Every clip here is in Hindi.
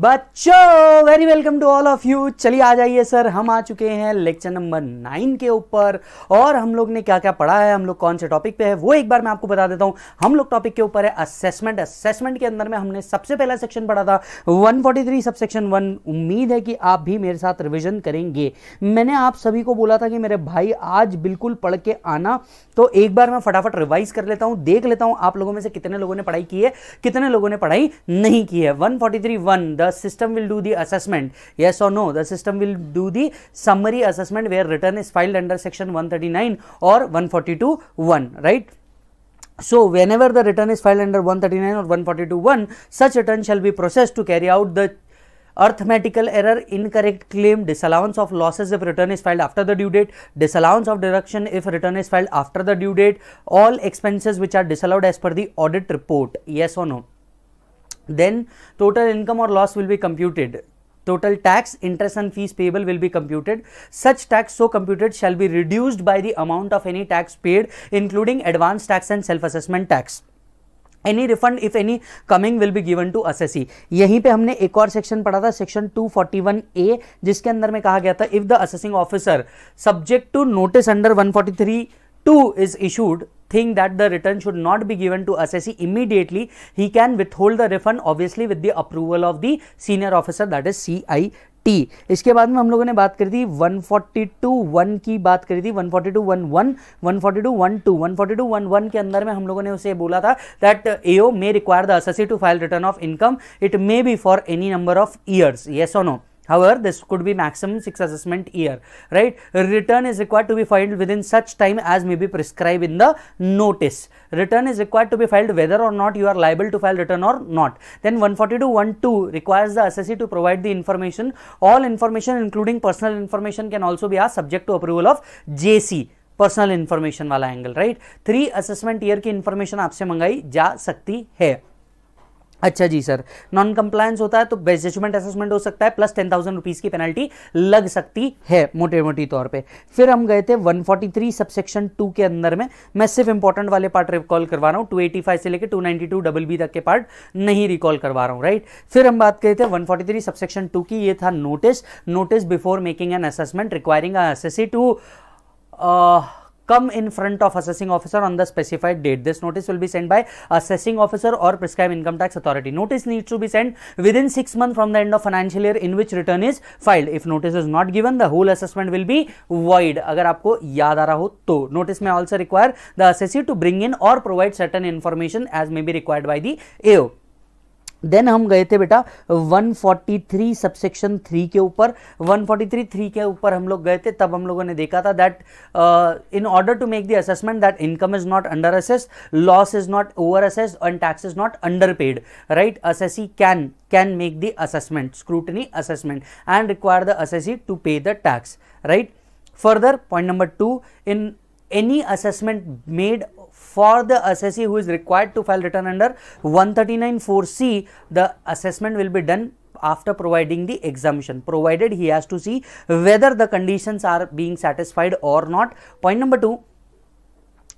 बच्चों very welcome to all of you चलिए आ जाइए सर हम आ चुके हैं लेक्चर नंबर नाइन के ऊपर और हम लोग ने क्या क्या पढ़ा है हम लोग कौन से टॉपिक पे है वो एक बार मैं आपको बता देता हूँ हम लोग टॉपिक के ऊपर है असेसमेंट असेसमेंट के अंदर में हमने सबसे पहला सेक्शन पढ़ा था 143 सब सेक्शन वन उम्मीद है कि आप भी मेरे साथ रिविजन करेंगे मैंने आप सभी को बोला था कि मेरे भाई आज बिल्कुल पढ़ के आना तो एक बार मैं फटाफट रिवाइज कर लेता हूँ देख लेता हूँ आप लोगों में से कितने लोगों ने पढ़ाई की है कितने लोगों ने पढ़ाई नहीं की है one forty the system will do the assessment yes or no the system will do the summary assessment where return is filed under section 139 or 142 1 right so, whenever the return is filed under 139 or 142.1, such return shall be processed to carry out the arithmetical error, incorrect claim, disallowance of losses if return is filed after the due date, disallowance of deduction if return is filed after the due date, all expenses which are disallowed as per the audit report, yes or no. then total income or loss will be computed total tax interest and fees payable will be computed such tax so computed shall be reduced by the amount of any tax paid including advance tax and self assessment tax any refund if any coming will be given to assessee यहीं पे हमने एक और सेक्शन पढ़ा था सेक्शन 241 ए जिसके अंदर में कहा गया था if the assessing officer subject to notice under 143 two is issued think that the return should not be given to assessee immediately, he can withhold the refund obviously with the approval of the senior officer that is CI T इसके बाद में हम लोगों ने बात करी थी 142 वन की बात करी थी 142 one one 142 one 142 one one के अंदर में हम लोगों ने उसे बोला था that AO may require the assessee to file return of income it may be for any number of years yes और no However, this could be maximum six assessment year, right. Return is required to be filed within such time as may be prescribed in the notice. Return is required to be filed whether or not you are liable to file return or not. Then 142.12 requires the assessee to provide the information. All information including personal information can also be asked subject to approval of JC. Personal information वाला angle right three assessment year की इन्फॉर्मेशन आपसे मंगाई जा सकती है अच्छा जी सर नॉन कंप्लायंस होता है तो बेस्ट जजमेंट असेसमेंट हो सकता है प्लस टेन थाउजेंड रुपीज़ की पेनल्टी लग सकती है मोटे मोटी तौर पे फिर हम गए थे 143 सबसेक्शन 2 के अंदर में मैं सिर्फ इंपॉर्टेंट वाले पार्ट रिकॉल करवा रहा हूँ 285 से लेकर 292 डबल बी तक के पार्ट नहीं रिकॉल करवा रहा हूँ राइट फिर हम बात करते थे थ्री सबसेक्शन टू की ये था notice notice before making an assessment requiring assessee to come in front of assessing officer on the specified date. This notice will be sent by assessing officer or prescribed income tax authority. Notice needs to be sent within 6 months from the end of financial year in which return is filed. If notice is not given, the whole assessment will be void. अगर आपको याद आ रहा हो तो notice may also require the assessee to bring in or provide certain information as may be required by the AO. Then हम गए थे बेटा 143 सबसेक्शन थ्री के ऊपर 143 थ्री के ऊपर हम लोग गए थे तब हम लोगों ने देखा था that in order to make the assessment that income is not under assess loss is not over assess and tax is not under paid right assessee can can make the assessment scrutiny assessment and require the assessee to pay the tax right further point number two in any assessment made for the assessee who is required to file return under 139.4c, the assessment will be done after providing the exemption provided he has to see whether the conditions are being satisfied or not. Point number 2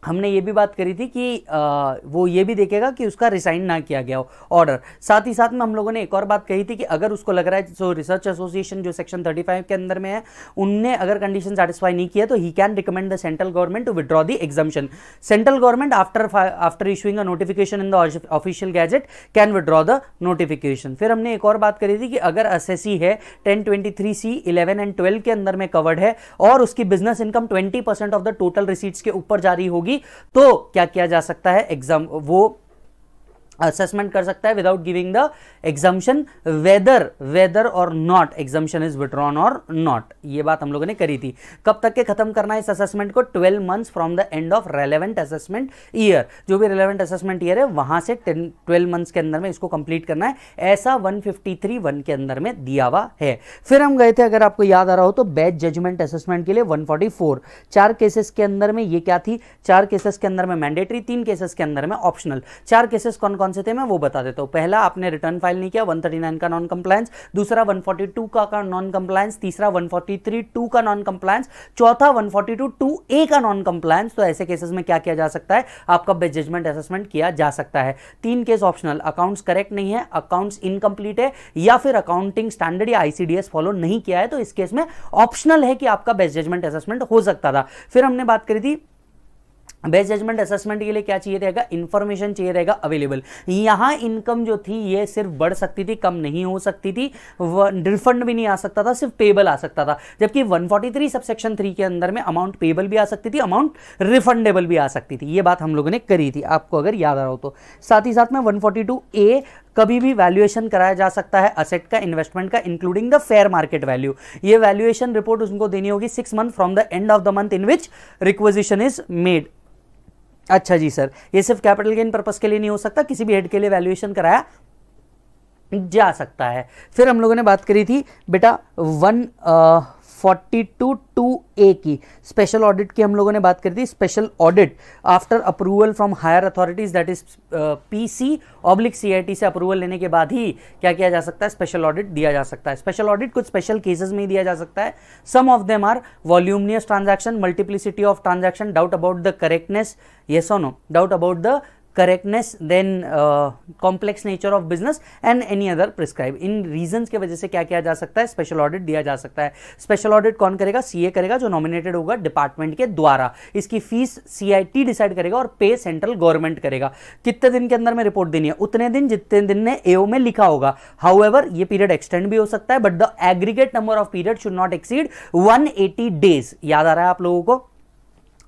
हमने ये भी बात करी थी कि आ, वो ये भी देखेगा कि उसका रिसाइन ना किया गया हो ऑर्डर साथ ही साथ में हम लोगों ने एक और बात कही थी कि अगर उसको लग रहा है जो रिसर्च एसोसिएशन जो सेक्शन 35 के अंदर में है उनने अगर कंडीशन सेटिस्फाई नहीं किया तो he can recommend the central government to withdraw the exemption central government after after issuing a notification in the official gazette can withdraw the notification फिर हमने एक और बात करी थी कि अगर एस है ten twenty three C eleven and twelve के अंदर में कवर्ड है और उसकी business income twenty percent of the total receipts के ऊपर जारी होगी होगी तो क्या किया जा सकता है एग्जाम वो असेसमेंट कर सकता है without giving the exemption whether whether और नॉट एग्जामेशन इज विड्रॉन और नॉट ये बात हम लोगों ने करी थी कब तक के खत्म करना है इस असेसमेंट को twelve months from the end of relevant assessment year जो भी रेलेवेंट असेसमेंट ईयर है वहां से टेन ट्वेल्व मंथ्स के अंदर में इसको कंप्लीट करना है ऐसा वन फिफ्टी थ्री वन के अंदर में दिया हुआ है फिर हम गए थे अगर आपको याद आ रहा हो तो बेच जजमेंट असेसमेंट के लिए वन फोर्टी फोर चार केसेस के अंदर में ये क्या थी चार केसेस के अंदर में मैंडेटरी तीन केसेस के अंदर में ऑप्शनल चार केसेस कौन कौन कौन से थे मैं वो बता देता हूँ पहला आपने रिटर्न फाइल नहीं किया 139 का नॉन कंप्लायंस दूसरा 142 का का नॉन कंप्लायंस तीसरा 143 टू का नॉन कंप्लायंस चौथा 142 टू ए का नॉन कंप्लायंस तो ऐसे केसेस में क्या किया जा सकता है आपका बेस्ट जजमेंट असेसमेंट किया जा सकता है तीन केस ऑप्शनल अकाउंट्स करेक्ट नहीं है अकाउंट्स इनकम्प्लीट है या फिर अकाउंटिंग स्टैंडर्ड या आईसीडीएस फॉलो नहीं किया है तो इस केस में ऑप्शनल है कि आपका बेस्ट जजमेंट असेसमेंट हो सकता था फिर हमने बात करी थी बेस्ट जजमेंट असेसमेंट के लिए क्या चाहिए रहेगा इन्फॉर्मेशन चाहिए रहेगा अवेलेबल यहाँ इनकम जो थी ये सिर्फ बढ़ सकती थी कम नहीं हो सकती थी रिफंड भी नहीं आ सकता था सिर्फ पेबल आ सकता था जबकि 143 सबसेक्शन थ्री के अंदर में अमाउंट पेबल भी आ सकती थी अमाउंट रिफंडेबल भी आ सकती थी ये बात हम लोगों ने करी थी आपको अगर याद आ रहा हो तो साथ ही साथ में वन ए कभी भी वैल्यूएशन कराया जा सकता है असेट का इन्वेस्टमेंट का including the fair market value ये वैल्यूएशन रिपोर्ट उनको देनी होगी six month from the end of the month in which requisition is made अच्छा जी सर ये सिर्फ कैपिटल गेन पर्पज़ के लिए नहीं हो सकता किसी भी हेड के लिए वैल्यूएशन कराया जा सकता है फिर हम लोगों ने बात करी थी बेटा वन आ, uh, forty two two A की स्पेशल ऑडिट की हम लोगों ने बात कर दी special audit after approval from higher authorities that is P C oblique C I T से अप्रूवल लेने के बाद ही क्या किया जा सकता है स्पेशल ऑडिट दिया जा सकता है स्पेशल ऑडिट कुछ स्पेशल केसेज में ही दिया जा सकता है some of them are voluminous transaction multiplicity of transaction doubt about the correctness ये no doubt about the correctness then complex nature of business and any other prescribe in reason के वजह से क्या किया जा सकता है स्पेशल ऑडिट दिया जा सकता है स्पेशल ऑडिट कौन करेगा सीए करेगा जो नॉमिनेटेड होगा डिपार्टमेंट के द्वारा इसकी फीस सीआईटी डिसाइड करेगा और पे सेंट्रल गवर्नमेंट करेगा कितने दिन के अंदर में रिपोर्ट देनी है उतने दिन जितने दिन ने एओ में लिखा होगा हाउ एवर ये पीरियड एक्सटेंड भी हो सकता है but the aggregate number of period should not exceed one eighty days याद आ रहा है आप लोगों को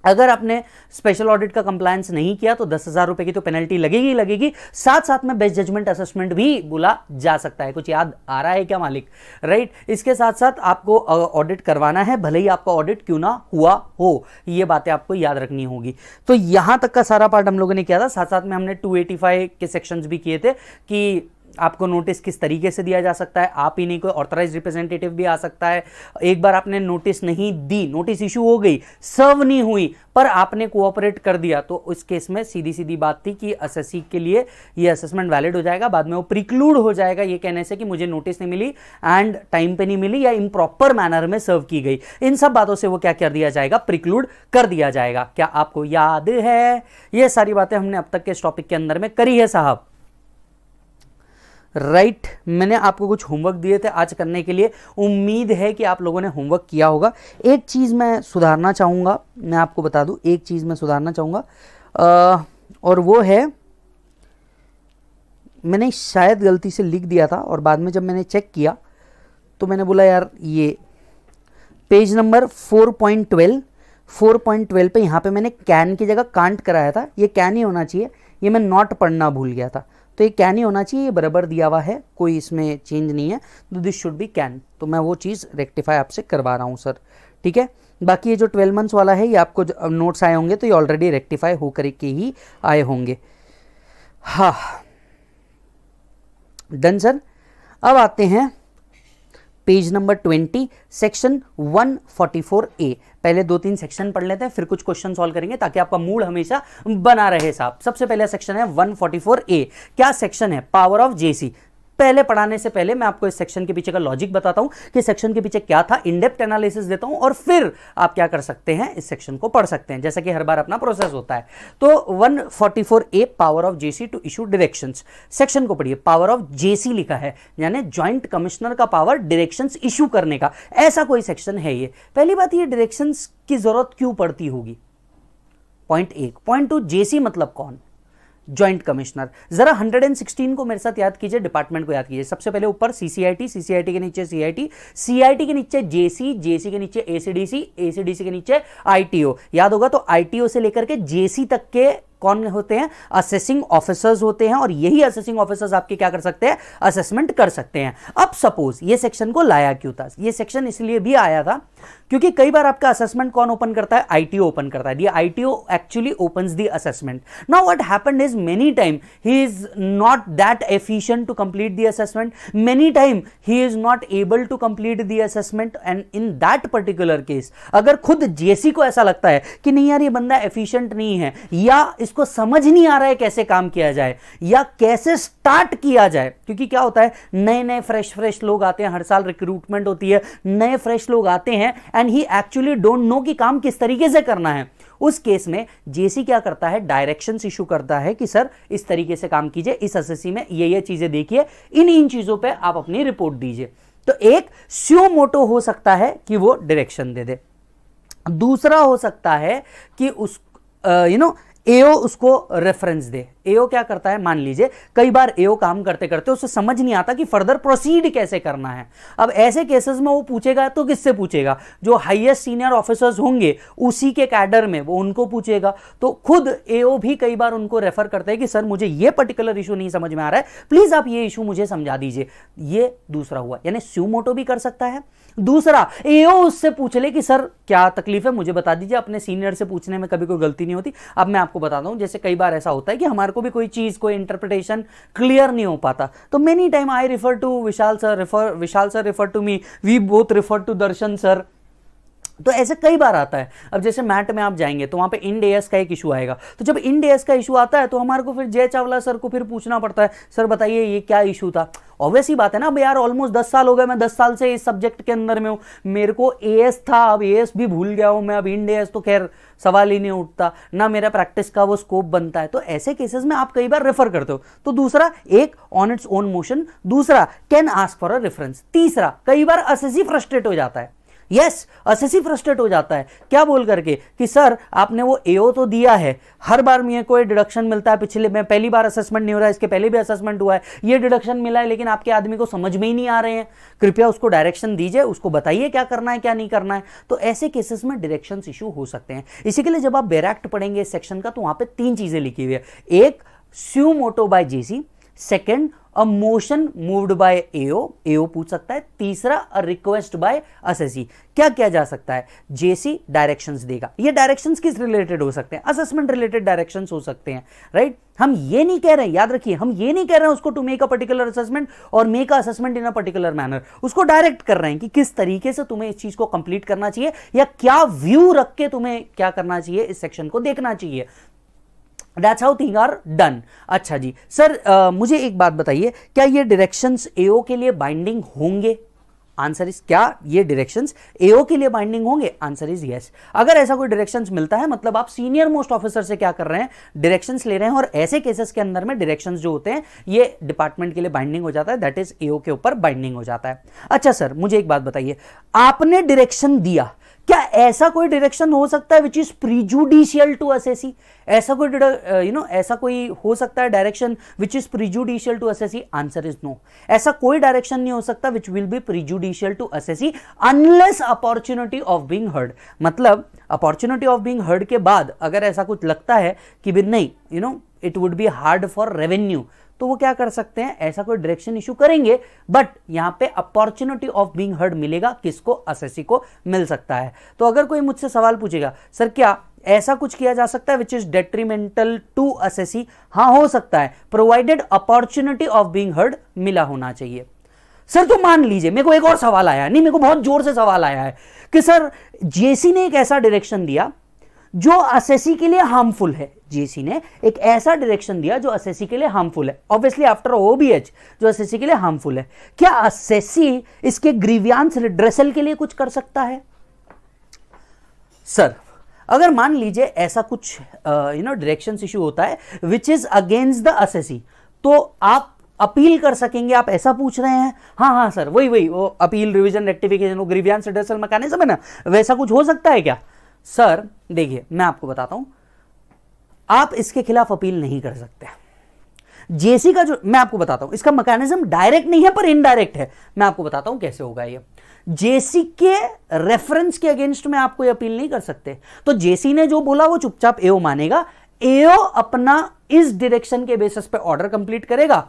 अगर आपने स्पेशल ऑडिट का कंप्लायंस नहीं किया तो दस हज़ार रुपये की तो पेनल्टी लगेगी लगेगी साथ साथ में बेस्ट जजमेंट असेसमेंट भी बोला जा सकता है कुछ याद आ रहा है क्या मालिक राइट इसके साथ साथ आपको ऑडिट करवाना है भले ही आपका ऑडिट क्यों ना हुआ हो ये बातें आपको याद रखनी होगी तो यहाँ तक का सारा पार्ट हम लोगों ने किया था साथ साथ में हमने टू के सेक्शन भी किए थे कि आपको नोटिस किस तरीके से दिया जा सकता है आप ही नहीं कोई ऑथराइज रिप्रेजेंटेटिव भी आ सकता है एक बार आपने नोटिस नहीं दी नोटिस इशू हो गई सर्व नहीं हुई पर आपने कोऑपरेट कर दिया तो उस केस में सीधी सीधी बात थी कि एस के लिए ये असेसमेंट वैलिड हो जाएगा बाद में वो प्रिक्लूड हो जाएगा ये कहने से कि मुझे नोटिस नहीं मिली एंड टाइम पे नहीं मिली या इम्प्रॉपर मैनर में सर्व की गई इन सब बातों से वो क्या कर दिया जाएगा प्रिक्लूड कर दिया जाएगा क्या आपको याद है ये सारी बातें हमने अब तक के इस टॉपिक के अंदर में करी है साहब राइट right, मैंने आपको कुछ होमवर्क दिए थे आज करने के लिए उम्मीद है कि आप लोगों ने होमवर्क किया होगा एक चीज़ मैं सुधारना चाहूँगा मैं आपको बता दूँ एक चीज़ मैं सुधारना चाहूँगा और वो है मैंने शायद गलती से लिख दिया था और बाद में जब मैंने चेक किया तो मैंने बोला यार ये पेज नंबर 4.12 4.12 पे यहाँ पे मैंने कैन की जगह कांट कराया था ये कैन ही होना चाहिए ये मैं नॉट पढ़ना भूल गया था तो ये कैन ही होना चाहिए ये बराबर दिया हुआ है कोई इसमें चेंज नहीं है तो दिस शुड बी कैन तो मैं वो चीज़ रेक्टिफाई आपसे करवा रहा हूँ सर ठीक है बाकी ये जो ट्वेल्व मंथ्स वाला है ये आपको नोट्स आए होंगे तो ये ऑलरेडी रेक्टिफाई होकर के ही आए होंगे हाँ डन सर अब आते हैं page number twenty section A पहले दो तीन सेक्शन पढ़ लेते हैं फिर कुछ क्वेश्चन सॉल्व करेंगे ताकि आपका मूड हमेशा बना रहे साहब सबसे पहला सेक्शन है ए क्या सेक्शन है पावर ऑफ जेसी पहले पढ़ाने से पहले मैं आपको इस सेक्शन के पीछे का लॉजिक बताता हूं कि सेक्शन के पीछे क्या था इनडेप्थ एनालिसिस देता हूं और फिर आप क्या कर सकते हैं इस सेक्शन को पढ़ सकते हैं जैसा कि हर बार अपना प्रोसेस होता है तो 144 A power of JC to issue direction section को पढ़िए पावर ऑफ जेसी लिखा है यानी ज्वाइंट कमिश्नर का पावर डायरेक्शन इशू करने का ऐसा कोई सेक्शन है ये पहली बात यह डायरेक्शन की जरूरत क्यों पड़ती होगी पॉइंट एक पॉइंट टू जेसी मतलब कौन ज्वाइंट कमिश्नर जरा 116 को मेरे साथ याद कीजिए डिपार्टमेंट को याद कीजिए सबसे पहले ऊपर सीसीआईटी सीसीआईटी के नीचे सीआईटी सीआईटी के नीचे जेसी जेसी के नीचे एसीडीसी एसीडीसी के नीचे आईटीओ याद होगा तो आईटीओ से लेकर के जेसी तक के कौन होते हैं असेसिंग ऑफिसर्स होते हैं और यही असेसिंग ऑफिसर्स आपके क्या कर सकते हैं असेसमेंट कर सकते हैं अब सपोज ये सेक्शन को लाया क्यों था ये सेक्शन इसलिए भी आया था क्योंकि कई बार आपका असेसमेंट कौन ओपन करता है आईटीओ ओपन करता है the ITO actually open the assessment now what happen is many time he is not that efficient to complete the assessment many time he is not able to complete the assessment and in that particular case अगर खुद जेसी को ऐसा लगता है कि नहीं यार ये बंदा एफिशियंट नहीं है या इस जिसको समझ नहीं आ रहा है कैसे काम किया जाए या कैसे स्टार्ट किया जाए क्योंकि क्या होता है नए नए फ्रेश फ्रेश लोग आते हैं हर साल रिक्रूटमेंट होती है नए फ्रेश लोग आते हैं and he actually don't know कि काम किस तरीके से करना है उस केस में जेसी क्या करता है डायरेक्शन इशू करता है कि सर इस तरीके से काम कीजिए इस एस में ये ये चीज़ें देखिए इन इन चीज़ों पर आप अपनी रिपोर्ट दीजिए तो एक स्यो मोटो हो सकता है कि वो डायरेक्शन दे दे दूसरा हो सकता है कि उस यू नो you know, ए उसको रेफरेंस दे एओ क्या करता है मान लीजिए कई बार एओ काम करते करते उसे समझ नहीं आता कि फर्दर प्रोसीड कैसे करना है अब ऐसे केसेस में वो पूछेगा तो किससे पूछेगा जो हाईएस्ट सीनियर ऑफिसर्स होंगे उसी के कैडर में वो उनको पूछेगा तो खुद एओ भी कई बार उनको रेफर करते हैं कि सर मुझे ये पर्टिकुलर इशू नहीं समझ में आ रहा है प्लीज़ आप ये इशू मुझे समझा दीजिए ये दूसरा हुआ यानी स्यूमोटो भी कर सकता है दूसरा एओ उससे पूछ ले कि सर क्या तकलीफ है मुझे बता दीजिए अपने सीनियर से पूछने में कभी कोई गलती नहीं होती अब मैं आपको बताता हूँ जैसे कई बार ऐसा होता है कि हमारे हमारे को भी कोई चीज़ कोई इंटरप्रिटेशन क्लियर नहीं हो पाता तो many time I refer to Vishal sir refer Vishal sir refer to me we both refer to Darshan sir तो ऐसे कई बार आता है अब जैसे मैट में आप जाएंगे तो वहां पे इन एस का एक इशू आएगा तो जब इन एस का इशू आता है तो हमारे को फिर जय चावला सर को फिर पूछना पड़ता है सर बताइए ये क्या इशू था ऑब्वियस ही बात है ना अब यार ऑलमोस्ट दस साल हो गए मैं दस साल से इस सब्जेक्ट के अंदर में हूँ मेरे को ए था अब ए भी भूल गया हूँ मैं अब इन एस तो खैर सवाल ही नहीं उठता ना मेरा प्रैक्टिस का वो स्कोप बनता है तो ऐसे केसेस में आप कई बार रेफर करते हो तो दूसरा एक ऑन इट्स ओन मोशन दूसरा can ask for a reference तीसरा कई बार असेसी फ्रस्ट्रेट हो जाता है यस असेसी फ्रस्ट्रेट हो जाता है क्या बोल करके कि सर आपने वो एओ तो दिया है हर बार मेरे को डिडक्शन मिलता है पिछले में पहली बार असेसमेंट नहीं हो रहा है इसके पहले भी असेसमेंट हुआ है ये डिडक्शन मिला है लेकिन आपके आदमी को समझ में ही नहीं आ रहे हैं कृपया उसको डायरेक्शन दीजिए उसको बताइए क्या करना है क्या नहीं करना है तो ऐसे केसेस में डायरेक्शन इशू हो सकते हैं इसी के लिए जब आप बेरैक्ट पढ़ेंगे सेक्शन का तो वहां पर तीन चीज़ें लिखी हुई है एक suo motu by JC second a motion moved by AO AO पूछ सकता है तीसरा अ रिक्वेस्ट बाय असेसी क्या किया जा सकता है जेसी डायरेक्शंस देगा ये डायरेक्शंस किस रिलेटेड हो सकते हैं असेसमेंट रिलेटेड डायरेक्शंस हो सकते हैं राइट right? हम ये नहीं कह रहे हैं याद रखिए हम ये नहीं कह रहे हैं उसको to make a particular assessment और make a assessment in a particular manner उसको डायरेक्ट कर रहे हैं कि किस तरीके से तुम्हें इस चीज को कंप्लीट करना चाहिए या क्या व्यू रख के तुम्हें क्या करना चाहिए इस सेक्शन को देखना चाहिए that's how thing are done अच्छा जी सर आ, मुझे एक बात बताइए क्या ये डायरेक्शंस एओ के लिए बाइंडिंग होंगे आंसर इज क्या ये डायरेक्शंस एओ के लिए बाइंडिंग होंगे आंसर इज यस अगर ऐसा कोई डायरेक्शंस मिलता है मतलब आप सीनियर मोस्ट ऑफिसर से क्या कर रहे हैं डायरेक्शंस ले रहे हैं और ऐसे केसेस के अंदर में डायरेक्शंस जो होते हैं ये डिपार्टमेंट के लिए बाइंडिंग हो जाता है दैट इज एओ के ऊपर बाइंडिंग हो जाता है अच्छा सर मुझे एक बात बताइए आपने डायरेक्शन दिया क्या ऐसा कोई डायरेक्शन हो सकता है which is prejudicial to assessee ऐसा कोई यू नो ऐसा कोई हो सकता है direction which is prejudicial to assessee answer is no ऐसा कोई डायरेक्शन नहीं हो सकता which will be prejudicial to assessee unless opportunity of being heard मतलब अपॉर्चुनिटी ऑफ बींग हर्ड के बाद अगर ऐसा कुछ लगता है कि भी नहीं you know it would be hard for revenue तो वो क्या कर सकते हैं ऐसा कोई डायरेक्शन इशू करेंगे बट यहां पे अपॉर्चुनिटी ऑफ बीइंग हर्ड मिलेगा किसको असेसी को मिल सकता है तो अगर कोई मुझसे सवाल पूछेगा सर क्या ऐसा कुछ किया जा सकता है which is detrimental to assessee हाँ हो सकता है provided opportunity of being heard मिला होना चाहिए सर तो मान लीजिए मेरे को एक और सवाल आया नहीं मेरे को बहुत जोर से सवाल आया है कि सर जेसी ने एक ऐसा डायरेक्शन दिया जो असेसी के लिए हार्मफुल है जीएसी ने एक ऐसा डायरेक्शन दिया जो असेसी के लिए हार्मफुल है ऑब्वियसली आफ्टर ओबीएच जो असेसी के लिए हार्मफुल है क्या असेसी इसके ग्रीवियांस रिड्रेसल के लिए कुछ कर सकता है सर अगर मान लीजिए ऐसा कुछ यू नो डायरेक्शन इश्यू होता है which is against the assessee तो आप अपील कर सकेंगे आप ऐसा पूछ रहे हैं हाँ हाँ सर वही वही वो अपील रिविजन रेक्टिफिकेशन वो ग्रीवियांस रिड्रेसल मैकेनिज्म है ना वैसा कुछ हो सकता है क्या सर देखिए मैं आपको बताता हूं आप इसके खिलाफ अपील नहीं कर सकते जेसी का जो मैं आपको बताता हूं इसका मैकेनिज्म डायरेक्ट नहीं है पर इनडायरेक्ट है मैं आपको बताता हूं कैसे होगा ये जेसी के रेफरेंस के अगेंस्ट में आप कोई अपील नहीं कर सकते तो जेसी ने जो बोला वो चुपचाप एओ मानेगा एओ अपना इस डायरेक्शन के बेसिस पे ऑर्डर कंप्लीट करेगा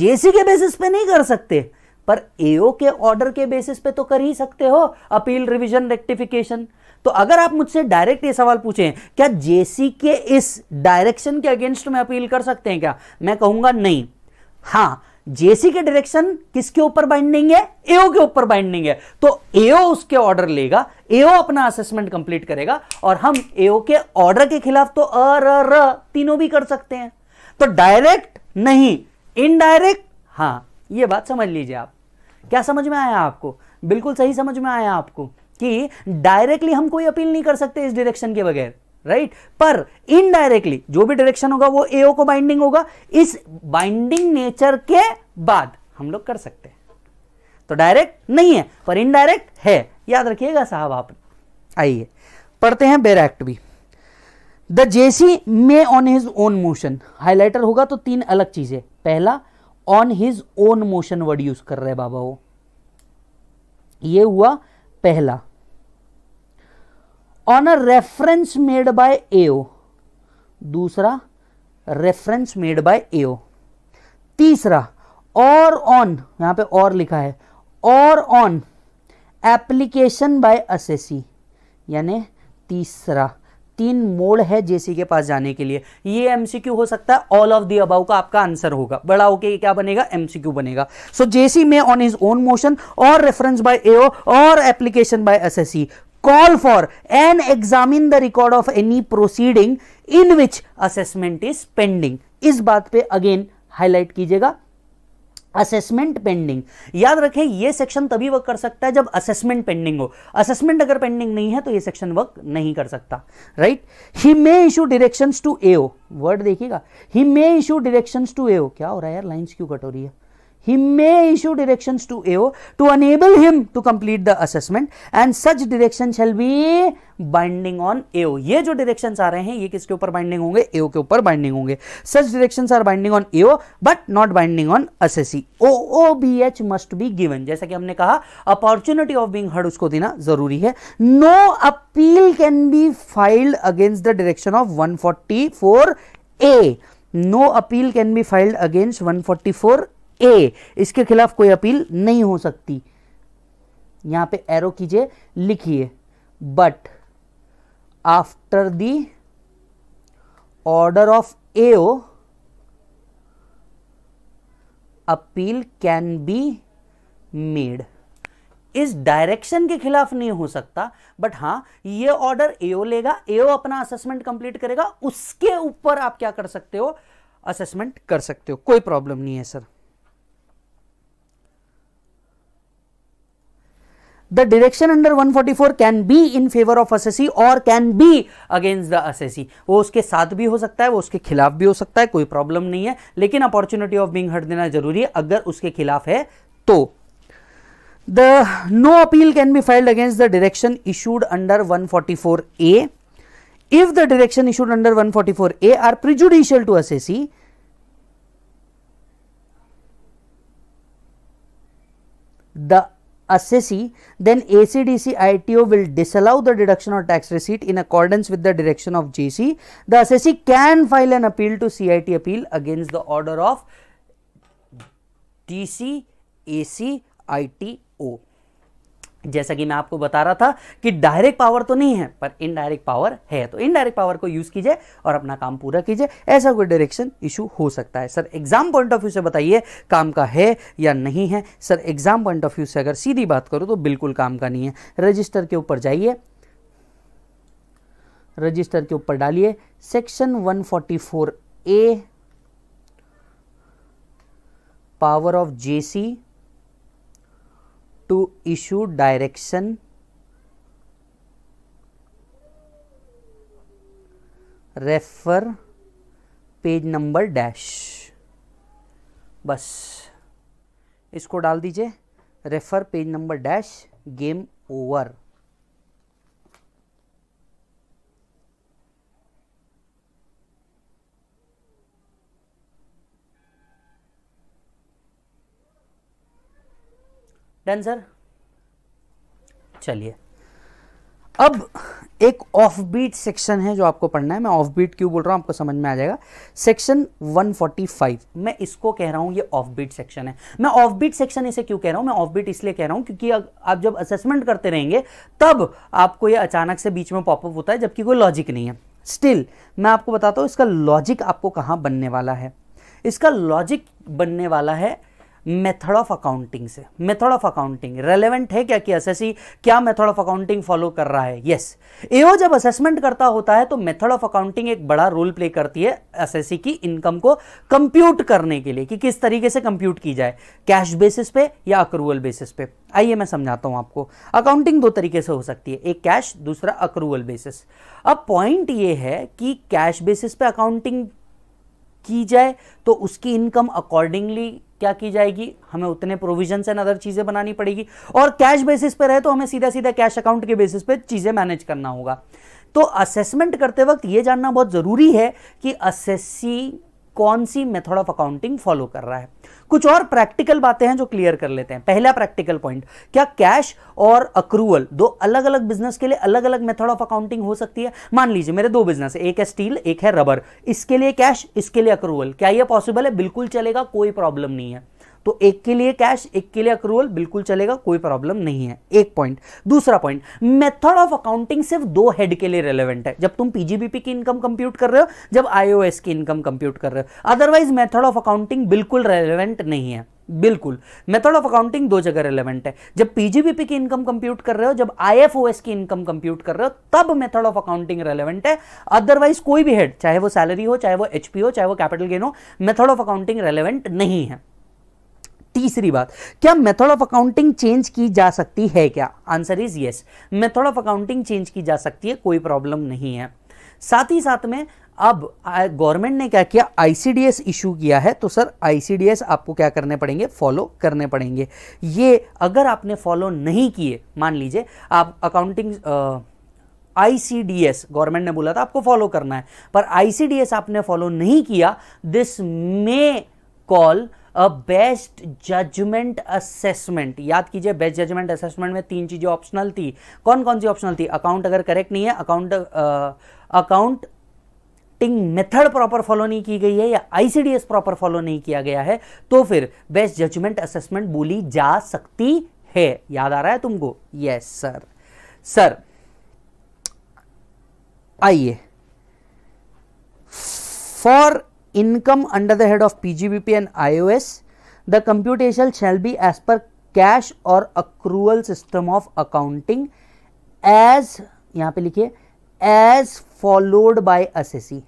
जेसी के बेसिस पे नहीं कर सकते पर एओ के ऑर्डर के बेसिस पे तो कर ही सकते हो अपील रिविजन रेक्टिफिकेशन तो अगर आप मुझसे डायरेक्ट ये सवाल पूछें क्या जेसी के इस डायरेक्शन के अगेंस्ट में अपील कर सकते हैं क्या मैं कहूंगा नहीं हाँ जेसी के डायरेक्शन किसके ऊपर बाइंडिंग है एओ के ऊपर बाइंडिंग है तो एओ उसके ऑर्डर लेगा एओ अपना असेसमेंट कंप्लीट करेगा और हम एओ के ऑर्डर के खिलाफ तो अ र, र तीनों भी कर सकते हैं तो डायरेक्ट नहीं इनडायरेक्ट हाँ यह बात समझ लीजिए आप क्या समझ में आया आपको बिल्कुल सही समझ में आया आपको कि डायरेक्टली हम कोई अपील नहीं कर सकते इस डायरेक्शन के बगैर राइट right? पर इनडायरेक्टली जो भी डायरेक्शन होगा वो एओ को बाइंडिंग होगा इस बाइंडिंग नेचर के बाद हम लोग कर सकते हैं तो डायरेक्ट नहीं है पर इनडायरेक्ट है याद रखिएगा साहब आप आइए पढ़ते हैं बेर एक्ट भी the JC may on his own motion highlighter होगा तो तीन अलग चीजें पहला on his own motion word use कर रहे बाबा वो ये हुआ पहला on a reference made by AO दूसरा रेफरेंस मेड बाय एओ तीसरा और ऑन यहां पे और लिखा है और ऑन एप्लीकेशन बाय असेसी यानी तीसरा तीन मोड है जेसी के पास जाने के लिए ये एमसीक्यू हो सकता है ऑल ऑफ दी अबाउ का आपका आंसर होगा बड़ा होके क्या बनेगा एमसीक्यू बनेगा सो जेसी में ऑन हिज ओन मोशन और रेफरेंस बाय एओ और application by assessee call for an examine the record of any proceeding in which assessment is pending इस बात पे अगेन हाईलाइट कीजिएगा असेसमेंट पेंडिंग याद रखें ये सेक्शन तभी वर्क कर सकता है जब असेसमेंट पेंडिंग हो असेसमेंट अगर पेंडिंग नहीं है तो ये सेक्शन वर्क नहीं कर सकता right he may issue direction to AO word देखिएगा he may issue direction to AO क्या हो रहा है यार लाइंस क्यों कट हो रही है he may issue directions to AO to enable him to complete the assessment and such direction shall be binding on AO. ये जो directions आ रहे हैं ये किसके ऊपर binding होंगे AO के ऊपर binding होंगे Such directions are binding on AO but not binding on assessee. OOBH must be given. जैसा कि हमने कहा opportunity of being heard उसको देना जरूरी है No appeal can be filed against the direction of 144A. No appeal can be filed against 144 ए इसके खिलाफ कोई अपील नहीं हो सकती यहां पे एरो कीजिए लिखिए but after the order of AO appeal can be made इस डायरेक्शन के खिलाफ नहीं हो सकता बट हां ये ऑर्डर एओ लेगा एओ अपना असेसमेंट कंप्लीट करेगा उसके ऊपर आप क्या कर सकते हो असेसमेंट कर सकते हो कोई प्रॉब्लम नहीं है sir the direction under 144 can be in favor of assessee or can be against the assessee वो उसके साथ भी हो सकता है वो उसके खिलाफ भी हो सकता है कोई प्रॉब्लम नहीं है लेकिन अपॉर्चुनिटी ऑफ बींग हट देना जरूरी है अगर उसके खिलाफ है तो the no appeal can be filed against the direction issued under 144a if the direction issued under 144a are prejudicial to assessee the assessee, then ACDC ITO will disallow the deduction of tax receipt in accordance with the direction of JC. The assessee can file an appeal to CIT appeal against the order of DC, ACITO. ITO. जैसा कि मैं आपको बता रहा था कि डायरेक्ट पावर तो नहीं है पर इनडायरेक्ट पावर है तो इनडायरेक्ट पावर को यूज़ कीजिए और अपना काम पूरा कीजिए ऐसा कोई डायरेक्शन इशू हो सकता है sir exam point of view से बताइए काम का है या नहीं है sir exam point of view से अगर सीधी बात करो तो बिल्कुल काम का नहीं है रजिस्टर के ऊपर जाइए रजिस्टर के ऊपर डालिए section one A power of JC to issue direction refer page number dash बस इसको डाल दीजिए refer page number dash game over done sir चलिए अब एक ऑफ बीट सेक्शन है जो आपको पढ़ना है मैं ऑफ बीट क्यों बोल रहा हूं आपको समझ में आ जाएगा सेक्शन 145 मैं इसको कह रहा हूं ये ऑफ बीट सेक्शन है मैं ऑफ बीट सेक्शन इसे क्यों कह रहा हूं मैं ऑफ बीट इसलिए कह रहा हूं क्योंकि आप जब असेसमेंट करते रहेंगे तब आपको ये अचानक से बीच में पॉपअप होता है जबकि कोई लॉजिक नहीं है स्टिल मैं आपको बताता हूं इसका लॉजिक आपको कहां बनने वाला है इसका लॉजिक बनने वाला है मेथड ऑफ अकाउंटिंग से मेथड ऑफ अकाउंटिंग रेलेवेंट है क्या कि एसएससी क्या मेथड ऑफ अकाउंटिंग फॉलो कर रहा है यस yes. एओ जब असेसमेंट करता होता है तो मेथड ऑफ अकाउंटिंग एक बड़ा रोल प्ले करती है एसएससी की इनकम को कंप्यूट करने के लिए कि किस तरीके से कंप्यूट की जाए कैश बेसिस पे या अक्रूवल बेसिस पे आइए मैं समझाता हूं आपको अकाउंटिंग दो तरीके से हो सकती है एक कैश दूसरा अक्रूवल बेसिस अब पॉइंट ये है कि कैश बेसिस पे अकाउंटिंग की जाए तो उसकी इनकम अकॉर्डिंगली क्या की जाएगी हमें उतने प्रोविजन एंड अदर चीज़ें बनानी पड़ेगी और कैश बेसिस पर रहे तो हमें सीधा सीधा कैश अकाउंट के बेसिस पे चीज़ें मैनेज करना होगा तो असेसमेंट करते वक्त यह जानना बहुत ज़रूरी है कि असेसी कौन सी मेथड ऑफ अकाउंटिंग फॉलो कर रहा है कुछ और प्रैक्टिकल बातें हैं जो क्लियर कर लेते हैं पहला प्रैक्टिकल पॉइंट क्या कैश और अक्रूवल दो अलग अलग बिजनेस के लिए अलग अलग मेथड ऑफ अकाउंटिंग हो सकती है मान लीजिए मेरे दो बिजनेस है एक है स्टील एक है रबर इसके लिए कैश इसके लिए अक्रूवल क्या यह पॉसिबल है बिल्कुल चलेगा कोई प्रॉब्लम नहीं है तो एक के लिए कैश एक के लिए अक्रूवल बिल्कुल चलेगा कोई प्रॉब्लम नहीं है एक पॉइंट दूसरा पॉइंट मेथड ऑफ अकाउंटिंग सिर्फ दो हेड के लिए रेलेवेंट है जब तुम पीजीबीपी की इनकम कंप्यूट कर रहे हो जब आईओएस की इनकम कंप्यूट कर रहे हो अदरवाइज मेथड ऑफ अकाउंटिंग बिल्कुल रेलेवेंट नहीं है बिल्कुल मेथड ऑफ अकाउंटिंग दो जगह रेलेवेंट है जब पीजीबीपी की इनकम कंप्यूट कर रहे हो जब आईएफओएस की इनकम कंप्यूट कर रहे हो तब मेथड ऑफ अकाउंटिंग रेलेवेंट है अदरवाइज कोई भी हेड चाहे वो सैलरी हो चाहे वो एचपी हो चाहे वो कैपिटल गेन हो मेथड ऑफ अकाउंटिंग रेलेवेंट नहीं है तीसरी बात क्या मेथड ऑफ अकाउंटिंग चेंज की जा सकती है क्या answer is yes method of accounting change की जा सकती है कोई प्रॉब्लम नहीं है साथ ही साथ में अब गवर्नमेंट ने क्या किया आईसीडीएस इशू किया है तो सर आईसीडीएस आपको क्या करने पड़ेंगे फॉलो करने पड़ेंगे ये अगर आपने फॉलो नहीं किए मान लीजिए आप अकाउंटिंग आईसीडीएस गवर्नमेंट ने बोला था आपको फॉलो करना है पर आईसीडीएस आपने फॉलो नहीं किया this may call best judgement assessment याद कीजिए बेस्ट जजमेंट असेसमेंट में तीन चीज़ें ऑप्शनल थी कौन कौन सी ऑप्शनल थी अकाउंट अगर करेक्ट नहीं है account accounting method proper follow नहीं की गई है या आईसीडीएस प्रॉपर फॉलो नहीं किया गया है तो फिर बेस्ट जजमेंट असेसमेंट बोली जा सकती है याद आ रहा है तुमको यस सर सर आइए for income under the head of PGBP and IOS, the computation shall be as per cash or accrual system of accounting as यहाँ पे लिखिए as followed by assessee.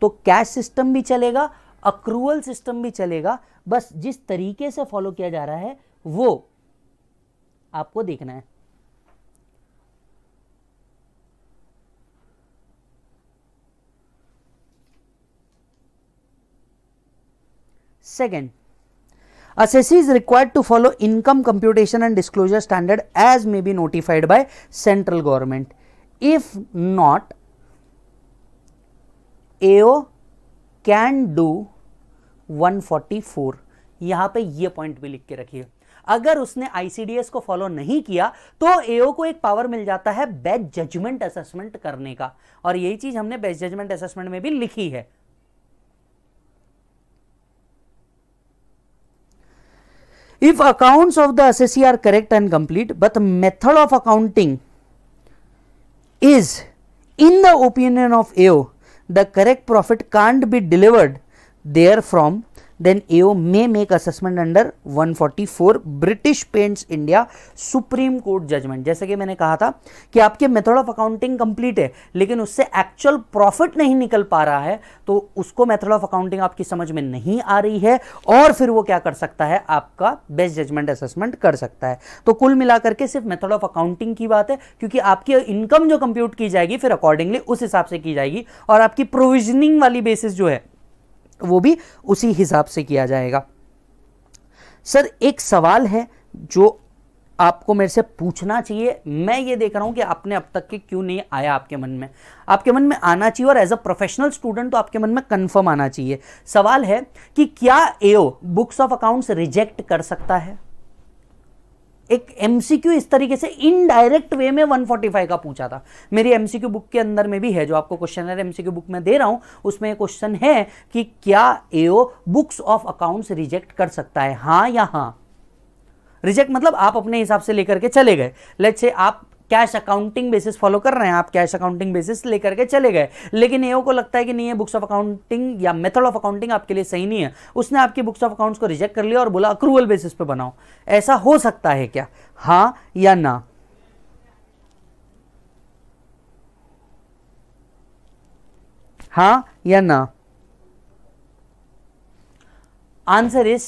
तो कैश सिस्टम भी चलेगा अक्रूअल सिस्टम भी चलेगा बस जिस तरीके से फॉलो किया जा रहा है वो आपको देखना है Second, assessee is required to follow income computation and disclosure standard as may be notified by central government. If not, AO can do 144 यहां पे ये पॉइंट भी लिख के रखिए अगर उसने आईसीडीएस को फॉलो नहीं किया तो एओ को एक पावर मिल जाता है बेस्ट जजमेंट असेसमेंट करने का और यही चीज हमने बेस्ट जजमेंट असेसमेंट में भी लिखी है If accounts of the assessee are correct and complete, but the method of accounting is in the opinion of AO, the correct profit can't be delivered therefrom then AO may make assessment under 144 British Paints India Supreme Court judgment जैसे कि मैंने कहा था कि आपके मेथड ऑफ अकाउंटिंग कंप्लीट है लेकिन उससे एक्चुअल प्रॉफिट नहीं निकल पा रहा है तो उसको मेथड ऑफ अकाउंटिंग आपकी समझ में नहीं आ रही है और फिर वो क्या कर सकता है आपका बेस्ट जजमेंट असेसमेंट कर सकता है तो कुल मिलाकर के सिर्फ मेथड ऑफ अकाउंटिंग की बात है क्योंकि आपकी इनकम जो कंप्यूट की जाएगी फिर अकॉर्डिंगली उस हिसाब से की जाएगी और आपकी प्रोविजनिंग वाली बेसिस जो है वो भी उसी हिसाब से किया जाएगा सर एक सवाल है जो आपको मेरे से पूछना चाहिए मैं ये देख रहा हूं कि आपने अब तक के क्यों नहीं आया आपके मन में आपके मन में आना चाहिए और एज अ प्रोफेशनल स्टूडेंट तो आपके मन में कंफर्म आना चाहिए सवाल है कि क्या AO books of accounts reject कर सकता है एक एमसीक्यू इस तरीके से इनडायरेक्ट वे में 145 का पूछा था मेरी एमसीक्यू बुक के अंदर में भी है जो आपको क्वेश्चन है एमसीक्यू बुक में दे रहा हूं उसमें क्वेश्चन है कि क्या AO books of accounts reject कर सकता है हाँ या हाँ रिजेक्ट मतलब आप अपने हिसाब से लेकर के चले गए लेट से आप कैश अकाउंटिंग बेसिस फॉलो कर रहे हैं आप कैश अकाउंटिंग बेसिस लेकर के चले गए लेकिन एओ को लगता है कि नहीं ये बुक्स ऑफ अकाउंटिंग या मेथड ऑफ अकाउंटिंग आपके लिए सही नहीं है उसने आपकी बुक्स ऑफ अकाउंट्स को रिजेक्ट कर लिया और बोला अक्रूवल बेसिस पे बनाओ ऐसा हो सकता है क्या हाँ या ना हाँ या ना answer is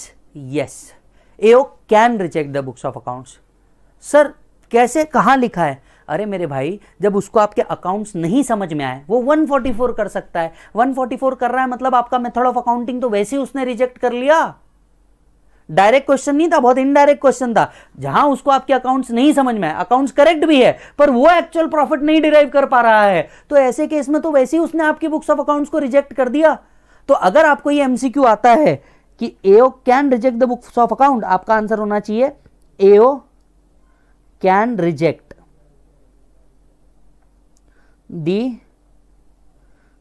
yes AO can reject the books of accounts sir कैसे कहाँ लिखा है अरे मेरे भाई जब उसको आपके अकाउंट्स नहीं समझ में आए वो 144 कर सकता है 144 कर रहा है मतलब आपका मेथड ऑफ अकाउंटिंग तो वैसे ही उसने रिजेक्ट कर लिया डायरेक्ट क्वेश्चन नहीं था बहुत इनडायरेक्ट क्वेश्चन था जहां उसको आपके अकाउंट्स नहीं समझ में आए अकाउंट्स करेक्ट भी है पर वो एक्चुअल प्रॉफिट नहीं डिराइव कर पा रहा है तो ऐसे केस में तो वैसे ही उसने आपकी बुक्स ऑफ अकाउंट्स को रिजेक्ट कर दिया तो अगर आपको ये एमसीक्यू आता है कि AO can reject the books of account आपका आंसर होना चाहिए एओ can reject the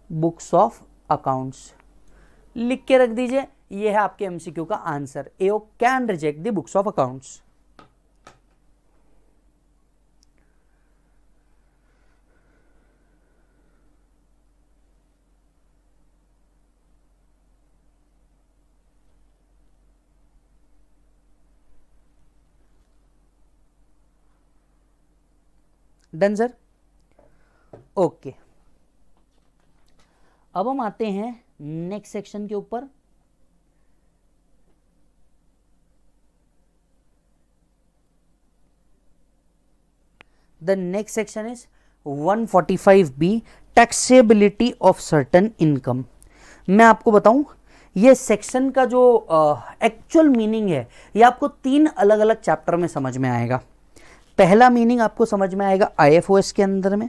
books of accounts लिख के रख दीजिए यह है आपके एमसीक्यू का answer A can reject the books of accounts done sir okay अब हम आते हैं नेक्स्ट सेक्शन के ऊपर the next section is 145 B taxability of certain income मैं आपको बताऊं ये सेक्शन का जो एक्चुअल uh, मीनिंग है ये आपको तीन अलग अलग चैप्टर में समझ में आएगा पहला मीनिंग आपको समझ में आएगा आईएफओएस के अंदर में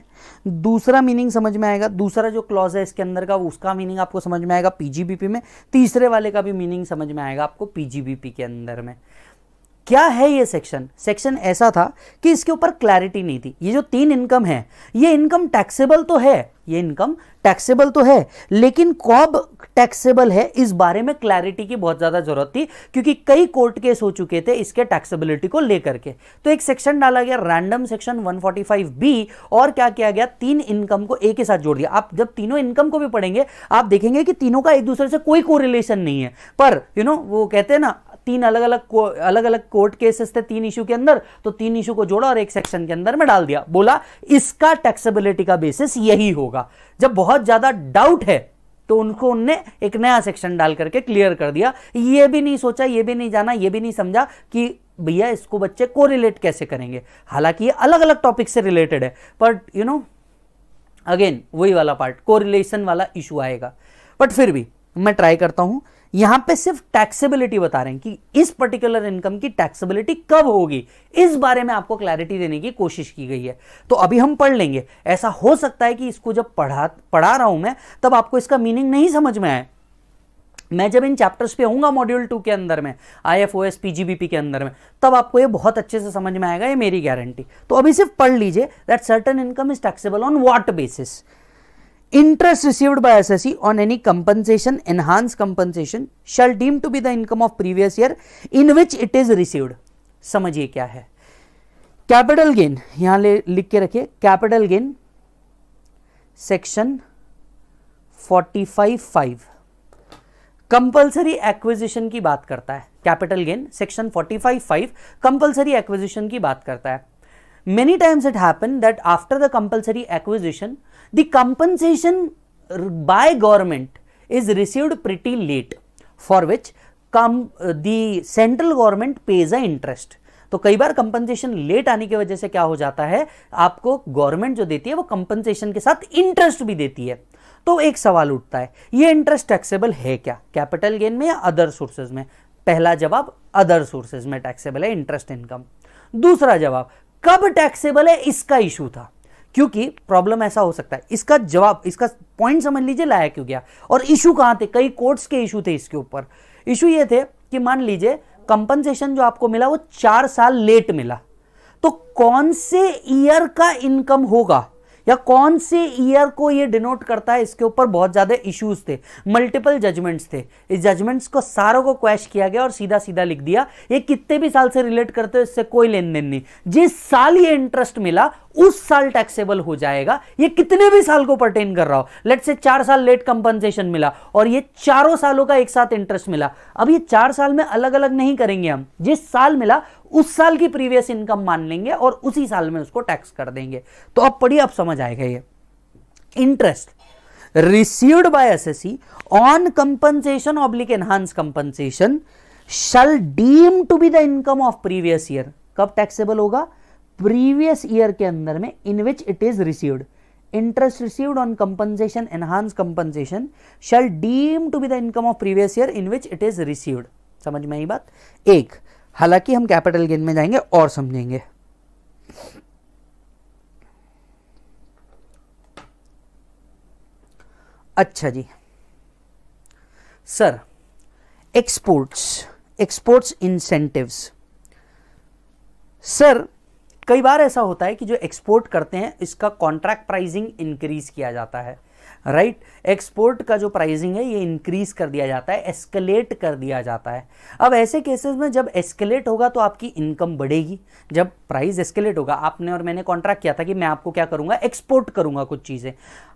दूसरा मीनिंग समझ में आएगा दूसरा जो क्लॉज है इसके अंदर का उसका मीनिंग आपको समझ में आएगा पीजीबीपी में तीसरे वाले का भी मीनिंग समझ में आएगा आपको पीजीबीपी के अंदर में क्या है ये सेक्शन सेक्शन ऐसा था कि इसके ऊपर क्लैरिटी नहीं थी ये जो तीन इनकम है ये इनकम टैक्सेबल तो है ये इनकम टैक्सेबल तो है लेकिन कॉब टैक्सेबल है इस बारे में क्लैरिटी की बहुत ज़्यादा ज़रूरत थी क्योंकि कई कोर्ट केस हो चुके थे इसके टैक्सेबिलिटी को लेकर के तो एक सेक्शन डाला गया रैंडम सेक्शन 145 बी और क्या किया गया तीन इनकम को एक के साथ जोड़ दिया आप जब तीनों इनकम को भी पढ़ेंगे आप देखेंगे कि तीनों का एक दूसरे से कोई कोरिलेशन नहीं है पर यू you नो know, वो कहते हैं ना तीन अलग अलग अलग अलग कोर्ट केसेस थे तीन इशू के अंदर तो तीन इशू को जोड़ा और एक सेक्शन के अंदर में डाल दिया बोला इसका टैक्सेबिलिटी का बेसिस यही होगा जब बहुत ज्यादा डाउट है तो उनको उनने एक नया सेक्शन डाल करके क्लियर कर दिया ये भी नहीं सोचा ये भी नहीं जाना ये भी नहीं समझा कि भैया इसको बच्चे को रिलेट कैसे करेंगे हालांकि ये अलग अलग टॉपिक से रिलेटेड है बट यू नो अगेन वही वाला पार्ट कोरिलेशन वाला इशू आएगा बट फिर भी मैं ट्राई करता हूं यहां पे सिर्फ टैक्सेबिलिटी बता रहे हैं कि इस पर्टिकुलर इनकम की टैक्सेबिलिटी कब होगी इस बारे में आपको क्लैरिटी देने की कोशिश की गई है तो अभी हम पढ़ लेंगे ऐसा हो सकता है कि इसको जब पढ़ा पढ़ा रहा हूं मैं तब आपको इसका मीनिंग नहीं समझ में आए मैं जब इन चैप्टर्स पे होऊंगा मॉड्यूल टू के अंदर में I F O S P G B P के अंदर में तब आपको ये बहुत अच्छे से समझ में आएगा ये मेरी गारंटी तो अभी सिर्फ पढ़ लीजिए that certain income is taxable on what basis interest received by assessee on any compensation enhanced compensation shall deemed to be the income of previous year in which it is received समझिए क्या है कैपिटल गेन यहां ले लिख के रखिए capital gain section 45.5 compulsory acquisition की बात करता है capital gain section 45.5 compulsory acquisition की बात करता है many times it happen that after the compulsory acquisition the compensation by government is received pretty late for which come the central government pays a interest तो कई बार कंपनसेशन लेट आने की वजह से क्या हो जाता है आपको गवर्नमेंट जो देती है वो कंपनसेशन के साथ इंटरेस्ट भी देती है तो एक सवाल उठता है ये इंटरेस्ट टैक्सेबल है क्या कैपिटल गेन में या अदर सोर्सेज में पहला जवाब अदर सोर्सेज में टैक्सेबल है इंटरेस्ट इनकम दूसरा जवाब कब टैक्सेबल है इसका इशू था क्योंकि प्रॉब्लम ऐसा हो सकता है इसका जवाब इसका पॉइंट समझ लीजिए लाया क्यों गया और इशू कहां थे कई कोर्ट्स के इशू थे इसके ऊपर इशू ये थे कि मान लीजिए कंपनसेशन जो आपको मिला वो चार साल लेट मिला तो कौन से ईयर का इनकम होगा या कौन से ईयर को ये डिनोट करता है इसके ऊपर बहुत ज़्यादा इश्यूज थे मल्टीपल जजमेंट्स थे इस जजमेंट्स को सारों को क्वेश्च किया गया और सीधा सीधा लिख दिया ये कितने भी साल से रिलेट करते हो इससे कोई लेन देन नहीं जिस साल ये इंटरेस्ट मिला उस साल टैक्सेबल हो जाएगा ये कितने भी साल को परटेन कर रहा हो लेट से चार साल लेट कंपनसेशन मिला और ये चारों सालों का एक साथ इंटरेस्ट मिला अब ये चार साल में अलग अलग नहीं करेंगे हम जिस साल मिला उस साल की प्रीवियस इनकम मान लेंगे और उसी साल में उसको टैक्स कर देंगे तो अब पढ़िए अब समझ आएगा ये interest received by S on compensation oblique enhance compensation shall deem to be the income of previous year कब टैक्सेबल होगा प्रीवियस ईयर के अंदर में in which it is received interest received on compensation enhance compensation shall deem to be the income of previous year in which it is received समझ में ही बात एक हालांकि हम कैपिटल गेन में जाएंगे और समझेंगे अच्छा जी sir exports exports incentives sir कई बार ऐसा होता है कि जो एक्सपोर्ट करते हैं इसका कॉन्ट्रैक्ट प्राइसिंग इंक्रीज किया जाता है राइट right? एक्सपोर्ट का जो प्राइसिंग है ये इंक्रीज कर दिया जाता है एस्केलेट कर दिया जाता है अब ऐसे केसेस में जब एस्केलेट होगा तो आपकी इनकम बढ़ेगी जब प्राइस एस्केलेट होगा आपने और मैंने कॉन्ट्रैक्ट किया था कि मैं आपको क्या करूंगा एक्सपोर्ट करूंगा कुछ चीज़ें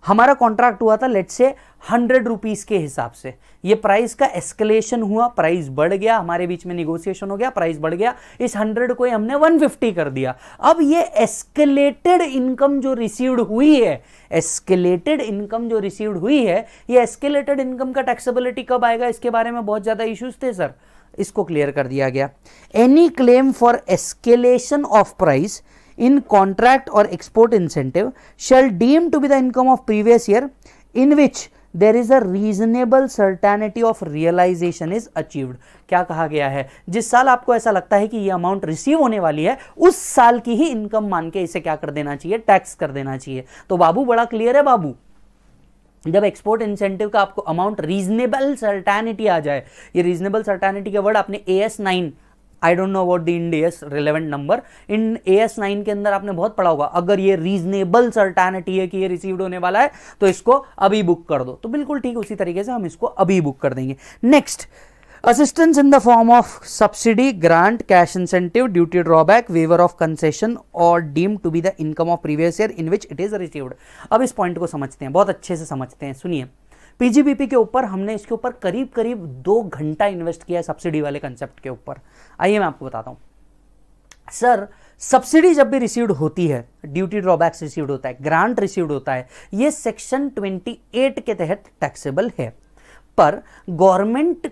हमारा कॉन्ट्रैक्ट हुआ था लेट से हंड्रेड रुपीज़ के हिसाब से ये प्राइस का एस्केलेशन हुआ प्राइस बढ़ गया हमारे बीच में निगोसिएशन हो गया प्राइस बढ़ गया इस हंड्रेड को हमने वन फिफ्टी कर दिया अब ये एस्केलेटेड इनकम जो रिसीव्ड हुई है एस्केलेटेड इनकम जो रिसीव्ड हुई है ये एस्केलेटेड इनकम का टैक्सेबिलिटी कब आएगा इसके बारे में बहुत ज़्यादा इश्यूज थे सर इसको क्लियर कर दिया गया any claim for escalation of price in contract और export incentive shall deem to be the income of previous year in which there is a reasonable certainty of realisation is achieved क्या कहा गया है जिस साल आपको ऐसा लगता है कि ये अमाउंट रिसीव होने वाली है उस साल की ही इनकम मान के इसे क्या कर देना चाहिए टैक्स कर देना चाहिए तो बाबू बड़ा क्लियर है बाबू जब एक्सपोर्ट इंसेंटिव का आपको अमाउंट रीजनेबल सर्टेनिटी आ जाए ये रीजनेबल सर्टेनिटी का वर्ड आपने A S nine I don't know about the Ind AS relevant number in A S nine के अंदर आपने बहुत पढ़ा होगा अगर ये रीजनेबल सर्टानिटी है कि ये रिसीव्ड होने वाला है तो इसको अभी बुक कर दो तो बिल्कुल ठीक उसी तरीके से हम इसको अभी बुक कर देंगे next assistance in the form of subsidy grant cash incentive duty drawback waiver of concession और deem to be the income of previous year in which it is received अब इस पॉइंट को समझते हैं बहुत अच्छे से समझते हैं सुनिए पीजीबीपी के ऊपर हमने इसके ऊपर करीब करीब दो घंटा इन्वेस्ट किया है सब्सिडी वाले कंसेप्ट के ऊपर आइए मैं आपको बताता हूं सर सब्सिडी जब भी रिसीव्ड होती है ड्यूटी ड्रॉबैक्स रिसीव्ड होता है ग्रांट रिसीव्ड होता है यह सेक्शन 28 के तहत टैक्सेबल है पर गवर्नमेंट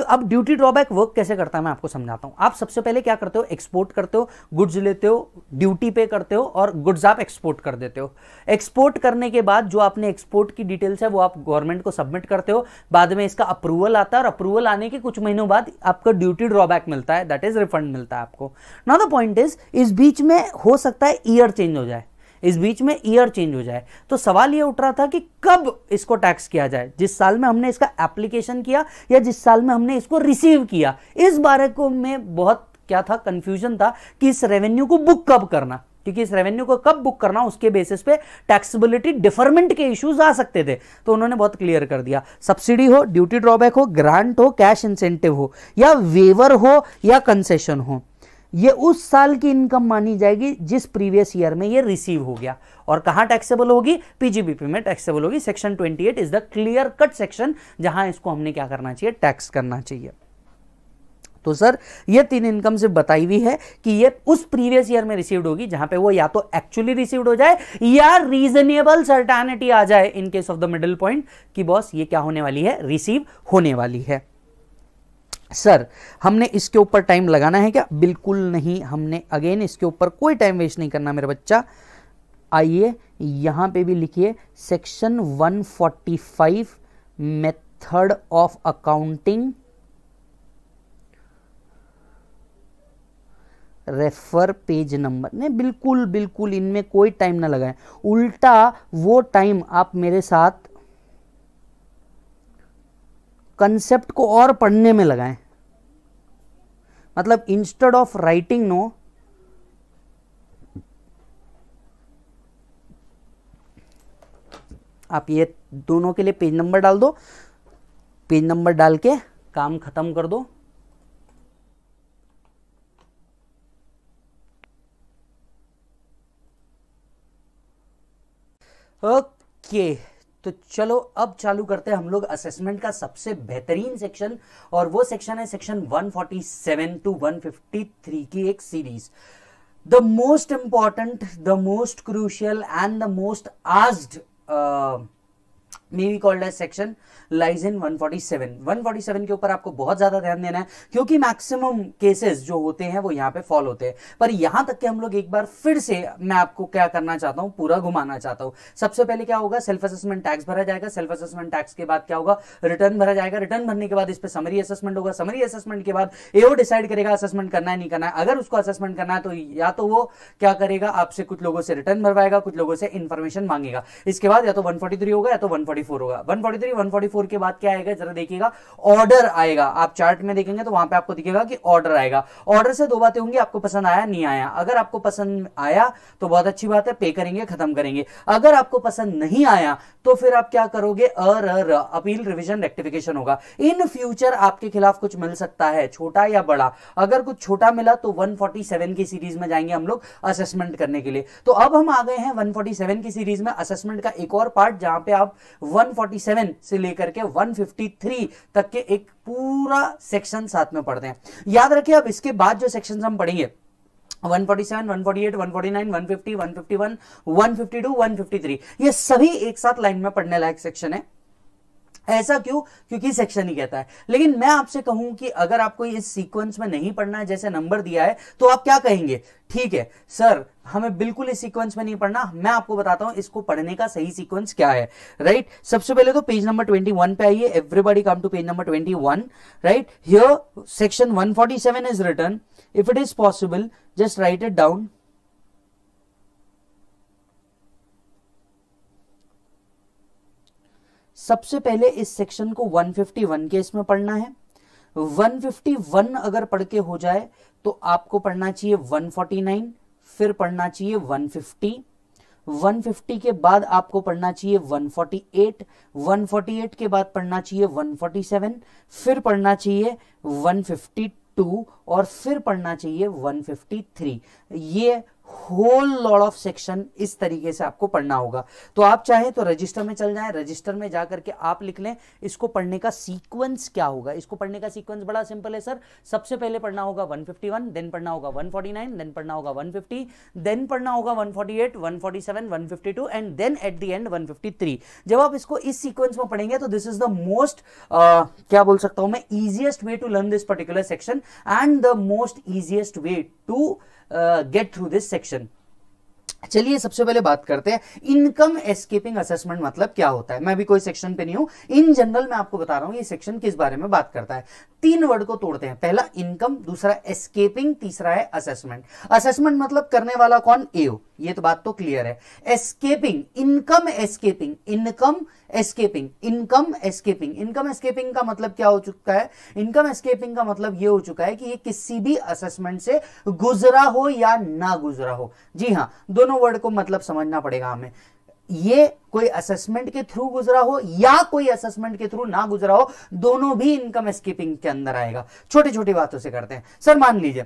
अब ड्यूटी ड्रॉबैक वर्क कैसे करता है मैं आपको समझाता हूँ आप सबसे पहले क्या करते हो एक्सपोर्ट करते हो गुड्स लेते हो ड्यूटी पे करते हो और गुड्स आप एक्सपोर्ट कर देते हो एक्सपोर्ट करने के बाद जो आपने एक्सपोर्ट की डिटेल्स है वो आप गवर्नमेंट को सबमिट करते हो बाद में इसका अप्रूवल आता है और अप्रूवल आने के कुछ महीनों बाद आपका ड्यूटी ड्रॉबैक मिलता है दैट इज रिफंड मिलता है आपको नॉ द पॉइंट इज इस बीच में हो सकता है ईयर चेंज हो जाए इस बीच में ईयर चेंज हो जाए तो सवाल ये उठ रहा था कि कब इसको टैक्स किया जाए जिस साल में हमने इसका एप्लीकेशन किया या जिस साल में हमने इसको रिसीव किया इस बारे को में बहुत क्या था कंफ्यूजन था कि इस रेवेन्यू को बुक कब करना क्योंकि इस रेवेन्यू को कब बुक करना उसके बेसिस पे टैक्सेबिलिटी डिफरमेंट के इश्यूज आ सकते थे तो उन्होंने बहुत क्लियर कर दिया सब्सिडी हो ड्यूटी ड्रॉबैक हो ग्रांट हो कैश इंसेंटिव हो या वेवर हो या कंसेशन हो ये उस साल की इनकम मानी जाएगी जिस प्रीवियस ईयर में ये रिसीव हो गया और कहाँ टैक्सेबल होगी पीजीबीपी में टैक्सेबल होगी section 28 is the clear cut section जहां इसको हमने क्या करना चाहिए टैक्स करना चाहिए तो सर ये तीन इनकम से बताई हुई है कि ये उस प्रीवियस ईयर में रिसीव्ड होगी जहां पे वो या तो एक्चुअली रिसीव्ड हो जाए या रीजनेबल सर्टानिटी आ जाए in case of the middle point कि बॉस ये क्या होने वाली है रिसीव होने वाली है सर हमने इसके ऊपर टाइम लगाना है क्या बिल्कुल नहीं हमने अगेन इसके ऊपर कोई टाइम वेस्ट नहीं करना मेरा बच्चा आइए यहां पे भी लिखिए section 145 method of accounting refer page number नहीं बिल्कुल बिल्कुल इनमें कोई टाइम ना लगाएं उल्टा वो टाइम आप मेरे साथ कंसेप्ट को और पढ़ने में लगाएं मतलब इंस्टेड ऑफ राइटिंग नो आप ये दोनों के लिए पेज नंबर डाल दो पेज नंबर डाल के काम खत्म कर दो ओके okay. तो चलो अब चालू करते हैं हम लोग असेसमेंट का सबसे बेहतरीन सेक्शन और वो सेक्शन है सेक्शन 147 टू 153 की एक series the most important the most crucial and the most asked navy called as section lies in 147 147 के ऊपर आपको बहुत ज्यादा ध्यान देना है क्योंकि मैक्सिमम केसेस जो होते हैं वो यहाँ पे फॉल होते हैं पर यहां तक के हम लोग एक बार फिर से मैं आपको क्या करना चाहता हूँ पूरा घुमाना चाहता हूँ सबसे पहले क्या होगा सेल्फ असेसमेंट टैक्स भरा जाएगा सेल्फ असेसमेंट टैक्स के बाद क्या होगा रिटर्न भरा जाएगा रिटर्न भरने के बाद इस पर समरी असेसमेंट होगा समरी असेसमेंट के बाद ए डिसाइड करेगा असेसमेंट करना है नहीं करना है अगर उसको असेसमेंट करना है तो या तो वो क्या करेगा आपसे कुछ लोगों से रिटर्न भरवाएगा कुछ लोगों से इन्फॉर्मेशन मांगेगा इसके बाद या तो वन होगा या तो वन 144 होगा 143 144 के बाद क्या आएगा जरा देखिएगा ऑर्डर आएगा आप चार्ट में देखेंगे तो वहां पे आपको दिखेगा कि ऑर्डर आएगा ऑर्डर से दो बातें होंगी आपको पसंद आया नहीं आया अगर आपको पसंद आया तो बहुत अच्छी बात है पे करेंगे खत्म करेंगे अगर आपको पसंद नहीं आया तो फिर आप क्या करोगे uh uh appeal revision rectification होगा इन फ्यूचर आपके खिलाफ कुछ मिल सकता है छोटा या बड़ा अगर कुछ छोटा मिला तो 147 की सीरीज में जाएंगे हम लोग असेसमेंट करने के लिए तो अब हम आ गए हैं 147 की सीरीज में असेसमेंट का एक और पार्ट जहां पे आप 147 से लेकर के 153 तक के एक पूरा सेक्शन साथ में पढ़ते हैं याद रखिए अब इसके बाद जो सेक्शन हम पढ़ेंगे 147, 148, 149, 150, 151, 152, 153 ये सभी एक साथ लाइन में पढ़ने लायक सेक्शन है ऐसा क्यों क्योंकि सेक्शन ही कहता है लेकिन मैं आपसे कहूं कि अगर आपको इस सीक्वेंस में नहीं पढ़ना है जैसे नंबर दिया है तो आप क्या कहेंगे ठीक है सर हमें बिल्कुल इस सीक्वेंस में नहीं पढ़ना मैं आपको बताता हूं इसको पढ़ने का सही सीक्वेंस क्या है राइट सबसे पहले तो पेज नंबर 21 पे आइए everybody come to page number 21 right here section 147 is written if it is possible just write it down सबसे पहले इस सेक्शन को 151 के इसमें पढ़ना है 151 अगर पढ़ के हो जाए तो आपको पढ़ना चाहिए 149 फिर पढ़ना चाहिए 150 150 के बाद आपको पढ़ना चाहिए 148 148 के बाद पढ़ना चाहिए 147 फिर पढ़ना चाहिए 152 और फिर पढ़ना चाहिए 153 ये होल लॉर्ड ऑफ सेक्शन इस तरीके से आपको पढ़ना होगा तो आप चाहे तो रजिस्टर में चल जाए रजिस्टर में जाकर के आप लिख लें इसको पढ़ने का सीक्वेंस क्या होगा इसको पढ़ने का सीक्वेंस बड़ा सिंपल है सर सबसे पहले पढ़ना होगा 151 देन पढ़ना होगा 149 देन पढ़ना होगा 150 देन पढ़ना होगा 148 147 152 and then at the end 153 जब आप इसको इस सीक्वेंस में पढ़ेंगे तो दिस इज द मोस्ट क्या बोल सकता हूं मैं easiest way to learn this particular section and the most easiest way to get through this section चलिए सबसे पहले बात करते हैं इनकम एस्केपिंग असेसमेंट मतलब क्या होता है मैं भी कोई सेक्शन पे नहीं हूं इन जनरल मैं आपको बता रहा हूं ये सेक्शन किस बारे में बात करता है तीन वर्ड को तोड़ते हैं पहला इनकम दूसरा एस्केपिंग तीसरा है असेसमेंट असेसमेंट मतलब करने वाला कौन एओ ये तो बात तो क्लियर है escaping income escaping income escaping income escaping income escaping का मतलब क्या हो चुका है इनकम एस्केपिंग का मतलब ये हो चुका है कि ये किसी भी असेसमेंट से गुजरा हो या ना गुजरा हो जी हाँ दोनों वर्ड को मतलब समझना पड़ेगा हमें ये कोई असेसमेंट के थ्रू गुजरा हो या कोई असेसमेंट के थ्रू ना गुजरा हो दोनों भी इनकम स्कीपिंग के अंदर आएगा छोटी छोटी बातों से करते हैं सर मान लीजिए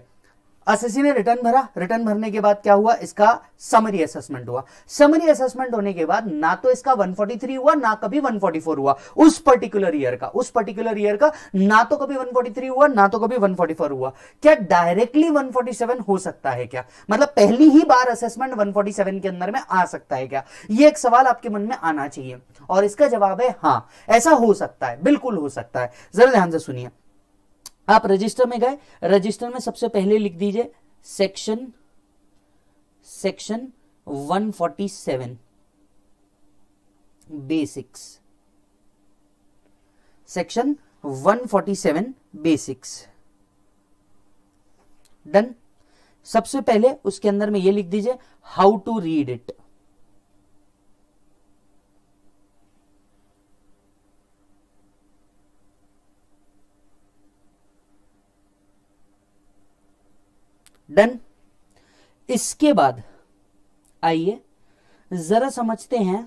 एसएससी ने रिटर्न भरा रिटर्न भरने के बाद क्या हुआ इसका समरी असेसमेंट हुआ समरी असेसमेंट होने के बाद ना तो इसका 143 हुआ ना कभी 144 हुआ उस पर्टिकुलर ईयर का उस पर्टिकुलर ईयर का ना तो कभी 143 हुआ ना तो कभी 144 हुआ क्या डायरेक्टली 147 हो सकता है क्या मतलब पहली ही बार असेसमेंट 147 के अंदर में आ सकता है क्या ये एक सवाल आपके मन में आना चाहिए और इसका जवाब है हाँ ऐसा हो सकता है बिल्कुल हो सकता है जरा ध्यान से सुनिए आप रजिस्टर में गए रजिस्टर में सबसे पहले लिख दीजिए section section 147 basics section 147 basics done सबसे पहले उसके अंदर में ये लिख दीजिए how to read it done इसके बाद आइए जरा समझते हैं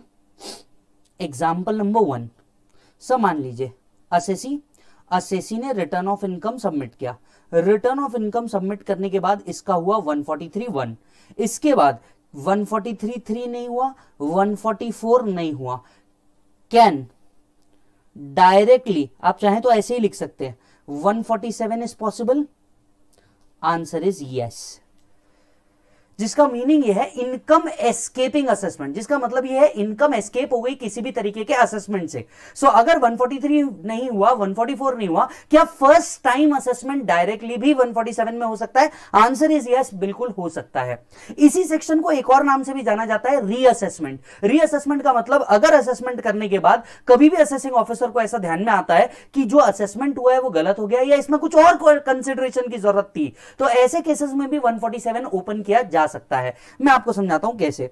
एग्जाम्पल नंबर वन सब मान लीजिए असेसी असेसी ने रिटर्न ऑफ इनकम सबमिट किया रिटर्न ऑफ इनकम सबमिट करने के बाद इसका हुआ 143.1 वन इसके बाद 143.3 थ्री नहीं हुआ 144 नहीं हुआ कैन डायरेक्टली आप चाहें तो ऐसे ही लिख सकते हैं 147 is possible Answer is yes. जिसका मीनिंग यह है इनकम एस्केपिंग असेसमेंट जिसका मतलब यह है इनकम एस्केप हो गई किसी भी तरीके के असेसमेंट से सो so, अगर 143 नहीं हुआ 144 नहीं हुआ क्या फर्स्ट टाइम असेसमेंट डायरेक्टली भी 147 में हो सकता है आंसर इज यस बिल्कुल हो सकता है इसी सेक्शन को एक और नाम से भी जाना जाता है रीअसेसमेंट रीअसेसमेंट का मतलब अगर असेसमेंट करने के बाद कभी भी असेसिंग ऑफिसर को ऐसा ध्यान में आता है कि जो असेसमेंट हुआ है वो गलत हो गया या इसमें कुछ और कंसिडरेशन की जरूरत थी तो ऐसे केसेस में भी वन ओपन किया जा जा सकता है मैं आपको समझाता हूं कैसे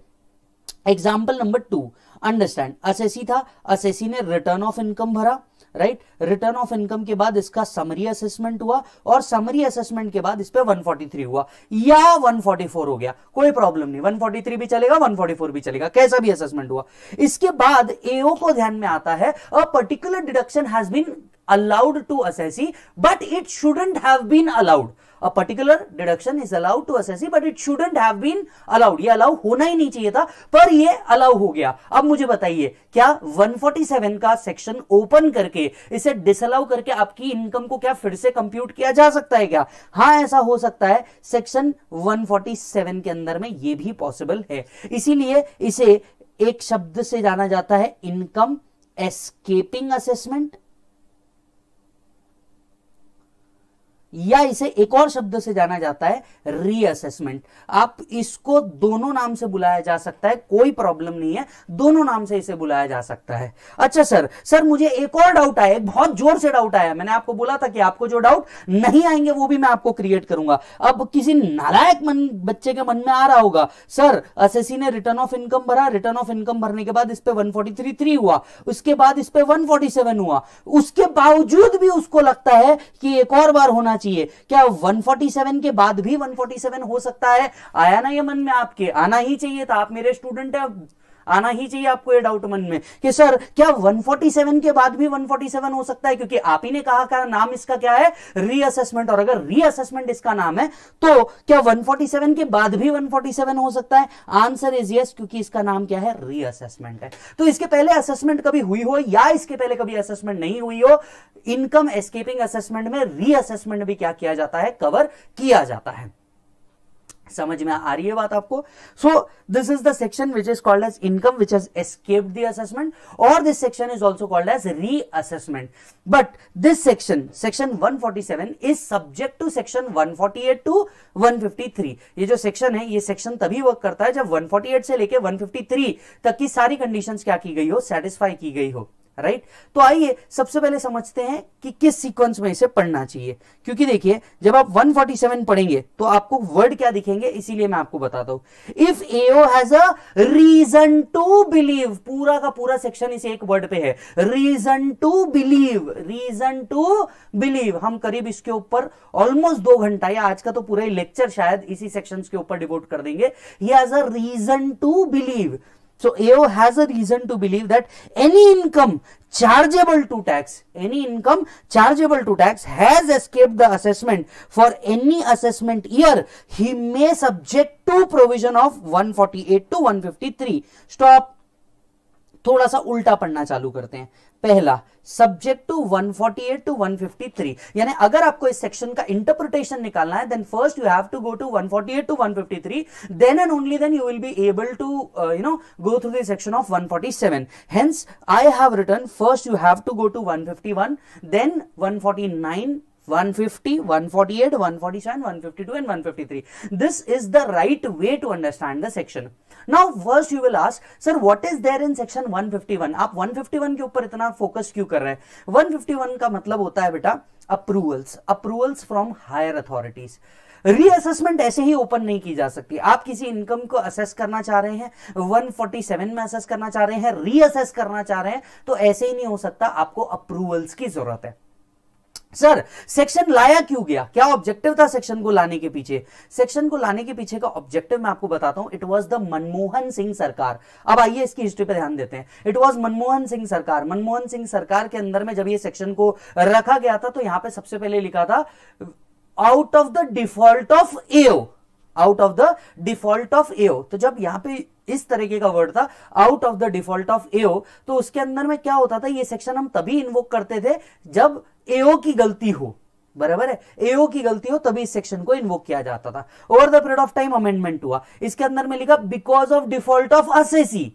example number two understand assessee था असेसी ने रिटर्न ऑफ इनकम भरा राइट रिटर्न ऑफ इनकम के बाद इसका समरी असेसमेंट हुआ और समरी असेसमेंट के बाद इस पे 143 हुआ या 144 हो गया कोई प्रॉब्लम नहीं 143 भी चलेगा 144 भी चलेगा कैसा भी असेसमेंट हुआ इसके बाद एओ को ध्यान में आता है a particular deduction has been allowed to assessee but it shouldn't have been allowed a particular deduction is allowed to assessee but it shouldn't have been allowed ये अलाउ होना ही नहीं चाहिए था पर ये अलाउ हो गया अब मुझे बताइए क्या 147 का सेक्शन ओपन करके इसे डिसअलाउ करके आपकी इनकम को क्या फिर से कंप्यूट किया जा सकता है क्या हाँ ऐसा हो सकता है सेक्शन 147 के अंदर में ये भी पॉसिबल है इसीलिए इसे एक शब्द से जाना जाता है इनकम एस्केपिंग असेसमेंट या इसे एक और शब्द से जाना जाता है रीअसेसमेंट आप इसको दोनों नाम से बुलाया जा सकता है कोई प्रॉब्लम नहीं है दोनों नाम से इसे बुलाया जा सकता है अच्छा सर सर मुझे एक और डाउट आया बहुत जोर से डाउट आया मैंने आपको बोला था कि आपको जो डाउट नहीं आएंगे वो भी मैं आपको क्रिएट करूंगा अब किसी नालायक मन बच्चे के मन में आ रहा होगा सर असेसी ने रिटर्न ऑफ इनकम भरा रिटर्न ऑफ इनकम भरने के बाद इस पर वन हुआ उसके बाद इस पर वन हुआ उसके बावजूद भी उसको लगता है कि एक और बार होना चाहिए चाहिए क्या 147 के बाद भी 147 हो सकता है आया ना ये मन में आपके आना ही चाहिए था आप मेरे स्टूडेंट है आना ही चाहिए आपको ये डाउट मन में कि सर क्या 147 के बाद भी 147 हो सकता है क्योंकि आप ही ने कहा क्या नाम इसका क्या है रीअसेसमेंट और अगर रीअसेसमेंट इसका नाम है तो क्या 147 के बाद भी 147 हो सकता है आंसर इज यस क्योंकि इसका नाम क्या है रीअसेसमेंट है तो इसके पहले असेसमेंट कभी हुई हो या इसके पहले कभी असेसमेंट नहीं हुई हो इनकम एस्केपिंग असेसमेंट में रीअसेसमेंट भी क्या किया जाता है कवर किया जाता है समझ में आ रही है बात आपको so this is the section which is called as income which has escaped the assessment और this section is also called as reassessment but this section section 147 is subject to section 148 to 153 ये जो सेक्शन है ये सेक्शन तभी वर्क करता है जब 148 से लेके 153 तक की सारी कंडीशंस क्या की गई हो सेटिस्फाई की गई हो राइट तो आइए सबसे पहले समझते हैं कि किस सीक्वेंस में इसे पढ़ना चाहिए क्योंकि देखिए जब आप 147 पढ़ेंगे तो आपको वर्ड क्या दिखेंगे इसीलिए मैं आपको बताता हूं if AO has a reason to believe पूरा का पूरा सेक्शन इसे एक वर्ड पे है reason to believe reason to believe हम करीब इसके ऊपर ऑलमोस्ट दो घंटा या आज का तो पूरा लेक्चर शायद इसी सेक्शन के ऊपर डिवोट कर देंगे he has a reason to believe So AO has a reason to believe that any income chargeable to tax, any income chargeable to tax has escaped the assessment for any assessment year, he may subject to provision of 148 to 153. Stop. थोड़ा सा उल्टा पढ़ना चालू करते हैं पहला सब्जेक्ट टू 148 टू 153 यानी अगर आपको इस सेक्शन का इंटरप्रिटेशन निकालना है then first you have to go to 148 to 153 then and only then you will be able to you know go through the section of 147 hence I have written first you have to go to 151 then 149 This is the right way to understand the section. Now first you will ask, sir what is there in section 151? आप 151 के ऊपर इतना फोकस क्यों कर रहे हैं 151 का मतलब होता है बेटा approvals approvals from higher authorities reassessment ऐसे ही ओपन नहीं की जा सकती आप किसी इनकम को असेस करना चाह रहे हैं 147 में असेस करना चाह रहे हैं रीअसेस करना चाह रहे हैं तो ऐसे ही नहीं हो सकता आपको अप्रूवल्स की जरूरत है सर सेक्शन लाया क्यों गया क्या ऑब्जेक्टिव था सेक्शन को लाने के पीछे सेक्शन को लाने के पीछे का ऑब्जेक्टिव मैं आपको बताता हूं it was the Manmohan Singh सरकार अब आइए इसकी हिस्ट्री पर ध्यान देते हैं इट वाज मनमोहन सिंह सरकार मनमोहन सिंह सरकार के अंदर में जब ये सेक्शन को रखा गया था तो यहां पर सबसे पहले लिखा था out of the default of AO out of the default of AO तो जब यहां पे इस तरीके का वर्ड था out of the default of AO तो उसके अंदर में क्या होता था ये सेक्शन हम तभी इन्वोक करते थे जब एओ की गलती हो बराबर है एओ की गलती हो तभी इस सेक्शन को इन्वोक किया जाता था over the period of time amendment हुआ इसके अंदर में लिखा because of default of assessee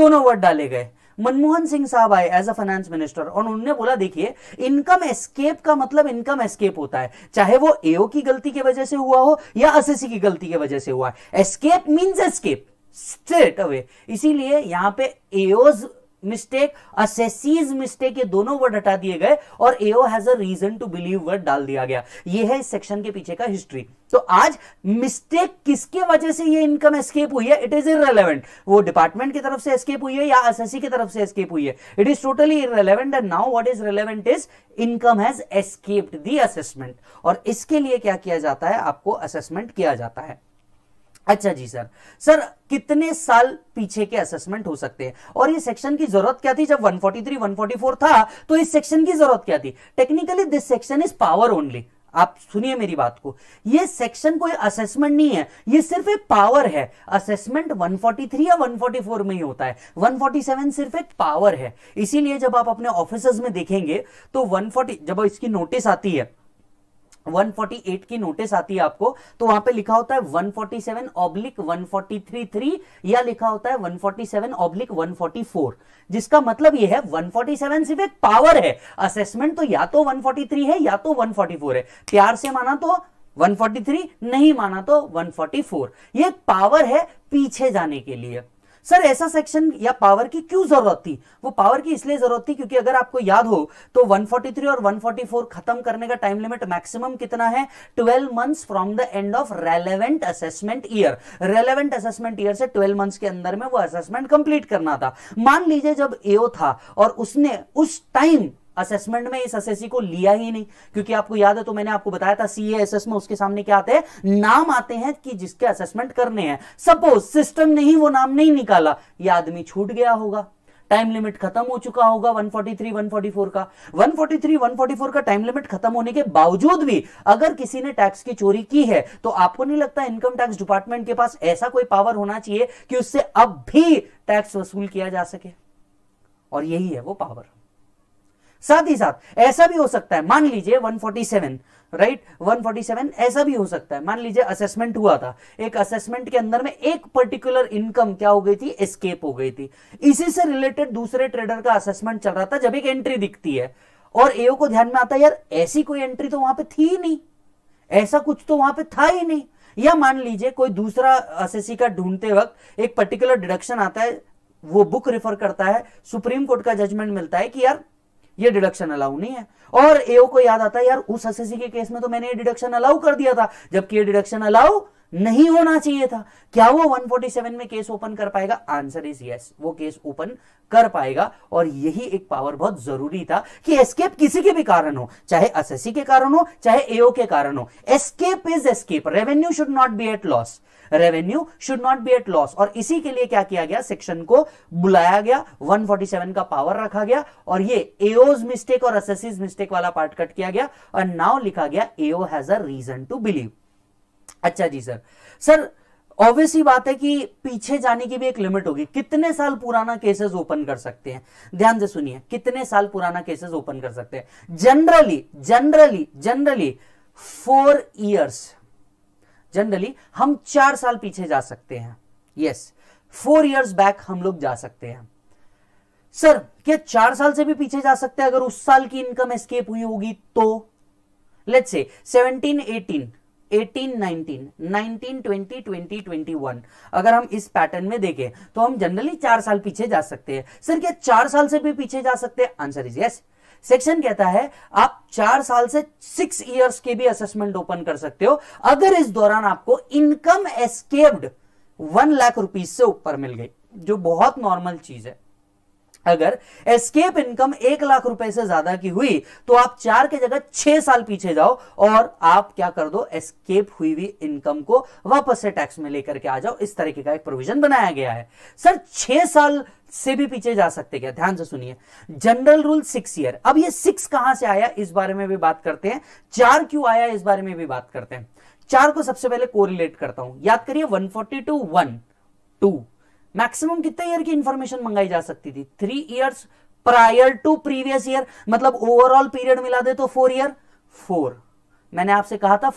दोनों वर्ड डाले गए मनमोहन सिंह साहब आए एज अ फाइनेंस मिनिस्टर और उन्होंने बोला देखिए इनकम एस्केप का मतलब इनकम एस्केप होता है चाहे वो एओ की गलती की वजह से हुआ हो या असेसी की गलती की वजह से हुआ है escape means escape straight away इसीलिए यहां पे एओज मिस्टेक असेसीज मिस्टेक ये दोनों वर्ड हटा दिए गए और AO has a reason to believe word डाल दिया गया ये है इस सेक्शन के पीछे का हिस्ट्री तो आज मिस्टेक किसके वजह से ये इनकम एस्केप हुई है इट इज इरेलीवेंट वो डिपार्टमेंट की तरफ से एस्केप हुई है या असेसी की तरफ से एस्केप हुई है it is totally irrelevant and now what is relevant is income has escaped the assessment और इसके लिए क्या किया जाता है आपको असेसमेंट किया जाता है अच्छा जी सर सर कितने साल पीछे के असेसमेंट हो सकते हैं और ये सेक्शन की जरूरत क्या थी जब 143 144 था तो इस सेक्शन की जरूरत क्या थी technically this section is power only आप सुनिए मेरी बात को ये सेक्शन कोई असेसमेंट नहीं है ये सिर्फ एक पावर है असेसमेंट 143 या 144 में ही होता है 147 सिर्फ एक पावर है इसीलिए जब आप अपने ऑफिस में देखेंगे तो 140 जब इसकी नोटिस आती है 148 की नोटिस आती है आपको तो वहां पे लिखा होता है 147 ऑब्लिक वन या लिखा होता है 147 ऑब्लिक वन जिसका मतलब यह है 147 सिर्फ एक पावर है असेसमेंट तो या तो 143 है या तो 144 है प्यार से माना तो 143 नहीं माना तो 144 ये पावर है पीछे जाने के लिए सर ऐसा सेक्शन या पावर की क्यों जरूरत थी वो पावर की इसलिए जरूरत थी क्योंकि अगर आपको याद हो तो 143 और 144 खत्म करने का टाइम लिमिट मैक्सिमम कितना है 12 months from the end of relevant assessment year relevant assessment year से 12 मंथ्स के अंदर में वो असेसमेंट कंप्लीट करना था मान लीजिए जब एओ था और उसने उस टाइम असेसमेंट में इस एसएससी को लिया ही नहीं क्योंकि आपको याद है तो मैंने आपको बताया था सी एस में उसके सामने क्या आते हैं नाम आते हैं कि जिसके असेसमेंट करने हैं सपोज सिस्टम ने ही वो नाम नहीं निकाला ये आदमी छूट गया होगा टाइम लिमिट खत्म हो चुका होगा 143, 144 का 143, 144 का टाइम लिमिट खत्म होने के बावजूद भी अगर किसी ने टैक्स की चोरी की है तो आपको नहीं लगता इनकम टैक्स डिपार्टमेंट के पास ऐसा कोई पावर होना चाहिए कि उससे अब भी टैक्स वसूल किया जा सके और यही है वो पावर साथ ही साथ ऐसा भी हो सकता है मान लीजिए 147 राइट right? 147 ऐसा भी हो सकता है मान लीजिए असेसमेंट हुआ था एक असेसमेंट के अंदर में एक पर्टिकुलर इनकम क्या हो गई थी एस्केप हो गई थी इसी से रिलेटेड दूसरे ट्रेडर का असेसमेंट चल रहा था जब एक एंट्री दिखती है और एओ को ध्यान में आता है यार ऐसी कोई एंट्री तो वहां पर थी ही नहीं ऐसा कुछ तो वहां पर था ही नहीं या मान लीजिए कोई दूसरा असेसी का ढूंढते वक्त एक पर्टिकुलर डिडक्शन आता है वो बुक रिफर करता है सुप्रीम कोर्ट का जजमेंट मिलता है कि यार ये डिडक्शन अलाउ नहीं है और एओ को याद आता है यार उस एसएससी के केस में तो मैंने ये डिडक्शन अलाउ कर दिया था जबकि ये डिडक्शन अलाउ नहीं होना चाहिए था क्या वो 147 में केस ओपन कर पाएगा आंसर इज यस वो केस ओपन कर पाएगा और यही एक पावर बहुत जरूरी था कि एस्केप किसी के भी कारण हो चाहे एसएससी के कारण हो चाहे एओ के कारण हो escape is escape revenue should not be at loss revenue should not be at loss और इसी के लिए क्या किया गया सेक्शन को बुलाया गया 147 का पावर रखा गया और ये एओज मिस्टेक और असेसिस मिस्टेक वाला पार्ट कट किया गया और नाउ लिखा गया AO has a reason to believe अच्छा जी सर सर ऑब्वियसली बात है कि पीछे जाने की भी एक लिमिट होगी कितने साल पुराना केसेस ओपन कर सकते हैं ध्यान से सुनिए कितने साल पुराना केसेस ओपन कर सकते हैं generally generally generally four years generally हम चार साल पीछे जा सकते हैं यस फोर इयर्स बैक हम लोग जा सकते हैं सर क्या चार साल से भी पीछे जा सकते हैं अगर उस साल की इनकम एस्केप हुई होगी तो लेट्स से 17, 18, 18, 19, 19, 20, ट्वेंटी 21 अगर हम इस पैटर्न में देखें तो हम जनरली चार साल पीछे जा सकते हैं सर क्या चार साल से भी पीछे जा सकते हैं आंसर इज यस सेक्शन कहता है आप चार साल से सिक्स इयर्स की भी असेसमेंट ओपन कर सकते हो अगर इस दौरान आपको income escaped one lakh rupees से ऊपर मिल गई जो बहुत नॉर्मल चीज है अगर एस्केप इनकम एक लाख रुपए से ज्यादा की हुई तो आप चार के जगह छह साल पीछे जाओ और आप क्या कर दो एस्केप हुई हुई इनकम को वापस से टैक्स में लेकर के आ जाओ इस तरीके का एक प्रोविजन बनाया गया है सर छह साल से भी पीछे जा सकते क्या ध्यान से सुनिए जनरल रूल सिक्स ईयर अब ये सिक्स कहां से आया इस बारे में भी बात करते हैं चार क्यों आया इस बारे में भी बात करते हैं चार को सबसे पहले कोरिलेट करता हूं याद करिए one forty two one two maximum कितने ईयर की इंफॉर्मेशन मंगाई जा सकती थी three years prior to previous year मतलब ओवरऑल पीरियड मिला दे तो फोर ईयर फोर मैंने आपसे कहा था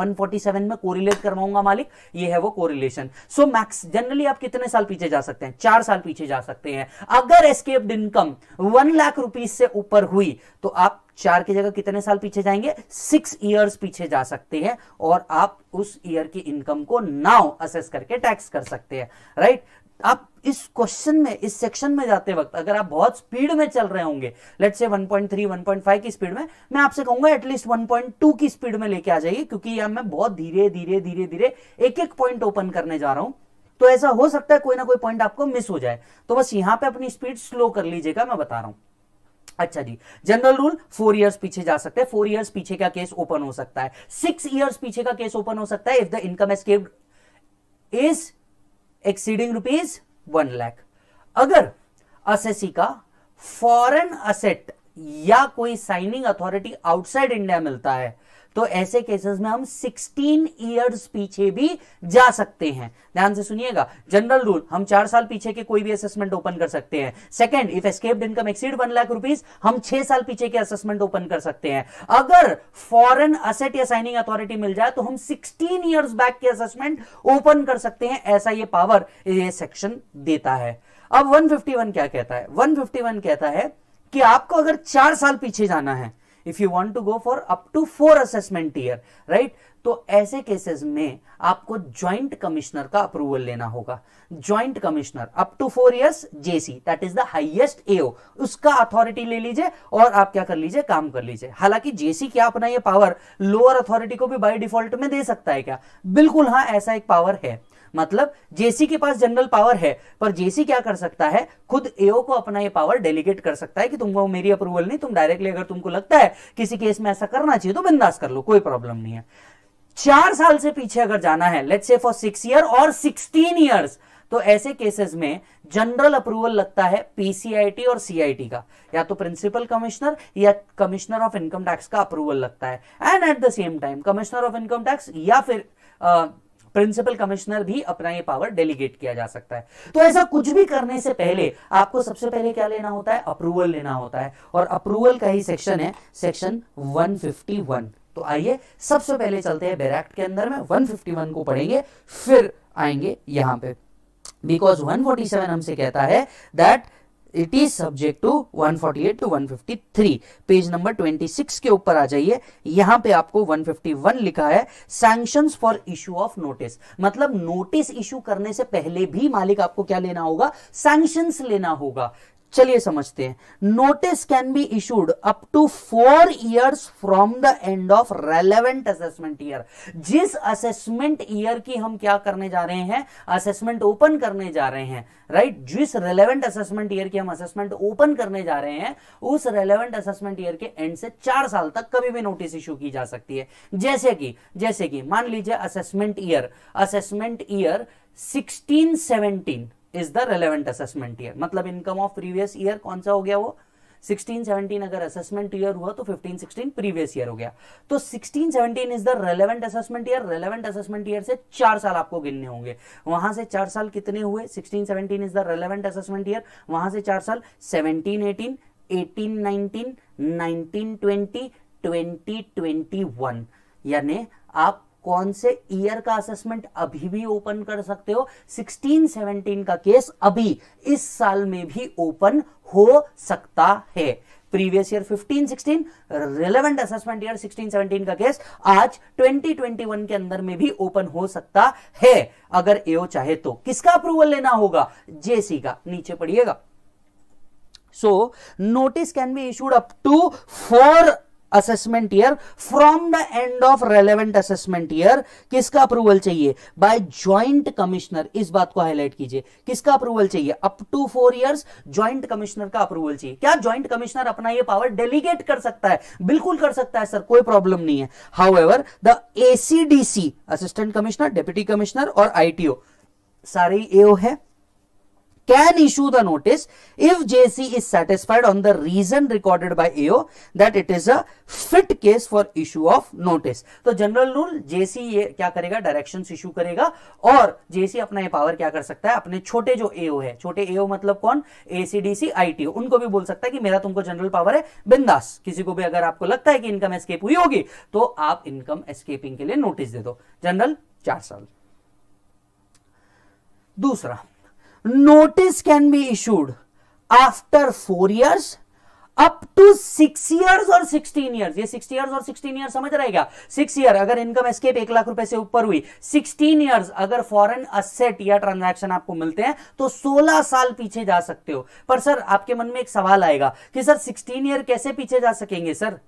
147 में कोरिलेट करवाऊंगा मालिक ये है वो कोरिलेशन सो मैक्स जनरली आप कितने साल पीछे जा सकते हैं चार साल पीछे जा सकते हैं अगर escaped income one lakh rupees से ऊपर हुई तो आप चार की जगह कितने साल पीछे जाएंगे सिक्स इयर्स पीछे जा सकते हैं और आप उस ईयर की इनकम को नाउ असेस करके टैक्स कर सकते हैं राइट right? आप इस क्वेश्चन में इस सेक्शन में जाते वक्त अगर आप बहुत स्पीड में चल रहे होंगे लेट से 1.3 1.5 की स्पीड में मैं आपसे कहूंगा एटलीस्ट 1.2 की स्पीड में लेके आ जाइए क्योंकि यहां मैं बहुत धीरे धीरे धीरे धीरे एक एक पॉइंट ओपन करने जा रहा हूं तो ऐसा हो सकता है कोई ना कोई पॉइंट आपको मिस हो जाए तो बस यहां पर अपनी स्पीड स्लो कर लीजिएगा मैं बता रहा हूं अच्छा जी जनरल रूल फोर इयर्स पीछे जा सकते हैं फोर इयर्स पीछे का केस ओपन हो सकता है सिक्स इयर्स पीछे का केस ओपन हो सकता है if the income escaped is exceeding rupees one lakh अगर असेसी का फॉरेन असेट या कोई साइनिंग अथॉरिटी आउटसाइड इंडिया मिलता है तो ऐसे केसेस में हम 16 इयर्स पीछे भी जा सकते हैं ध्यान से सुनिएगा जनरल रूल हम चार साल पीछे के कोई भी असेसमेंट ओपन कर सकते हैं second if escaped income exceed one lakh rupees हम छह साल पीछे के असेसमेंट ओपन कर सकते हैं अगर फॉरेन असेट या साइनिंग अथॉरिटी मिल जाए तो हम सिक्सटीन ईयर्स बैक के असेसमेंट ओपन कर सकते हैं ऐसा ये पावर ये सेक्शन देता है अब 151 क्या कहता है 151 कहता है कि आपको अगर चार साल पीछे जाना है if you want to go for up to four assessment year right तो ऐसे केसेस में आपको ज्वाइंट कमिश्नर का अप्रूवल लेना होगा joint commissioner up to four years JC that is the highest AO उसका अथॉरिटी ले लीजिए और आप क्या कर लीजिए काम कर लीजिए हालांकि जेसी क्या अपना ये पावर लोअर अथॉरिटी को भी बाय डिफॉल्ट में दे सकता है क्या बिल्कुल हाँ ऐसा एक पावर है मतलब जेसी के पास जनरल पावर है पर जेसी क्या कर सकता है खुद एओ को अपना ये पावर डेलीगेट कर सकता है कि तुमको मेरी अप्रूवल नहीं तुम डायरेक्टली अगर तुमको लगता है किसी केस में ऐसा करना चाहिए तो बिंदास कर लो कोई प्रॉब्लम नहीं है चार साल से पीछे अगर जाना है let's say for six year और सिक्सटीन ईयर्स तो ऐसे केसेस में जनरल अप्रूवल लगता है पीसीआईटी और सीआईटी का या तो प्रिंसिपल कमिश्नर या कमिश्नर ऑफ इनकम टैक्स का अप्रूवल लगता है and at the same time commissioner of income tax या फिर आ, प्रिंसिपल कमिश्नर भी अपना ये पावर डेलीगेट किया जा सकता है तो ऐसा कुछ भी करने से पहले आपको सबसे पहले क्या लेना होता है अप्रूवल लेना होता है और अप्रूवल का ही सेक्शन है सेक्शन 151 तो आइए सबसे पहले चलते हैं बेरैक्ट के अंदर में 151 को पढ़ेंगे फिर आएंगे यहां पे बिकॉज 147 हमसे कहता है that it is subject to 148 to 153 page number 26 के ऊपर आ जाइए यहां पे आपको 151 लिखा है sanctions for issue of notice मतलब नोटिस इशू करने से पहले भी मालिक आपको क्या लेना होगा सैंक्शंस लेना होगा चलिए समझते हैं notice can be issued up to four years from the end of relevant assessment year जिस असेसमेंट ईयर की हम क्या करने जा रहे हैं असेसमेंट ओपन करने जा रहे हैं राइट right? जिस रेलेवेंट असेसमेंट ईयर की हम असेसमेंट ओपन करने जा रहे हैं उस रेलेवेंट असेसमेंट ईयर के एंड से चार साल तक कभी भी नोटिस इशू की जा सकती है जैसे कि जैसे कि मान लीजिए assessment year assessment year sixteen seventeen is the relevant assessment year मतलब इनकम ऑफ प्रीवियस ईयर कौन सा हो गया वो 16 17 अगर असेसमेंट ईयर हुआ तो 15 16 प्रीवियस ईयर हो गया तो 16 17 is the relevant assessment year relevant assessment year से चार साल आपको गिनने होंगे वहां से चार साल कितने हुए 16 17 is the relevant assessment year वहां से चार साल 17 18 18 19 19 20 20 21 यानी आप कौन से ईयर का असेसमेंट अभी भी ओपन कर सकते हो 16 17 का केस अभी इस साल में भी ओपन हो सकता है previous year 15 16 relevant assessment year 16 17 का केस आज 2021 के अंदर में भी ओपन हो सकता है अगर एओ चाहे तो किसका अप्रूवल लेना होगा जेसी का नीचे पढ़िएगा so notice can be issued up to four assessment year from the end of relevant assessment year किसका अप्रूवल चाहिए बाय ज्वाइंट कमिश्नर इस बात को हाईलाइट कीजिए किसका अप्रूवल चाहिए up to four years joint commissioner का अप्रूवल चाहिए क्या ज्वाइंट कमिश्नर अपना ये पावर डेलीगेट कर सकता है बिल्कुल कर सकता है सर कोई प्रॉब्लम नहीं है however the ACDC assistant commissioner deputy commissioner और आईटीओ सारे एओ है can issue the notice if JC is satisfied on the reason recorded by AO that it is a fit case for issue of notice. तो general rule JC ये क्या करेगा directions issue करेगा और JC अपना ये power क्या कर सकता है अपने छोटे जो AO है छोटे AO मतलब कौन ACDC ITO उनको भी बोल सकता है कि मेरा तुमको general power है बिंदास किसी को भी अगर आपको लगता है कि income escape हुई होगी तो आप income escaping के लिए notice दे दो general चार साल दूसरा notice can be issued after four years up to six years और सिक्सटीन ईयर्स ये सिक्स ईयर्स और सिक्सटीन ईयर समझ रहेगा सिक्स ईयर अगर इनकम स्केप एक लाख रुपए से ऊपर हुई सिक्सटीन ईयर्स अगर फॉरन असेट या ट्रांजेक्शन आपको मिलते हैं तो सोलह साल पीछे जा सकते हो पर सर आपके मन में एक सवाल आएगा कि सर सिक्सटीन ईयर कैसे पीछे जा सकेंगे सर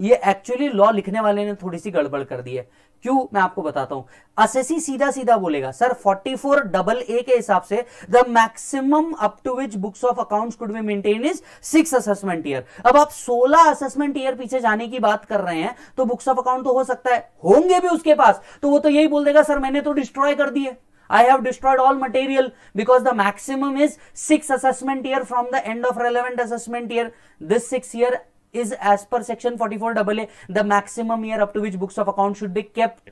ये एक्चुअली लॉ लिखने वाले ने थोड़ी सी गड़बड़ कर दी है क्यों मैं आपको बताता हूं असेसी सीधा सीधा बोलेगा सर 44 डबल ए के हिसाब से the maximum up to which books of accounts could be maintain is six assessment year अब आप 16 असेसमेंट ईयर पीछे जाने की बात कर रहे हैं तो बुक्स ऑफ अकाउंट तो हो सकता है होंगे भी उसके पास तो वो तो यही बोल देगा सर मैंने तो डिस्ट्रॉय कर दिए I have destroyed all material because the maximum is six assessment year from the end of relevant assessment year. This six year is as per section 44AA the maximum year up to which books of account should be kept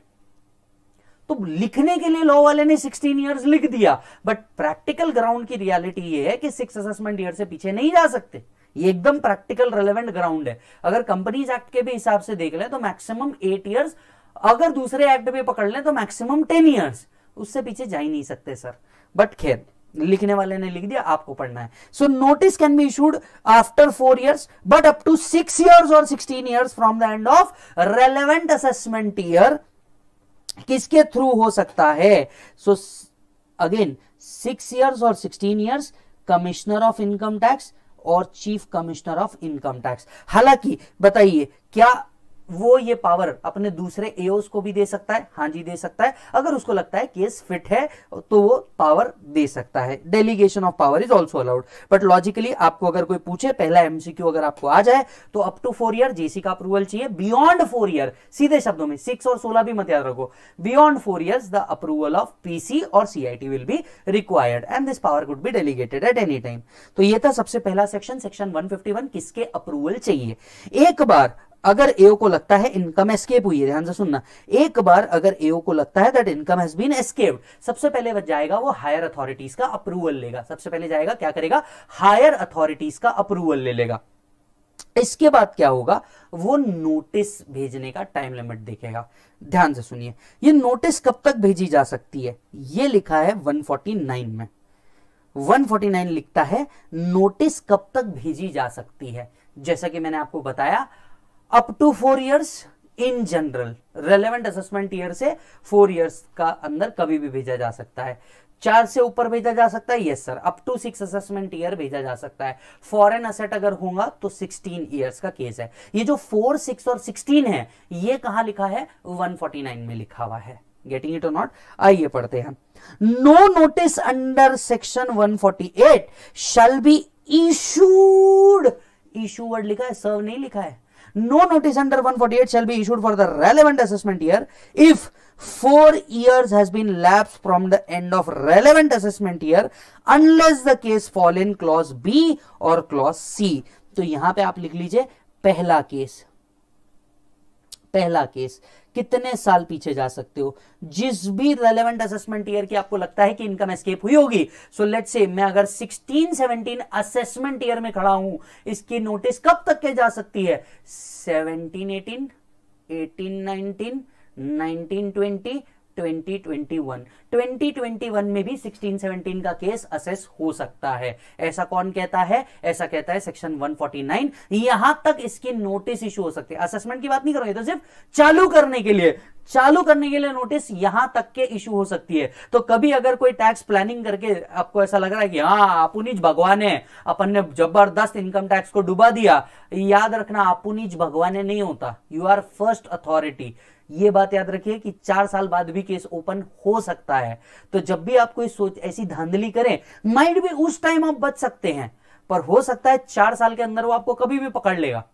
तो लिखने के लिए लॉ वाले ने 16 इयर्स लिख दिया बट प्रैक्टिकल ग्राउंड की रियलिटी ये है कि सिक्स असेसमेंट ईयर से पीछे नहीं जा सकते ये एकदम प्रैक्टिकल रेलेवेंट ग्राउंड है अगर कंपनीज एक्ट के भी हिसाब से देख लें तो मैक्सिमम एट इयर्स अगर दूसरे एक्ट भी पकड़ लें तो मैक्सिमम टेन ईयर्स उससे पीछे जा ही नहीं सकते सर बट खैर लिखने वाले ने लिख दिया आपको पढ़ना है so notice can be issued after four years but up to six years और sixteen years from the end of relevant assessment year किसके थ्रू हो सकता है सो अगेन सिक्स ईयर्स और sixteen years commissioner of income tax और chief commissioner of income tax हालांकि बताइए क्या वो ये पावर अपने दूसरे एओस को भी दे सकता है हाँ जी दे सकता है अगर उसको लगता है केस फिट है तो वो पावर दे सकता है delegation of power is also allowed but logically आपको अगर कोई पूछे पहला एमसीक्यू अगर आपको आ जाए तो up to four year JC का अप्रूवल चाहिए बियॉन्ड फोर ईयर सीधे शब्दों में सिक्स और सोलह भी मत याद रखो beyond four year the approval of PC और CIT will be required and this power could be delegated at any time तो यह था सबसे पहला सेक्शन सेक्शन वन किसके अप्रूवल चाहिए एक बार अगर एओ को लगता है इनकम एस्केप हुई है ध्यान से सुनना एक बार अगर एओ को लगता है that income has been escaped सबसे पहले जाएगा वो हायर अथॉरिटीज का अप्रूवल लेगा सबसे पहले जाएगा क्या करेगा हायर अथॉरिटीज का अप्रूवल ले लेगा इसके बाद क्या होगा वो नोटिस भेजने का टाइम लिमिट देखेगा ध्यान से सुनिए ये नोटिस कब तक भेजी जा सकती है ये लिखा है 149 में 149 लिखता है नोटिस कब तक भेजी जा सकती है जैसा कि मैंने आपको बताया up to four years in general relevant assessment year से फोर ईयर्स का अंदर कभी भी भेजा जा सकता है चार से ऊपर भेजा जा सकता है yes sir up to six assessment year भेजा जा सकता है फॉरेन असेट अगर होगा तो सिक्सटीन ईयर्स का केस है ये जो फोर सिक्स और सिक्सटीन है ये कहा लिखा है वन फोर्टी नाइन में लिखा हुआ है गेटिंग इट नॉट आइए पढ़ते हैं no notice under section one eight shall be issued issue word लिखा है सर्व नहीं लिखा है no notice under 148 shall be issued for the relevant assessment year if 4 years has been lapsed from the end of relevant assessment year unless the case fall in clause B or clause C तो यहां पे आप लिख लीजिए पहला केस पहला केस कितने साल पीछे जा सकते हो जिस भी रेलेवेंट असेसमेंट ईयर की आपको लगता है कि इनकम एस्केप हुई होगी सो लेट से मैं अगर 16 17 असेसमेंट ईयर में खड़ा हूं इसकी नोटिस कब तक के जा सकती है 17 18 18 19 19 20 2021 2021 में भी 1617 का केस असेस हो सकता है ऐसा कौन कहता है ऐसा कहता है सेक्शन 149 यहां तक इसकी नोटिस इश्यू हो सकती है असेसमेंट की बात नहीं करोगे तो सिर्फ चालू करने के लिए चालू करने के लिए नोटिस यहां तक के इशू हो सकती है तो कभी अगर कोई टैक्स प्लानिंग करके आपको ऐसा लग रहा है कि हाँ आपुनिज भगवान है अपन ने जबरदस्त इनकम टैक्स को डुबा दिया याद रखना आपुनिज भगवान नहीं होता यू आर फर्स्ट अथॉरिटी ये बात याद रखिए कि चार साल बाद भी केस ओपन हो सकता है तो जब भी आप कोई सोच ऐसी धांधली करें माइंड भी उस टाइम आप बच सकते हैं पर हो सकता है चार साल के अंदर वो आपको कभी भी पकड़ लेगा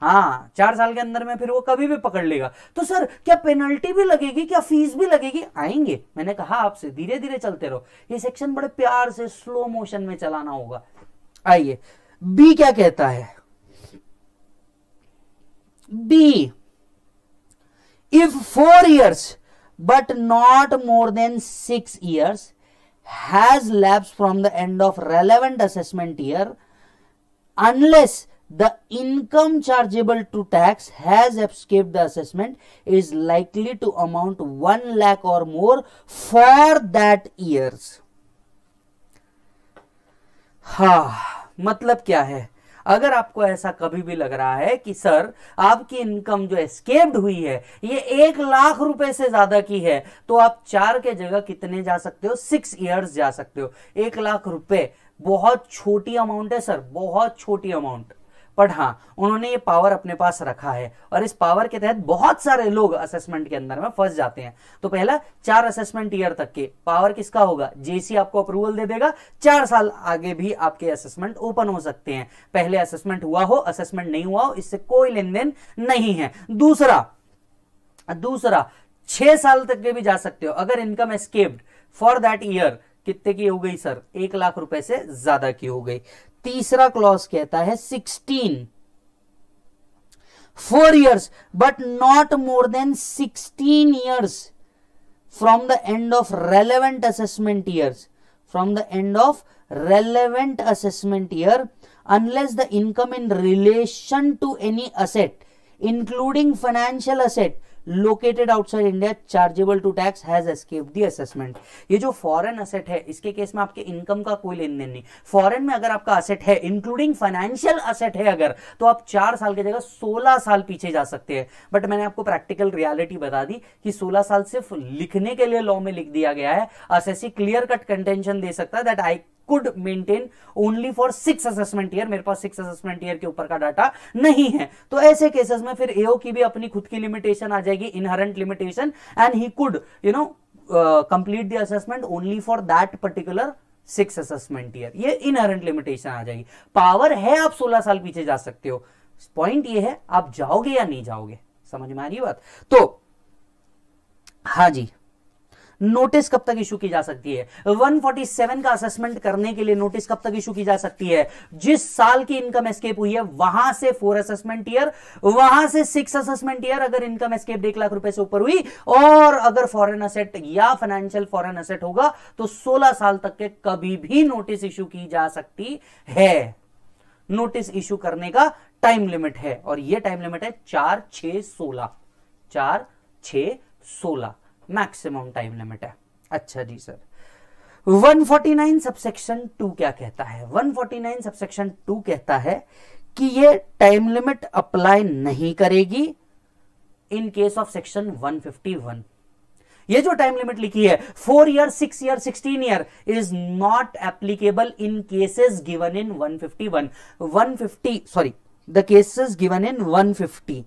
हाँ चार साल के अंदर में फिर वो कभी भी पकड़ लेगा तो सर क्या पेनल्टी भी लगेगी क्या फीस भी लगेगी आएंगे मैंने कहा आपसे धीरे धीरे चलते रहो ये सेक्शन बड़े प्यार से स्लो मोशन में चलाना होगा आइए बी क्या कहता है B if 4 years but not more than 6 years has lapsed from the end of relevant assessment year unless the income chargeable to tax has escaped the assessment is likely to amount 1 lakh or more for that years ha मतलब क्या है अगर आपको ऐसा कभी भी लग रहा है कि सर आपकी इनकम जो एस्केप्ड हुई है ये एक लाख रुपए से ज्यादा की है तो आप चार के जगह कितने जा सकते हो सिक्स ईयर्स जा सकते हो एक लाख रुपए बहुत छोटी अमाउंट है सर बहुत छोटी अमाउंट बट हाँ उन्होंने ये पावर अपने पास रखा है और इस पावर के तहत बहुत सारे लोग असेसमेंट के अंदर में फंस जाते हैं तो पहला चार असेसमेंट ईयर तक के पावर किसका होगा जेसी आपको अप्रूवल दे देगा चार साल आगे भी आपके असेसमेंट ओपन हो सकते हैं पहले असेसमेंट हुआ हो असेसमेंट नहीं हुआ हो इससे कोई लेन देन नहीं है दूसरा दूसरा छह साल तक के भी जा सकते हो अगर income escaped for that year कितने की हो गई सर एक लाख रुपए से ज्यादा की हो गई तीसरा क्लॉज कहता है sixteen four years but not more than sixteen years from the end of relevant assessment years from the end of relevant assessment year unless the income in relation to any asset including financial asset located outside India chargeable to tax has escape the assessment ये जो फॉरेन असेट है इसके केस में आपके इनकम का कोई लेन देन नहीं फॉरेन में अगर आपका असेट है इंक्लूडिंग फाइनेंशियल असेट है अगर तो आप चार साल की जगह सोलह साल पीछे जा सकते हैं बट मैंने आपको प्रैक्टिकल रियालिटी बता दी कि सोलह साल सिर्फ लिखने के लिए लॉ में लिख दिया गया है असेसी क्लियर कट कंटेंशन दे सकता है that I could maintain only for six assessment year मेरे पास सिक्स असेसमेंट ईयर के ऊपर का डाटा नहीं है तो ऐसे केसेस में फिर एओ की भी अपनी खुद की लिमिटेशन आ जाएगी inherent limitation and he could you know complete the assessment only for that particular six assessment year ये इनहरेंट लिमिटेशन आ जाएगी पावर है आप सोलह साल पीछे जा सकते हो पॉइंट ये है आप जाओगे या नहीं जाओगे समझ में आ रही बात तो हाँ जी नोटिस कब तक इशू की जा सकती है 147 का असेसमेंट करने के लिए नोटिस कब तक इशू की जा सकती है जिस साल की इनकम एस्केप हुई है वहां से फोर असेसमेंट ईयर वहां से सिक्स असेसमेंट ईयर अगर इनकम एस्केप एक लाख रुपए से ऊपर हुई और अगर फॉरेन असेट या फाइनेंशियल फॉरेन असेट होगा तो सोलह साल तक के कभी भी नोटिस इशू की जा सकती है नोटिस इशू करने का टाइम लिमिट है और यह टाइम लिमिट है चार छ सोलह चार छ सोलह मैक्सिमम टाइम लिमिट है अच्छा जी सर 149 सबसेक्शन 2 क्या कहता है 149 सबसेक्शन 2 कहता है कि ये टाइम लिमिट अप्लाई नहीं करेगी इन केस ऑफ सेक्शन 151 ये जो टाइम लिमिट लिखी है four year six year sixteen year is not applicable in cases given in 151 150 sorry the cases given in 150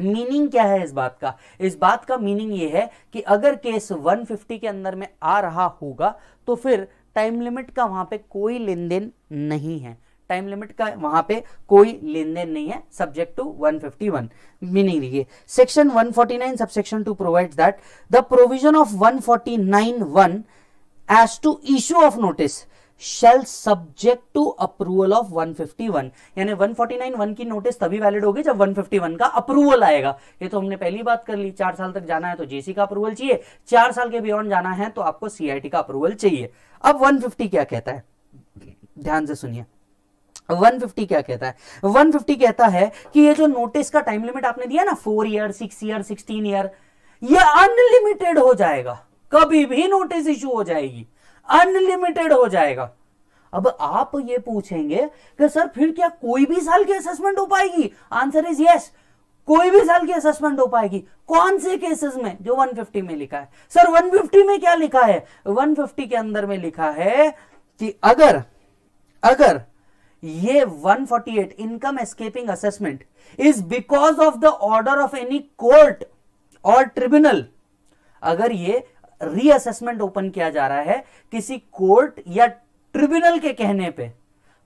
meaning क्या है इस बात का इस बात का मीनिंग ये है कि अगर केस 150 के अंदर में आ रहा होगा तो फिर टाइम लिमिट का वहां पे कोई लेन देन नहीं है टाइम लिमिट का वहां पे कोई लेन देन नहीं है सब्जेक्ट टू 151 मीनिंग लिखिए section 149 subsection two provide that the provision of nine one as to issue of notice shall subject to approval of 151 यानी 149 वन की नोटिस तभी वैलिड होगी जब 151 का अप्रूवल आएगा ये तो हमने पहली बात कर ली चार साल तक जाना है तो जेसी का अप्रूवल चाहिए चार साल के बियॉन्ड जाना है तो आपको सीआईटी का अप्रूवल चाहिए अब 150 क्या कहता है ध्यान से सुनिए 150 क्या कहता है 150 कहता है कि ये जो नोटिस का टाइम लिमिट आपने दिया ना four year six year sixteen year ये अनलिमिटेड हो जाएगा कभी भी नोटिस इश्यू हो जाएगी अनलिमिटेड हो जाएगा अब आप ये पूछेंगे कि सर फिर क्या कोई भी साल की असेसमेंट हो पाएगी आंसर इज यस कोई भी साल की असेसमेंट हो पाएगी कौन से केसेस में जो 150 में लिखा है सर 150 में क्या लिखा है 150 के अंदर में लिखा है कि अगर अगर ये 148 income escaping assessment is because of the order of any court और ट्रिब्यूनल अगर ये रीअसेसमेंट ओपन किया जा रहा है किसी कोर्ट या ट्रिब्यूनल के कहने पे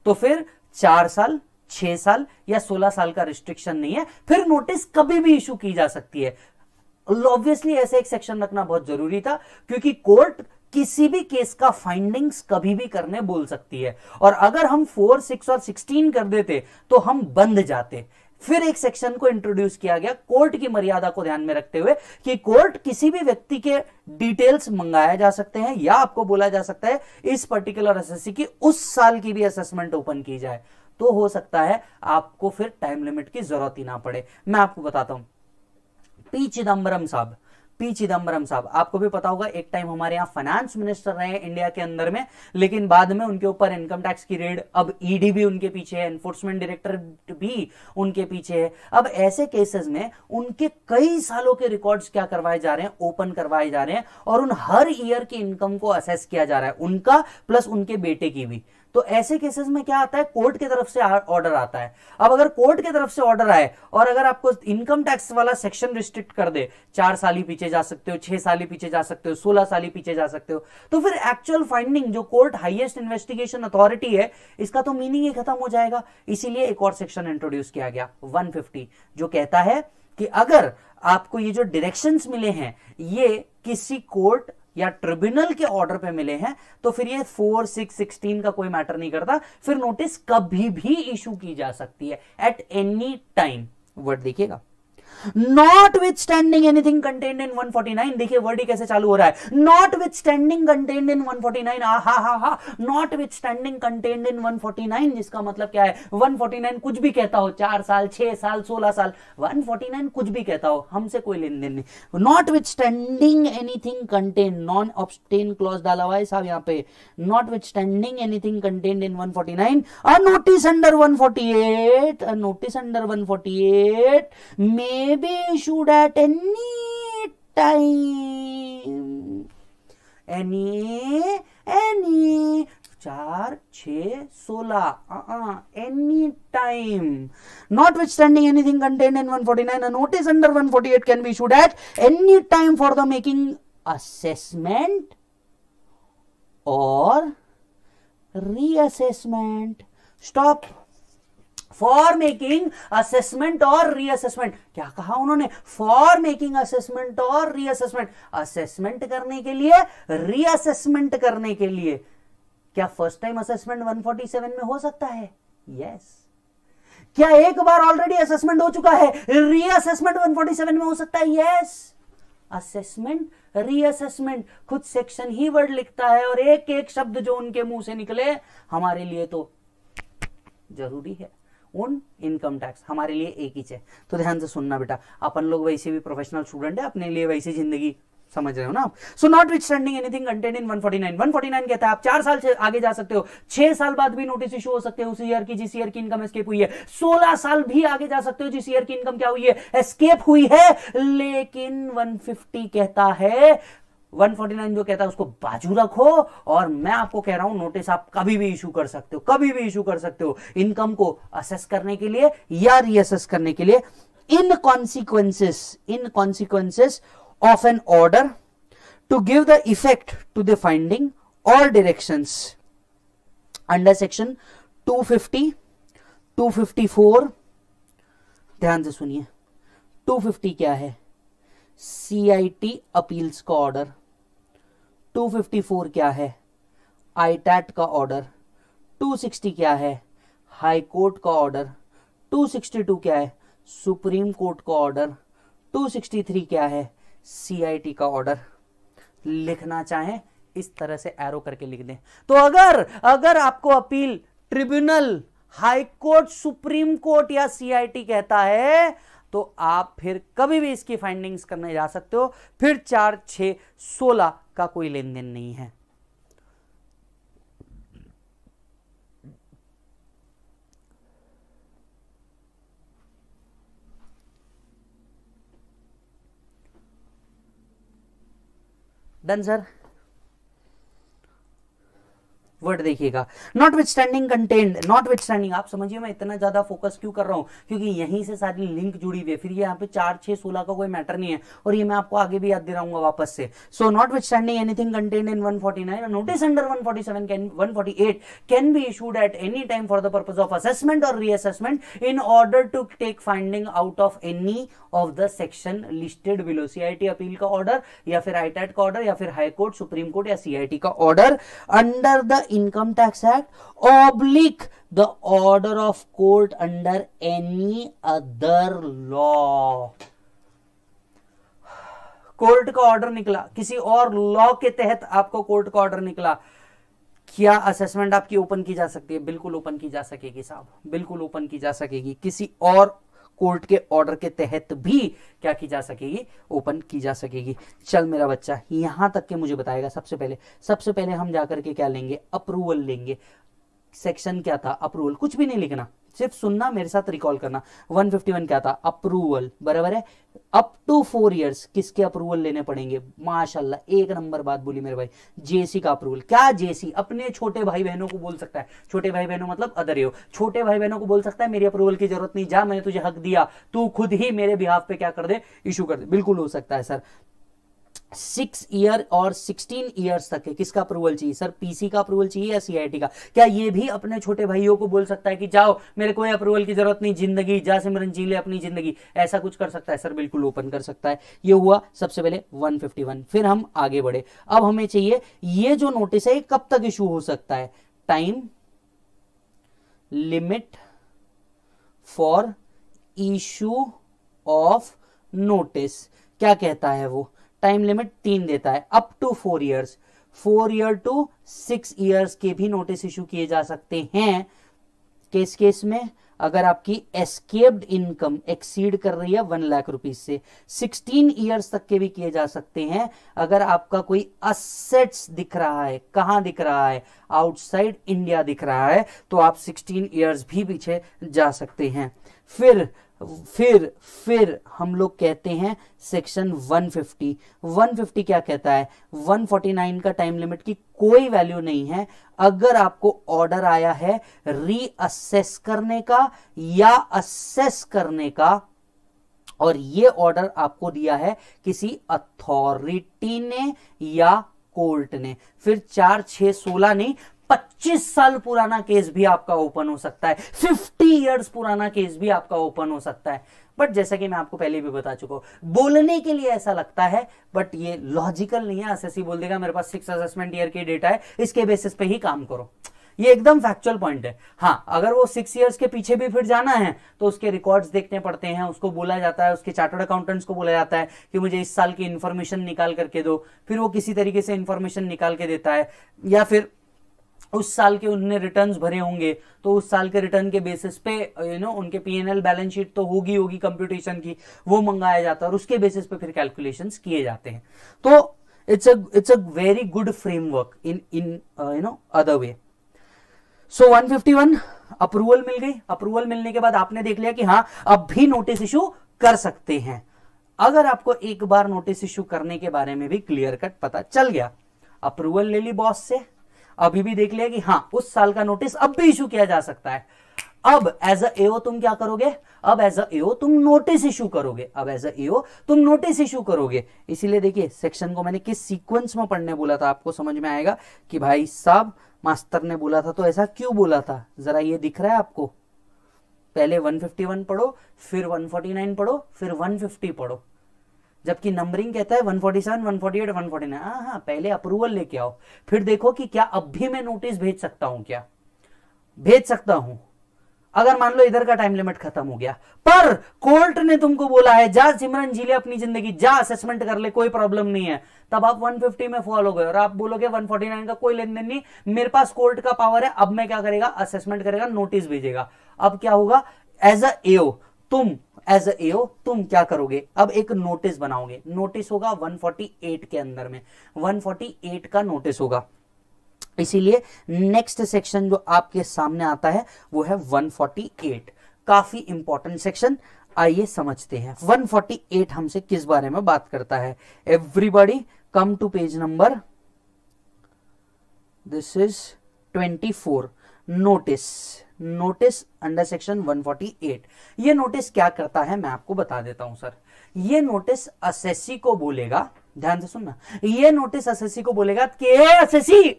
तो फिर चार साल छह साल या सोलह साल का रिस्ट्रिक्शन नहीं है फिर नोटिस कभी भी इश्यू की जा सकती है ऑब्वियसली ऐसे एक सेक्शन रखना बहुत जरूरी था क्योंकि कोर्ट किसी भी केस का फाइंडिंग्स कभी भी करने बोल सकती है और अगर हम फोर सिक्स और सिक्सटीन कर देते तो हम बंद जाते फिर एक सेक्शन को इंट्रोड्यूस किया गया कोर्ट की मर्यादा को ध्यान में रखते हुए कि कोर्ट किसी भी व्यक्ति के डिटेल्स मंगाया जा सकते हैं या आपको बोला जा सकता है इस पर्टिकुलर एसएससी की उस साल की भी असेसमेंट ओपन की जाए तो हो सकता है आपको फिर टाइम लिमिट की जरूरत ही ना पड़े मैं आपको बताता हूं पी चिदम्बरम साहब पी चिदम्बरम साहब आपको भी पता होगा एक टाइम हमारे यहाँ फाइनेंस मिनिस्टर रहे इंडिया के अंदर में लेकिन बाद में उनके ऊपर इनकम टैक्स की रेड अब ईडी e भी उनके पीछे है एनफोर्समेंट डायरेक्टर भी उनके पीछे है अब ऐसे केसेस में उनके कई सालों के रिकॉर्ड्स क्या करवाए जा रहे हैं ओपन करवाए जा रहे हैं और उन हर ईयर की इनकम को असेस किया जा रहा है उनका प्लस उनके बेटे की भी तो ऐसे केसेस में क्या आता है कोर्ट की तरफ से ऑर्डर आता है अब अगर कोर्ट की तरफ से ऑर्डर आए और अगर आपको इनकम टैक्स वाला सेक्शन रिस्ट्रिक्ट कर दे चार साल ही पीछे जा सकते हो छह साल ही पीछे जा सकते हो सोलह साल ही पीछे जा सकते हो तो फिर एक्चुअल फाइंडिंग जो कोर्ट हाइएस्ट इन्वेस्टिगेशन अथॉरिटी है इसका तो मीनिंग ही खत्म हो जाएगा इसीलिए एक और सेक्शन इंट्रोड्यूस किया गया वन जो कहता है कि अगर आपको ये जो डायरेक्शंस मिले हैं ये किसी कोर्ट या ट्रिब्यूनल के ऑर्डर पे मिले हैं तो फिर ये फोर सिक्स सिक्सटीन का कोई मैटर नहीं करता फिर नोटिस कभी भी इशू की जा सकती है एट एनी टाइम वर्ड देखिएगा notwithstanding anything contained in one forty nine देखिए वर्ड ही कैसे चालू हो रहा है notwithstanding contained in one forty 149 हा हा हा notwithstanding contained in one forty nine जिसका मतलब क्या है वन फोर्टी नाइन कुछ भी कहता हो चार साल छह साल सोलह साल वन फोर्टी नाइन कुछ भी कहता हो हमसे कोई लेन देन नहीं notwithstanding anything contain non obstante clause डाला हुआ है साहब यहाँ पे notwithstanding anything contained in one forty nine a notice under one forty eight a notice under one forty eight may baby should at any time any any चार छ सोलह any time notwithstanding anything contain in nine notice under one forty eight can be issued at any time for the making assessment और reassessment stop for making assessment और रीअसेसमेंट क्या कहा उन्होंने फॉर मेकिंग असेसमेंट और रीअसेसमेंट असेसमेंट करने के लिए रीअसेसमेंट करने के लिए क्या फर्स्ट टाइम असेसमेंट 147 में हो सकता है यस yes. क्या एक बार ऑलरेडी असेसमेंट हो चुका है रीअसेसमेंट 147 में हो सकता है यस असेसमेंट रीअसेसमेंट खुद सेक्शन ही वर्ड लिखता है और एक एक शब्द जो उनके मुंह से निकले हमारे लिए तो जरूरी है ऑन इनकम टैक्स हमारे लिए एक ही है तो ध्यान से सुनना बेटा अपन लोग वैसे भी प्रोफेशनल स्टूडेंट है अपने लिए वैसे जिंदगी समझ रहे हो ना so notwithstanding anything content in 149 149 कहता है आप चार साल से आगे जा सकते हो छह साल बाद भी नोटिस इशू हो सकते हो उस ईयर की जिस ईयर की इनकम एस्केप हुई है सोलह साल भी आगे जा सकते हो जिस ईयर की इनकम क्या हुई है एस्केप हुई है लेकिन 150 कहता है 149 जो कहता है उसको बाजू रखो और मैं आपको कह रहा हूं नोटिस आप कभी भी इशू कर सकते हो कभी भी इशू कर सकते हो इनकम को असेस करने के लिए या रीअसेस करने के लिए in consequences in consequences of an order to give the effect to the finding all direction under section 250 254 ध्यान से सुनिए 250 क्या है सी आई टी अपील्स का ऑर्डर 254 क्या है आईटैट का ऑर्डर 260 क्या है हाई कोर्ट का ऑर्डर 262 क्या है सुप्रीम कोर्ट का ऑर्डर 263 क्या है सीआईटी का ऑर्डर लिखना चाहें इस तरह से एरो करके लिख दें तो अगर अगर आपको appeal tribunal high court supreme court या सीआईटी कहता है तो आप फिर कभी भी इसकी फाइंडिंग्स करने जा सकते हो फिर चार छ सोलह का कोई लेन देन नहीं है डन सर वर्ड देखिएगा notwithstanding content notwithstanding आप समझिए मैं इतना ज्यादा फोकस क्यों कर रहा हूं क्योंकि यहीं से सारी लिंक जुड़ी हुई है फिर यहाँ पे चार छह सोलह का कोई मैटर नहीं है और ये मैं आपको आगे भी याद दिलाऊंगा वापस से so notwithstanding anything content in one forty nine notice under one forty seven can one forty eight can be issued at any time for the purpose of assessment और reassessment in order to take finding out of any of the section listed below CIT appeal का ऑर्डर या फिर आईटेट का ऑर्डर या फिर हाईकोर्ट सुप्रीम कोर्ट या सीआईटी का order under the income tax act oblique the order of court under any other law court का ऑर्डर निकला किसी और लॉ के तहत आपको कोर्ट का ऑर्डर निकला क्या असेसमेंट आपकी ओपन की जा सकती है बिल्कुल ओपन की जा सकेगी साहब बिल्कुल ओपन की जा सकेगी किसी और कोर्ट के ऑर्डर के तहत भी क्या की जा सकेगी ओपन की जा सकेगी चल मेरा बच्चा यहां तक के मुझे बताएगा सबसे पहले सबसे पहले हम जाकर के क्या लेंगे अप्रूवल लेंगे सेक्शन क्या था अप्रूवल कुछ भी नहीं लिखना सिर्फ सुनना मेरे साथ रिकॉल करना 151 क्या था अप्रूवल बराबर है अप टू फोर इयर्स किसके अप्रूवल लेने पड़ेंगे माशाल्लाह एक नंबर बात बोली मेरे भाई जेसी का अप्रूवल क्या जेसी अपने छोटे भाई बहनों को बोल सकता है छोटे भाई बहनों मतलब अदर यो छोटे भाई बहनों को बोल सकता है मेरी अप्रूवल की जरूरत नहीं जा मैंने तुझे हक दिया तू खुद ही मेरे बिहाफ पे क्या कर दे इशू कर दे बिल्कुल हो सकता है सर सिक्स ईयर और सिक्सटीन ईयर्स तक है किसका अप्रूवल चाहिए सर पीसी का अप्रूवल चाहिए या सीआईटी का क्या ये भी अपने छोटे भाइयों को बोल सकता है कि जाओ मेरे कोई अप्रूवल की जरूरत नहीं जिंदगी जा सिमरन जी ले अपनी जिंदगी ऐसा कुछ कर सकता है सर बिल्कुल ओपन कर सकता है ये हुआ सबसे पहले 151 फिर हम आगे बढ़े अब हमें चाहिए ये जो नोटिस है कब तक इशू हो सकता है time limit for issue of notice क्या कहता है वो टाइम लिमिट तीन देता है up to four years four year to six years के भी नोटिस इश्यू किए जा सकते हैं केस केस में अगर आपकी एस्केप्ड इनकम एक्सीड कर रही है वन लाख रुपीज से सिक्सटीन ईयर्स तक के भी किए जा सकते हैं अगर आपका कोई असेट्स दिख रहा है कहां दिख रहा है आउटसाइड इंडिया दिख रहा है तो आप सिक्सटीन ईयर्स भी पीछे जा सकते हैं फिर फिर फिर हम लोग कहते हैं सेक्शन 150 150 क्या कहता है 149 का टाइम लिमिट की कोई वैल्यू नहीं है अगर आपको ऑर्डर आया है रीअसेस करने का या असेस करने का और ये ऑर्डर आपको दिया है किसी अथॉरिटी ने या कोर्ट ने फिर चार छह सोलह नहीं 25 साल पुराना केस भी आपका ओपन हो सकता है 50 इयर्स पुराना केस भी आपका ओपन हो सकता है बट जैसा कि मैं आपको पहले भी बता चुका हूं बोलने के लिए ऐसा लगता है बट ये लॉजिकल नहीं है एसएससी बोल देगा मेरे पास सिक्स असेसमेंट ईयर के डेटा है इसके बेसिस पे ही काम करो ये एकदम फैक्चुअल पॉइंट है हाँ अगर वो सिक्स इयर्स के पीछे भी फिर जाना है तो उसके रिकॉर्ड्स देखने पड़ते हैं उसको बोला जाता है उसके चार्टर्ड अकाउंटेंट्स को बोला जाता है कि मुझे इस साल की इन्फॉर्मेशन निकाल करके दो फिर वो किसी तरीके से इन्फॉर्मेशन निकाल के देता है या फिर उस साल के उनने रिटर्न भरे होंगे तो उस साल के रिटर्न के बेसिस पे यू नो उनके पीएनएल बैलेंस शीट तो होगी होगी कंप्यूटेशन की वो मंगाया जाता है और उसके बेसिस पे फिर कैलकुलेशन किए जाते हैं तो it's a it's a very good framework in in you know other way so 151 approval मिल गई अप्रूवल मिलने के बाद आपने देख लिया कि हाँ अब भी नोटिस इशू कर सकते हैं अगर आपको एक बार नोटिस इशू करने के बारे में भी क्लियर कट पता चल गया अप्रूवल ले ली बॉस से अभी भी देख लिया कि हाँ उस साल का नोटिस अब भी इशू किया जा सकता है अब एज अ एओ तुम क्या करोगे अब एज अ एओ तुम नोटिस इशू करोगे अब एज अ एओ तुम नोटिस इशू करोगे इसीलिए देखिए सेक्शन को मैंने किस सीक्वेंस में पढ़ने बोला था आपको समझ में आएगा कि भाई साहब मास्टर ने बोला था तो ऐसा क्यों बोला था जरा ये दिख रहा है आपको पहले 151 पढ़ो फिर 149 पढ़ो फिर 150 पढ़ो जबकि नंबरिंग कहता है 147, 148, 149 फोर्टी हाँ हाँ पहले अप्रूवल लेके आओ फिर देखो कि क्या अब भी मैं नोटिस भेज सकता हूं क्या भेज सकता हूं अगर मान लो इधर का टाइम लिमिट खत्म हो गया पर कोर्ट ने तुमको बोला है जा सिमरन जी ले अपनी जिंदगी जा असेसमेंट कर ले कोई प्रॉब्लम नहीं है तब आप 150 में फॉल हो गए और आप बोलोगे 149 का कोई लेन देन नहीं मेरे पास कोर्ट का पावर है अब मैं क्या करेगा असेसमेंट करेगा नोटिस भेजेगा अब क्या होगा एज अ एओ तुम एज ए तुम क्या करोगे अब एक नोटिस बनाओगे नोटिस होगा 148 के अंदर में 148 का नोटिस होगा इसीलिए नेक्स्ट सेक्शन जो आपके सामने आता है वो है 148 काफी इंपॉर्टेंट सेक्शन आइए समझते हैं 148 हमसे किस बारे में बात करता है everybody come to page number this is 24 notice notice under section 148 ये नोटिस क्या करता है मैं आपको बता देता हूं सर ये नोटिस असेसी को बोलेगा ध्यान से सुनना ये नोटिस असेसी को बोलेगा कि असेसी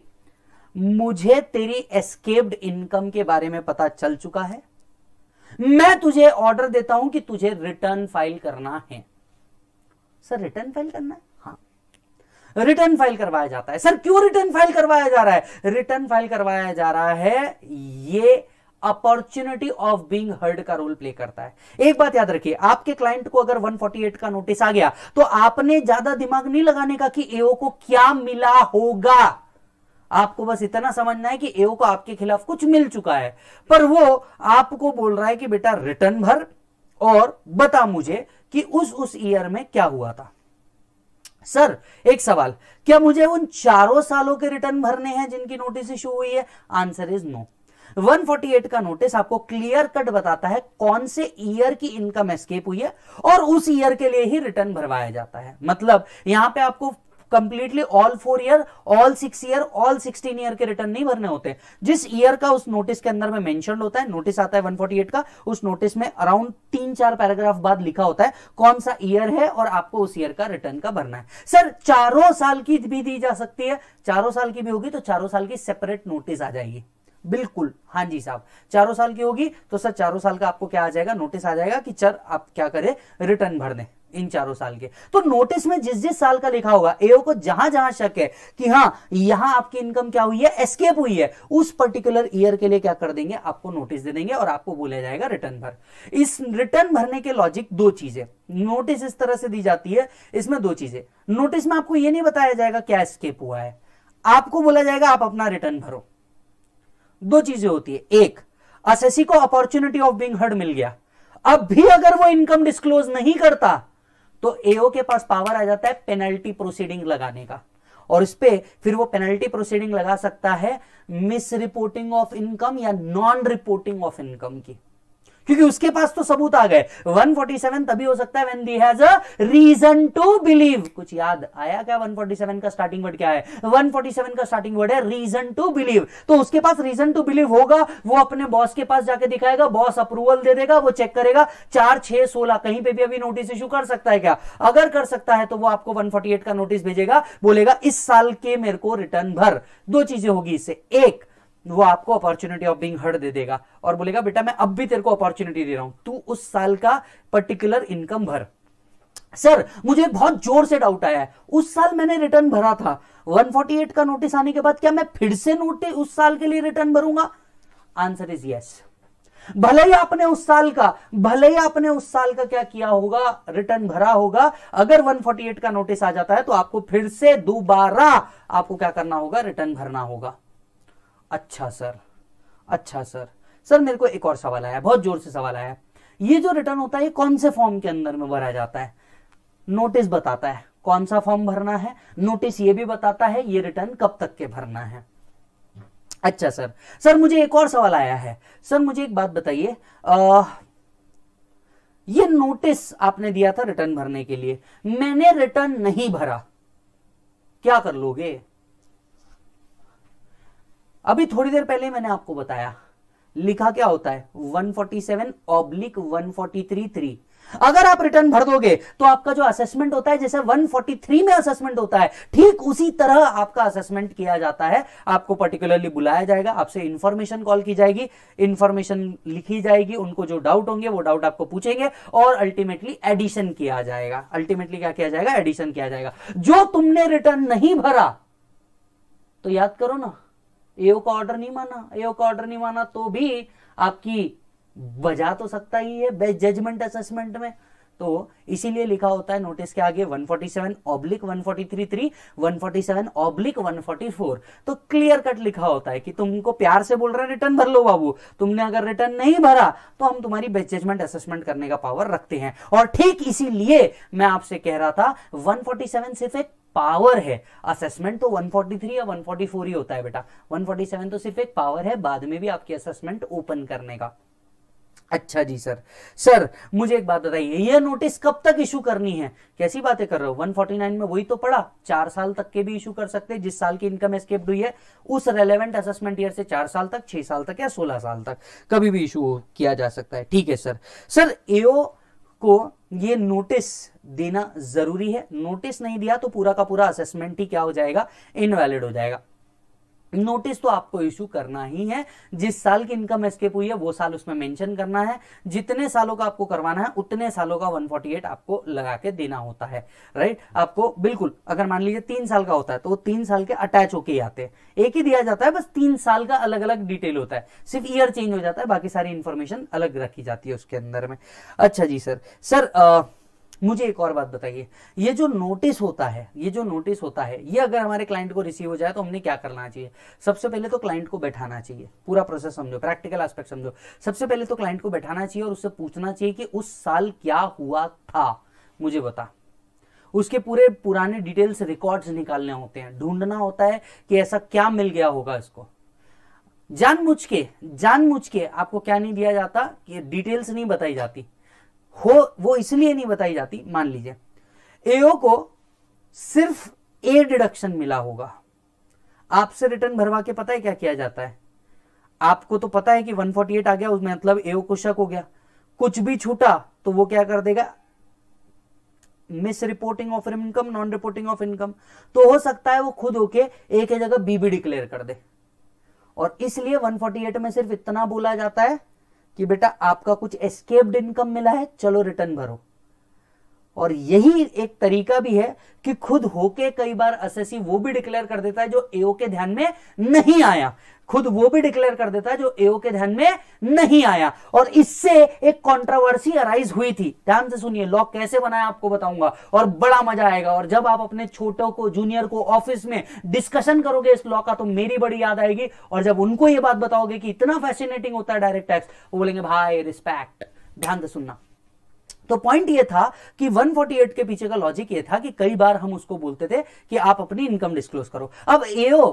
मुझे तेरी एस्केप्ड इनकम के बारे में पता चल चुका है मैं तुझे ऑर्डर देता हूं कि तुझे रिटर्न फाइल करना है सर रिटर्न फाइल करना है रिटर्न फाइल करवाया जाता है सर क्यों रिटर्न फाइल करवाया जा रहा है रिटर्न फाइल करवाया जा रहा है ये अपॉर्चुनिटी ऑफ बीइंग हर्ड का रोल प्ले करता है एक बात याद रखिए आपके क्लाइंट को अगर 148 का नोटिस आ गया तो आपने ज्यादा दिमाग नहीं लगाने का कि एओ को क्या मिला होगा आपको बस इतना समझना है कि एओ को आपके खिलाफ कुछ मिल चुका है पर वो आपको बोल रहा है कि बेटा रिटर्न भर और बता मुझे कि उस उस ईयर में क्या हुआ था सर एक सवाल क्या मुझे उन चारों सालों के रिटर्न भरने हैं जिनकी नोटिस इशू हुई है आंसर इज नो 148 का नोटिस आपको क्लियर कट बताता है कौन से ईयर की इनकम एस्केप हुई है और उस ईयर के लिए ही रिटर्न भरवाया जाता है मतलब यहां पे आपको completely all four year all six year all sixteen year के रिटर्न नहीं भरने होते जिस ईयर का उस नोटिस के अंदर में मेंशन होता है नोटिस आता है 148 का उस नोटिस में अराउंड तीन चार पैराग्राफ बाद लिखा होता है कौन सा ईयर है और आपको उस ईयर का रिटर्न का भरना है सर चारों साल की भी दी जा सकती है चारों साल की भी होगी तो चारों साल की सेपरेट नोटिस आ जाएगी बिल्कुल हाँ जी साहब चारों साल की होगी तो सर चारों साल का आपको क्या आ जाएगा नोटिस आ जाएगा कि चर आप क्या करें रिटर्न भर दें इन चारों साल के तो नोटिस में जिस जिस साल का लिखा होगा एओ को जहां जहां शक है कि हाँ यहां आपकी इनकम क्या हुई है एस्केप हुई है उस पर्टिकुलर ईयर के लिए क्या कर देंगे आपको नोटिस दे देंगे और आपको बोला जाएगा रिटर्न भर इस रिटर्न भरने के लॉजिक दो चीजें नोटिस इस तरह से दी जाती है इसमें दो चीजें नोटिस में आपको यह नहीं बताया जाएगा क्या एस्केप हुआ है आपको बोला जाएगा आप अपना रिटर्न भरो दो चीजें होती है एक असेसी को अपॉर्चुनिटी ऑफ बींग हर्ड मिल गया अब भी अगर वो इनकम डिस्क्लोज नहीं करता तो एओ के पास पावर आ जाता है पेनल्टी प्रोसीडिंग लगाने का और इस पर फिर वो पेनल्टी प्रोसीडिंग लगा सकता है मिस रिपोर्टिंग ऑफ इनकम या नॉन रिपोर्टिंग ऑफ इनकम की क्योंकि उसके पास तो सबूत आ गए 147 तभी हो सकता है when the has a reason to believe कुछ याद आया क्या 147 का स्टार्टिंग वर्ड क्या है 147 का स्टार्टिंग वर्ड है रीजन टू बिलीव तो उसके पास रीजन टू बिलीव होगा वो अपने बॉस के पास जाके दिखाएगा बॉस अप्रूवल दे देगा वो चेक करेगा चार छह सोलह कहीं पे भी अभी नोटिस इश्यू कर सकता है क्या अगर कर सकता है तो वो आपको वन का नोटिस भेजेगा बोलेगा इस साल के मेरे को रिटर्न भर दो चीजें होगी इससे एक वो आपको अपॉर्चुनिटी ऑफ बिंग हर्ड दे देगा और बोलेगा बेटा मैं अब भी तेरे को अपॉर्चुनिटी दे रहा हूं तू उस साल का पर्टिकुलर इनकम भर सर मुझे बहुत जोर से डाउट आया है उस साल मैंने रिटर्न भरा था 148 का नोटिस आने के बाद क्या मैं फिर से नोटिस उस साल के लिए रिटर्न भरूंगा आंसर इज यस भले ही आपने उस साल का भले ही आपने उस साल का क्या किया होगा रिटर्न भरा होगा अगर 148 का नोटिस आ जाता है तो आपको फिर से दोबारा आपको क्या करना होगा रिटर्न भरना होगा अच्छा सर अच्छा सर सर मेरे को एक और सवाल आया बहुत जोर से सवाल आया ये जो रिटर्न होता है ये कौन से फॉर्म के अंदर में भरा जाता है नोटिस बताता है कौन सा फॉर्म भरना है नोटिस ये भी बताता है ये रिटर्न कब तक के भरना है अच्छा सर सर मुझे एक और सवाल आया है सर मुझे एक बात बताइए ये नोटिस आपने दिया था रिटर्न भरने के लिए मैंने रिटर्न नहीं भरा क्या कर लोगे अभी थोड़ी देर पहले मैंने आपको बताया लिखा क्या होता है 147 forty seven oblique one three अगर आप रिटर्न भर दोगे तो आपका जो असेसमेंट होता है जैसे 143 में असेसमेंट होता है ठीक उसी तरह आपका असेसमेंट किया जाता है आपको पर्टिकुलरली बुलाया जाएगा आपसे इंफॉर्मेशन कॉल की जाएगी इंफॉर्मेशन लिखी जाएगी उनको जो डाउट होंगे वो डाउट आपको पूछेंगे और अल्टीमेटली एडिशन किया जाएगा अल्टीमेटली क्या किया जाएगा एडिशन किया जाएगा जो तुमने रिटर्न नहीं भरा तो याद करो ना एओ का ऑर्डर नहीं माना एओ का ऑर्डर नहीं माना तो भी आपकी बजा तो सकता ही है बेस्ट जजमेंट असेसमेंट में तो इसीलिए लिखा होता है नोटिस के आगे 147 forty seven oblique 1433 147 oblique one तो क्लियर कट लिखा होता है कि तुमको प्यार से बोल रहे हैं रिटर्न भर लो बाबू तुमने अगर रिटर्न नहीं भरा तो हम तुम्हारी बेस्ट जजमेंट असेसमेंट करने का पावर रखते हैं और ठीक इसीलिए मैं आपसे कह रहा था 147 सिर्फ एक पावर है असेसमेंट तो 143 या 144 ही होता है बेटा 147 तो सिर्फ एक पावर है बाद में भी आपकी असेसमेंट ओपन करने का अच्छा जी सर सर मुझे एक बात बताइए यह नोटिस कब तक इशू करनी है कैसी बातें कर रहे हो 149 में वही तो पड़ा चार साल तक के भी इशू कर सकते हैं जिस साल की इनकम स्केप हुई है उस रेलेवेंट असेसमेंट ईयर से चार साल तक छह साल तक या सोलह साल तक कभी भी इशू किया जा सकता है ठीक है सर सर एओ को ये नोटिस देना जरूरी है नोटिस नहीं दिया तो पूरा का पूरा असेसमेंट ही क्या हो जाएगा इनवैलिड हो जाएगा नोटिस तो आपको इश्यू करना ही है जिस साल की इनकम एस्केप हुई है वो साल उसमें मेंशन करना है जितने सालों का आपको करवाना है उतने सालों का 148 आपको लगा के देना होता है राइट आपको बिल्कुल अगर मान लीजिए तीन साल का होता है तो वो तीन साल के अटैच होके ही आते हैं एक ही दिया जाता है बस तीन साल का अलग अलग डिटेल होता है सिर्फ ईयर चेंज हो जाता है बाकी सारी इंफॉर्मेशन अलग रखी जाती है उसके अंदर में अच्छा जी सर सर आ, मुझे एक और बात बताइए ये जो नोटिस होता है ये जो नोटिस होता है ये अगर हमारे क्लाइंट को रिसीव हो जाए तो हमने क्या करना चाहिए सबसे पहले तो क्लाइंट को बैठाना चाहिए पूरा प्रोसेस समझो प्रैक्टिकल एस्पेक्ट समझो सबसे पहले तो क्लाइंट को बैठाना चाहिए और उससे पूछना चाहिए कि उस साल क्या हुआ था मुझे बता उसके पूरे पुराने डिटेल्स रिकॉर्ड्स निकालने होते हैं ढूंढना होता है कि ऐसा क्या मिल गया होगा इसको जान के जान के आपको क्या नहीं दिया जाता कि डिटेल्स नहीं बताई जाती हो वो इसलिए नहीं बताई जाती मान लीजिए एओ को सिर्फ ए डिडक्शन मिला होगा आपसे रिटर्न भरवा के पता है क्या किया जाता है आपको तो पता है कि 148 आ गया उसमें मतलब एओ को शक हो गया कुछ भी छूटा तो वो क्या कर देगा misreporting of income non reporting of income तो हो सकता है वो खुद होके एक जगह बीबी डिक्लेयर कर दे और इसलिए 148 में सिर्फ इतना बोला जाता है कि बेटा आपका कुछ एस्केप्ड इनकम मिला है चलो रिटर्न भरो और यही एक तरीका भी है कि खुद होके कई बार असेसी वो भी डिक्लेयर कर देता है जो एओ के ध्यान में नहीं आया खुद वो भी डिक्लेयर कर देता है जो एओ के ध्यान में नहीं आया और इससे एक कंट्रोवर्सी अराइज हुई थी ध्यान से सुनिए लॉ कैसे बनाया आपको बताऊंगा और बड़ा मजा आएगा और जब आप अपने छोटों को जूनियर को ऑफिस में डिस्कशन करोगे इस लॉ का तो मेरी बड़ी याद आएगी और जब उनको ये बात बताओगे कि इतना फैसिनेटिंग होता है डायरेक्ट टैक्स वो बोलेंगे भाई रिस्पेक्ट ध्यान से सुनना तो पॉइंट ये था कि 148 के पीछे का लॉजिक ये था कि कई बार हम उसको बोलते थे कि आप अपनी इनकम डिस्क्लोज करो अब एओ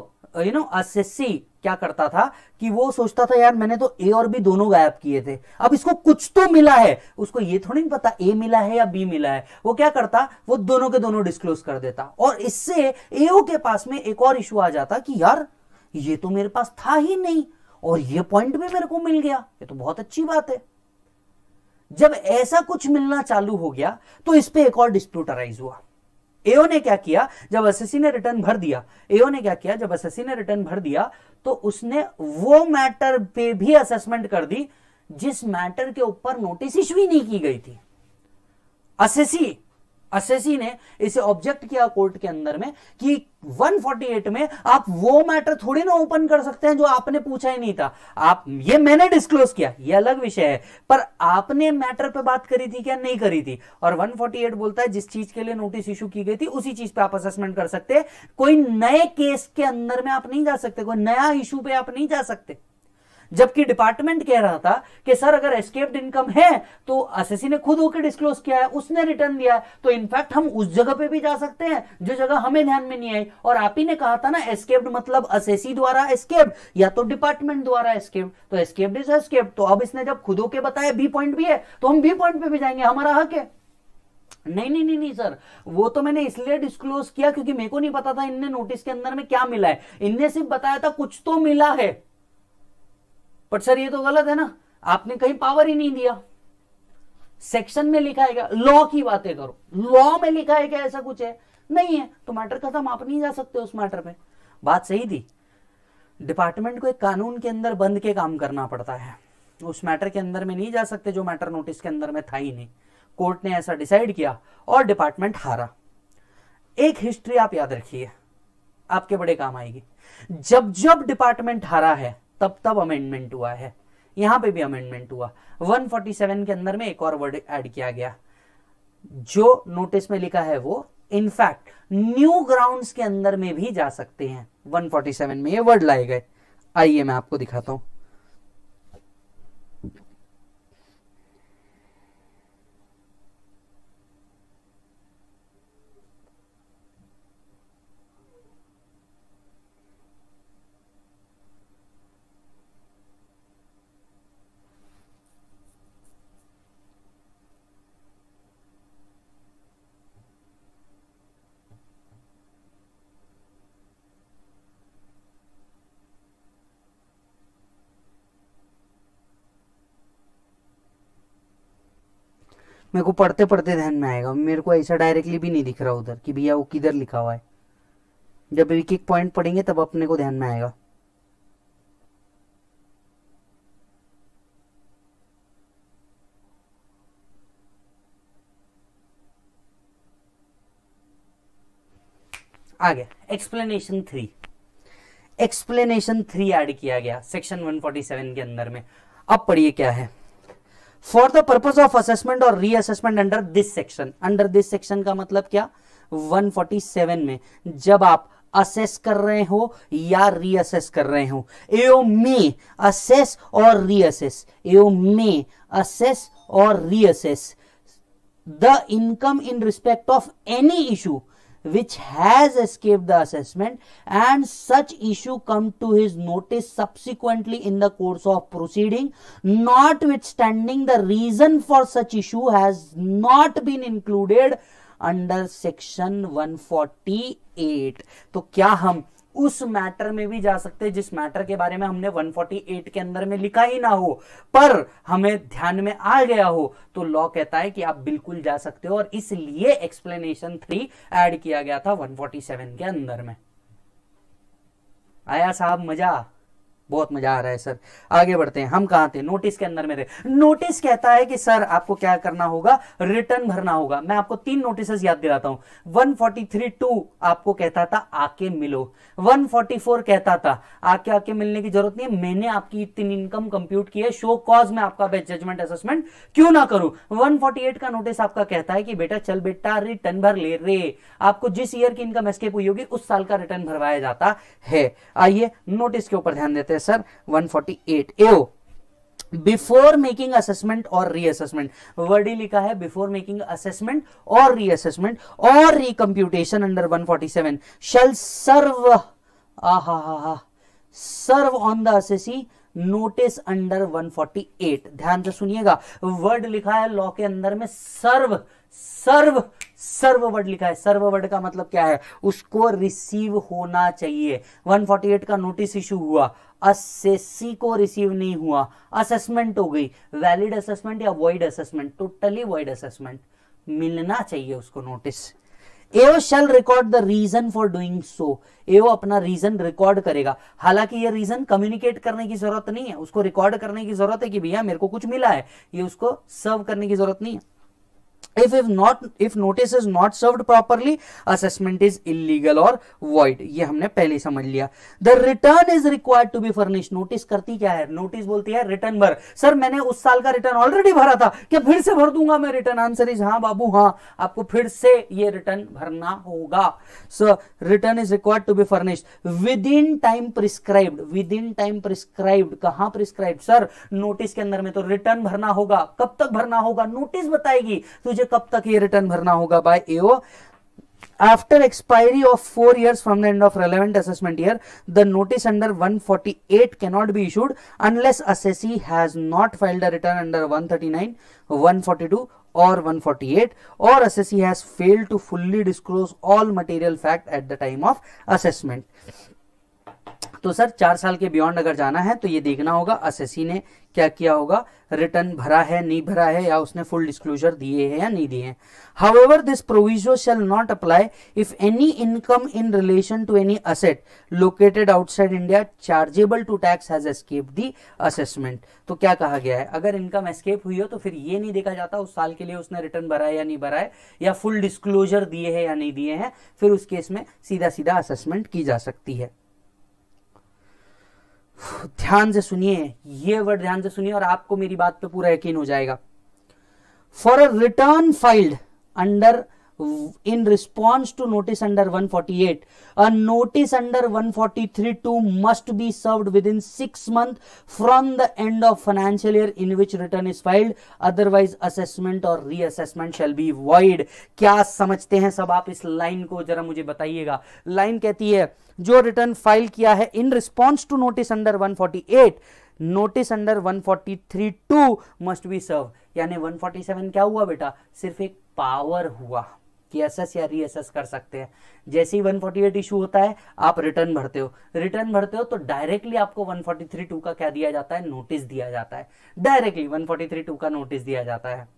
यू नो असेसी क्या करता था कि वो सोचता था यार मैंने तो ए और बी दोनों गायब किए थे अब इसको कुछ तो मिला है उसको ये थोड़ी नहीं पता ए मिला है या बी मिला है वो क्या करता वो दोनों के दोनों डिस्क्लोज कर देता और इससे एओ के पास में एक और इशू आ जाता कि यार ये तो मेरे पास था ही नहीं और ये पॉइंट भी मेरे को मिल गया ये तो बहुत अच्छी बात है जब ऐसा कुछ मिलना चालू हो गया तो इस पर एक और डिस्प्यूट अराइज हुआ एओ ने क्या किया जब एसएससी ने रिटर्न भर दिया एओ ने क्या किया जब एसएससी ने रिटर्न भर दिया तो उसने वो मैटर पे भी असेसमेंट कर दी जिस मैटर के ऊपर नोटिस इशू ही नहीं की गई थी एसएससी असेसी ने इसे ऑब्जेक्ट किया कोर्ट के अंदर में कि 148 में आप वो मैटर थोड़ी ना ओपन कर सकते हैं जो आपने पूछा ही नहीं था आप ये मैंने डिस्क्लोज किया ये अलग विषय है पर आपने मैटर पे बात करी थी क्या नहीं करी थी और 148 बोलता है जिस चीज के लिए नोटिस इशू की गई थी उसी चीज पे आप असेसमेंट कर सकते कोई नए केस के अंदर में आप नहीं जा सकते कोई नया इशू पे आप नहीं जा सकते जबकि डिपार्टमेंट कह रहा था कि सर अगर एस्केप्ड इनकम है तो एसएससी ने खुद होकर डिस्क्लोज किया है उसने रिटर्न दिया है तो इनफैक्ट हम उस जगह पे भी जा सकते हैं जो जगह हमें ध्यान में नहीं आई और आप ही ने कहा था ना एस्केप्ड मतलब एसएससी द्वारा एस्केप या तो डिपार्टमेंट द्वारा एस्केप तो एस्केप्ड इज एस्केप तो अब इसने जब खुद होके बताया बी पॉइंट भी है तो हम बी पॉइंट पे भी जाएंगे हमारा हक है नहीं नहीं नहीं नहीं सर वो तो मैंने इसलिए डिस्क्लोज किया क्योंकि मेरे को नहीं पता था इनने नोटिस के अंदर में क्या मिला है इनने सिर्फ बताया था कुछ तो मिला है बट सर ये तो गलत है ना आपने कहीं पावर ही नहीं दिया सेक्शन में लिखा है क्या लॉ की बातें करो लॉ में लिखा है क्या ऐसा कुछ है नहीं है तो मैटर खत्म आप नहीं जा सकते उस मैटर में बात सही थी डिपार्टमेंट को एक कानून के अंदर बंद के काम करना पड़ता है उस मैटर के अंदर में नहीं जा सकते जो मैटर नोटिस के अंदर में था ही नहीं कोर्ट ने ऐसा डिसाइड किया और डिपार्टमेंट हारा एक हिस्ट्री आप याद रखिए आपके बड़े काम आएगी जब जब डिपार्टमेंट हारा है तब तब अमेंडमेंट हुआ है यहां पे भी अमेंडमेंट हुआ 147 के अंदर में एक और वर्ड ऐड किया गया जो नोटिस में लिखा है वो इनफैक्ट न्यू ग्राउंड्स के अंदर में भी जा सकते हैं 147 में ये वर्ड लाए गए आइए मैं आपको दिखाता हूं मेरे को पढ़ते पढ़ते ध्यान में आएगा मेरे को ऐसा डायरेक्टली भी नहीं दिख रहा उधर कि भैया वो किधर लिखा हुआ है जब एक एक पॉइंट पढ़ेंगे तब अपने को ध्यान में आएगा आगे explanation three explanation three add किया गया सेक्शन 147 के अंदर में अब पढ़िए क्या है for the purpose of assessment और reassessment under this section under this section का मतलब क्या 147 में जब आप असेस कर रहे हो या रीअसेस कर रहे हो एओ मे असेस और रीअसेस एओ मे असेस और reassess the income in respect of any issue which has escaped the assessment and such issue come to his notice subsequently in the course of proceeding notwithstanding the reason for such issue has not been included under section 148 to क्या हम उस मैटर में भी जा सकते हैं जिस मैटर के बारे में हमने 148 के अंदर में लिखा ही ना हो पर हमें ध्यान में आ गया हो तो लॉ कहता है कि आप बिल्कुल जा सकते हो और इसलिए एक्सप्लेनेशन थ्री ऐड किया गया था 147 के अंदर में आया साहब मजा बहुत मजा आ रहा है सर आगे बढ़ते हैं हम कहाँ थे नोटिस के अंदर में रहे नोटिस कहता है कि सर आपको क्या करना होगा रिटर्न भरना होगा मैं आपको तीन नोटिस याद दिलाता हूं वन टू आपको कहता था आके मिलो 144 कहता था आके आके मिलने की जरूरत नहीं है मैंने आपकी इतनी इनकम कंप्यूट की है शो कॉज में आपका बेस्ट जजमेंट असेसमेंट क्यों ना करूं वन का नोटिस आपका कहता है कि बेटा चल बेटा रिटर्न भर ले रे आपको जिस ईयर की इनकम एस्केप हुई होगी उस साल का रिटर्न भरवाया जाता है आइए नोटिस के ऊपर ध्यान देते हैं professor 148 AO before making assessment और रीअसेसमेंट वर्ड ही लिखा है बिफोर मेकिंग असेसमेंट और रीअसेसमेंट और रिकम्प्यूटेशन अंडर 147 शल सर्व आहा हा हा serve on the assessee notice under 148 ध्यान से सुनिएगा वर्ड लिखा है लॉ के अंदर में सर्व सर्व सर्व वर्ड लिखा है सर्व वर्ड का मतलब क्या है उसको रिसीव होना चाहिए 148 का नोटिस इशू हुआ असेसी को रिसीव नहीं हुआ असेसमेंट हो गई वैलिड असेसमेंट या void assessment totally void assessment मिलना चाहिए उसको notice AO shall record the reason for doing so AO अपना रीजन रिकॉर्ड करेगा हालांकि ये रीजन कम्युनिकेट करने की जरूरत नहीं है उसको रिकॉर्ड करने की जरूरत है कि भैया मेरे को कुछ मिला है ये उसको सर्व करने की जरूरत नहीं है if if not if notice is not served properly assessment is illegal or void ये हमने पहले समझ लिया the return is required to be furnished notice करती क्या है notice बोलती है return भर सर मैंने उस साल का return already भरा था क्या फिर से भर दूंगा मैं return answer is हाँ बाबू हाँ आपको फिर से ये return भरना होगा so return is required to be furnished within time prescribed within time prescribed कहाँ prescribed सर notice के अंदर में तो return भरना होगा कब तक भरना होगा notice बताएगी तुझे मुझे कब तक ये रिटर्न भरना होगा by AO after expiry of 4 years from the end of relevant assessment year the notice under 148 cannot be issued unless assessee has not filed a return under 139 142 or 148 or assessee has failed to fully disclose all material fact at the time of assessment तो सर चार साल के बियॉन्ड अगर जाना है तो ये देखना होगा एस ने क्या किया होगा रिटर्न भरा है नहीं भरा है या उसने फुल डिस्क्लोजर दिए हैं या नहीं दिए हैं ever this proviso shall not apply if any income in relation to any asset located outside India chargeable to tax has escape the assessment तो क्या कहा गया है अगर इनकम एस्केप हुई हो तो फिर ये नहीं देखा जाता उस साल के लिए उसने रिटर्न भरा है या नहीं भरा है या फुल डिस्क्लोजर दिए है या नहीं दिए हैं फिर उस केस में सीधा सीधा असेसमेंट की जा सकती है ध्यान से सुनिए ये वर्ड ध्यान से सुनिए और आपको मेरी बात पे पूरा यकीन हो जाएगा for a return filed under in response to notice under 148 a notice under 143 2 must be served within 6 months from the end of financial year in which return is filed otherwise assessment or reassessment shall be void क्या समझते हैं सब आप इस लाइन को जरा मुझे बताइएगा लाइन कहती है जो रिटर्न फाइल किया है in response to notice under 148 notice under 143 two must be serve यानी 147 क्या हुआ बेटा सिर्फ एक पावर हुआ कि एसएस या रीएसएस कर सकते हैं जैसे ही 148 इशू होता है आप रिटर्न भरते हो रिटर्न भरते हो तो डायरेक्टली आपको 143 टू का क्या दिया जाता है नोटिस दिया जाता है डायरेक्टली 143 टू का नोटिस दिया जाता है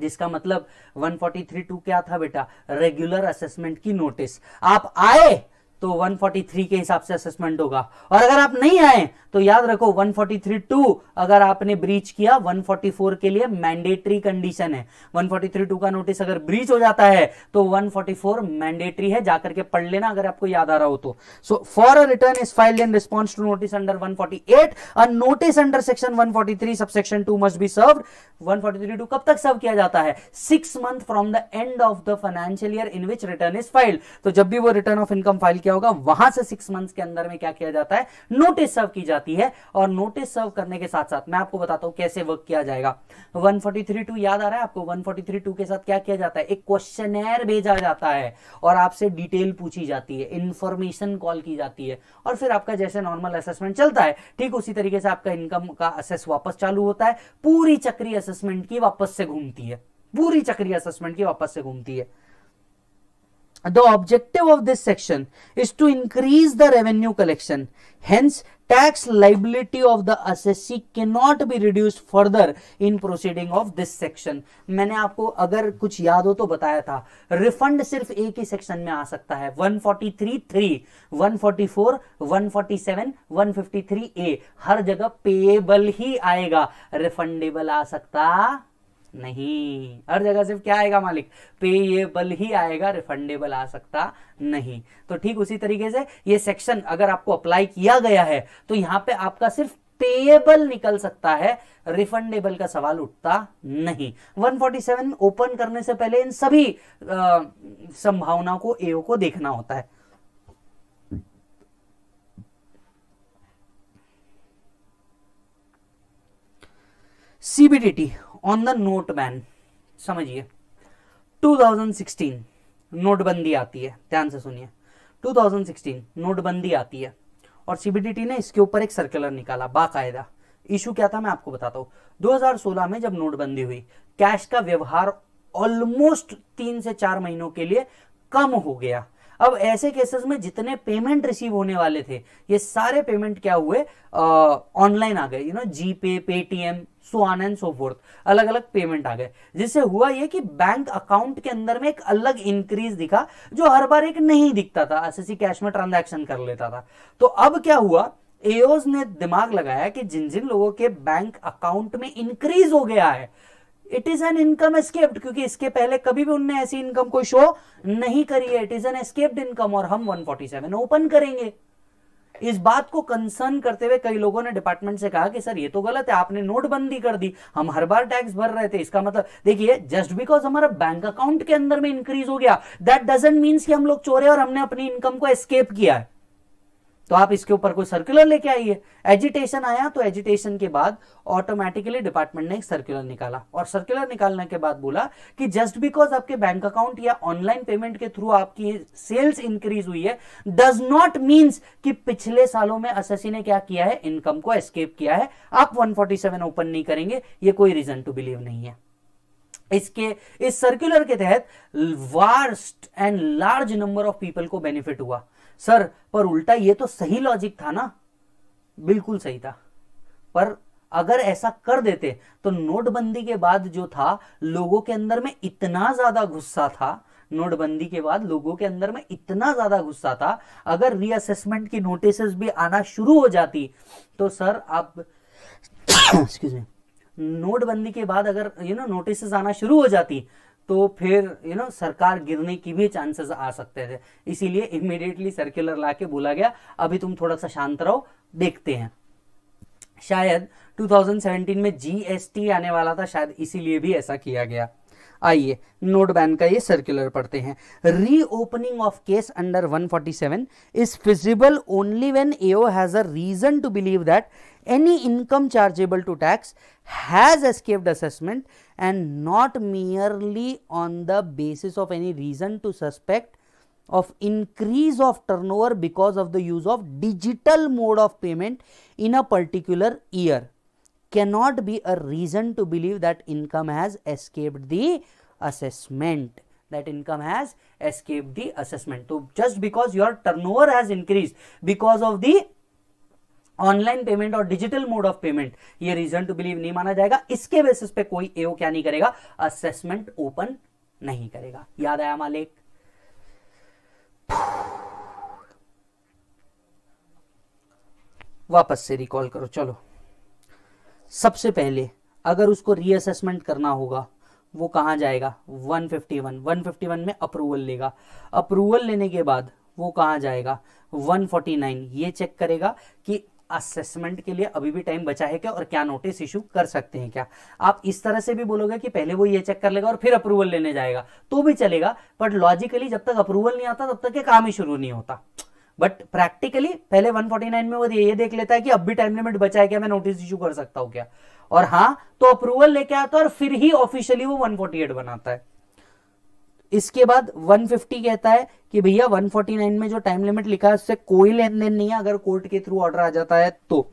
जिसका मतलब 143 टू क्या था बेटा रेगुलर असेसमेंट की नोटिस आप आए तो 143 के हिसाब से असेसमेंट होगा और अगर आप नहीं आए तो याद रखो 143 टू अगर आपने ब्रीच किया 144 के लिए मैंडेटरी कंडीशन है 143 टू का नोटिस अगर ब्रीच हो जाता है तो 144 फोर्टी मैंडेटरी है जाकर के पढ़ लेना अगर आपको याद आ रहा हो तो so for a return is file in response to notice under 148 a notice under section one sub section two must be served 143 two कब तक सर्व किया जाता है six month from the end of the financial year in which return is filed तो जब भी वो रिटर्न ऑफ इनकम फाइल किया होगा वहां से सिक्स मंथ्स के अंदर में क्या किया जाता है नोटिस सर्व की जाती है और नोटिस सर्व करने के साथ साथ मैं आपको बताता हूं कैसे वर्क किया जाएगा 1432 याद आ रहा है आपको 1432 के साथ क्या किया जाता है एक क्वेश्चन भेजा जाता है और आपसे डिटेल पूछी जाती है इंफॉर्मेशन कॉल की जाती है और फिर आपका जैसे नॉर्मल असेसमेंट चलता है ठीक उसी तरीके से आपका इनकम का असेस वापस चालू होता है पूरी चक्री असेसमेंट की वापस से घूमती है पूरी चक्री असेसमेंट की वापस से घूमती है The objective of this section is to increase the revenue collection. Hence, tax liability of the assessee cannot be reduced further in proceeding of this section. मैंने आपको अगर कुछ याद हो तो बताया था रिफंड सिर्फ एक ही सेक्शन में आ सकता है 143 3, 144, 147, 153 ए हर जगह पेएबल ही आएगा रिफंडेबल आ सकता नहीं हर जगह सिर्फ क्या आएगा मालिक पेएबल ही आएगा रिफंडेबल आ सकता नहीं तो ठीक उसी तरीके से ये सेक्शन अगर आपको अप्लाई किया गया है तो यहां पे आपका सिर्फ पेएबल निकल सकता है रिफंडेबल का सवाल उठता नहीं 147 ओपन करने से पहले इन सभी संभावनाओं को एओ को देखना होता है CBDT on the note ban समझिए 2016 नोटबंदी आती है ध्यान से सुनिए 2016 नोटबंदी आती है और सीबीडीटी ने इसके ऊपर एक सर्कुलर निकाला बाकायदा इशू क्या था मैं आपको बताता हूँ 2016 में जब नोटबंदी हुई कैश का व्यवहार ऑलमोस्ट तीन से चार महीनों के लिए कम हो गया अब ऐसे केसेस में जितने पेमेंट रिसीव होने वाले थे ये सारे पेमेंट क्या हुए ऑनलाइन आ गए you know GPay Paytm so on and so forth अलग अलग पेमेंट आ गए जिससे हुआ यह कि बैंक अकाउंट के अंदर में एक अलग इंक्रीज दिखा जो हर बार एक नहीं दिखता था एस कैश में ट्रांजेक्शन कर लेता था तो अब क्या हुआ एओज ने दिमाग लगाया कि जिन जिन लोगों के बैंक अकाउंट में इंक्रीज हो गया है it is an income escaped क्योंकि इसके पहले कभी भी उनने ऐसी इनकम कोई शो नहीं करी है it is an escaped income और हम 147 ओपन करेंगे इस बात को कंसर्न करते हुए कई लोगों ने डिपार्टमेंट से कहा कि सर ये तो गलत है आपने नोटबंदी कर दी हम हर बार टैक्स भर रहे थे इसका मतलब देखिए जस्ट बिकॉज हमारा बैंक अकाउंट के अंदर में इंक्रीज हो गया दैट डजेंट मीन्स कि हम लोग चोरे और हमने अपनी इनकम को एस्केप किया है तो आप इसके ऊपर कोई सर्कुलर लेके आइए एजिटेशन आया तो एजिटेशन के बाद ऑटोमेटिकली डिपार्टमेंट ने एक सर्कुलर निकाला और सर्कुलर निकालने के बाद बोला कि जस्ट बिकॉज आपके बैंक अकाउंट या ऑनलाइन पेमेंट के थ्रू आपकी सेल्स इंक्रीज हुई है डज नॉट मीन्स कि पिछले सालों में एस ने क्या किया है इनकम को एस्केप किया है आप वन ओपन नहीं करेंगे ये कोई रीजन टू बिलीव नहीं है इसके इस सर्कुलर के तहत worst and large number of people को बेनिफिट हुआ सर पर उल्टा ये तो सही लॉजिक था ना बिल्कुल सही था पर अगर ऐसा कर देते तो नोटबंदी के बाद जो था लोगों के अंदर में इतना ज्यादा गुस्सा था नोटबंदी के बाद लोगों के अंदर में इतना ज्यादा गुस्सा था अगर रीअसेसमेंट की नोटिस भी आना शुरू हो जाती तो सर आप नोटबंदी के बाद अगर यू नो नोटिस आना शुरू हो जाती तो फिर यू नो सरकार गिरने की भी चांसेस आ सकते थे इसीलिए इमिडिएटली सर्कुलर लाके बोला गया अभी तुम थोड़ा सा शांत रहो देखते हैं शायद 2017 में जीएसटी आने वाला था शायद इसीलिए भी ऐसा किया गया आइए नोट बैन का ये सर्कुलर पढ़ते हैं reopening of case under 147 is feasible only when AO has a reason to believe that any income chargeable to tax has escaped assessment and not merely on the basis of any reason to suspect of increase of turnover because of the use of digital mode of payment in a particular year cannot be a reason to believe that income has escaped the assessment that income has escaped the assessment so just because your turnover has increased because of the online payment और डिजिटल मोड ऑफ पेमेंट ये रीजन टू बिलीव नहीं माना जाएगा इसके बेसिस पे कोई एओ क्या नहीं करेगा असेसमेंट ओपन नहीं करेगा याद आया मालिक वापस से रिकॉल करो चलो सबसे पहले अगर उसको रीअसेसमेंट करना होगा वो कहा जाएगा 151 151 में अप्रूवल लेगा अप्रूवल लेने के बाद वो कहा जाएगा 149 ये चेक करेगा कि असेसमेंट के लिए अभी भी टाइम बचा है क्या और क्या नोटिस इशू कर सकते हैं क्या आप इस तरह से भी बोलोगे कि पहले वो ये चेक कर लेगा और फिर अप्रूवल लेने जाएगा तो भी चलेगा बट लॉजिकली जब तक अप्रूवल नहीं आता तब तक ये काम ही शुरू नहीं होता बट प्रैक्टिकली पहले 149 में वो ये देख लेता है कि अब भी टाइम लिमिट बचा है क्या मैं नोटिस इशू कर सकता हूं क्या और हाँ तो अप्रूवल लेके आता है और फिर ही ऑफिशियली वो 148 बनाता है इसके बाद 150 कहता है कि भैया 149 में जो टाइम लिमिट लिखा है उससे कोई लेन देन नहीं है अगर कोर्ट के थ्रू ऑर्डर आ जाता है तो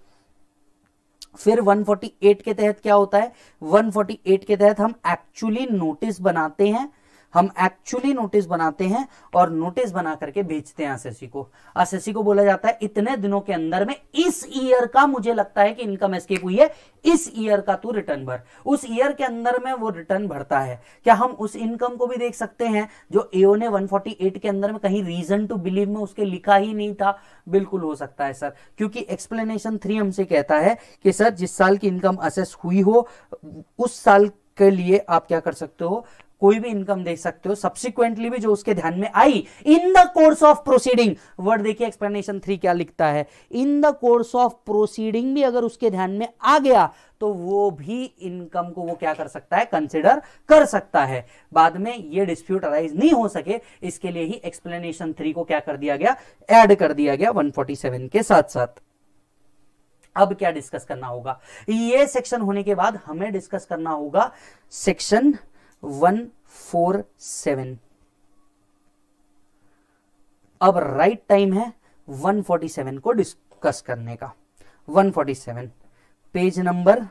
फिर 148 के तहत क्या होता है 148 के तहत हम एक्चुअली नोटिस बनाते हैं हम एक्चुअली नोटिस बनाते हैं और नोटिस बना करके भेजते हैं एस को एस को बोला जाता है इतने दिनों के अंदर में इस ईयर का मुझे लगता है कि इनकम एस्केप हुई है इस ईयर का तू रिटर्न भर उस ईयर के अंदर में वो रिटर्न भरता है क्या हम उस इनकम को भी देख सकते हैं जो एओ ने 148 के अंदर में कहीं रीजन टू बिलीव में उसके लिखा ही नहीं था बिल्कुल हो सकता है सर क्योंकि एक्सप्लेनेशन थ्री हमसे कहता है कि सर जिस साल की इनकम असेस हुई हो उस साल के लिए आप क्या कर सकते हो कोई भी इनकम देख सकते हो सब्सिक्वेंटली भी जो उसके ध्यान में आई in the course of proceeding word देखिए एक्सप्लेनेशन थ्री क्या लिखता है in the course of proceeding भी अगर उसके ध्यान में आ गया तो वो भी इनकम को वो क्या कर सकता है कंसिडर कर सकता है बाद में ये डिस्प्यूट अराइज नहीं हो सके इसके लिए ही एक्सप्लेनेशन थ्री को क्या कर दिया गया एड कर दिया गया वन के साथ साथ अब क्या डिस्कस करना होगा ये सेक्शन होने के बाद हमें डिस्कस करना होगा सेक्शन वन फोर सेवन अब राइट टाइम है वन फोर्टी सेवन को डिस्कस करने का one forty seven page number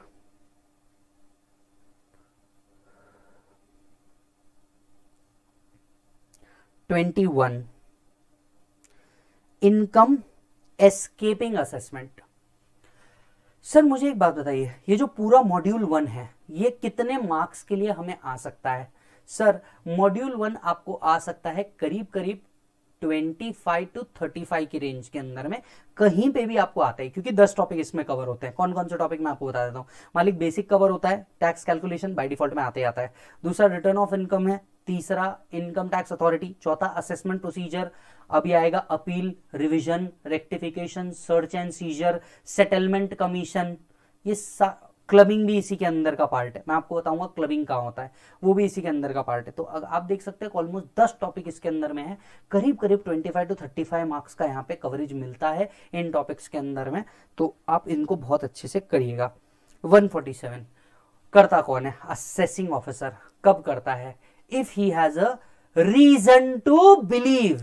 twenty one income escaping assessment sir मुझे एक बात बताइए ये जो पूरा मॉड्यूल वन है ये कितने मार्क्स के लिए हमें आ सकता है सर मॉड्यूल वन आपको आ सकता है करीब करीब 25 टू 35 की रेंज के अंदर में कहीं पे भी आपको आता है क्योंकि 10 टॉपिक इसमें कवर होते हैं कौन कौन से टॉपिक मैं आपको बता देता हूँ मालिक बेसिक कवर होता है टैक्स कैलकुलेशन बाय डिफॉल्ट में आते आता है दूसरा रिटर्न ऑफ इनकम है तीसरा इनकम टैक्स अथॉरिटी चौथा असेसमेंट प्रोसीजर अभी आएगा appeal revision rectification search and seizure settlement commission ये क्लबिंग भी इसी के अंदर का पार्ट है मैं आपको बताऊंगा क्लबिंग कहाँ होता है वो भी इसी के अंदर का पार्ट है तो आप देख सकते हैं ऑलमोस्ट दस टॉपिक इसके अंदर में है करीब करीब twenty five to thirty five marks का यहाँ पे कवरेज मिलता है इन टॉपिक्स के अंदर में तो आप इनको बहुत अच्छे से करिएगा वन करता कौन है असेसिंग ऑफिसर कब करता है if he has a reason to believe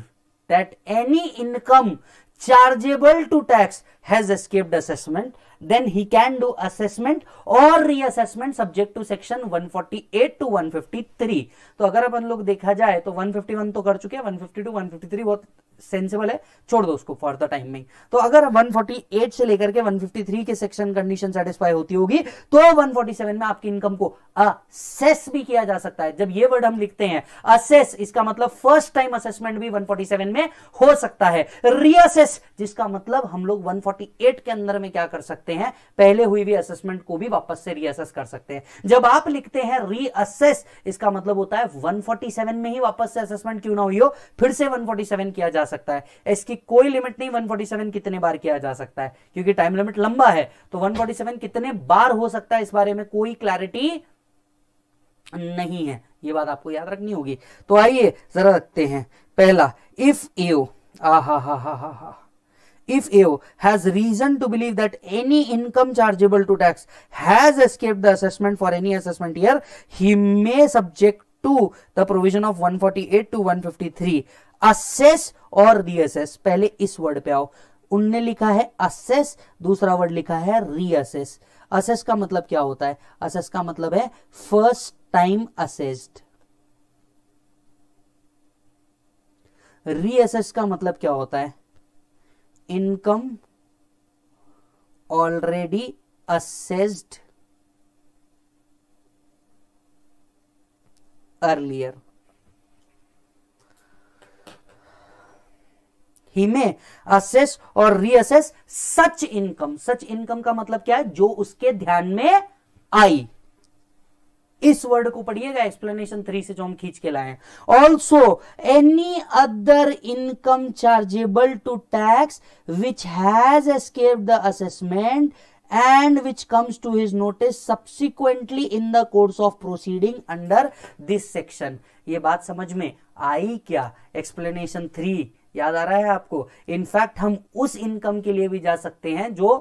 that any income chargeable to tax has escaped assessment then he can do assessment or reassessment subject to section 148 to 153 to agar apan log dekha jaye to 151 to kar chuke हैं 152 153 bahut सेंसिबल है छोड़ दो उसको फॉर द टाइम में तो अगर 148 से लेकर के 153 के सेक्शन कंडीशन सेटिस्फाई होती होगी तो 147 में आपकी इनकम को असेस भी किया जा सकता है जब ये वर्ड हम लिखते हैं असेस इसका मतलब फर्स्ट टाइम असेसमेंट भी 147 में हो सकता है रीअसेस जिसका मतलब हम लोग 148 के अंदर में क्या कर सकते हैं पहले हुई हुई असेसमेंट को भी वापस से रीअसेस कर सकते हैं जब आप लिखते हैं रीअसेस इसका मतलब होता है 147 में ही वापस से असेसमेंट क्यों ना हुई हो फिर से 147 किया जा जा सकता है इसकी कोई लिमिट नहीं 147 कितने बार किया जा सकता है क्योंकि टाइम लिमिट लंबा है तो 147 कितने बार हो सकता है इस बारे में कोई क्लैरिटी नहीं है ये बात आपको याद रखनी होगी तो आइए जरा रखते हैं पहला इफ एओ आ हा हा हा हा हा if AO has reason to believe that any income chargeable to tax has escaped the assessment for any assessment year, he may subject to the provision of 148 to 153 assess और रीअसेस पहले इस वर्ड पे आओ उनने लिखा है असेस दूसरा वर्ड लिखा है रीअसेस असेस का मतलब क्या होता है असेस का मतलब है फर्स्ट टाइम असेस्ड रीअसेस का मतलब क्या होता है इनकम ऑलरेडी असेस्ड अर्लियर ही में असेस और reassess such income such income का मतलब क्या है जो उसके ध्यान में आई इस वर्ड को पढ़िएगा एक्सप्लेनेशन थ्री से जो हम खींच के लाए also any other income chargeable to tax which has escape the assessment and which comes to his notice subsequently in the course of proceeding under this section ये बात समझ में आई क्या एक्सप्लेनेशन थ्री याद आ रहा है आपको इनफैक्ट हम उस इनकम के लिए भी जा सकते हैं जो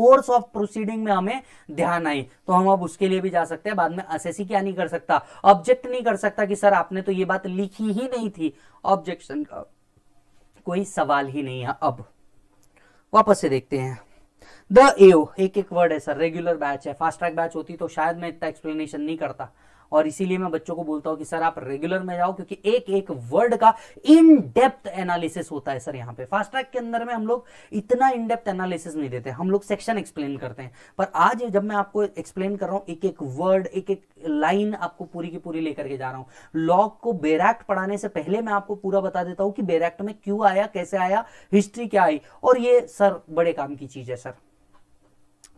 कोर्स ऑफ प्रोसीडिंग में हमें ध्यान आई तो हम अब उसके लिए भी जा सकते हैं बाद में असेसी क्या नहीं कर सकता ऑब्जेक्ट नहीं कर सकता कि सर आपने तो ये बात लिखी ही नहीं थी ऑब्जेक्शन का कोई सवाल ही नहीं है अब वापस से देखते हैं द एव एक एक वर्ड है सर रेगुलर बैच है फास्ट ट्रैक बैच होती तो शायद मैं इतना एक्सप्लेनेशन नहीं करता और इसीलिए मैं बच्चों को बोलता हूँ कि सर आप रेगुलर में जाओ क्योंकि एक एक वर्ड का इन डेप्थ एनालिसिस होता है सर यहाँ पे फास्ट ट्रैक के अंदर में हम लोग इतना इन डेप्थ एनालिसिस नहीं देते हम लोग सेक्शन एक्सप्लेन करते हैं पर आज जब मैं आपको एक्सप्लेन कर रहा हूँ एक एक वर्ड एक एक लाइन आपको पूरी की पूरी लेकर के जा रहा हूँ लॉग को बेरैक्ट पढ़ाने से पहले मैं आपको पूरा बता देता हूँ कि बेरैक्ट में क्यों आया कैसे आया हिस्ट्री क्या आई और ये सर बड़े काम की चीज है सर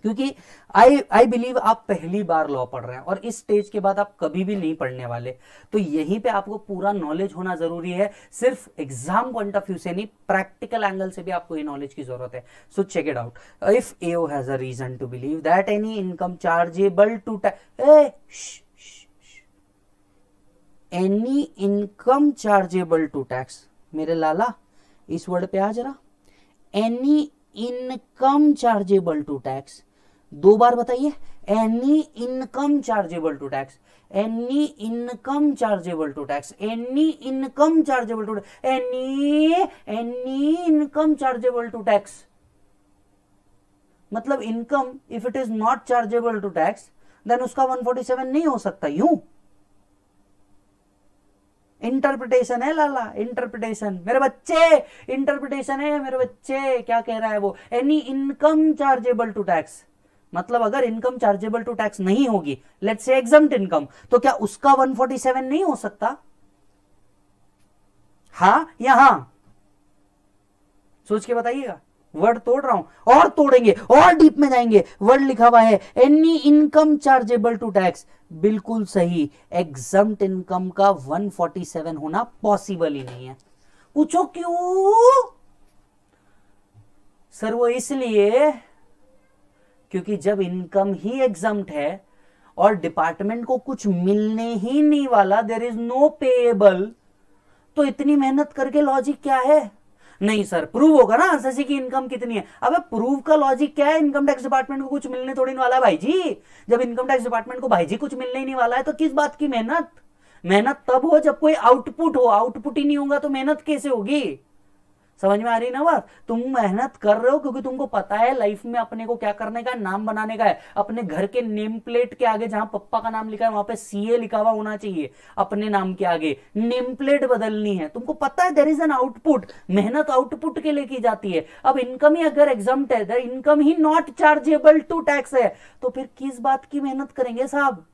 क्योंकि आई आई बिलीव आप पहली बार लॉ पढ़ रहे हैं और इस स्टेज के बाद आप कभी भी नहीं पढ़ने वाले तो यहीं पे आपको पूरा नॉलेज होना जरूरी है सिर्फ एग्जाम पॉइंट ऑफ व्यू से नहीं प्रैक्टिकल एंगल से भी आपको ये नॉलेज की जरूरत है so check it out if AO has a reason to believe that any income chargeable to tax any income chargeable to tax मेरे लाला इस वर्ड पे आ जरा any income chargeable to tax दो बार बताइए any income chargeable to tax any income chargeable to tax any income chargeable to any any income chargeable to tax मतलब income if it is not chargeable to tax then उसका 147 नहीं हो सकता यू इंटरप्रिटेशन है लाला इंटरप्रिटेशन मेरे बच्चे इंटरप्रिटेशन है मेरे बच्चे क्या कह रहा है वो any income chargeable to tax मतलब अगर इनकम चार्जेबल टू टैक्स नहीं होगी लेट्स से एग्जाम इनकम तो क्या उसका 147 नहीं हो सकता हा या हा सोच के बताइएगा वर्ड तोड़ रहा हूं और तोड़ेंगे और डीप में जाएंगे वर्ड लिखा हुआ है any income chargeable to tax बिल्कुल सही एग्जाम इनकम का 147 होना पॉसिबल ही नहीं है पूछो क्यों सर वो इसलिए क्योंकि जब इनकम ही एग्जाम है और डिपार्टमेंट को कुछ मिलने ही नहीं वाला देर इज नो पेएबल तो इतनी मेहनत करके लॉजिक क्या है नहीं सर प्रूव होगा ना आंसर की इनकम कितनी है अब प्रूव का लॉजिक क्या है इनकम टैक्स डिपार्टमेंट को कुछ मिलने थोड़ी नहीं वाला है भाई जी जब इनकम टैक्स डिपार्टमेंट को भाई जी कुछ मिलने ही नहीं वाला है तो किस बात की मेहनत मेहनत तब हो जब कोई आउटपुट हो आउटपुट ही नहीं होगा तो मेहनत कैसे होगी समझ में आ रही ना बात तुम मेहनत कर रहे हो क्योंकि तुमको पता है लाइफ में अपने को क्या करने का है नाम बनाने का है अपने घर के नेम प्लेट के आगे जहां पप्पा का नाम लिखा है वहां पे सीए लिखा हुआ होना चाहिए अपने नाम के आगे नेम प्लेट बदलनी है तुमको पता है देर इज एन आउटपुट मेहनत आउटपुट के लिए की जाती है अब इनकम ही अगर एग्जाम इनकम ही नॉट चार्जेबल टू टैक्स है तो फिर किस बात की मेहनत करेंगे साहब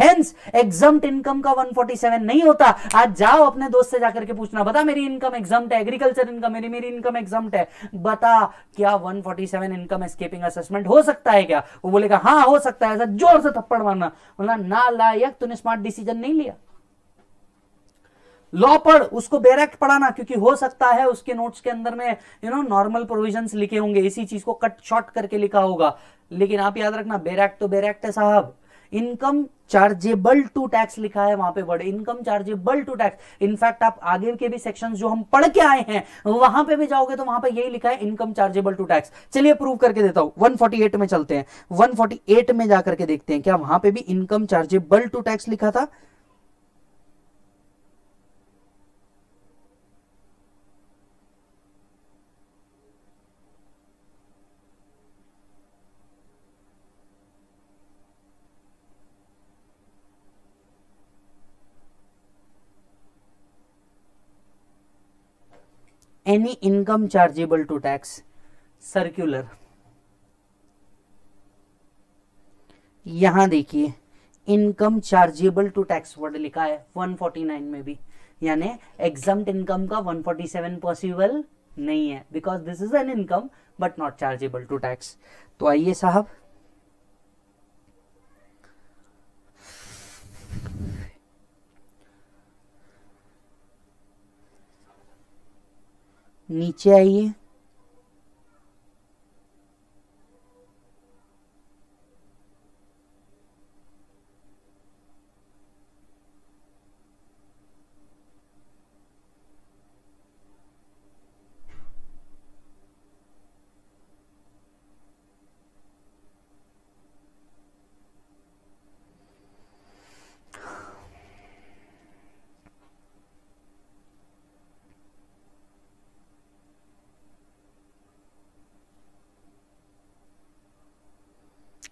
हेंस एग्जाम इनकम का 147 नहीं होता आज जाओ अपने दोस्त से जाकर के पूछना बता मेरी इनकम एग्जाम है एग्रीकल्चर इनकम मेरी मेरी इनकम एग्जाम है बता क्या 147 इनकम एस्केपिंग असेसमेंट हो सकता है क्या वो बोलेगा हाँ हो सकता है ऐसा जोर से थप्पड़ मारना बोला ना लायक तूने स्मार्ट डिसीजन नहीं लिया लॉ पढ़ उसको बेरेक्ट पढ़ाना क्योंकि हो सकता है उसके नोट्स के अंदर में यू नो नॉर्मल प्रोविजंस लिखे होंगे इसी चीज को कट शॉर्ट करके लिखा होगा लेकिन आप याद रखना बेरेक्ट तो बेरेक्ट है साहब इनकम चार्जेबल टू टैक्स लिखा है वहां पे word income chargeable to tax in fact आप आगे के भी सेक्शन जो हम पढ़ के आए हैं वहां पे भी जाओगे तो वहां पे यही लिखा है इनकम चार्जेबल टू टैक्स चलिए प्रूव करके देता हूं 148 में चलते हैं 148 में जाकर के देखते हैं क्या वहां पे भी इनकम चार्जेबल टू टैक्स लिखा था any income chargeable to tax circular यहां देखिए income chargeable to tax word लिखा है 149 में भी यानी एग्जाम इनकम का 147 पॉसिबल नहीं है because this is an income but not chargeable to tax तो आइए साहब नीचे आइए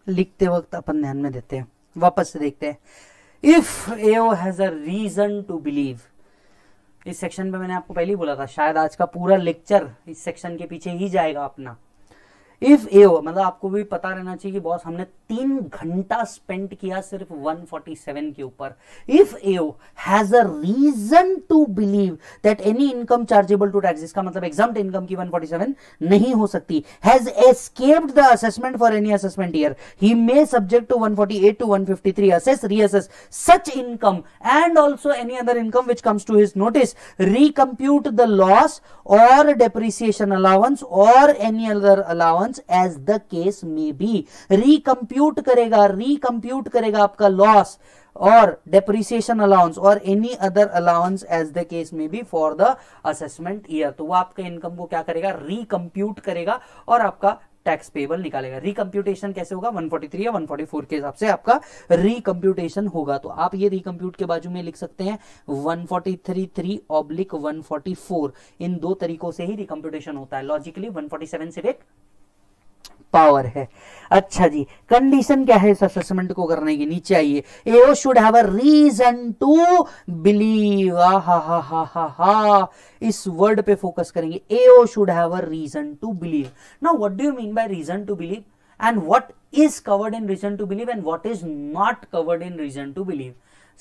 लिखते वक्त अपन ध्यान में देते हैं वापस से देखते हैं if AO has a reason to believe इस सेक्शन पे मैंने आपको पहले ही बोला था शायद आज का पूरा लेक्चर इस सेक्शन के पीछे ही जाएगा अपना इफ ए मतलब आपको भी पता रहना चाहिए कि बॉस हमने तीन घंटा स्पेंड किया सिर्फ 147 के ऊपर if A has a reason to believe that any income chargeable to tax इसका मतलब एग्जाम इनकम की 147 नहीं हो सकती has escaped the assessment for any assessment year he may subject to 148 to three assess reassess such income and also any other income which comes to his notice recompute the loss और डेप्रिसिएशन अलाउंस और any other allowance difference as the case may be recompute करेगा रिकम्प्यूट करेगा आपका लॉस और डेप्रिसिएशन अलाउंस और any other allowance as the case में be for the assessment year तो वो आपके इनकम को क्या करेगा रिकम्प्यूट करेगा और आपका टैक्स पेबल निकालेगा रिकम्प्यूटेशन कैसे होगा 143 या 144 के हिसाब से आपका रिकम्प्यूटेशन होगा तो आप ये रिकम्प्यूट के बाजू में लिख सकते हैं 143 ऑब्लिक 144 इन दो तरीकों से ही रिकम्प्यूटेशन होता है लॉजिकली 147 सिर्फ एक पावर है अच्छा जी कंडीशन क्या है इस असेसमेंट को करने की नीचे आइए AO should have a reason to believe हा हा हा हा हा इस वर्ड पे फोकस करेंगे AO should have a reason to believe now what do you mean by reason to believe and what is covered in reason to believe and what is not covered in reason to believe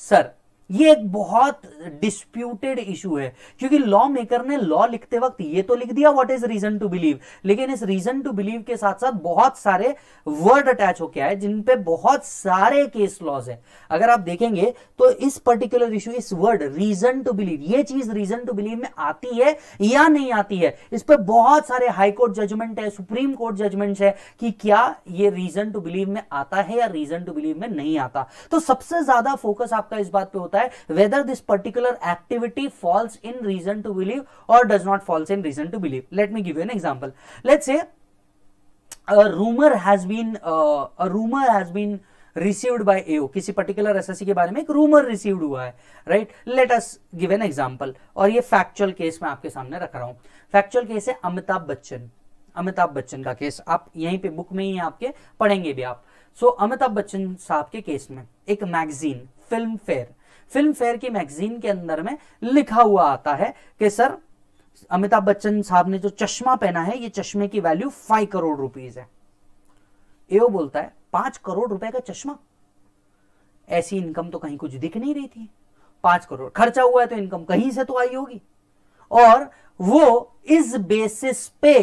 sir ये एक बहुत डिस्प्यूटेड इशू है क्योंकि लॉ मेकर ने लॉ लिखते वक्त ये तो लिख दिया what is reason to believe लेकिन इस रीजन टू बिलीव के साथ साथ बहुत सारे वर्ड अटैच होके आए जिन पे बहुत सारे केस लॉज है अगर आप देखेंगे तो इस पर्टिकुलर इशू इस वर्ड रीजन टू बिलीव ये चीज रीजन टू बिलीव में आती है या नहीं आती है इस पर बहुत सारे हाईकोर्ट जजमेंट है सुप्रीम कोर्ट जजमेंट है कि क्या ये रीजन टू बिलीव में आता है या रीजन टू बिलीव में नहीं आता तो सबसे ज्यादा फोकस आपका इस बात पर होता है है whether this particular activity falls in reason to believe or does not falls in reason to believe let me give you an example let say rumour has been rumour has been received by AO किसी पर्टिकुलर एसएससी के बारे में एक रूमर रिसीव्ड हुआ है right let us give an example और ये फैक्चुअल केस मैं आपके सामने रख रहा हूँ फैक्चुअल केस है अमिताभ बच्चन अमिताभ बच्चन का केस आप यहीं पे बुक में ही आपके पढ़ेंगे भी आप सो so, अमिताभ बच्चन साहब के केस में एक magazine Filmfare Filmfare की मैगजीन के अंदर में लिखा हुआ आता है कि सर अमिताभ बच्चन साहब ने जो चश्मा पहना है ये चश्मे की वैल्यू फाइव करोड़ रुपीज है एओ बोलता है पांच करोड़ रुपए का चश्मा ऐसी इनकम तो कहीं कुछ दिख नहीं रही थी पांच करोड़ खर्चा हुआ है तो इनकम कहीं से तो आई होगी और वो इस बेसिस पे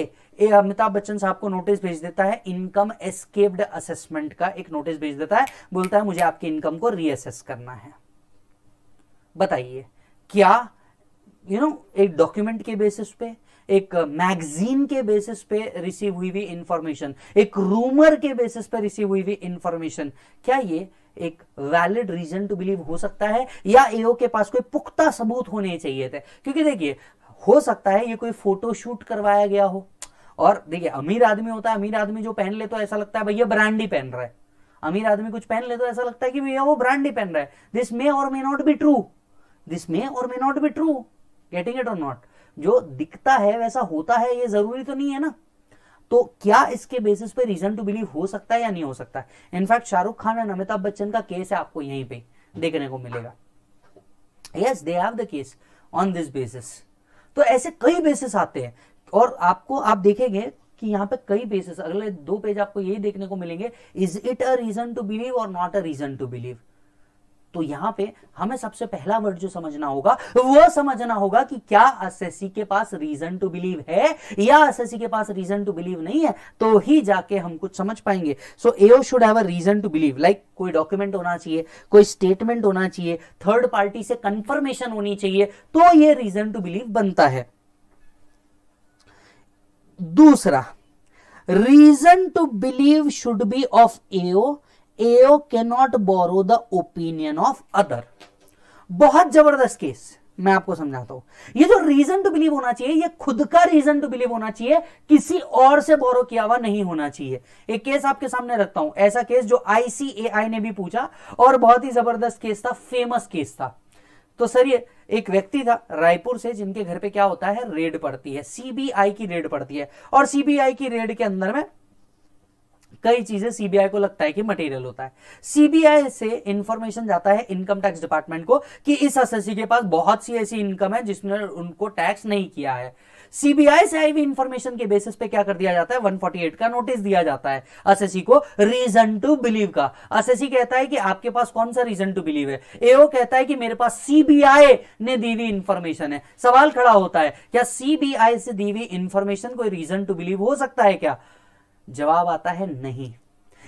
अमिताभ बच्चन साहब को नोटिस भेज देता है इनकम एस्केप्ड असेसमेंट का एक नोटिस भेज देता है बोलता है मुझे आपकी इनकम को रीअसेस करना है बताइए क्या यू you नो know, एक डॉक्यूमेंट के बेसिस पे एक मैगजीन के बेसिस पे रिसीव हुई हुई इंफॉर्मेशन एक रूमर के बेसिस पे रिसीव हुई हुई इंफॉर्मेशन क्या ये एक वैलिड रीजन टू बिलीव हो सकता है या एओ के पास कोई पुख्ता सबूत होने चाहिए थे क्योंकि देखिए हो सकता है ये कोई फोटो शूट करवाया गया हो और देखिए अमीर आदमी होता है अमीर आदमी जो पहन ले तो ऐसा लगता है भैया ब्रांड ही पहन रहा है अमीर आदमी कुछ पहन ले तो ऐसा लगता है कि भैया वो ब्रांड ही पहन रहा है this may or may not be true this may or may not be true getting it और नॉट जो दिखता है वैसा होता है ये जरूरी तो नहीं है ना तो क्या इसके बेसिस पे रीजन टू बिलीव हो सकता है या नहीं हो सकता है इनफैक्ट शाहरुख खान एंड अमिताभ बच्चन का केस है आपको यहीं पे देखने को मिलेगा yes they have the case on this basis तो ऐसे कई बेसिस आते हैं और आपको आप देखेंगे कि यहाँ पे कई बेसिस अगले दो पेज आपको यही देखने को मिलेंगे is it a reason to believe और not a reason to believe तो यहां पे हमें सबसे पहला वर्ड जो समझना होगा वो समझना होगा कि क्या एसएससी के पास रीजन टू बिलीव है या एसएससी के पास रीजन टू बिलीव नहीं है तो ही जाके हम कुछ समझ पाएंगे so AO should have a reason to believe like कोई डॉक्यूमेंट होना चाहिए कोई स्टेटमेंट होना चाहिए थर्ड पार्टी से कंफर्मेशन होनी चाहिए तो ये रीजन टू बिलीव बनता है दूसरा reason to believe should be of AO AO cannot borrow the opinion of other बहुत जबरदस्त केस मैं आपको समझाता हूं ये जो रीजन टू बिलीव होना चाहिए ये खुद का रीजन टू बिलीव होना चाहिए किसी और से बोरो किया हुआ नहीं होना चाहिए एक केस आपके सामने रखता हूं ऐसा केस जो आईसीएआई ने भी पूछा और बहुत ही जबरदस्त केस था फेमस केस था तो सर ये एक व्यक्ति था रायपुर से जिनके घर पे क्या होता है रेड पड़ती है सीबीआई की रेड पड़ती है और सीबीआई की रेड के अंदर में कई चीजें सीबीआई को लगता है कि मटेरियल होता है सीबीआई से इंफॉर्मेशन जाता है इनकम टैक्स डिपार्टमेंट को कि इस एसएससी के पास बहुत सी ऐसी इनकम है जिसने उनको टैक्स नहीं किया है सीबीआई से आई हुई इंफॉर्मेशन के बेसिस पे क्या कर दिया जाता है 148 का नोटिस दिया जाता है एसएससी को रीजन टू बिलीव का एसएससी कहता है कि आपके पास कौन सा रीजन टू बिलीव है एओ कहता है कि मेरे पास सीबीआई ने दी हुई इंफॉर्मेशन है सवाल खड़ा होता है क्या सीबीआई से दी हुई इंफॉर्मेशन कोई रीजन टू बिलीव हो सकता है क्या जवाब आता है नहीं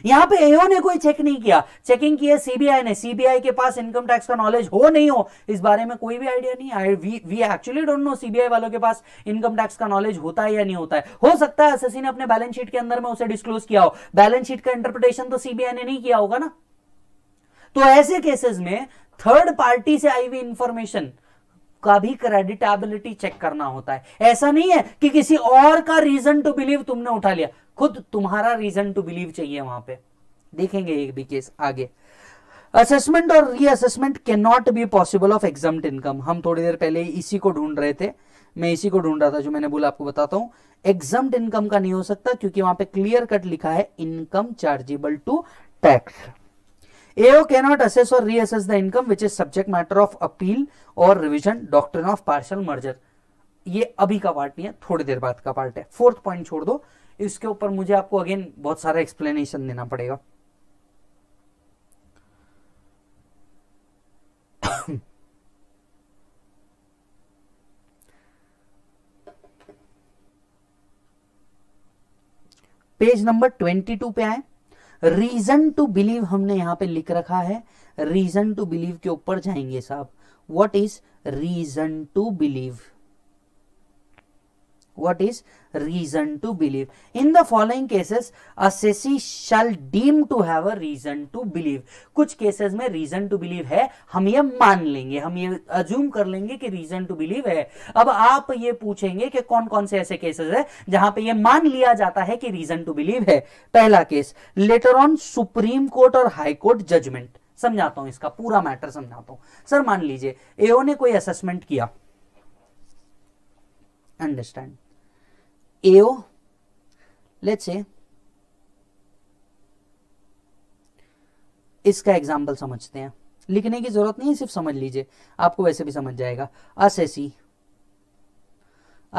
यहां पे एओ ने कोई चेक नहीं किया चेकिंग की है सीबीआई ने सीबीआई के पास इनकम टैक्स का नॉलेज हो नहीं हो इस बारे में कोई भी आइडिया नहीं I we we actually don't know CBI वालों के पास इनकम टैक्स का नॉलेज होता है या नहीं होता है हो सकता है एसएससी ने अपने बैलेंस शीट के अंदर में उसे डिस्क्लोज किया हो बैलेंस शीट का इंटरप्रिटेशन तो सीबीआई ने नहीं किया होगा ना तो ऐसे केसेस में थर्ड पार्टी से आई हुई इंफॉर्मेशन का भी क्रेडिटेबिलिटी चेक करना होता है ऐसा नहीं है कि किसी और का रीजन टू बिलीव तुमने उठा लिया खुद तुम्हारा रीजन टू बिलीव चाहिए वहां पे देखेंगे एक भी केस आगे असेसमेंट और reassessment can not be possible of exempt income हम थोड़ी देर पहले इसी को ढूंढ रहे थे मैं इसी को ढूंढ रहा था जो मैंने बोला आपको बताता हूं एग्जाम इनकम का नहीं हो सकता क्योंकि वहां पे क्लियर कट लिखा है income chargeable to tax AO cannot assess और reassess the income which is subject matter of appeal or revision doctrine of partial merger ये अभी का पार्ट नहीं है थोड़ी देर बाद का पार्ट है फोर्थ पॉइंट छोड़ दो इसके ऊपर मुझे आपको अगेन बहुत सारा एक्सप्लेनेशन देना पड़ेगा पेज नंबर ट्वेंटी टू पे आए रीजन टू बिलीव हमने यहां पे लिख रखा है रीजन टू बिलीव के ऊपर जाएंगे साहब what is reason to believe what is reason to believe in the following cases a assessee shall deem to have a reason to believe kuch cases mein reason to believe hai hum ye maan lenge hum ye assume kar lenge ki reason to believe hai ab aap ye puchhenge ki kon kon se aise cases hai jahan pe ye maan liya jata hai ki reason to believe hai pehla case later on supreme court or high court judgment samjhata hu iska pura matter samjhata hu sir maan lijiye ao ne koi assessment kiya understand eu, let's say, इसका एग्जाम्पल समझते हैं लिखने की जरूरत नहीं है सिर्फ समझ लीजिए आपको वैसे भी समझ जाएगा असेसी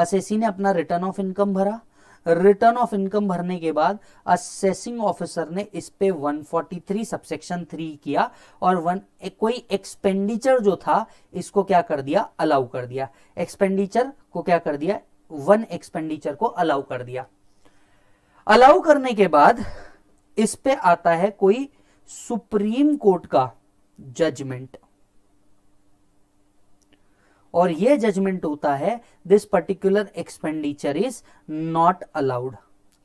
असेसी ने अपना रिटर्न ऑफ इनकम भरा रिटर्न ऑफ इनकम भरने के बाद असेसिंग ऑफिसर ने इस पे 143 सबसेक्शन 3 किया और वन कोई एक्सपेंडिचर जो था इसको क्या कर दिया अलाउ कर दिया एक्सपेंडिचर को क्या कर दिया वन एक्सपेंडिचर को अलाउ कर दिया अलाउ करने के बाद इस पे आता है कोई सुप्रीम कोर्ट का जजमेंट और यह जजमेंट होता है this particular expenditure is not allowed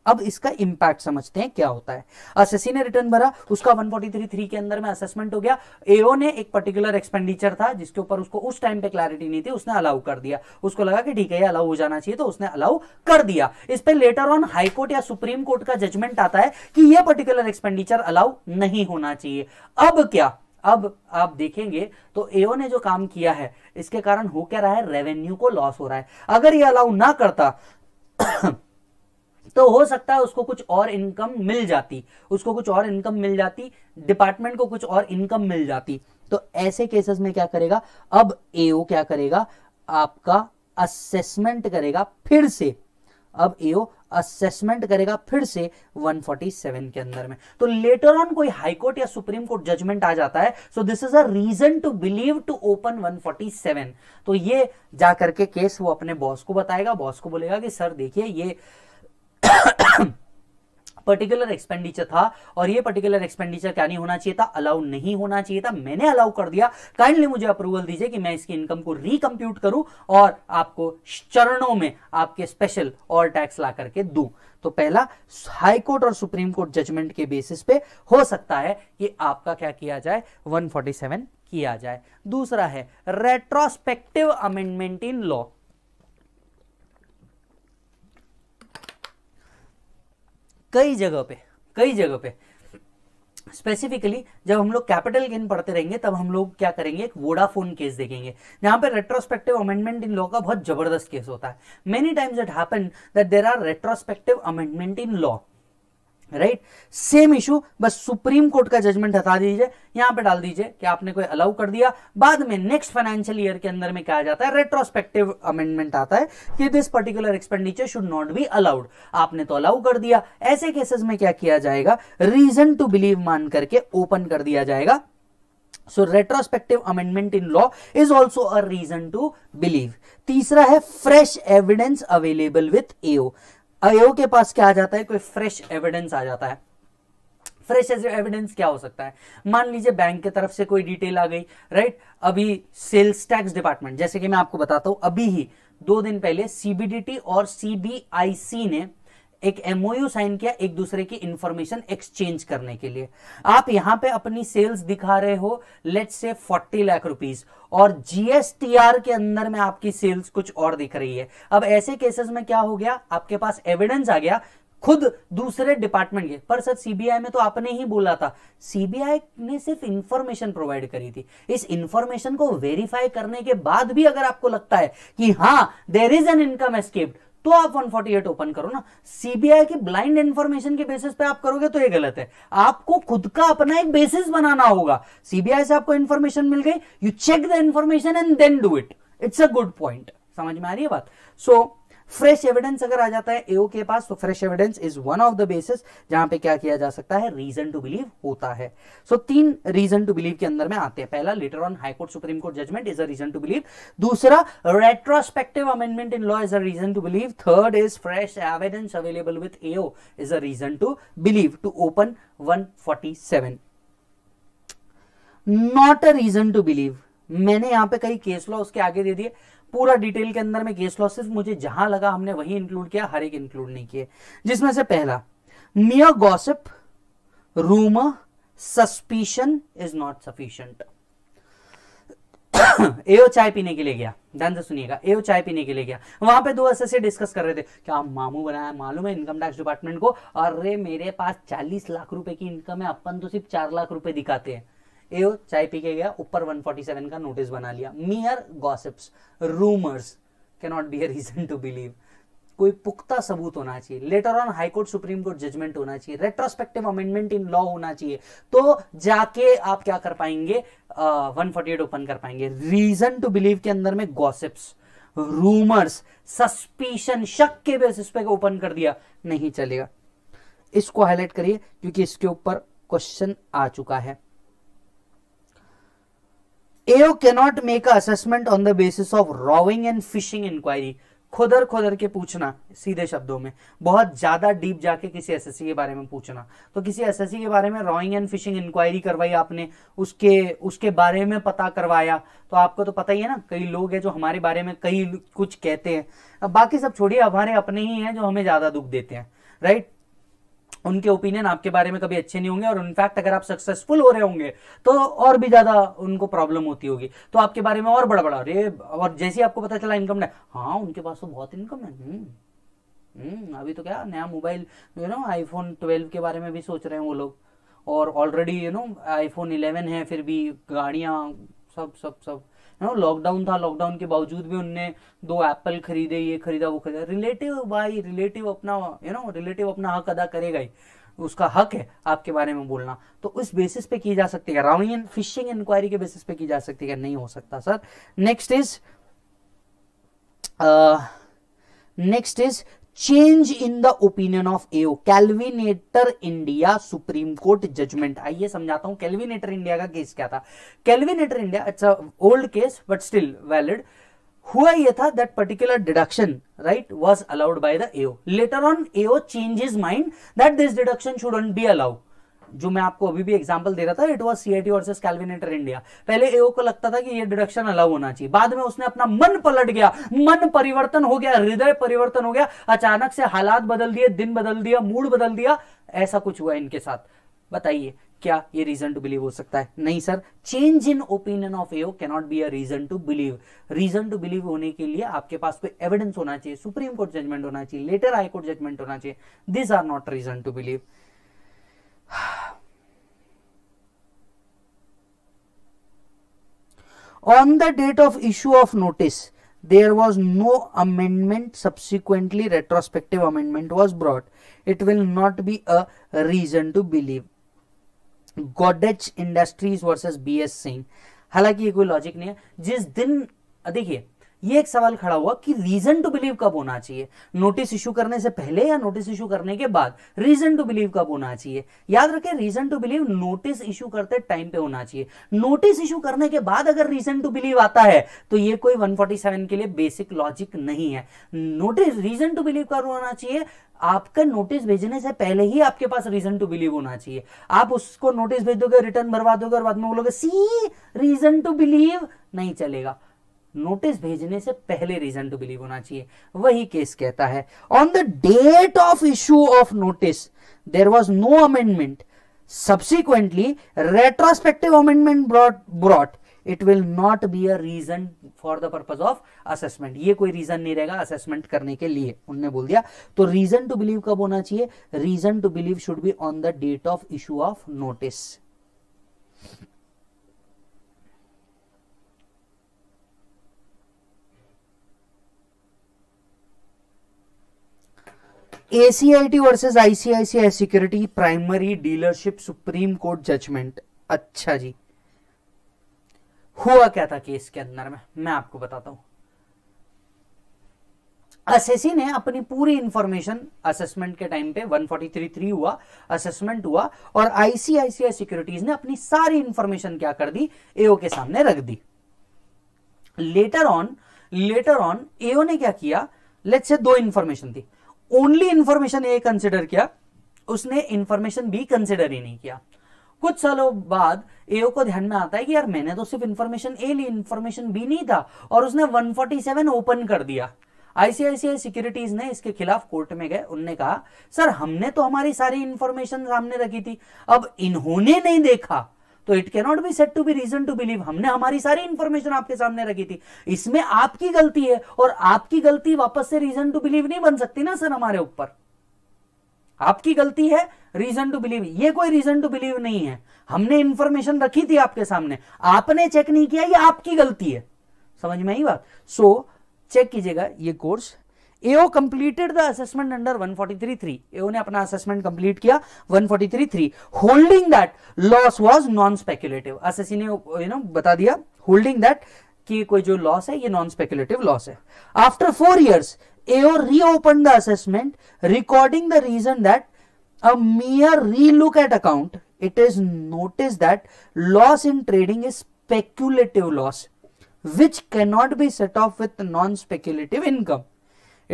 अब इसका इंपैक्ट समझते हैं क्या होता है असेसी ने रिटर्न भरा उसका 1433 के अंदर में असेसमेंट हो गया एओ ने एक पर्टिकुलर एक्सपेंडिचर था जिसके ऊपर उसको उस टाइम पे क्लैरिटी नहीं थी उसने अलाउ कर दिया उसको लगा कि ठीक है ये अलाउ हो जाना चाहिए तो उसने अलाउ कर दिया इस पर लेटर ऑन हाईकोर्ट या सुप्रीम कोर्ट का जजमेंट आता है कि यह पर्टिकुलर एक्सपेंडिचर अलाउ नहीं होना चाहिए अब क्या अब आप देखेंगे तो एओ ने जो काम किया है इसके कारण हो क्या रहा है रेवेन्यू को लॉस हो रहा है अगर ये अलाउ ना करता तो हो सकता है उसको कुछ और इनकम मिल जाती उसको कुछ और इनकम मिल जाती डिपार्टमेंट को कुछ और इनकम मिल जाती तो ऐसे केसेस में क्या करेगा अब एओ क्या करेगा आपका असेसमेंट करेगा फिर से अब एओ असेसमेंट करेगा फिर से 147 के अंदर में तो लेटर ऑन कोई हाईकोर्ट या सुप्रीम कोर्ट जजमेंट आ जाता है so this is a reason to believe to open 147 तो ये जा करके केस वो अपने बॉस को बताएगा बॉस को बोलेगा कि सर देखिए ये पर्टिकुलर एक्सपेंडिचर था और ये पर्टिकुलर एक्सपेंडिचर क्या नहीं होना चाहिए था अलाउ नहीं होना चाहिए था मैंने अलाउ कर दिया काइंडली मुझे अप्रूवल दीजिए कि मैं इसकी इनकम को रिकम्प्यूट करूं और आपको चरणों में आपके स्पेशल और टैक्स ला करके दू तो पहला हाई कोर्ट और सुप्रीम कोर्ट जजमेंट के बेसिस पे हो सकता है कि आपका क्या किया जाए 147 किया जाए दूसरा है रेट्रोस्पेक्टिव अमेंडमेंट इन लॉ कई जगह पे कई जगह पे स्पेसिफिकली जब हम लोग कैपिटल गेन पढ़ते रहेंगे तब हम लोग क्या करेंगे एक वोडाफोन केस देखेंगे जहां पर रेट्रोस्पेक्टिव अमेंडमेंट इन लॉ का बहुत जबरदस्त केस होता है many times it happen that there are retrospective amendment in law right same issue बस सुप्रीम कोर्ट का जजमेंट हटा दीजिए यहां पे डाल दीजिए कि आपने कोई अलाउ कर दिया बाद में नेक्स्ट फाइनेंशियल ईयर के अंदर में क्या जाता है रेट्रोस्पेक्टिव अमेंडमेंट आता है कि this particular expenditure should not be allowed आपने तो अलाउ कर दिया ऐसे केसेस में क्या किया जाएगा रीजन टू बिलीव मान करके ओपन कर दिया जाएगा so retrospective amendment in law is also a reason to believe तीसरा है fresh evidence available with AO आयोग के पास क्या आ जाता है कोई फ्रेश एविडेंस आ जाता है फ्रेश एविडेंस क्या हो सकता है मान लीजिए बैंक की तरफ से कोई डिटेल आ गई राइट अभी सेल्स टैक्स डिपार्टमेंट जैसे कि मैं आपको बताता हूं अभी ही दो दिन पहले सीबीडीटी और सीबीआईसी ने एक एमओयू साइन किया एक दूसरे की इंफॉर्मेशन एक्सचेंज करने के लिए आप यहां पे अपनी सेल्स दिखा रहे हो लेट से 40 लाख रुपीस और जीएसटीआर के अंदर में आपकी सेल्स कुछ और दिख रही है अब ऐसे केसेस में क्या हो गया आपके पास एविडेंस आ गया खुद दूसरे डिपार्टमेंट के पर सर सीबीआई में तो आपने ही बोला था सीबीआई ने सिर्फ इंफॉर्मेशन प्रोवाइड करी थी इस इंफॉर्मेशन को वेरीफाई करने के बाद भी अगर आपको लगता है कि हाँ there is an income escaped तो आप 148 ओपन करो ना सीबीआई की ब्लाइंड इंफॉर्मेशन के बेसिस पे आप करोगे तो ये गलत है आपको खुद का अपना एक बेसिस बनाना होगा सीबीआई से आपको इंफॉर्मेशन मिल गई you check the information and then do it it's a good point समझ में आ रही है बात सो so, फ्रेश एविडेंस अगर आ जाता है एओ के पास तो fresh evidence is one of the basis जहां पे क्या किया जा सकता है रीजन टू बिलीव होता है सो so, तीन रीजन टू बिलीव के अंदर में आते हैं पहला later on high court supreme court judgment is a reason to believe दूसरा retrospective amendment in law is a reason to believe third is fresh evidence available with AO is a reason to believe to open seven not a reason to believe मैंने यहां पे कई केस लॉ उसके आगे दे दिए पूरा डिटेल के अंदर में गेस लॉ सिर्फ मुझे जहां लगा हमने वही इंक्लूड किया हर एक इंक्लूड नहीं किए जिसमें से पहला mere gossip rumour suspicion is not sufficient AO चाय पीने के लिए गया ध्यान से सुनिएगा एओ चाय पीने के लिए गया वहां पे दो एसएसए डिस्कस कर रहे थे क्या मामू बनाया मालूम है इनकम टैक्स डिपार्टमेंट को अरे मेरे पास चालीस लाख रुपए की इनकम है अपन तो सिर्फ चार लाख रुपए दिखाते हैं एव चाय पी के गया ऊपर 147 का नोटिस बना लिया mere gossips rumours cannot be a reason to believe कोई पुख्ता सबूत होना चाहिए later on high court supreme court judgment होना चाहिए रेट्रोस्पेक्टिव अमेंडमेंट इन लॉ होना चाहिए तो जाके आप क्या कर पाएंगे वन फोर्टी एट ओपन कर पाएंगे रीजन टू बिलीव के अंदर में गॉसिप्स रूमर्स सस्पीशन शक के बेसिस पे ओपन कर दिया नहीं चलेगा इसको हाईलाइट करिए क्योंकि इसके ऊपर क्वेश्चन आ चुका है AO cannot make assessment on the basis of roving and fishing inquiry खुदर खुदर के पूछना सीधे शब्दों में बहुत ज्यादा डीप जाके किसी एसएससी के बारे में पूछना तो किसी एसएससी के बारे में रॉइंग एंड फिशिंग इंक्वायरी करवाई आपने उसके उसके बारे में पता करवाया तो आपको तो पता ही है ना कई लोग हैं जो हमारे बारे में कई कुछ कहते हैं अब बाकी सब छोड़िए हमारे अपने ही हैं जो हमें ज्यादा दुख देते हैं राइट उनके ओपिनियन आपके बारे में कभी अच्छे नहीं होंगे और इनफैक्ट अगर आप सक्सेसफुल हो रहे होंगे तो और भी ज्यादा उनको प्रॉब्लम होती होगी तो आपके बारे में और बड़ा बड़ा अरे और जैसे आपको पता चला इनकम हाँ उनके पास तो बहुत इनकम है हम्म, हम्म, अभी तो क्या नया mobile you know iPhone twelve के बारे में भी सोच रहे हैं वो लोग और already you know iPhone eleven है फिर भी गाड़ियाँ सब सब सब ना लॉकडाउन था लॉकडाउन के बावजूद भी उनने दो एप्पल खरीदे ये खरीदा वो खरीदा रिलेटिव भाई रिलेटिव अपना यू नो रिलेटिव अपना हक अदा करेगा ही उसका हक है आपके बारे में बोलना तो उस बेसिस पे की जा सकती है राउंड फिशिंग इंक्वायरी के बेसिस पे की जा सकती है नहीं हो सकता sir next is next is change in the opinion of AO Kelvinator India supreme court judgment आइए समझाता हूं कैलविनेटर इंडिया का केस क्या था कैलविनेटर इंडिया अच्छा old case but still valid हुआ यह था that particular deduction right was allowed by the AO later on AO changes mind that this deduction shouldn't be allowed जो मैं आपको अभी भी एग्जांपल दे रहा था it was CIT versus Kelvinator India पहले एओ को लगता था कि ये डिडक्शन अलाउ होना चाहिए बाद में उसने अपना मन पलट गया मन परिवर्तन हो गया हृदय परिवर्तन हो गया अचानक से हालात बदल दिए दिन बदल दिया मूड बदल दिया ऐसा कुछ हुआ इनके साथ बताइए क्या ये रीजन टू बिलीव हो सकता है नहीं sir change in opinion of AO cannot be a reason to believe reason to believe होने के लिए आपके पास कोई एविडेंस होना चाहिए सुप्रीम कोर्ट जजमेंट होना चाहिए लेटर हाई कोर्ट जजमेंट होना चाहिए this are not reason to believe on the date of issue of notice there was no amendment subsequently retrospective amendment was brought it will not be a reason to believe गोडेच Industries versus BS S Singh हालांकि ये कोई लॉजिक नहीं है जिस दिन देखिए ये एक सवाल खड़ा हुआ कि रीजन टू बिलीव कब होना चाहिए नोटिस इश्यू करने से पहले या नोटिस इशू करने के बाद रीजन टू बिलीव कब होना चाहिए याद रखें reason to believe notice issue करते टाइम पे होना चाहिए नोटिस इशू करने के बाद अगर रीजन टू बिलीव आता है तो ये कोई 147 के लिए बेसिक लॉजिक नहीं है नोटिस रीजन टू बिलीव कब होना चाहिए आपका नोटिस भेजने से पहले ही आपके पास रीजन टू बिलीव होना चाहिए आप उसको नोटिस भेज दोगे रिटर्न भरवा दोगे और बाद में बोलोगे सी रीजन टू बिलीव नहीं चलेगा नोटिस भेजने से पहले रीजन टू बिलीव होना चाहिए वही केस कहता है on the date of issue of notice there was no amendment subsequently retrospective amendment brought brought it will not be a reason for the purpose of assessment ये कोई रीजन नहीं रहेगा असेसमेंट करने के लिए उनने बोल दिया तो रीजन टू बिलीव कब होना चाहिए reason to believe should be on the date of issue of notice ACIT versus ICICI security primary dealership supreme court judgment अच्छा जी हुआ क्या था केस के अंदर में मैं आपको बताता हूं असेसी ने अपनी पूरी इंफॉर्मेशन असेसमेंट के टाइम पे 1433 हुआ असेसमेंट हुआ और आईसीआईसीआई सिक्योरिटीज ने अपनी सारी इंफॉर्मेशन क्या कर दी एओ के सामने रख दी later on later on AO ने क्या किया लेट से दो इंफॉर्मेशन थी ओनली इंफॉर्मेशन ए कंसिडर किया उसने इंफॉर्मेशन बी कंसिडर ही नहीं किया कुछ सालों बाद एओ को ध्यान में आता है कि यार मैंने तो सिर्फ इंफॉर्मेशन ए ली इंफॉर्मेशन बी नहीं था और उसने 147 ओपन कर दिया आईसीआईसीआई सिक्योरिटीज ने इसके खिलाफ कोर्ट में गए उनने कहा सर हमने तो हमारी सारी इंफॉर्मेशन सामने रखी थी अब इन्होंने नहीं देखा तो it cannot be set to be reason to believe हमने हमारी सारी इंफॉर्मेशन आपके सामने रखी थी इसमें आपकी गलती है और आपकी गलती वापस से रीजन टू बिलीव नहीं बन सकती ना सर हमारे ऊपर आपकी गलती है रीजन टू बिलीव ये कोई रीजन टू बिलीव नहीं है हमने इंफॉर्मेशन रखी थी आपके सामने आपने चेक नहीं किया ये आपकी गलती है समझ में आई बात सो so, चेक कीजिएगा ये course AO completed the assessment under 143.3 AO ने अपना असेसमेंट कंप्लीट किया 143.3 holding that loss was non speculative assessee ने यू नो बता दिया होल्डिंग दैट कि कोई जो लॉस है ये नॉन स्पेकुलेटिव लॉस है after four years AO reopen the assessment recording the reason that a mere relook at account it is noticed that loss in trading is speculative loss which cannot be set off with non speculative income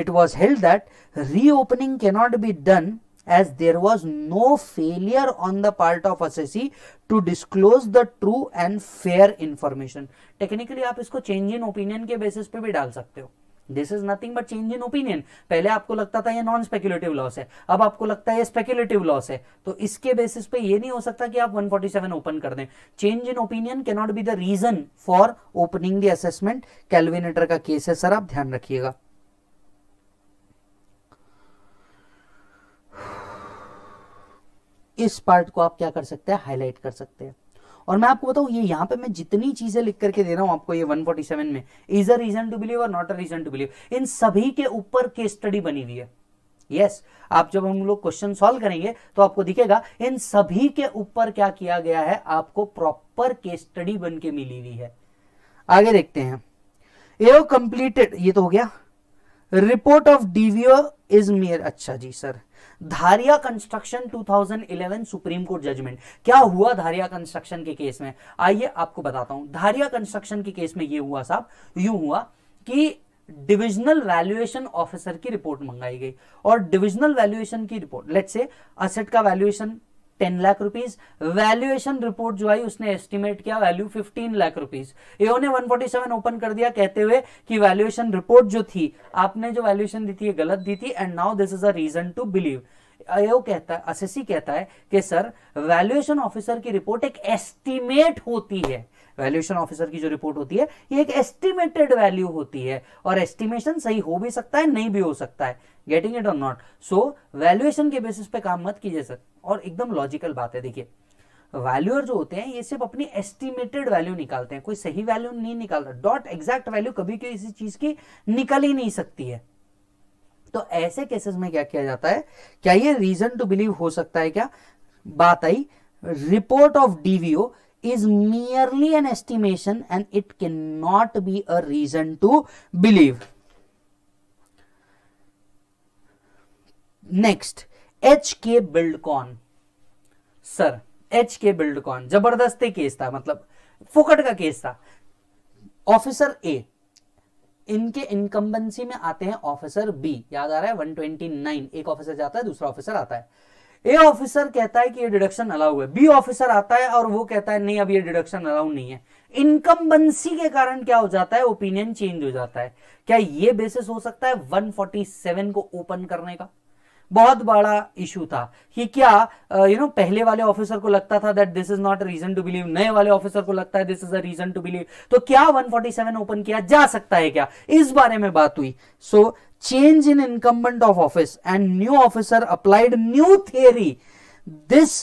it was held that reopening cannot be done as there was no failure on the part of assessee to disclose the true and fair information technically आप इसको चेंज इन ओपिनियन के बेसिस पे भी डाल सकते हो this is nothing but change in opinion पहले आपको लगता था ये नॉन स्पेकुलेटिव लॉस है अब आपको लगता है ये स्पेकुलेटिव लॉस है तो इसके बेसिस पे ये नहीं हो सकता कि आप 147 ओपन कर दें change in opinion can not be the reason for opening the assessment Kelvinator का केस है सर आप ध्यान रखिएगा इस पार्ट को आप क्या कर सकते हैं हाईलाइट कर सकते हैं और मैं आपको बताऊं ये यहाँ पे मैं जितनी चीजें लिख करके दे रहा हूँ आपको ये 147 में is a reason to believe और not a reason to believe इन सभी के ऊपर केस स्टडी बनी हुई है यस yes, आप जब हम लोग क्वेश्चन सॉल्व करेंगे तो आपको दिखेगा इन सभी के ऊपर क्या किया गया है आपको प्रॉपर केस स्टडी बन के मिली हुई है आगे देखते हैं एओ कंप्लीटेड ये तो हो गया report of DVO is merely अच्छा जी sir Dharia construction 2011 supreme court judgment क्या हुआ धारिया कंस्ट्रक्शन के केस में आइए आपको बताता हूं धारिया कंस्ट्रक्शन के केस में यह हुआ साहब यू हुआ कि डिविजनल वैल्यूएशन ऑफिसर की रिपोर्ट मंगाई गई और डिविजनल वैल्यूएशन की रिपोर्ट लेट से असेट का valuation ten lakh rupees valuation report जो आई उसने एस्टिमेट किया value fifteen lakh rupees AO ने 147 ओपन कर दिया कहते हुए कि वैल्यूएशन रिपोर्ट जो थी आपने जो वैल्यूएशन दी थी ये गलत दी थी and now this is a reason to believe आयोग कहता है असेसी कहता है कि सर वैल्यूएशन ऑफिसर की रिपोर्ट एक एस्टीमेट होती है वैल्यूएशन ऑफिसर की जो रिपोर्ट होती है ये एक एस्टिमेटेड वैल्यू होती है और एस्टिमेशन सही हो भी सकता है नहीं भी हो सकता है गेटिंग इट और नॉट सो वैल्यूएशन के बेसिस पे काम मत कीजिए सर और एकदम लॉजिकल बात है देखिए वैल्यूअर जो होते हैं ये सिर्फ अपनी एस्टिमेटेड वैल्यू निकालते हैं कोई सही वैल्यू नहीं निकालता डॉट एग्जैक्ट वैल्यू कभी किसी चीज की निकल ही नहीं सकती है तो ऐसे केसेस में क्या किया जाता है क्या ये रीजन टू बिलीव हो सकता है क्या बात आई report of DVO is is merely an estimation and it cannot be a reason to believe. Next, HK Buildcon sir H K Buildcon जबरदस्ती केस था मतलब फुकट का केस था ऑफिसर ए इनके इनकम्बेंसी में आते हैं ऑफिसर बी याद आ रहा है 129 एक ऑफिसर जाता है दूसरा ऑफिसर आता है ए ऑफिसर कहता है कि ये डिडक्शन अलाउ है बी ऑफिसर आता है और वो कहता है नहीं अब ये डिडक्शन अलाउ नहीं है इनकम्बेंसी के कारण क्या हो जाता है ओपिनियन चेंज हो जाता है क्या ये बेसिस हो सकता है 147 को ओपन करने का बहुत बड़ा इशू था कि क्या यू नो पहले वाले ऑफिसर को लगता था that this is not a reason to believe नए वाले ऑफिसर को लगता है this is a reason to believe तो क्या 147 ओपन किया जा सकता है क्या इस बारे में बात हुई so change in incumbent of office and new officer applied new theory this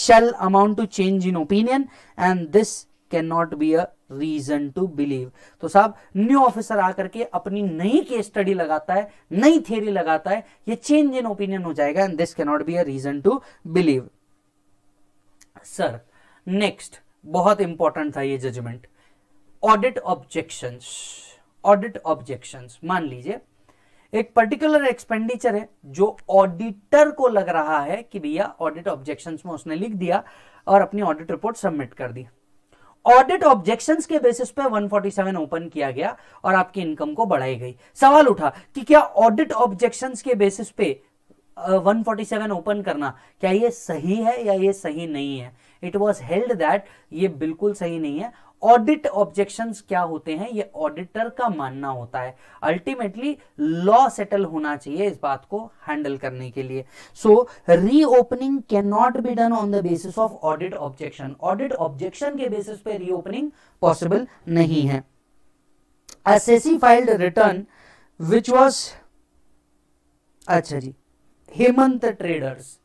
shall amount to change in opinion and this can not be a reason to believe तो साहब न्यू ऑफिसर आकर के अपनी नई केस स्टडी लगाता है नई थियरी लगाता है ये चेंज इन ओपिनियन हो जाएगा and this cannot be a reason to believe sir next बहुत इंपॉर्टेंट था ये judgment audit objection audit objection मान लीजिए एक पर्टिकुलर एक्सपेंडिचर है जो ऑडिटर को लग रहा है कि भैया ऑडिट ऑब्जेक्शन में उसने लिख दिया और अपनी ऑडिट रिपोर्ट सबमिट कर दी ऑडिट ऑब्जेक्शंस के बेसिस पे 147 ओपन किया गया और आपकी इनकम को बढ़ाई गई सवाल उठा कि क्या ऑडिट ऑब्जेक्शंस के बेसिस पे वन फोर्टी सेवन ओपन करना क्या ये सही है या ये सही नहीं है इट वॉज हेल्ड दैट ये बिल्कुल सही नहीं है ऑडिट ऑब्जेक्शंस क्या होते हैं ये ऑडिटर का मानना होता है अल्टीमेटली लॉ सेटल होना चाहिए इस बात को हैंडल करने के लिए so reopening can not be done on the basis of audit objection audit objection के बेसिस पे रीओपनिंग पॉसिबल नहीं है assessee filed return which was अच्छा जी हेमंत ट्रेडर्स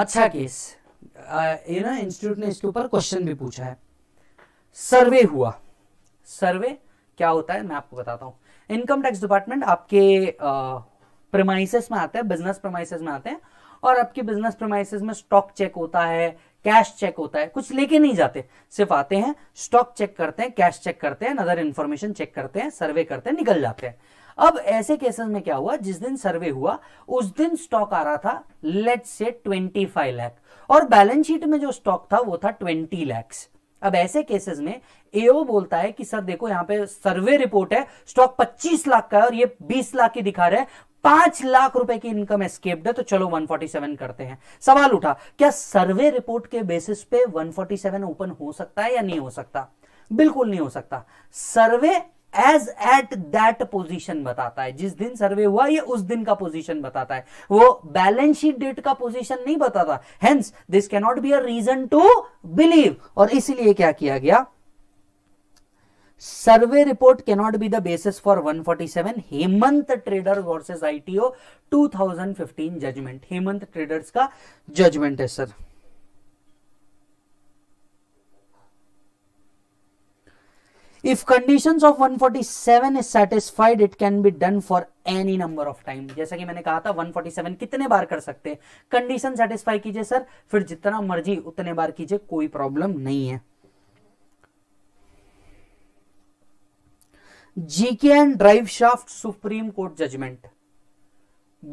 अच्छा केस यू नो इंस्टीट्यूट ने इसके ऊपर क्वेश्चन भी पूछा है सर्वे हुआ सर्वे क्या होता है मैं आपको बताता हूं इनकम टैक्स डिपार्टमेंट आपके प्रमाइसिस में आते हैं बिजनेस प्रमाइसिस में आते हैं और आपके बिजनेस प्रमाइसिस में स्टॉक चेक होता है कैश चेक होता है कुछ लेके नहीं जाते सिर्फ आते हैं स्टॉक चेक करते हैं कैश चेक करते हैं अदर इंफॉर्मेशन चेक करते हैं सर्वे करते हैं निकल जाते हैं अब ऐसे केसेस में क्या हुआ जिस दिन सर्वे हुआ उस दिन स्टॉक आ रहा था लेट से ट्वेंटी फाइव और बैलेंस शीट में जो स्टॉक था वो था ट्वेंटी लैक्स अब ऐसे केसेस में एओ बोलता है कि सर देखो यहां पे सर्वे रिपोर्ट है स्टॉक 25 लाख का है और ये 20 लाख की दिखा रहे हैं पांच लाख रुपए की इनकम एस्केप्ड है तो चलो 147 करते हैं सवाल उठा क्या सर्वे रिपोर्ट के बेसिस पे 147 ओपन हो सकता है या नहीं हो सकता बिल्कुल नहीं हो सकता survey as at that position बताता है जिस दिन सर्वे हुआ ये उस दिन का पोजिशन बताता है वो बैलेंस शीट डेट का पोजिशन नहीं बताता hence this cannot be a reason to believe और इसलिए क्या किया गया survey report cannot be the basis for 147 forty seven Hemant trader versus I T two thousand fifteen judgment Hemant traders का जजमेंट है sir of one forty seven is satisfied it can be done for any number of time जैसा कि मैंने कहा था 147 कितने बार कर सकते हैं कंडीशन सेटिस्फाई कीजिए सर फिर जितना मर्जी उतने बार कीजिए कोई प्रॉब्लम नहीं है GK and drive shaft supreme court judgment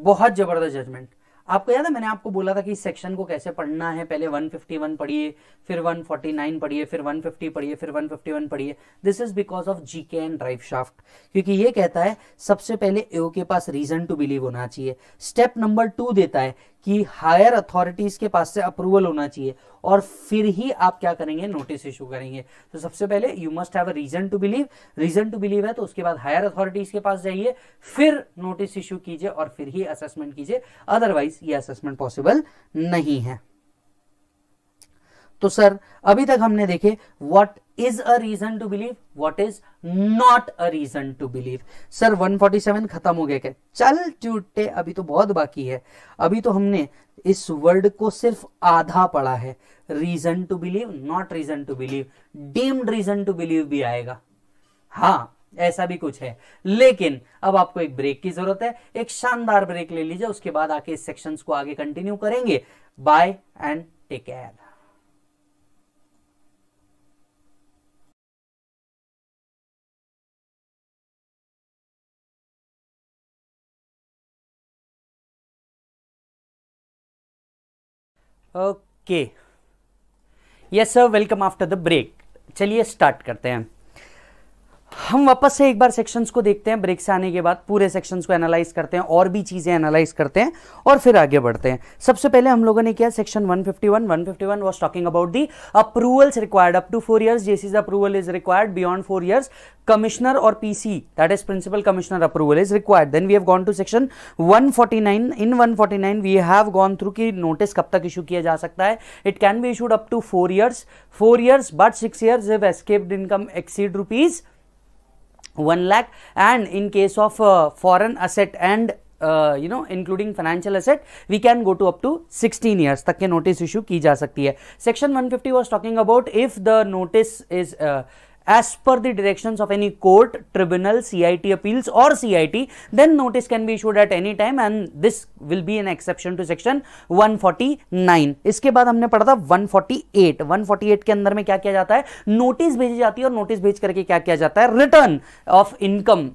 बहुत जबरदस्त जजमेंट आपको याद है मैंने आपको बोला था कि इस सेक्शन को कैसे पढ़ना है पहले 151 पढ़िए फिर 149 पढ़िए फिर 150 पढ़िए फिर 151 पढ़िए this is because of G K and drive shaft क्योंकि ये कहता है सबसे पहले एओ के पास रीजन टू बिलीव होना चाहिए स्टेप नंबर टू देता है कि हायर अथॉरिटीज के पास से अप्रूवल होना चाहिए और फिर ही आप क्या करेंगे नोटिस इशू करेंगे तो सबसे पहले you must have a reason to believe reason to believe है तो उसके बाद हायर अथॉरिटीज के पास जाइए फिर नोटिस इशू कीजिए और फिर ही असेसमेंट कीजिए अदरवाइज ये असेसमेंट पॉसिबल नहीं है तो सर अभी तक हमने देखे what is a reason to believe what is not a reason to believe sir 147 खत्म हो गया क्या चल चूटे अभी तो बहुत बाकी है अभी तो हमने इस वर्ड को सिर्फ आधा पढ़ा है reason to believe not reason to believe deemed reason to believe भी आएगा हाँ ऐसा भी कुछ है लेकिन अब आपको एक ब्रेक की जरूरत है एक शानदार ब्रेक ले लीजिए उसके बाद आके इस सेक्शंस को आगे कंटिन्यू करेंगे bye and take care okay yes sir welcome after the break चलिए स्टार्ट करते हैं हम वापस से एक बार सेक्शंस को देखते हैं ब्रेक से आने के बाद पूरे सेक्शंस को एनालाइज करते हैं और भी चीज़ें एनालाइज करते हैं और फिर आगे बढ़ते हैं सबसे पहले हम लोगों ने किया section 151 151 was talking about the approvals required up to four years is approval is required beyond four years commissioner और PC that is principal commissioner approval is required then we have gone to section 149 in 149 we have gone through कि नोटिस कब तक इशू किया जा सकता है it can be issued up to four years four years but six years if escaped income exceed rupees one lakh and in case of foreign asset and you know including financial asset we can go to up to sixteen years तक के नोटिस इशू की जा सकती है section one fifty was talking about if the notice is as per the directions of any court, tribunal, CIT appeals or CIT, then notice can be issued at any time and this will be an exception to section 149. इसके बाद हमने पढ़ा था 148. 148 के अंदर में क्या किया जाता है नोटिस भेजी जाती है और नोटिस भेज करके क्या किया जाता है रिटर्न ऑफ इनकम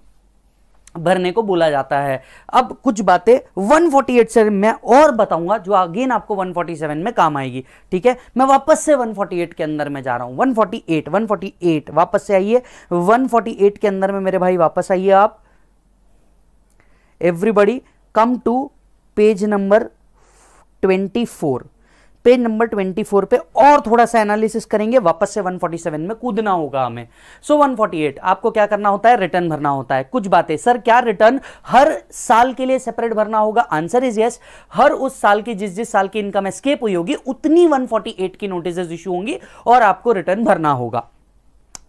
भरने को बोला जाता है अब कुछ बातें 148 से मैं और बताऊंगा जो अगेन आपको 147 में काम आएगी ठीक है मैं वापस से 148 के अंदर में जा रहा हूं 148 148 वापस से आइए 148 के अंदर में मेरे भाई वापस आइए आप everybody come to page number 24 page number 24 पे और थोड़ा सा एनालिसिस करेंगे वापस से 147 में कूदना होगा हमें सो so 148 आपको क्या करना होता है रिटर्न भरना होता है कुछ बातें सर क्या रिटर्न हर साल के लिए सेपरेट भरना होगा आंसर इज यस हर उस साल की जिस जिस साल की इनकम एस्केप हुई होगी उतनी 148 की नोटिस इश्यू होंगी और आपको रिटर्न भरना होगा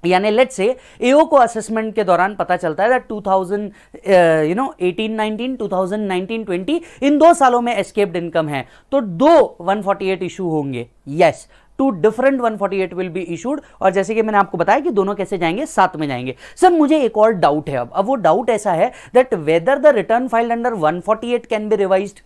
यानी लेट से एओ को असेसमेंट के दौरान पता चलता है दैट 2000 यू नो 18 19 2019 20 इन दो सालों में एस्केप्ड इनकम है तो दो 148 इशू होंगे yes two different 148 will be issued और जैसे कि मैंने आपको बताया कि दोनों कैसे जाएंगे साथ में जाएंगे सर मुझे एक और डाउट है अब अब वो डाउट ऐसा है that whether the return filed under 148 can be revised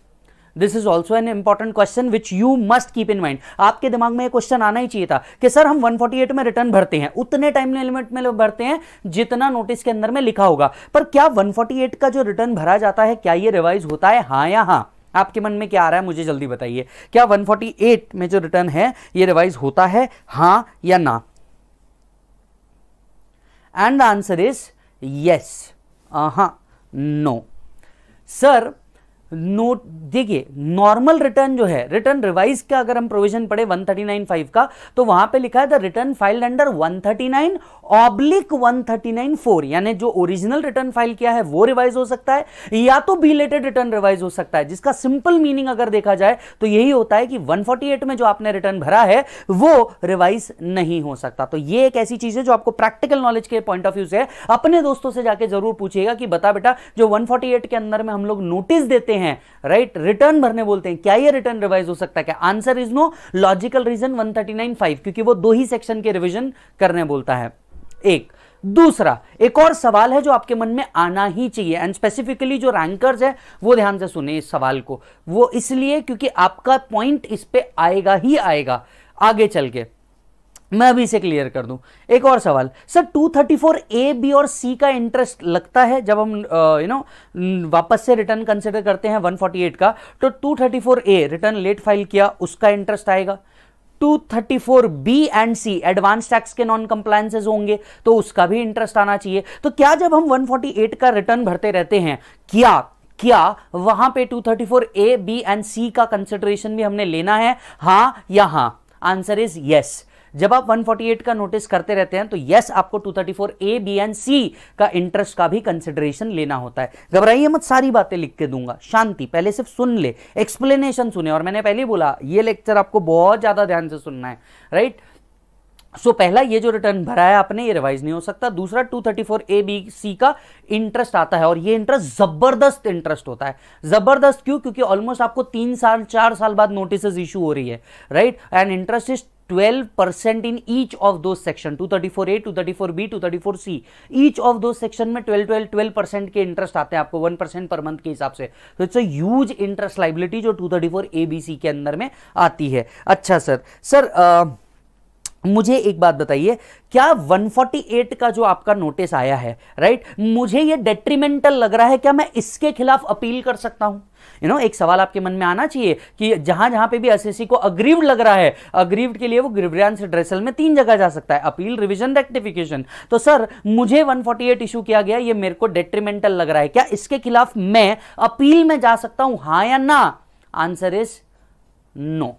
this is also an important question which you must keep in mind आपके दिमाग में क्वेश्चन आना ही चाहिए था कि सर हम 148 में रिटर्न भरते हैं उतने टाइम लिमिट में भरते हैं जितना नोटिस के अंदर में लिखा होगा पर क्या 148 का जो रिटर्न भरा जाता है क्या ये रिवाइज होता है हाँ या हाँ आपके मन में क्या आ रहा है मुझे जल्दी बताइए क्या 148 में जो रिटर्न है ये रिवाइज होता है हाँ या ना and the answer is yes हाँ नो सर नोट देखिए नॉर्मल रिटर्न जो है रिटर्न रिवाइज का अगर हम प्रोविजन पढ़े 139.5 का तो वहां पे लिखा है the return filed under 139 oblique one यानी जो ओरिजिनल रिटर्न फाइल किया है वो रिवाइज हो सकता है या तो बिलेटेड रिटर्न रिवाइज हो सकता है जिसका सिंपल मीनिंग अगर देखा जाए तो यही होता है कि 148 में जो आपने रिटर्न भरा है वो रिवाइज नहीं हो सकता तो ये एक ऐसी चीज है जो आपको प्रैक्टिकल नॉलेज के पॉइंट ऑफ व्यू से अपने दोस्तों से जाके जरूर पूछिएगा कि बता बेटा जो वन के अंदर में हम लोग नोटिस देते हैं हैं राइट right? रिटर्न भरने बोलते हैं क्या ये रिटर्न रिवाइज हो सकता है क्या answer is no logical reason 1395 क्योंकि वो दो ही सेक्शन के रिविजन करने बोलता है एक दूसरा एक और सवाल है जो आपके मन में आना ही चाहिए एंड स्पेसिफिकली जो रैंकर्स है वो ध्यान से सुने इस सवाल को वो इसलिए क्योंकि आपका पॉइंट इस पे आएगा ही आएगा आगे चल के मैं अभी इसे क्लियर कर दूं एक और सवाल सर 234 ए बी और सी का इंटरेस्ट लगता है जब हम यू नो वापस से रिटर्न कंसिडर करते हैं 148 का तो 234 ए रिटर्न लेट फाइल किया उसका इंटरेस्ट आएगा 234 B and C advance tax के नॉन कंप्लायसेज होंगे तो उसका भी इंटरेस्ट आना चाहिए तो क्या जब हम 148 का रिटर्न भरते रहते हैं क्या क्या वहां पे 234 ए बी एंड सी का कंसिडरेशन भी हमने लेना है हाँ या हाँ आंसर इज यस जब आप 148 का नोटिस करते रहते हैं तो यस आपको 234 ए बी एंड सी का इंटरेस्ट का भी कंसिडरेशन लेना होता है घबराइए मत सारी बातें लिख के दूंगा शांति पहले सिर्फ सुन ले एक्सप्लेनेशन सुने और मैंने पहले बोला ये लेक्चर आपको बहुत ज़्यादा ध्यान से सुनना है राइट सो so, पहला ये जो रिटर्न भरा है आपने ये रिवाइज नहीं हो सकता दूसरा 234 ए बी सी का इंटरेस्ट आता है और ये इंटरेस्ट जबरदस्त इंटरेस्ट होता है जबरदस्त क्यों क्योंकि ऑलमोस्ट आपको तीन साल चार साल बाद नोटिस इशू हो रही है right and interest is 12 percent in each of the section 234 A 234 B 234 C each of the section में 12 12 12 परसेंट के इंटरेस्ट आते हैं आपको 1 परसेंट पर मंथ के हिसाब से तो it's a huge interest liability जो 234 ए बी सी के अंदर में आती है अच्छा सर सर आ, मुझे एक बात बताइए क्या 148 का जो आपका नोटिस आया है राइट मुझे ये डेट्रीमेंटल लग रहा है क्या मैं इसके खिलाफ अपील कर सकता हूं यू नो एक सवाल आपके मन में आना चाहिए कि जहां जहां पे भी एस को अग्रीव लग रहा है अग्रीव के लिए वो ग्रीवरियांस ड्रेसल में तीन जगह जा सकता है अपील रिविजन रेक्टिफिकेशन तो सर मुझे 148 इशू किया गया ये मेरे को डेट्रीमेंटल लग रहा है क्या इसके खिलाफ मैं अपील में जा सकता हूं हा या ना आंसर इज नो no.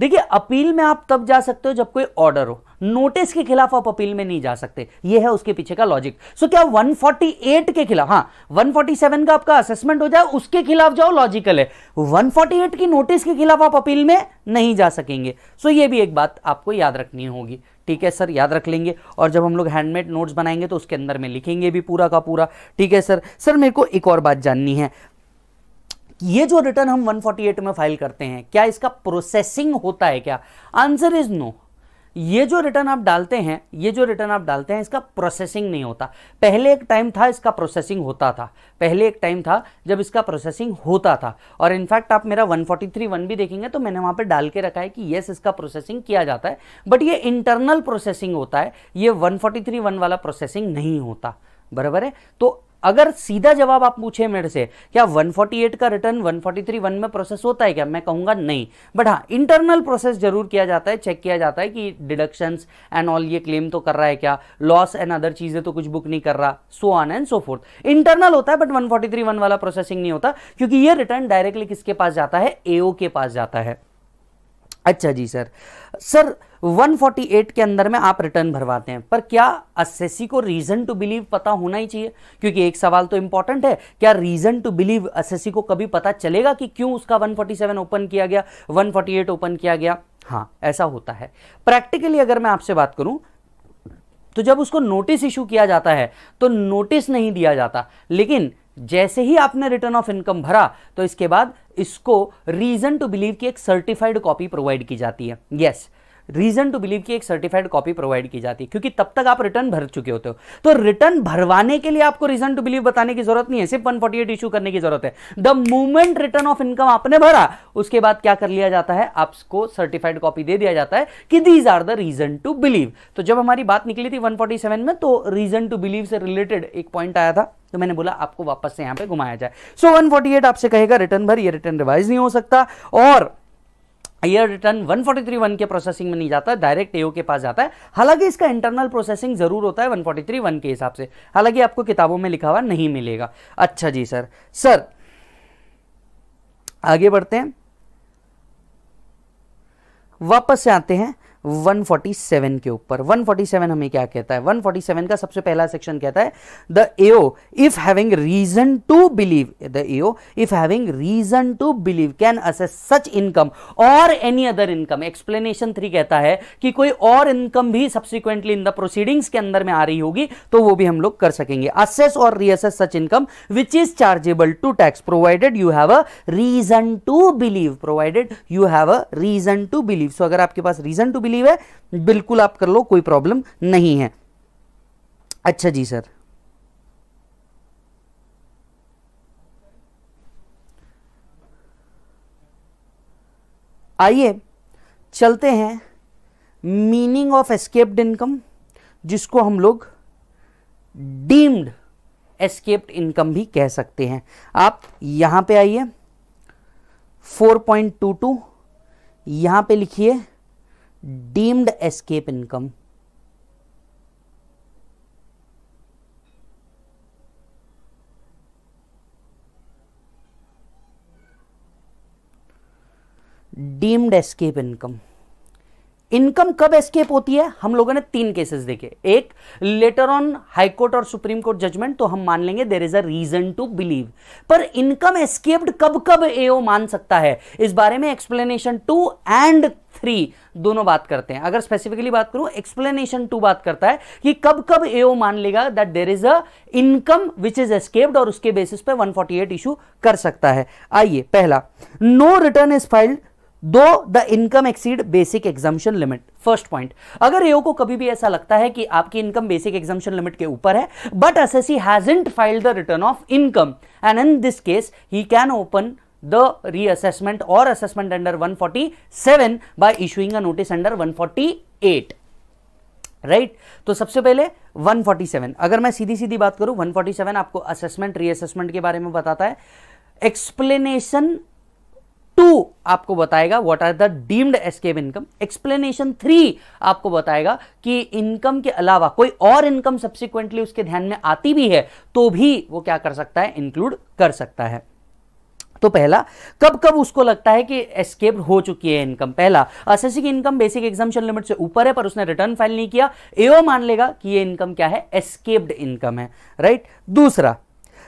देखिए अपील में आप तब जा सकते हो जब कोई ऑर्डर हो नोटिस के खिलाफ आप अपील में नहीं जा सकते यह है उसके पीछे का लॉजिक सो so, क्या 148 के खिलाफ हाँ 147 का आपका असेसमेंट हो जाए उसके खिलाफ जाओ लॉजिकल है 148 की नोटिस के खिलाफ आप अपील में नहीं जा सकेंगे सो so, भी एक बात आपको याद रखनी होगी ठीक है सर याद रख लेंगे और जब हम लोग हैंडमेड नोट्स बनाएंगे तो उसके अंदर में लिखेंगे भी पूरा का पूरा ठीक है सर सर मेरे को एक और बात जाननी है ये जो रिटर्न हम 148 में फाइल करते हैं क्या इसका प्रोसेसिंग होता है क्या आंसर इज नो ये जो रिटर्न आप डालते हैं ये जो रिटर्न आप डालते हैं इसका प्रोसेसिंग नहीं होता पहले एक टाइम था इसका प्रोसेसिंग होता था पहले एक टाइम था जब इसका प्रोसेसिंग होता था और इनफैक्ट आप मेरा 143 वन भी देखेंगे तो मैंने वहां पे डाल के रखा है कि येस इसका प्रोसेसिंग किया जाता है बट ये इंटरनल प्रोसेसिंग होता है ये वन वन वाला प्रोसेसिंग नहीं होता बराबर है तो अगर सीधा जवाब आप पूछे मेरे से क्या 148 का रिटर्न 143 वन में प्रोसेस होता है क्या मैं कहूंगा नहीं बट हाँ इंटरनल प्रोसेस जरूर किया जाता है चेक किया जाता है कि डिडक्शंस एंड ऑल ये क्लेम तो कर रहा है क्या लॉस एंड अदर चीज़ें तो कुछ बुक नहीं कर रहा so on and so forth internal होता है बट वन फोर्टी वाला प्रोसेसिंग नहीं होता क्योंकि ये रिटर्न डायरेक्टली किसके पास जाता है एओ के पास जाता है अच्छा जी सर सर 148 के अंदर में आप रिटर्न भरवाते हैं पर क्या असेसी को रीजन टू बिलीव पता होना ही चाहिए क्योंकि एक सवाल तो इंपॉर्टेंट है क्या रीजन टू बिलीव असेसी को कभी पता चलेगा कि क्यों उसका 147 ओपन किया गया 148 ओपन किया गया हाँ ऐसा होता है प्रैक्टिकली अगर मैं आपसे बात करूं तो जब उसको नोटिस इशू किया जाता है तो नोटिस नहीं दिया जाता लेकिन जैसे ही आपने रिटर्न ऑफ इनकम भरा तो इसके बाद इसको रीजन टू बिलीव की एक सर्टिफाइड कॉपी प्रोवाइड की जाती है yes yes, reason to believe की एक सर्टिफाइड कॉपी प्रोवाइड की जाती है क्योंकि तब तक आप रिटर्न भर चुके होते हो तो रिटर्न भरवाने के लिए आपको रीजन टू बिलीव बताने की जरूरत नहीं है सिर्फ वन फोर्टी एट इशू करने की जरूरत है the movement return of income आपने भरा उसके बाद क्या कर लिया जाता है आपको सर्टिफाइड कॉपी दे दिया जाता है कि these are the reason to believe तो जब हमारी बात निकली थी 147 में तो रीजन टू बिलीव से रिलेटेड एक पॉइंट आया था तो मैंने बोला आपको वापस से यहां पे घुमाया जाए सो so, 148 आपसे कहेगा रिटर्न भर ये रिटर्न रिवाइज नहीं हो सकता और ईयर रिटर्न 1431 के प्रोसेसिंग में नहीं जाता है डायरेक्ट एओ के पास जाता है हालांकि इसका इंटरनल प्रोसेसिंग जरूर होता है 1431 के हिसाब से हालांकि आपको किताबों में लिखा हुआ नहीं मिलेगा अच्छा जी सर सर आगे बढ़ते हैं वापस से आते हैं 147 के ऊपर 147 हमें क्या कहता है 147 का सबसे पहला सेक्शन कहता है the AO if having reason to believe the AO if having reason to believe can assess such income और any other income explanation three कहता है कि कोई और इनकम भी सब्सिक्वेंटली इन द प्रोसीडिंग्स के अंदर में आ रही होगी तो वो भी हम लोग कर सकेंगे असेस और reassess such income which is chargeable to tax provided you have a reason to believe provided you have a reason to believe so अगर आपके पास रीजन टू बिलीव लीव है बिल्कुल आप कर लो कोई प्रॉब्लम नहीं है अच्छा जी सर आइए चलते हैं मीनिंग ऑफ एस्केप्ड इनकम जिसको हम लोग डीम्ड एस्केप्ड इनकम भी कह सकते हैं आप यहां पे आइए 4.22 पॉइंट टू टू यहां पे लिखिए deemed escape income deemed escape income income कब एस्केप होती है हम लोगों ने तीन केसेस देखे एक लेटर ऑन हाईकोर्ट और सुप्रीम कोर्ट जजमेंट तो हम मान लेंगे there is a reason to believe पर इनकम एस्केप्ड कब कब एओ मान सकता है इस बारे में एक्सप्लेनेशन टू एंड थ्री दोनों बात करते हैं अगर स्पेसिफिकली बात करूं एक्सप्लेनेशन टू बात करता है कि कब कब एओ मान लेगा that there is a income which is escaped और उसके बेसिस पे 148 इशू कर सकता है आइए पहला no return is filed though the income exceed basic exemption limit first point अगर एओ को कभी भी ऐसा लगता है कि आपकी इनकम बेसिक एग्जामेशन लिमिट के ऊपर है but as hasn't filed the return of income and in this case he can open the reassessment or assessment under 147 by issuing a notice under 148 right right? तो सबसे पहले 147 अगर मैं सीधी सीधी बात करूं 147 आपको असेसमेंट रीअसेसमेंट के बारे में बताता है एक्सप्लेनेशन टू आपको बताएगा what are the deemed escape income explanation three आपको बताएगा कि इनकम के अलावा कोई और इनकम सब्सिक्वेंटली उसके ध्यान में आती भी है तो भी वो क्या कर सकता है इंक्लूड कर सकता है तो पहला कब कब उसको लगता है कि एस्केप हो चुकी है इनकम पहला असेसी की इनकम बेसिक एग्जामेशन लिमिट से ऊपर है पर उसने रिटर्न फाइल नहीं किया एओ मान लेगा कि ये इनकम क्या है एस्केप्ड इनकम है राइट दूसरा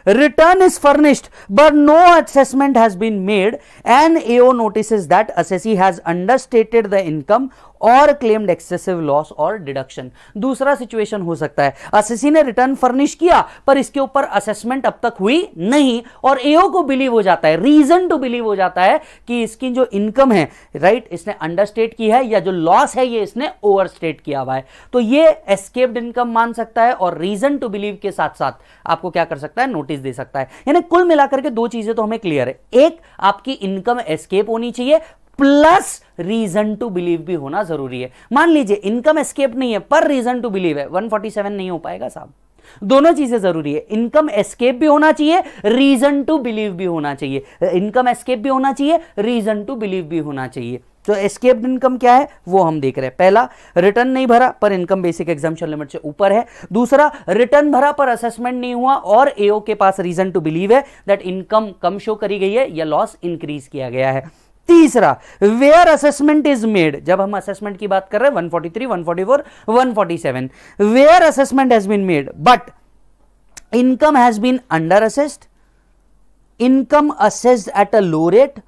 return is furnished but no assessment has been made and AO notice that assessee has understated the income और क्लेम्ड एक्सेसिव लॉस और डिडक्शन दूसरा सिचुएशन हो सकता है असेसी ने रिटर्न फर्निश किया पर इसके ऊपर असेसमेंट अब तक हुई नहीं और एओ को बिलीव हो जाता है रीजन टू बिलीव हो जाता है कि इसकी जो इनकम है राइट इसने अंडरस्टेट की है या जो लॉस है ये इसने ओवर किया हुआ है तो ये एस्केप्ड इनकम मान सकता है और रीजन टू बिलीव के साथ साथ आपको क्या कर सकता है नोटिस दे सकता है यानी कुल मिलाकर के दो चीजें तो हमें क्लियर है एक आपकी इनकम एस्केप होनी चाहिए प्लस रीजन टू बिलीव भी होना जरूरी है मान लीजिए इनकम एस्केप नहीं है पर रीजन टू बिलीव है 147 नहीं हो पाएगा साहब दोनों चीजें जरूरी है इनकम एस्केप भी होना चाहिए रीजन टू बिलीव भी होना चाहिए इनकम एस्केप भी होना चाहिए रीजन टू बिलीव भी होना चाहिए तो एस्केप्ड इनकम क्या है वो हम देख रहे हैं पहला रिटर्न नहीं भरा पर इनकम बेसिक एग्जामेशन लिमिट से ऊपर है दूसरा रिटर्न भरा पर असेसमेंट नहीं हुआ और एओ के पास रीजन टू बिलीव है दैट इनकम कम शो करी गई है या लॉस इंक्रीज किया गया है तीसरा वेयर असेसमेंट इज मेड जब हम असेसमेंट की बात कर रहे हैं 143, 144, 147 where assessment has been made but income has been under assessed income assessed at a low rate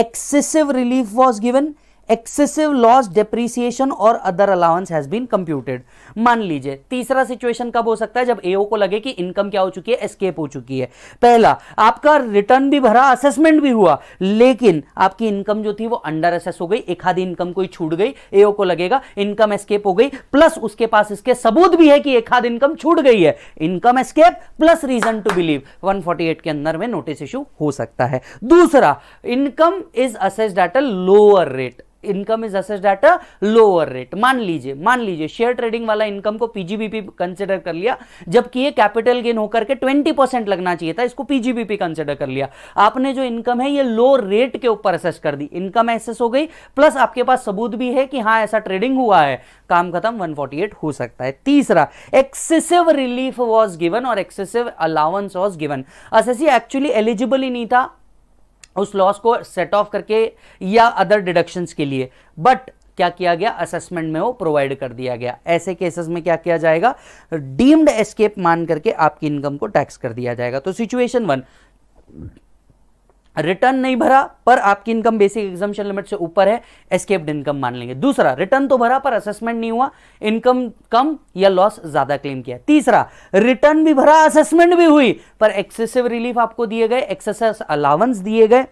excessive relief was given excessive loss depreciation और other allowance has been computed मान लीजिए तीसरा सिचुएशन कब हो सकता है जब एओ को लगे कि इनकम क्या हो चुकी है एस्केप हो चुकी है पहला आपका रिटर्न भी भरा असेसमेंट भी हुआ लेकिन आपकी इनकम जो थी वो अंडर असेस हो गई एक आधी इनकम कोई छूट गई एओ को लगेगा इनकम एस्केप हो गई प्लस उसके पास इसके सबूत भी है कि एक आध इनकम छूट गई है income escape plus reason to believe at के अंदर में नोटिस इश्यू हो सकता है दूसरा income is assessed at a lower rate income is assessed at a lower rate मान लीजिए मान लीजिए शेयर ट्रेडिंग वाला इनकम को पीजीबीपी कंसिडर कर लिया जबकि ये कैपिटल गेन होकर के 20 परसेंट लगना चाहिए था इसको पीजीबीपी कंसिडर कर लिया आपने जो इनकम है ये लो रेट के ऊपर असेस कर दी इनकम एसेस हो गई प्लस आपके पास सबूत भी है कि हाँ ऐसा ट्रेडिंग हुआ है काम खत्म 148 हो सकता है तीसरा एक्सेसिव रिलीफ वॉज गिवन और excessive allowance was given assessee actually eligible ही नहीं था उस लॉस को सेट ऑफ करके या अदर डिडक्शंस के लिए बट क्या किया गया असेसमेंट में वो प्रोवाइड कर दिया गया ऐसे केसेस में क्या किया जाएगा डीम्ड एस्केप मान करके आपकी इनकम को टैक्स कर दिया जाएगा तो सिचुएशन वन रिटर्न नहीं भरा पर आपकी इनकम बेसिक एग्जामेशन लिमिट से ऊपर है एस्केप्ड इनकम मान लेंगे दूसरा रिटर्न तो भरा पर असेसमेंट नहीं हुआ इनकम कम या लॉस ज्यादा क्लेम किया तीसरा रिटर्न भी भरा असेसमेंट भी हुई पर एक्सेसिव रिलीफ आपको दिए गए एक्सेस अलावेंस दिए गए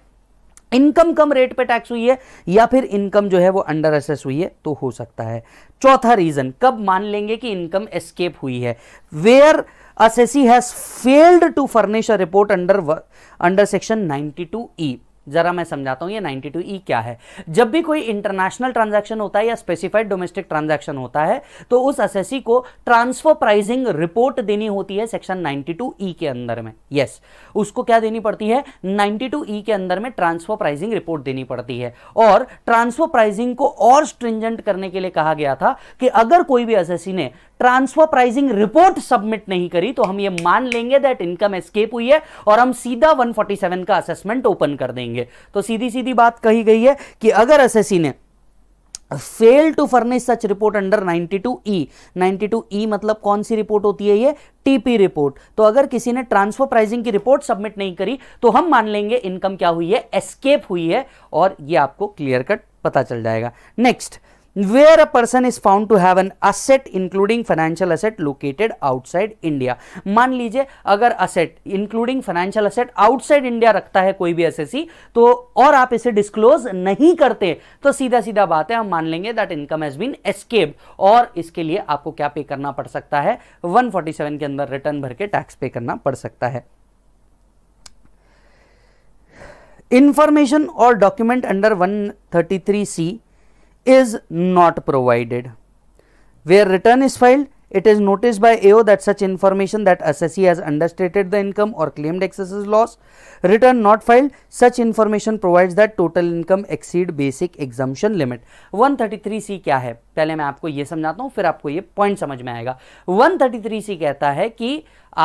इनकम कम रेट पे टैक्स हुई है या फिर इनकम जो है वो अंडर एसेस हुई है तो हो सकता है चौथा रीजन कब मान लेंगे कि इनकम एस्केप हुई है where assessee has failed to furnish a report under under section 92 E जरा मैं समझाता हूँ ये 92 ई क्या है जब भी कोई इंटरनेशनल ट्रांजैक्शन होता है या स्पेसिफाइड डोमेस्टिक ट्रांजैक्शन होता है तो उस असेसी को ट्रांसफर प्राइजिंग रिपोर्ट देनी होती है सेक्शन 92 ई के अंदर में यस yes. उसको क्या देनी पड़ती है 92 ई के अंदर में ट्रांसफर प्राइजिंग रिपोर्ट देनी पड़ती है और ट्रांसफर प्राइजिंग को और स्ट्रिंजेंट करने के लिए कहा गया था कि अगर कोई भी असेसी ने ट्रांसफर प्राइसिंग रिपोर्ट सबमिट नहीं करी तो हम ये मान लेंगे दैट इनकम एस्केप हुई है और हम सीधा 147 का असेसमेंट ओपन कर देंगे तो सीधी सीधी बात कही गई है कि अगर एस ने fail to furnish such report under 92 E 92E E मतलब कौन सी रिपोर्ट होती है ये टीपी रिपोर्ट तो अगर किसी ने ट्रांसफर प्राइसिंग की रिपोर्ट सबमिट नहीं करी तो हम मान लेंगे इनकम क्या हुई है एस्केप हुई है और ये आपको क्लियर कट पता चल जाएगा next where a person is found to have an asset including financial asset located outside India. मान लीजिए अगर asset including financial asset outside India रखता है कोई भी एसएससी तो और आप इसे डिस्क्लोज नहीं करते तो सीधा सीधा बात है हम मान लेंगे that income has been escape और इसके लिए आपको क्या पे करना पड़ सकता है 147 के अंदर रिटर्न भर के टैक्स पे करना पड़ सकता है इंफॉर्मेशन और document under 133 C is not provided. Where return is filed, it is noticed by AO that such information that assessee has understated the income or claimed excesses loss. Return not filed, such information provides that total income exceed basic exemption limit. 133 c kya hai pehle main aapko ye samjhata hu fir aapko ye point samajh mein aayega 133 c kehta hai ki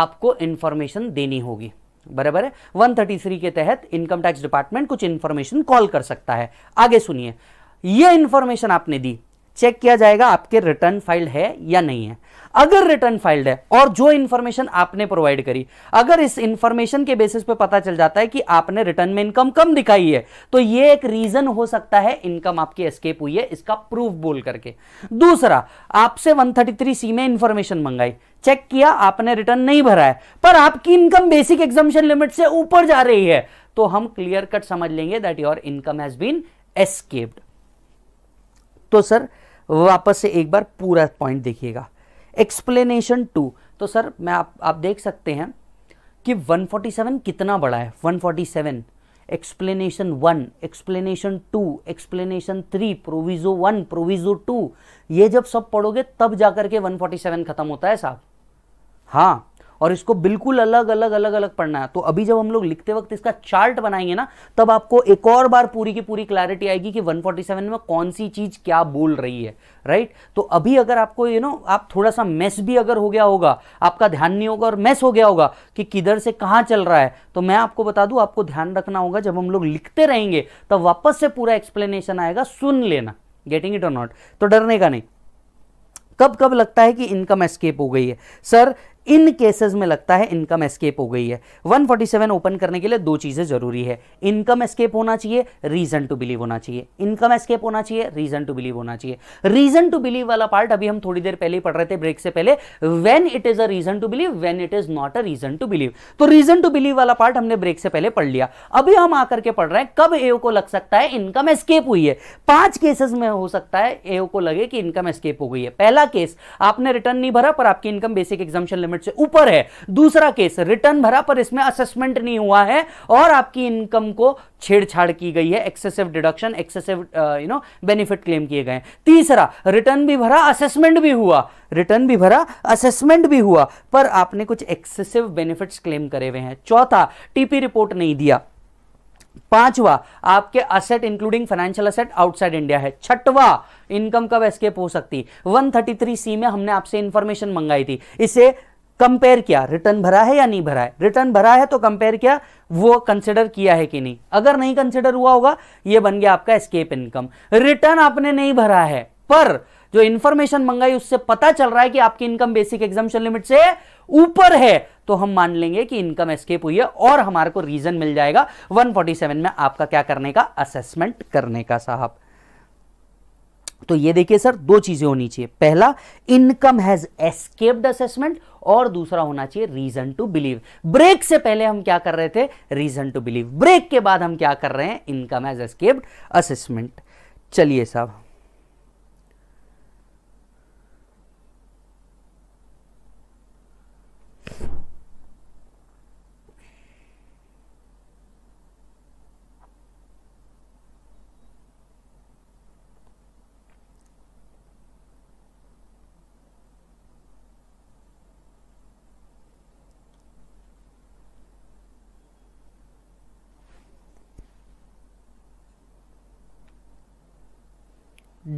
aapko information deni hogi बराबर है 133 के तहत इनकम टैक्स डिपार्टमेंट कुछ इंफॉर्मेशन कॉल कर सकता है आगे सुनिए यह इंफॉर्मेशन आपने दी चेक किया जाएगा आपके रिटर्न फाइल है या नहीं है अगर रिटर्न फाइल्ड है और जो इन्फॉर्मेशन आपने प्रोवाइड करी अगर इस इंफॉर्मेशन के बेसिस पे पता चल जाता है कि आपने रिटर्न में इनकम कम दिखाई है तो ये एक रीजन हो सकता है इनकम आपकी एस्केप हुई है इसका प्रूफ बोल करके दूसरा आपसे 133 सी में इंफॉर्मेशन मंगाई चेक किया आपने रिटर्न नहीं भरा है पर आपकी इनकम बेसिक एग्जामेशन लिमिट से ऊपर जा रही है तो हम क्लियर कट समझ लेंगे that your income has been escaped तो सर वापस से एक बार पूरा पॉइंट देखिएगा एक्सप्लेनेशन टू तो सर मैं आप आप देख सकते हैं कि 147 कितना बड़ा है 147 explanation one explanation two explanation three proviso one proviso two ये जब सब पढ़ोगे तब जाकर के 147 खत्म होता है साहब हाँ और इसको बिल्कुल अलग अलग अलग अलग पढ़ना है तो अभी जब हम लोग लिखते वक्त इसका चार्ट बनाएंगे ना तब आपको एक और बार पूरी की पूरी क्लैरिटी आएगी कि 147 में कौन सी चीज़ क्या बोल रही है राइट तो अभी अगर आपको यू नो आप थोड़ा सा मैस भी अगर हो गया होगा आपका ध्यान नहीं होगा और मैस हो गया होगा कि किधर से कहाँ चल रहा है तो मैं आपको बता दू आपको ध्यान रखना होगा जब हम लोग लिखते रहेंगे तब वापस से पूरा एक्सप्लेनेशन आएगा सुन लेना गेटिंग इट और नॉट तो डरने का नहीं कब कब लगता है कि इनकम एस्केप हो गई है सर इन केसेस में लगता है इनकम एस्केप हो गई है 147 ओपन करने के लिए दो चीज़ें ज़रूरी है इनकम एस्केप होना चाहिए रीज़न टू बिलीव होना चाहिए इनकम एस्केप होना चाहिए रीज़न टू बिलीव होना चाहिए रीज़न टू बिलीव वाला पार्ट अभी हम थोड़ी देर पहले ही पढ़ रहे थे ब्रेक से पहले when it is a reason to believe when it is not a reason to believe तो रीज़न टू बिलीव वाला पार्ट हमने ब्रेक से पहले पढ़ लिया अभी हम आकर के पढ़ रहे हैं कब एओ को लग सकता है इनकम एस्केप हुई है पांच केसेस में हो सकता है एओ को लगे कि इनकम एस्केप हो गई है पहला केस आपने रिटर्न नहीं भरा पर आपकी इनकम बेसिक एग्जामेशन लिमिट से ऊपर है दूसरा केस रिटर्न भरा पर इसमें असेसमेंट नहीं हुआ है और आपकी इनकम को छेड़छाड़ की गई है excessive deduction excessive you know benefit claim किए गए तीसरा रिटर्न भी भरा असेसमेंट भी हुआ रिटर्न भी भरा असेसमेंट भी हुआ पर आपने कुछ एक्सेसिव बेनिफिट्स क्लेम करे हुए हैं चौथा टीपी रिपोर्ट नहीं दिया पांचवा आपके asset including financial asset outside India है छठवा इनकम कब एस्केप हो सकती 133 सी में हमने आपसे इंफॉर्मेशन मंगाई थी इसे कंपेयर किया रिटर्न भरा है या नहीं भरा है रिटर्न भरा है तो कंपेयर किया वो कंसिडर किया है कि नहीं अगर नहीं कंसिडर हुआ होगा ये बन गया आपका एस्केप इनकम रिटर्न आपने नहीं भरा है पर जो इंफॉर्मेशन मंगाई उससे पता चल रहा है कि आपकी इनकम बेसिक एग्जामेशन लिमिट से ऊपर है तो हम मान लेंगे कि इनकम एस्केप हुई है और हमारे को रीजन मिल जाएगा 147 में आपका क्या करने का असेसमेंट करने का साहब तो ये देखिए सर दो चीज़ें होनी चाहिए पहला इनकम हैज एस्केप्ड असेसमेंट और दूसरा होना चाहिए रीजन टू बिलीव ब्रेक से पहले हम क्या कर रहे थे रीजन टू बिलीव ब्रेक के बाद हम क्या कर रहे हैं इनकम हैज एस्केप्ड असेसमेंट चलिए साहब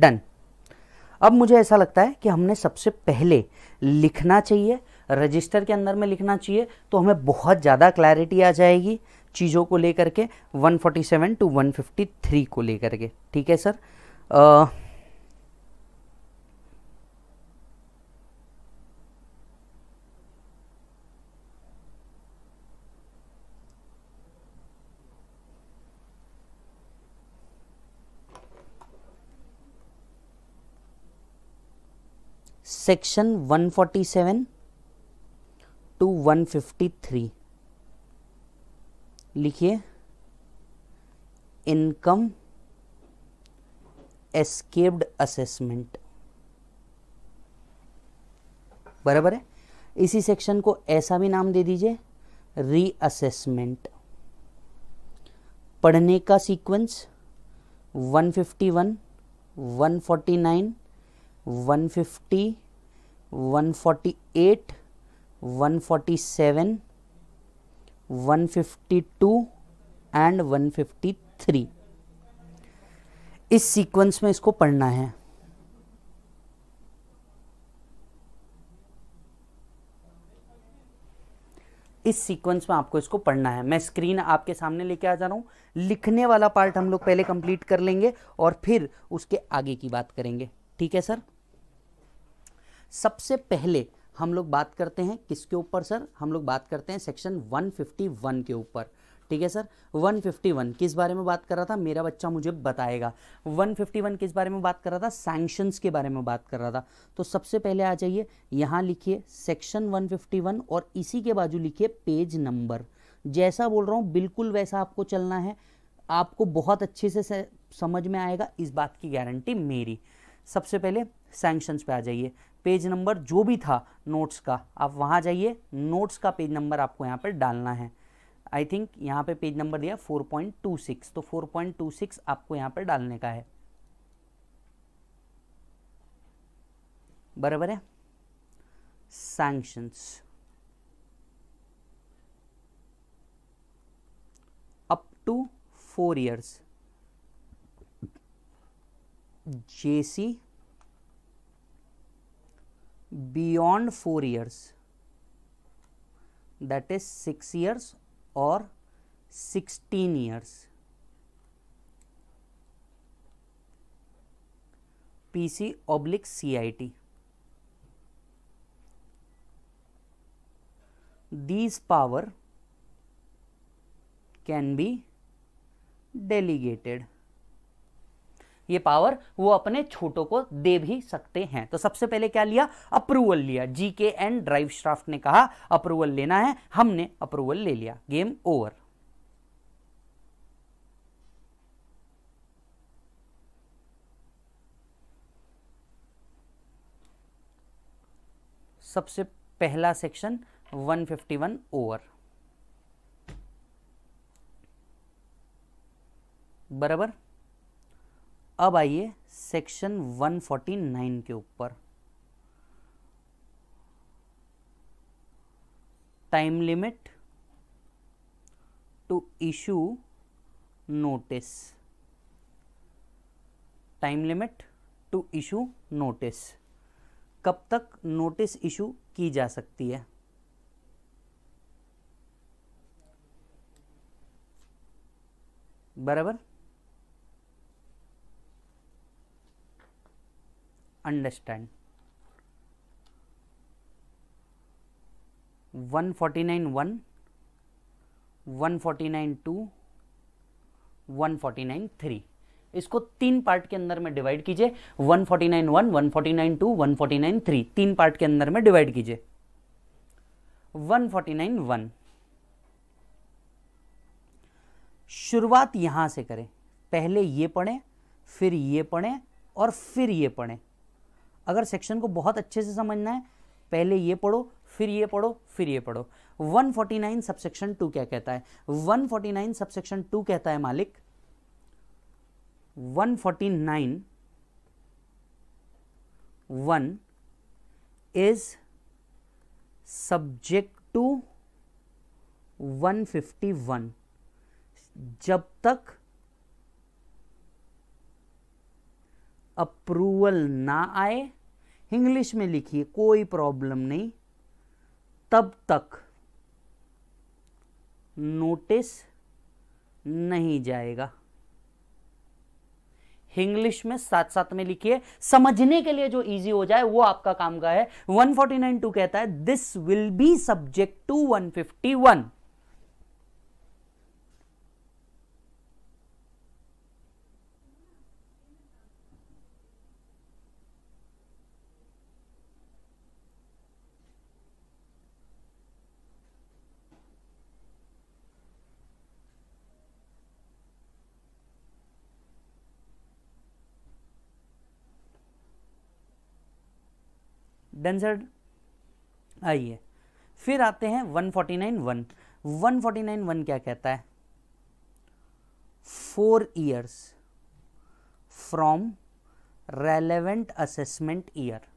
डन अब मुझे ऐसा लगता है कि हमने सबसे पहले लिखना चाहिए रजिस्टर के अंदर में लिखना चाहिए तो हमें बहुत ज़्यादा क्लैरिटी आ जाएगी चीज़ों को लेकर के 147 टू 153 को लेकर के ठीक है सर आ, सेक्शन 147 टू 153 लिखिए इनकम एस्केप्ड असेसमेंट बराबर है इसी सेक्शन को ऐसा भी नाम दे दीजिए रीअसेसमेंट पढ़ने का सीक्वेंस 151, 149, 150, एंड 153 इस सीक्वेंस में इसको पढ़ना है इस सीक्वेंस में आपको इसको पढ़ना है मैं स्क्रीन आपके सामने लेके आ जा रहा हूं लिखने वाला पार्ट हम लोग पहले कंप्लीट कर लेंगे और फिर उसके आगे की बात करेंगे ठीक है सर सबसे पहले हम लोग बात करते हैं किसके ऊपर सर हम लोग बात करते हैं सेक्शन 151 के ऊपर ठीक है सर 151 किस बारे में बात कर रहा था मेरा बच्चा मुझे बताएगा 151 किस बारे में बात कर रहा था सैंक्शंस के बारे में बात कर रहा था तो सबसे पहले आ जाइए यहाँ लिखिए सेक्शन 151 और इसी के बाजू लिखिए पेज नंबर जैसा बोल रहा हूँ बिल्कुल वैसा आपको चलना है आपको बहुत अच्छे से समझ में आएगा इस बात की गारंटी मेरी सबसे पहले सैंक्शंस पे आ जाइए पेज नंबर जो भी था नोट्स का आप वहाँ जाइए नोट्स का पेज नंबर आपको यहाँ पर डालना है आई थिंक यहाँ पे पेज नंबर दिया 4.26 तो 4.26 आपको यहाँ पर डालने का है बराबर है sanctions up to four years JC beyond 4 years that is 6 years or 16 years. PC oblique CIT. These power can be delegated. ये पावर वो अपने छोटों को दे भी सकते हैं तो सबसे पहले क्या लिया अप्रूवल लिया जी के एन ड्राइव श्राफ्ट ने कहा अप्रूवल लेना है हमने अप्रूवल ले लिया गेम ओवर सबसे पहला सेक्शन 151 ओवर बराबर अब आइए सेक्शन 149 के ऊपर time limit to issue notice time limit to issue notice कब तक नोटिस इशू की जा सकती है बराबर understand 149 1 149 2 149 इसको तीन पार्ट के अंदर में डिवाइड कीजिए 149 two one forty nine three तीन पार्ट के अंदर में डिवाइड कीजिए 149 वन शुरुआत यहां से करें पहले ये पढ़ें फिर ये पढ़ें और फिर ये पढ़ें अगर सेक्शन को बहुत अच्छे से समझना है पहले ये पढ़ो फिर ये पढ़ो फिर ये पढ़ो 149 सबसेक्शन टू क्या कहता है 149 सबसेक्शन टू कहता है मालिक 149 1 इज सब्जेक्ट टू 151 जब तक अप्रूवल ना आए इंग्लिश में लिखिए कोई प्रॉब्लम नहीं तब तक नोटिस नहीं जाएगा इंग्लिश में साथ साथ में लिखिए समझने के लिए जो इजी हो जाए वो आपका काम का है 149 टू कहता है this will be subject to 151 डेंसर आइए फिर आते हैं 149 वन वन क्या कहता है four years from relevant assessment year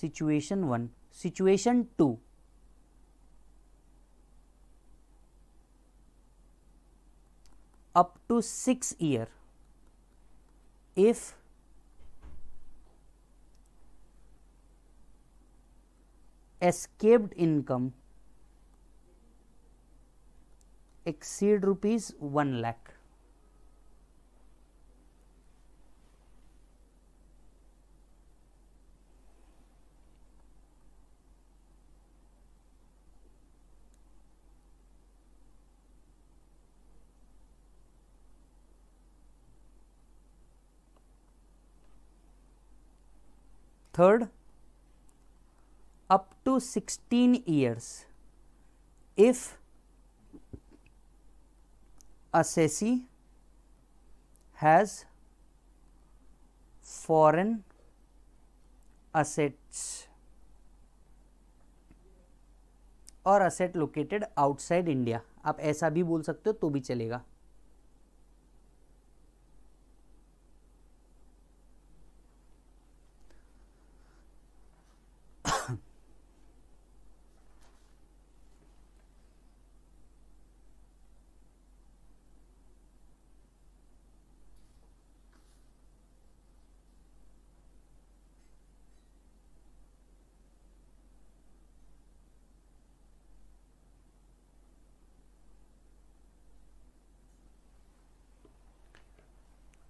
situation one situation two up to six year if escaped income exceed rupees 1 lakh third to 16 years if assessee has foreign assets और असेट लोकेटेड आउटसाइड इंडिया आप ऐसा भी बोल सकते हो तो भी चलेगा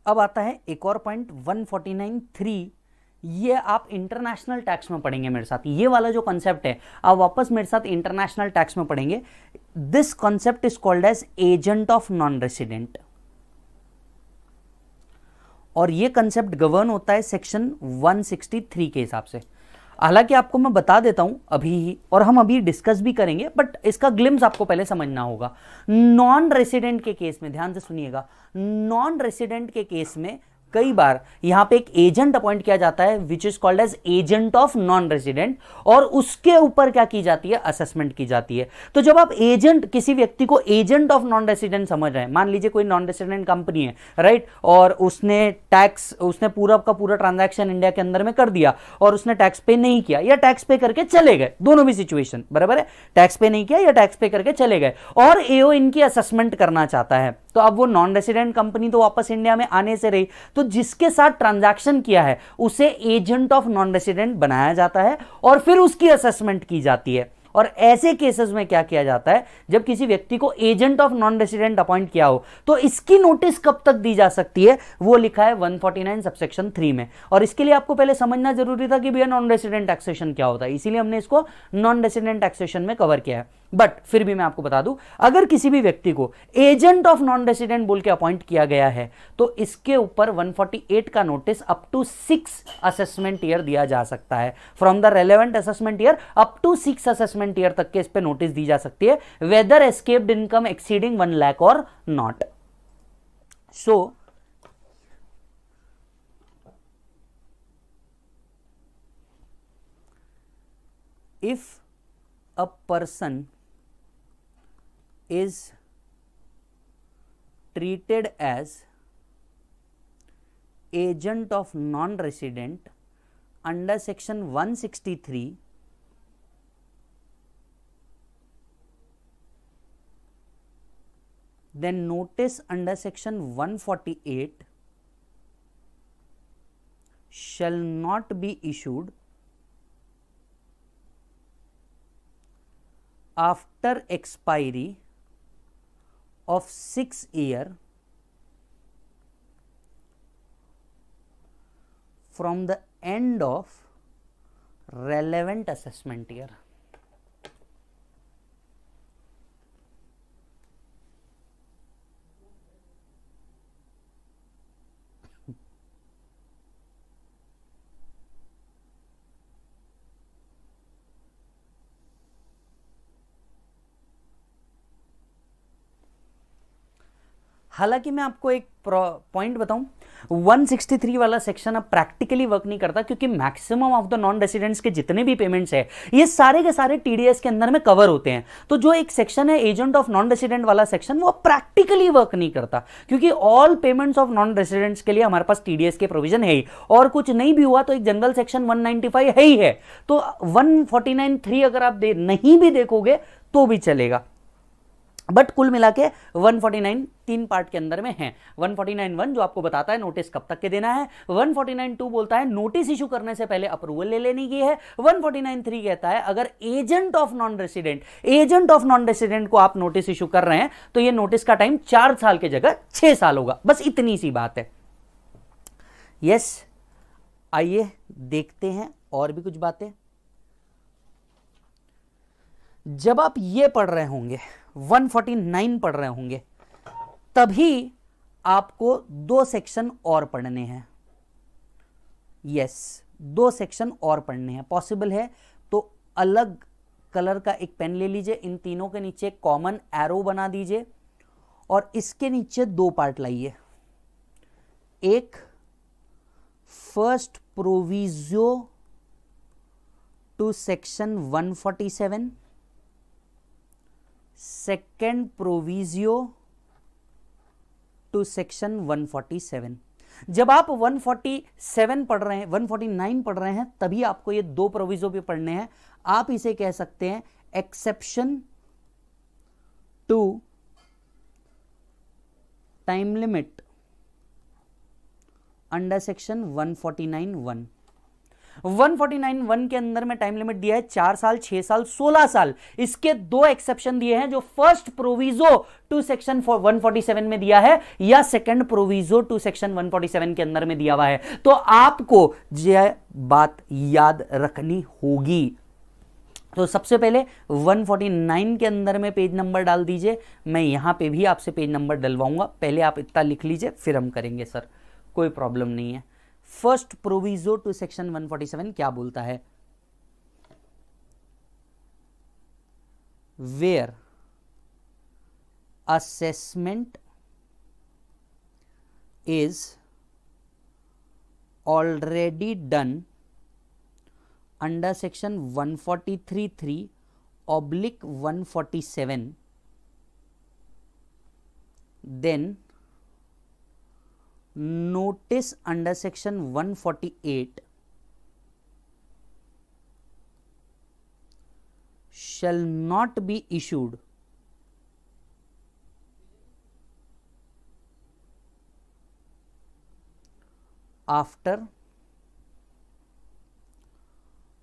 अब आता है एक और point one forty nine three ये आप इंटरनेशनल टैक्स में पढ़ेंगे मेरे साथ ये वाला जो कॉन्सेप्ट है आप वापस मेरे साथ इंटरनेशनल टैक्स में पढ़ेंगे this concept is called as agent of non resident और ये कंसेप्ट गवर्न होता है सेक्शन 163 के हिसाब से हालांकि आपको मैं बता देता हूं अभी ही और हम अभी डिस्कस भी करेंगे बट इसका ग्लिम्स आपको पहले समझना होगा नॉन रेसिडेंट के केस में ध्यान से सुनिएगा नॉन रेसिडेंट के केस में कई बार यहां पे एक एजेंट अपॉइंट किया जाता है which is called as agent of non resident और उसके ऊपर क्या की जाती है असेसमेंट की जाती है तो जब आप एजेंट किसी व्यक्ति को एजेंट ऑफ नॉन रेसिडेंट समझ रहे हैं मान लीजिए कोई नॉन रेसिडेंट कंपनी है राइट और उसने टैक्स उसने पूरा का पूरा ट्रांजेक्शन इंडिया के अंदर में कर दिया और उसने टैक्स पे नहीं किया या टैक्स पे करके चले गए दोनों भी सिचुएशन बराबर है टैक्स पे नहीं किया या टैक्स पे करके चले गए और एओ इनकी असेसमेंट करना चाहता है तो अब वो नॉन रेसिडेंट कंपनी तो वापस इंडिया में आने से रही तो जिसके साथ ट्रांजैक्शन किया है उसे एजेंट ऑफ नॉन रेसिडेंट बनाया जाता है और फिर उसकी असेसमेंट की जाती है और ऐसे केसेस में क्या किया जाता है जब किसी व्यक्ति को agent of non resident appoint किया हो तो इसकी नोटिस कब तक दी जा सकती है वो लिखा है 149 सबसेक्शन थ्री में और इसके लिए आपको पहले समझना जरूरी था कि भैया नॉन रेसिडेंट टैक्सेशन क्या होता है इसीलिए हमने इसको नॉन रेसिडेंट टैक्सेशन में कवर किया है बट फिर भी मैं आपको बता दूं अगर किसी भी व्यक्ति को एजेंट ऑफ नॉन रेसिडेंट बोल के अपॉइंट किया गया है तो इसके ऊपर 148 का notice up to six assessment year दिया जा सकता है from the relevant assessment year up to six assessment year तक के इस पर नोटिस दी जा सकती है whether escaped income exceeding one lakh और not so if a person is treated as agent of non resident under section 163 then notice under section 148 shall not be issued after expiry of 6 year from the end of relevant assessment year. हालांकि मैं आपको एक पॉइंट बताऊं 163 वाला सेक्शन अब प्रैक्टिकली वर्क नहीं करता क्योंकि maximum of the non residents के जितने भी पेमेंट्स है ये सारे के सारे टीडीएस के अंदर में कवर होते हैं तो जो एक सेक्शन है एजेंट ऑफ नॉन रेसिडेंट वाला सेक्शन वो प्रैक्टिकली वर्क नहीं करता क्योंकि all payments of non residents के लिए हमारे पास टीडीएस के प्रोविजन है ही और कुछ नहीं भी हुआ तो एक जनरल सेक्शन वन है ही है तो वन थ्री अगर आप दे, नहीं भी देखोगे तो भी चलेगा बट कुल मिला के वन तीन पार्ट के अंदर में है 149 वन जो आपको बताता है नोटिस कब तक के देना है 149 टू बोलता है नोटिस इशू करने से पहले अप्रूवल ले लेनी की है 149 थ्री कहता है अगर agent of non resident agent of non resident को आप नोटिस इशू कर रहे हैं तो ये नोटिस का टाइम चार साल की जगह छह साल होगा बस इतनी सी बात है यस yes, आइए देखते हैं और भी कुछ बातें जब आप ये पढ़ रहे होंगे 149 पढ़ रहे होंगे तभी आपको दो सेक्शन और पढ़ने हैं यस दो सेक्शन और पढ़ने हैं पॉसिबल है तो अलग कलर का एक पेन ले लीजिए इन तीनों के नीचे कॉमन एरो बना दीजिए और इसके नीचे दो पार्ट लाइए एक first proviso to section 147 second proviso to section 147 जब आप 147 पढ़ रहे हैं 149 पढ़ रहे हैं तभी आपको ये दो प्रोविजो भी पढ़ने हैं आप इसे कह सकते हैं exception to time limit under section 149 one 149 one के अंदर में टाइम लिमिट दिया है चार साल छह साल सोलह साल इसके दो एक्सेप्शन दिए हैं जो फर्स्ट प्रोविजो टू सेक्शन 147 में दिया है या सेकंड प्रोविजो टू सेक्शन 147 के अंदर में दिया हुआ है तो आपको यह बात याद रखनी होगी तो सबसे पहले 149 के अंदर में पेज नंबर डाल दीजिए मैं यहां पे भी आपसे पेज नंबर डलवाऊंगा पहले आप इतना लिख लीजिए फिर हम करेंगे सर कोई प्रॉब्लम नहीं है फर्स्ट प्रोविजो टू सेक्शन 147 क्या बोलता है where assessment is already done under section 143.3 forty three three oblique one then notice under section 148 shall not be issued after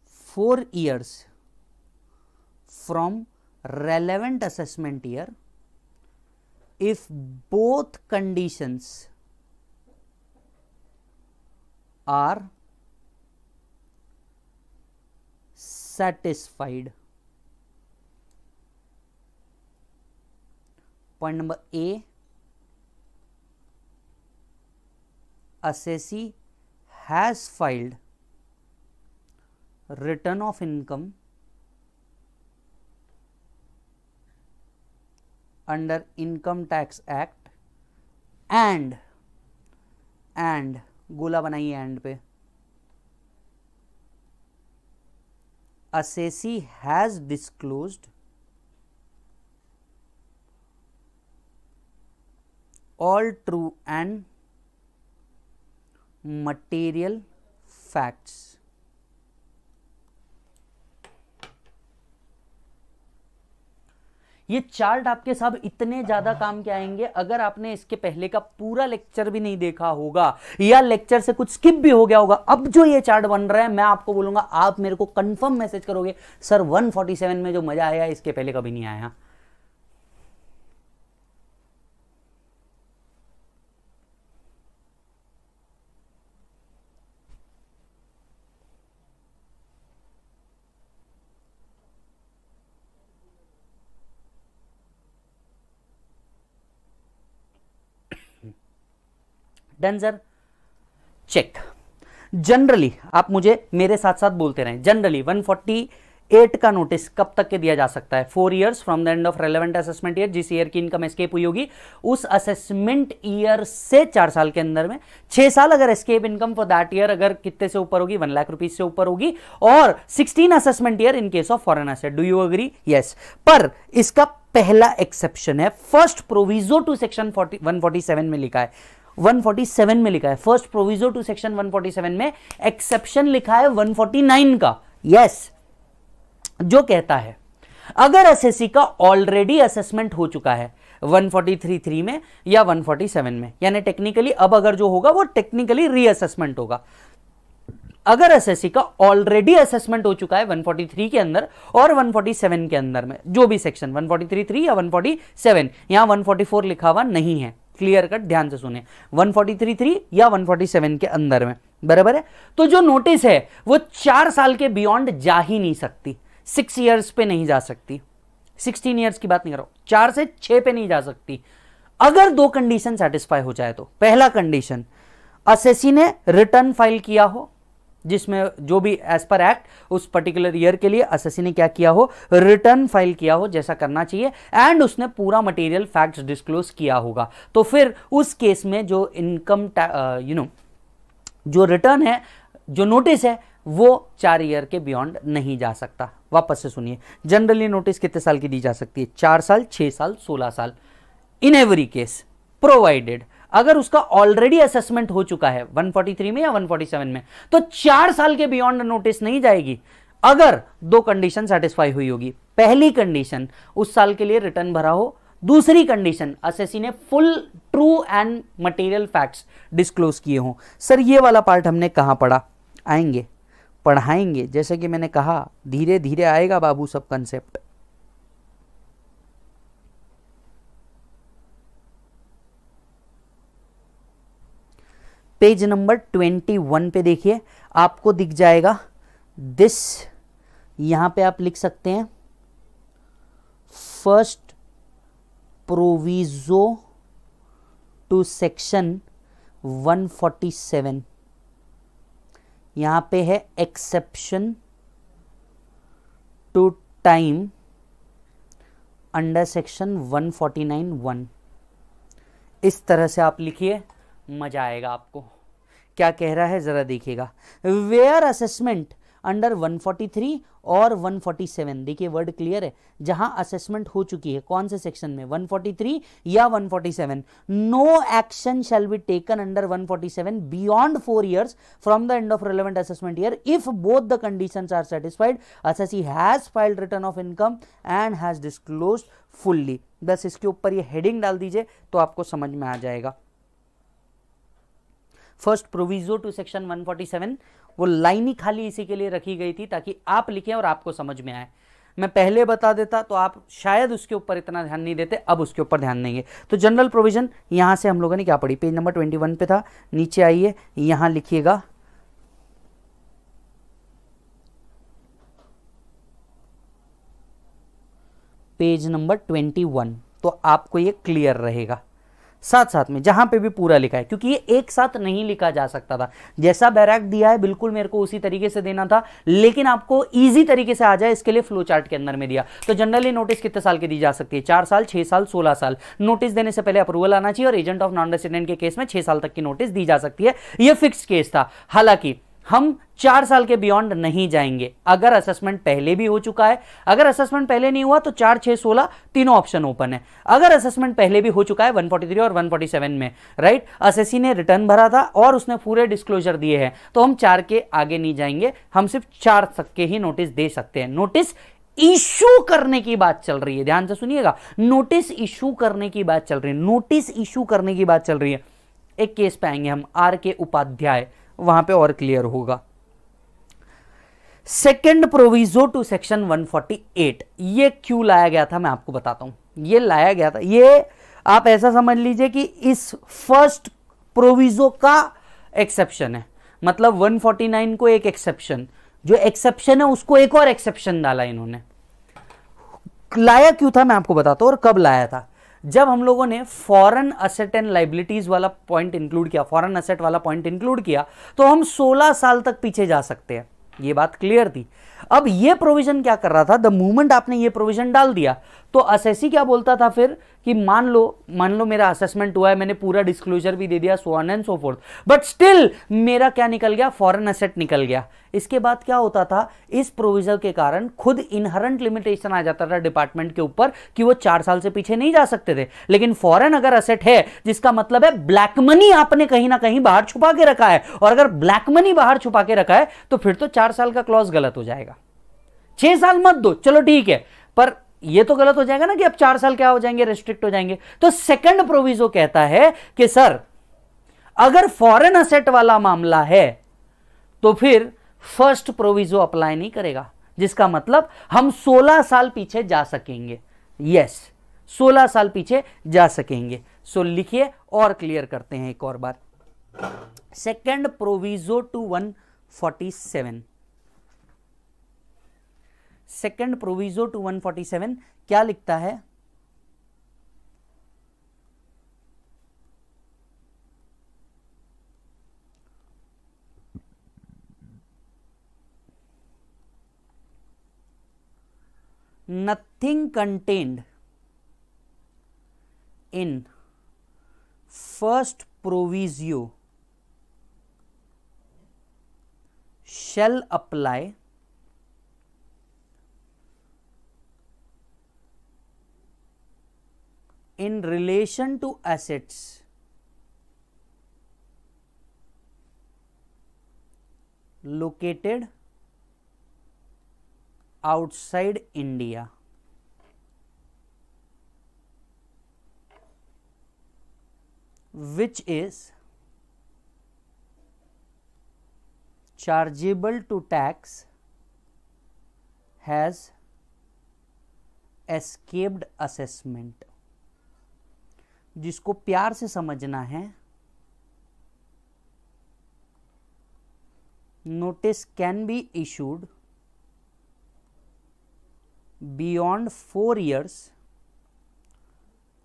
4 years from relevant assessment year if both conditions are satisfied. Point number A assessee has filed return of income under income tax act and and गोला बनाइए एंड पे assessee has disclose all true and material facts ये चार्ट आपके साथ इतने ज़्यादा काम के आएंगे अगर आपने इसके पहले का पूरा लेक्चर भी नहीं देखा होगा या लेक्चर से कुछ स्किप भी हो गया होगा अब जो ये चार्ट बन रहा है मैं आपको बोलूंगा आप मेरे को कंफर्म मैसेज करोगे सर 147 में जो मज़ा आया इसके पहले कभी नहीं आया डेंजर चेक जनरली आप मुझे मेरे साथ साथ बोलते रहें जनरली 148 का नोटिस कब तक के दिया जा सकता है four years from the end of relevant assessment year जिस ईयर की इनकम एस्केप हुई होगी उस असेसमेंट ईयर से चार साल के अंदर में छह साल अगर escape income for that year अगर कितने से ऊपर होगी वन लाख रुपीज से ऊपर होगी और sixteen assessment year in case of foreign asset do you agree yes पर इसका पहला एक्सेप्शन है first proviso to section forty seven में लिखा है 147 में लिखा है फर्स्ट प्रोविजो टू सेक्शन 147 में एक्सेप्शन लिखा है 149 का यस yes, जो कहता है अगर एसएससी का ऑलरेडी असेसमेंट हो चुका है 143.3 में या 147 में यानी टेक्निकली अब अगर जो होगा वो टेक्निकली रीअसेसमेंट होगा अगर एसएससी का ऑलरेडी असेसमेंट हो चुका है 143 के अंदर और 147 के अंदर में जो भी सेक्शन 143.3 या 147 यहां 144 लिखा हुआ नहीं है क्लियर कट ध्यान से सुने 1433 या 147 के अंदर में बराबर है तो जो नोटिस है वो चार साल के बियॉन्ड जा ही नहीं सकती सिक्स ईयर्स पे नहीं जा सकती सिक्सटीन ईयर्स की बात नहीं करो चार से छ पे नहीं जा सकती अगर दो कंडीशन सेटिस्फाई हो जाए तो पहला कंडीशन असेसी ने रिटर्न फाइल किया हो जिसमें जो भी एज पर एक्ट उस पर्टिकुलर ईयर के लिए एस ने क्या किया हो रिटर्न फाइल किया हो जैसा करना चाहिए एंड उसने पूरा मटेरियल फैक्ट्स डिस्क्लोज किया होगा तो फिर उस केस में जो इनकम यू नो जो रिटर्न है जो नोटिस है वो चार ईयर के बियॉन्ड नहीं जा सकता वापस से सुनिए जनरली नोटिस कितने साल की दी जा सकती है चार साल छः साल सोलह साल इन एवरी केस प्रोवाइडेड अगर उसका ऑलरेडी असेसमेंट हो चुका है 143 में या 147 में तो चार साल के बियॉन्ड नोटिस नहीं जाएगी अगर दो कंडीशन सेटिस्फाई हुई होगी पहली कंडीशन उस साल के लिए रिटर्न भरा हो दूसरी कंडीशन असेसी ने full true and material facts disclose किए हों सर ये वाला पार्ट हमने कहाँ पढ़ा आएंगे पढ़ाएंगे जैसे कि मैंने कहा धीरे धीरे आएगा बाबू सब concept page number twenty one पे देखिए आपको दिख जाएगा दिस यहां पे आप लिख सकते हैं फर्स्ट प्रोविजो टू सेक्शन 147 यहां पर है exception to time under section 149 one इस तरह से आप लिखिए मज़ा आएगा आपको क्या कह रहा है ज़रा देखिएगा वेयर असेसमेंट अंडर 143 और 147 देखिए वर्ड क्लियर है जहां असेसमेंट हो चुकी है कौन से सेक्शन में 143 या 147 no action shall be taken under 147 beyond four year from the end of relevant assessment year if both the condition are satisfied assessee has filed return of income and has disclosed fully बस इसके ऊपर ये हेडिंग डाल दीजिए तो आपको समझ में आ जाएगा फर्स्ट प्रोविजो टू सेक्शन 147 वो लाइन ही खाली इसी के लिए रखी गई थी ताकि आप लिखें और आपको समझ में आए मैं पहले बता देता तो आप शायद उसके ऊपर इतना ध्यान नहीं देते अब उसके ऊपर ध्यान देंगे तो जनरल प्रोविजन यहां से हम लोगों ने क्या पढ़ी पेज नंबर ट्वेंटी वन पे था नीचे आइए यहां लिखिएगा पेज नंबर ट्वेंटी वन तो आपको ये क्लियर रहेगा साथ साथ में जहां पे भी पूरा लिखा है क्योंकि ये एक साथ नहीं लिखा जा सकता था जैसा बैरक दिया है बिल्कुल मेरे को उसी तरीके से देना था लेकिन आपको इजी तरीके से आ जाए इसके लिए फ्लो चार्ट के अंदर में दिया तो जनरली नोटिस कितने साल की दी जा सकती है चार साल छह साल सोलह साल नोटिस देने से पहले अप्रूवल आना चाहिए और एजेंट ऑफ नॉन रेसिडेंट के केस में छह साल तक की नोटिस दी जा सकती है यह फिक्स केस था हालांकि हम चार साल के बियॉन्ड नहीं जाएंगे अगर असेसमेंट पहले भी हो चुका है अगर असेसमेंट पहले नहीं हुआ तो चार छह सोलह तीनों ऑप्शन ओपन है अगर असेसमेंट पहले भी हो चुका है 143 और 147 में राइट असेसी ने रिटर्न भरा था और उसने पूरे डिस्क्लोजर दिए हैं तो हम चार के आगे नहीं जाएंगे हम सिर्फ चार तक के ही नोटिस दे सकते हैं नोटिस इशू करने की बात चल रही है ध्यान से सुनिएगा नोटिस इशू करने की बात चल रही है नोटिस इशू करने की बात चल रही है एक केस पे आएंगे हम आर के उपाध्याय वहां पे और क्लियर होगा सेकेंड प्रोविजो टू सेक्शन 148 ये क्यों लाया गया था मैं आपको बताता हूं ये लाया गया था ये आप ऐसा समझ लीजिए कि इस फर्स्ट प्रोविजो का एक्सेप्शन है मतलब 149 को एक एक्सेप्शन जो एक्सेप्शन है उसको एक और एक्सेप्शन डाला इन्होंने लाया क्यों था मैं आपको बताता हूं और कब लाया था जब हम लोगों ने फॉरेन असेट एंड लाइबिलिटीज वाला पॉइंट इंक्लूड किया फॉरेन असेट वाला पॉइंट इंक्लूड किया तो हम 16 साल तक पीछे जा सकते हैं ये बात क्लियर थी अब ये प्रोविजन क्या कर रहा था द मूवमेंट आपने ये प्रोविजन डाल दिया तो असेसी क्या बोलता था फिर कि मान लो मान लो मेरा असेसमेंट हुआ है मैंने पूरा डिस्क्लोजर भी दे दिया so on and so forth but still मेरा क्या निकल गया फॉरेन असेट निकल गया इसके बाद क्या होता था इस प्रोविजन के कारण खुद इनहरेंट लिमिटेशन आ जाता था डिपार्टमेंट के ऊपर कि वो चार साल से पीछे नहीं जा सकते थे लेकिन फॉरन अगर असेट है जिसका मतलब है ब्लैक मनी आपने कहीं ना कहीं बाहर छुपा के रखा है और अगर ब्लैक मनी बाहर छुपा के रखा है तो फिर तो चार साल का क्लॉज गलत हो जाएगा छह साल मत दो चलो ठीक है पर ये तो गलत हो जाएगा ना कि अब चार साल क्या हो जाएंगे रिस्ट्रिक्ट हो जाएंगे तो सेकंड प्रोविजो कहता है कि सर अगर फॉरेन असेट वाला मामला है तो फिर फर्स्ट प्रोविजो अप्लाई नहीं करेगा जिसका मतलब हम 16 साल पीछे जा सकेंगे यस yes, 16 साल पीछे जा सकेंगे सो so, लिखिए और क्लियर करते हैं एक और बार second proviso to seven second proviso to one forty seven क्या लिखता है nothing contained in first proviso shall apply in relation to assets. located outside India. which is chargeable to tax has escaped assessment. जिसको प्यार से समझना है notice can be issued beyond four years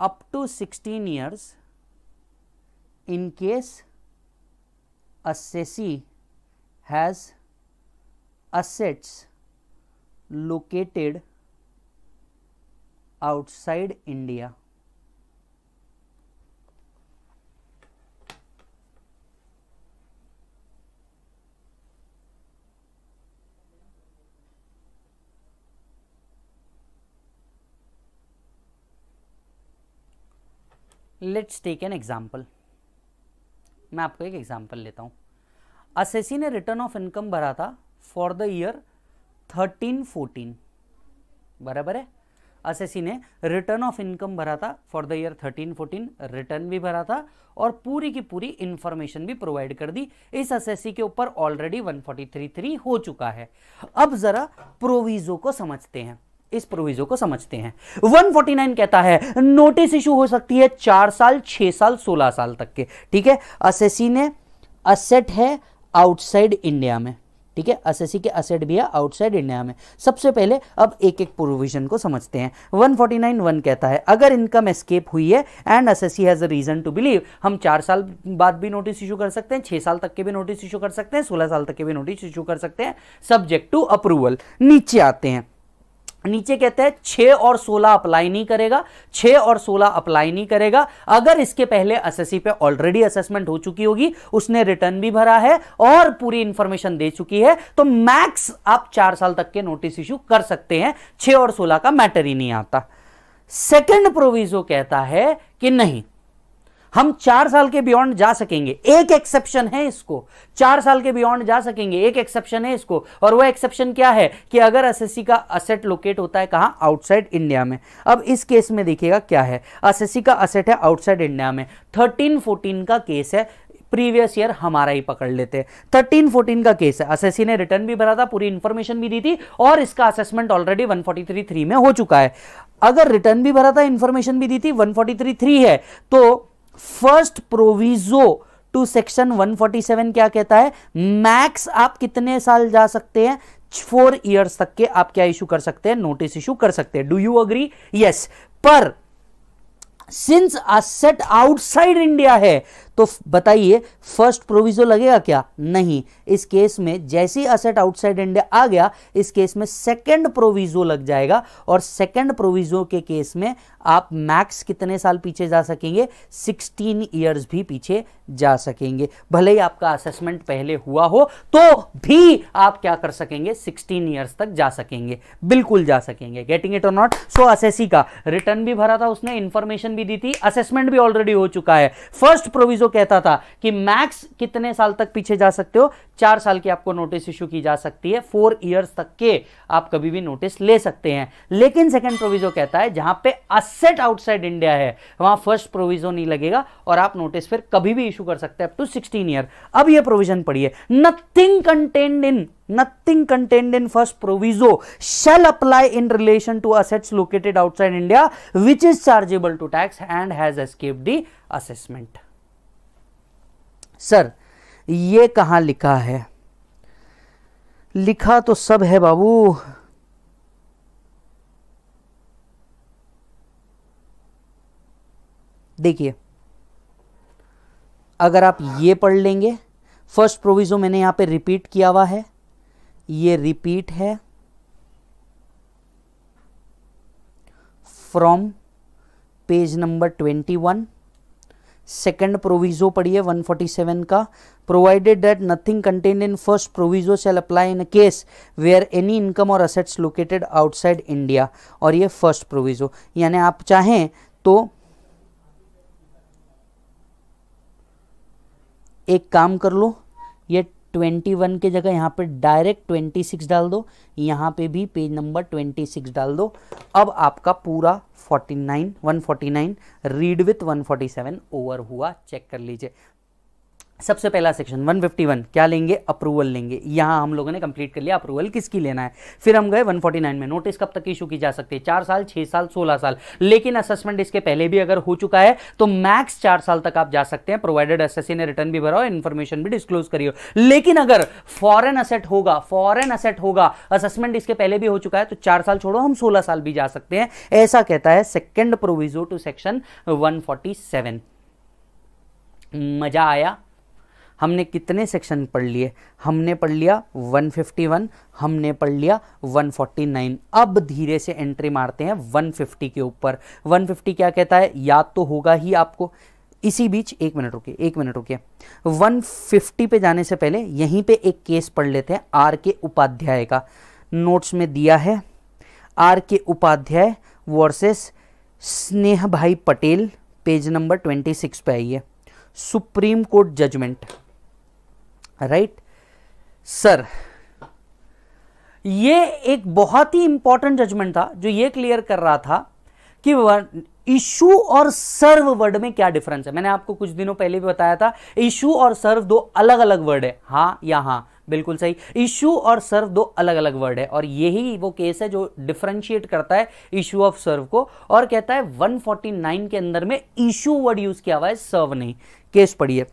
up to sixteen years in case assessee has assets located outside India let's take an example मैं आपको एक एग्जाम्पल लेता हूँ असेसी ने रिटर्न ऑफ इनकम भरा था for the year thirteen fourteen बराबर है असेसी ने रिटर्न ऑफ इनकम भरा था for the year thirteen fourteen return भी भरा था और पूरी की पूरी इंफॉर्मेशन भी प्रोवाइड कर दी इस असेसी के ऊपर already one forty three three हो चुका है अब ज़रा प्रोविज़ो को समझते हैं इस प्रोविजो को समझते हैं 149 कहता है नोटिस इशू हो सकती है चार साल छह साल सोलह साल तक के ठीक है असेसी ने असेट है आउटसाइड इंडिया में ठीक है असेसी के असेट भी है आउटसाइड इंडिया में सबसे पहले अब एक एक प्रोविजन को समझते हैं 149 वन कहता है अगर इनकम एस्केप हुई है and assessee has a reason to believe हम चार साल बाद भी नोटिस इशू कर सकते हैं छह साल तक के भी नोटिस इशू कर सकते हैं सोलह साल तक के भी नोटिस इशू कर सकते हैं सब्जेक्ट टू अप्रूवल नीचे आते हैं नीचे कहते हैं छः और सोलह अप्लाई नहीं करेगा छः और सोलह अप्लाई नहीं करेगा अगर इसके पहले एसएससी पे ऑलरेडी असेसमेंट हो चुकी होगी उसने रिटर्न भी भरा है और पूरी इंफॉर्मेशन दे चुकी है तो मैक्स आप चार साल तक के नोटिस इश्यू कर सकते हैं छः और सोलह का मैटर ही नहीं आता सेकेंड प्रोविजो कहता है कि नहीं हम चार साल के बियॉन्ड जा सकेंगे एक एक्सेप्शन है इसको चार साल के बियॉन्ड जा सकेंगे एक एक्सेप्शन है इसको और वो एक्सेप्शन क्या है कि अगर एस का असेट लोकेट होता है कहाँ आउटसाइड इंडिया में अब इस केस में देखिएगा क्या है एस का असेट है आउटसाइड इंडिया में थर्टीन फोर्टीन का केस है प्रीवियस ईयर हमारा ही पकड़ लेते हैं थर्टीन फोर्टीन का केस है एस ने रिटर्न भी भरा था पूरी इन्फॉर्मेशन भी दी थी और इसका assessment already one forty three three में हो चुका है अगर रिटर्न भी भरा था इन्फॉर्मेशन भी दी थी वन फोर्टी थ्री थ्री है तो फर्स्ट प्रोविजो टू सेक्शन 147 क्या कहता है मैक्स आप कितने साल जा सकते हैं फोर ईयर्स तक के आप क्या इशू कर सकते हैं नोटिस इशू कर सकते हैं डू यू अग्री यस पर सिंस सेट आउटसाइड इंडिया है तो बताइए फर्स्ट प्रोविजो लगेगा क्या नहीं इस केस में जैसे ही असेट आउटसाइड इंडिया आ गया इस केस में सेकेंड प्रोविजो लग जाएगा और सेकेंड प्रोविजो के केस में आप मैक्स कितने साल पीछे जा सकेंगे 16 ईयर्स भी पीछे जा सकेंगे भले ही आपका असेसमेंट पहले हुआ हो तो भी आप क्या कर सकेंगे 16 ईयर्स तक जा सकेंगे बिल्कुल जा सकेंगे गेटिंग इट और नॉट सो असेसी का रिटर्न भी भरा था उसने इंफॉर्मेशन भी दी थी असेसमेंट भी ऑलरेडी हो चुका है फर्स्ट प्रोविजो जो कहता था कि मैक्स कितने साल तक पीछे जा सकते हो चार साल की आपको नोटिस इश्यू की जा सकती है फोर इयर्स तक के आप कभी भी नोटिस ले सकते हैं लेकिन सेकंड प्रोविजो कहता है जहां पे असेट आउटसाइड इंडिया है वहां फर्स्ट प्रोविजो नहीं लगेगा और आप नोटिस फिर कभी भी इश्यू कर सकते हैं अप टू सिक्सटीन ईयर अब यह प्रोविजन पढ़िए nothing contained in nothing contained in first proviso shall apply in relation to assets located outside india which is chargeable to tax and has escaped the assessment sir ये कहाँ लिखा है लिखा तो सब है बाबू देखिए अगर आप ये पढ़ लेंगे फर्स्ट प्रोविज़ो मैंने यहां पे रिपीट किया हुआ है ये रिपीट है from page number twenty one second proviso पढ़िए 147 का provided that nothing contained in first proviso shall apply in case where any income और असेट्स लोकेटेड आउटसाइड इंडिया और ये फर्स्ट प्रोविजो यानी आप चाहें तो एक काम कर लो ये ट्वेंटी वन के जगह यहाँ पे डायरेक्ट ट्वेंटी सिक्स डाल दो यहाँ पे भी पेज नंबर ट्वेंटी सिक्स डाल दो अब आपका पूरा forty nine one forty nine read with one forty seven over हुआ चेक कर लीजिए सबसे पहला सेक्शन 151 क्या लेंगे अप्रूवल लेंगे यहाँ हम लोगों ने कंप्लीट कर लिया अप्रूवल किसकी लेना है फिर हम गए 149 में नोटिस कब तक इशू की जा सकती है चार साल छः साल सोलह साल लेकिन असेसमेंट इसके पहले भी अगर हो चुका है तो मैक्स चार साल तक आप जा सकते हैं प्रोवाइडेड एस ने रिटर्न भी भरा हो इन्फॉर्मेशन भी डिस्क्लोज करिए लेकिन अगर फॉरन असेट होगा फॉरन असेट होगा असेसमेंट इसके पहले भी हो चुका है तो चार साल छोड़ो हम सोलह साल भी जा सकते हैं ऐसा कहता है second proviso to section one मजा आया हमने कितने सेक्शन पढ़ लिए हमने पढ़ लिया 151 हमने पढ़ लिया 149 अब धीरे से एंट्री मारते हैं 150 के ऊपर 150 क्या कहता है याद तो होगा ही आपको इसी बीच एक मिनट रुकिए एक मिनट रुकिए 150 पे जाने से पहले यहीं पे एक केस पढ़ लेते हैं आर के उपाध्याय का नोट्स में दिया है आर के उपाध्याय वर्सेस स्नेह भाई पटेल पेज नंबर 26 पे आई है supreme court judgment right sir ये एक बहुत ही इंपॉर्टेंट जजमेंट था जो ये क्लियर कर रहा था कि इशू और सर्व वर्ड में क्या डिफरेंस है मैंने आपको कुछ दिनों पहले भी बताया था इशू और सर्व दो अलग अलग वर्ड है हाँ या हाँ बिल्कुल सही इशू और सर्व दो अलग अलग वर्ड है और यही वो केस है जो डिफ्रेंशिएट करता है इशू ऑफ सर्व को और कहता है 149 के अंदर में इशू वर्ड यूज किया हुआ है सर्व नहीं केस पढ़िए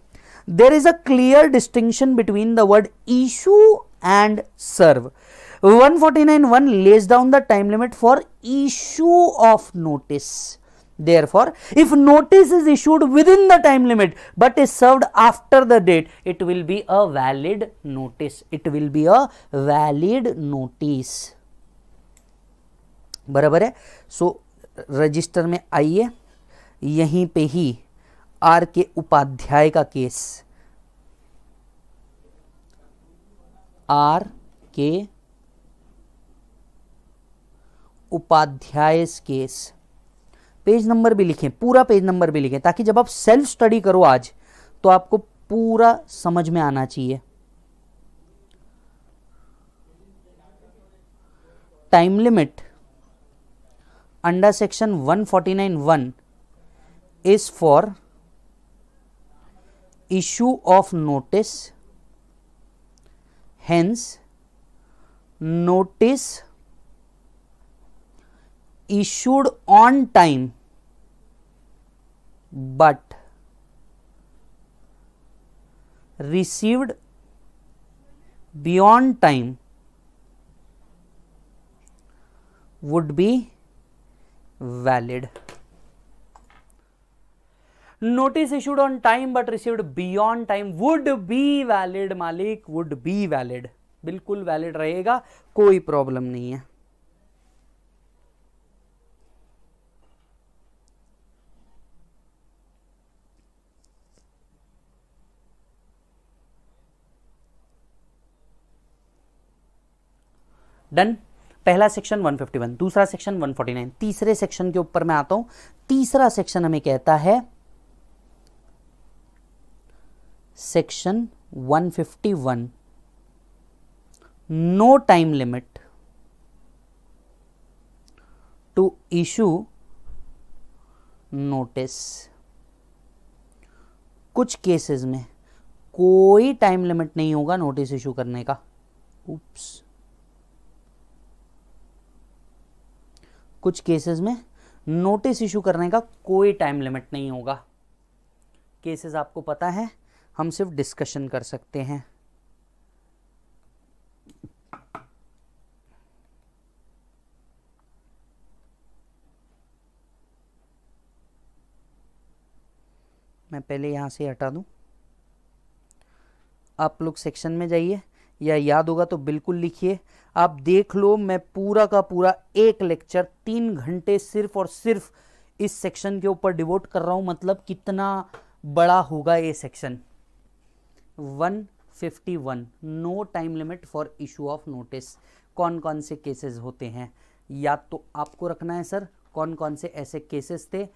there is a clear distinction between the word issue and serve. 149.1 lays down the time limit for issue of notice. Therefore, if notice is issued within the time limit but is served after the date, it will be a valid notice. It will be a valid notice. बराबर है सो रजिस्टर में आइए यहीं पे ही आर के उपाध्याय का case are K Upadhyay case page number भी लिखें पूरा पेज नंबर भी लिखें ताकि जब आप सेल्फ स्टडी करो आज तो आपको पूरा समझ में आना चाहिए time limit under forty nine one is for issue of notice. Hence, notice issued on time, but received beyond time would be valid. Notice issued on time but received beyond time would be valid मालिक वुड बी वैलिड बिल्कुल वैलिड रहेगा कोई प्रॉब्लम नहीं है डन पहला सेक्शन 151 दूसरा सेक्शन 149 तीसरे सेक्शन के ऊपर मैं आता हूं तीसरा सेक्शन हमें कहता है section 151 no time limit to issue notice कुछ केसेस में कोई टाइम लिमिट नहीं होगा नोटिस इशू करने का उप्स कुछ केसेस में नोटिस इशू करने का कोई टाइम लिमिट नहीं होगा केसेस आपको पता है हम सिर्फ डिस्कशन कर सकते हैं मैं पहले यहां से हटा दूं आप लोग सेक्शन में जाइए या याद होगा तो बिल्कुल लिखिए आप देख लो मैं पूरा का पूरा एक लेक्चर तीन घंटे सिर्फ और सिर्फ इस सेक्शन के ऊपर डिवोट कर रहा हूं मतलब कितना बड़ा होगा ये section one fifty one no time limit for issue of notice कौन कौन से केसेस होते हैं याद तो आपको रखना है सर कौन कौन से ऐसे केसेस थे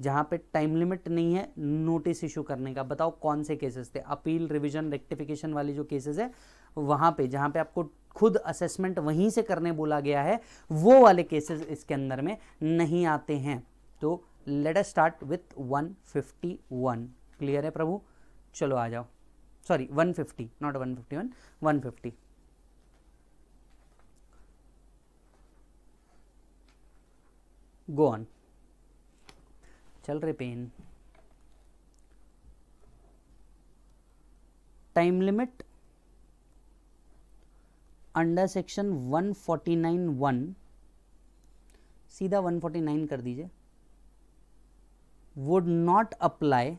जहाँ पे टाइम लिमिट नहीं है नोटिस इशू करने का बताओ कौन से केसेस थे अपील रिवीजन रेक्टिफिकेशन वाले जो केसेस है वहाँ पे जहाँ पे आपको खुद असेसमेंट वहीं से करने बोला गया है वो वाले केसेस इसके अंदर में नहीं आते हैं तो लेट स्टार्ट विथ 151 क्लियर है प्रभु चलो आ जाओ sorry 150 not 151 150 go on चल रहे पेन टाइम लिमिट अंडर सेक्शन 149.1 सीधा 149 कर दीजिए would not apply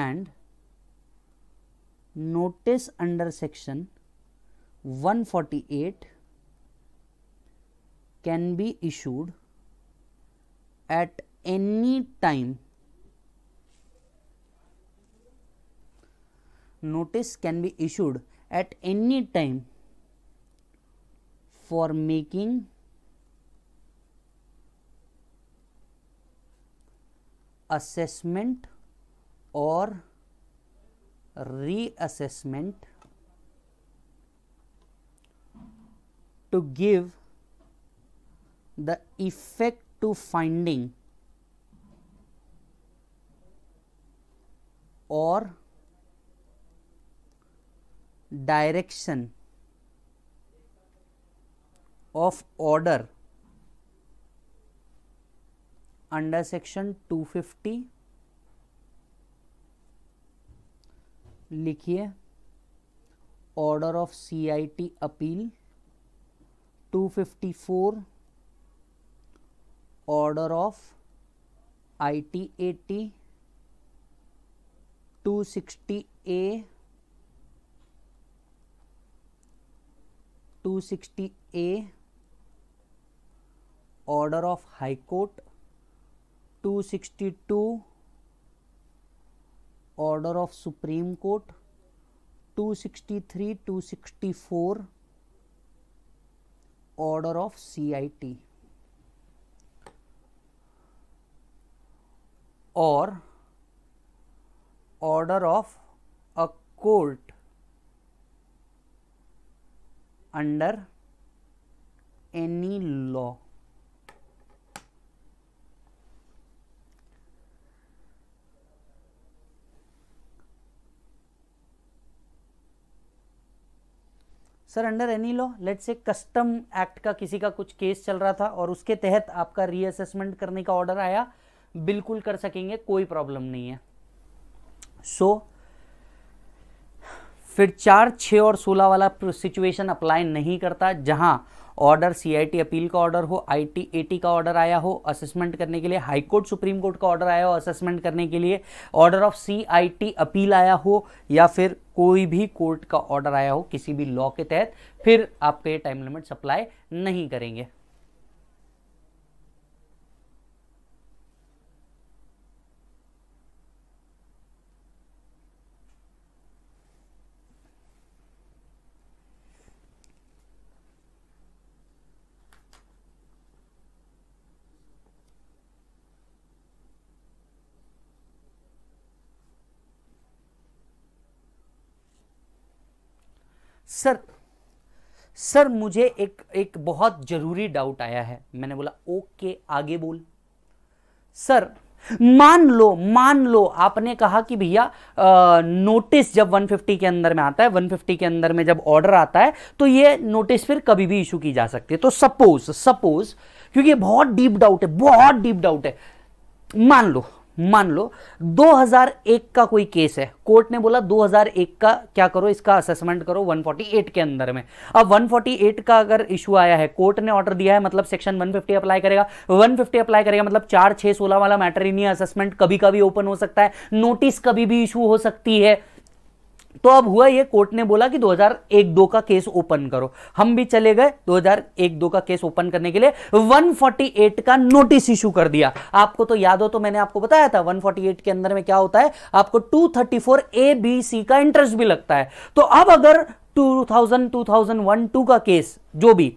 and notice under section 148 can be issued at any time notice can be issued at any time for making assessment or reassessment to give the effect to finding or direction of order under section 250 लिखिए order of CIT appeal 254 order of IT AT 260 A 260 A order of high court 262 order of Supreme Court 263 264 order of CIT or order of a court under any law sir under any law let से कस्टम एक्ट का किसी का कुछ केस चल रहा था और उसके तहत आपका रीअसेसमेंट करने का ऑर्डर आया बिल्कुल कर सकेंगे कोई प्रॉब्लम नहीं है सो so, फिर चार छः और सोलह वाला सिचुएशन अप्लाई नहीं करता जहां ऑर्डर सीआईटी अपील का ऑर्डर हो आईटी टी का ऑर्डर आया हो असेसमेंट करने के लिए हाई कोर्ट सुप्रीम कोर्ट का ऑर्डर आया हो असेसमेंट करने के लिए ऑर्डर ऑफ सीआईटी अपील आया हो या फिर कोई भी कोर्ट का ऑर्डर आया हो किसी भी लॉ के तहत फिर आपके टाइम लिमिट सप्लाई नहीं करेंगे सर सर मुझे एक एक बहुत ज़रूरी डाउट आया है मैंने बोला ओके आगे बोल सर मान लो मान लो आपने कहा कि भैया नोटिस जब 150 के अंदर में आता है 150 के अंदर में जब ऑर्डर आता है तो ये नोटिस फिर कभी भी इशू की जा सकती है तो सपोज सपोज क्योंकि ये बहुत डीप डाउट है बहुत डीप डाउट है मान लो मान लो 2001 का कोई केस है कोर्ट ने बोला 2001 का क्या करो इसका असेसमेंट करो 148 के अंदर में अब 148 का अगर इशू आया है कोर्ट ने ऑर्डर दिया है मतलब सेक्शन 150 अप्लाई करेगा 150 अप्लाई करेगा मतलब चार छह सोलह वाला मैटर ही नहीं असेसमेंट कभी कभी ओपन हो सकता है नोटिस कभी भी इशू हो सकती है तो अब हुआ ये कोर्ट ने बोला कि 2001-2 का केस ओपन करो हम भी चले गए 2001-2 का केस ओपन करने के लिए 148 का नोटिस इशू कर दिया आपको तो याद हो तो मैंने आपको बताया था 148 के अंदर में क्या होता है आपको 234 ए बी सी का इंटरेस्ट भी लगता है तो अब अगर 2000 2001 टू का केस जो भी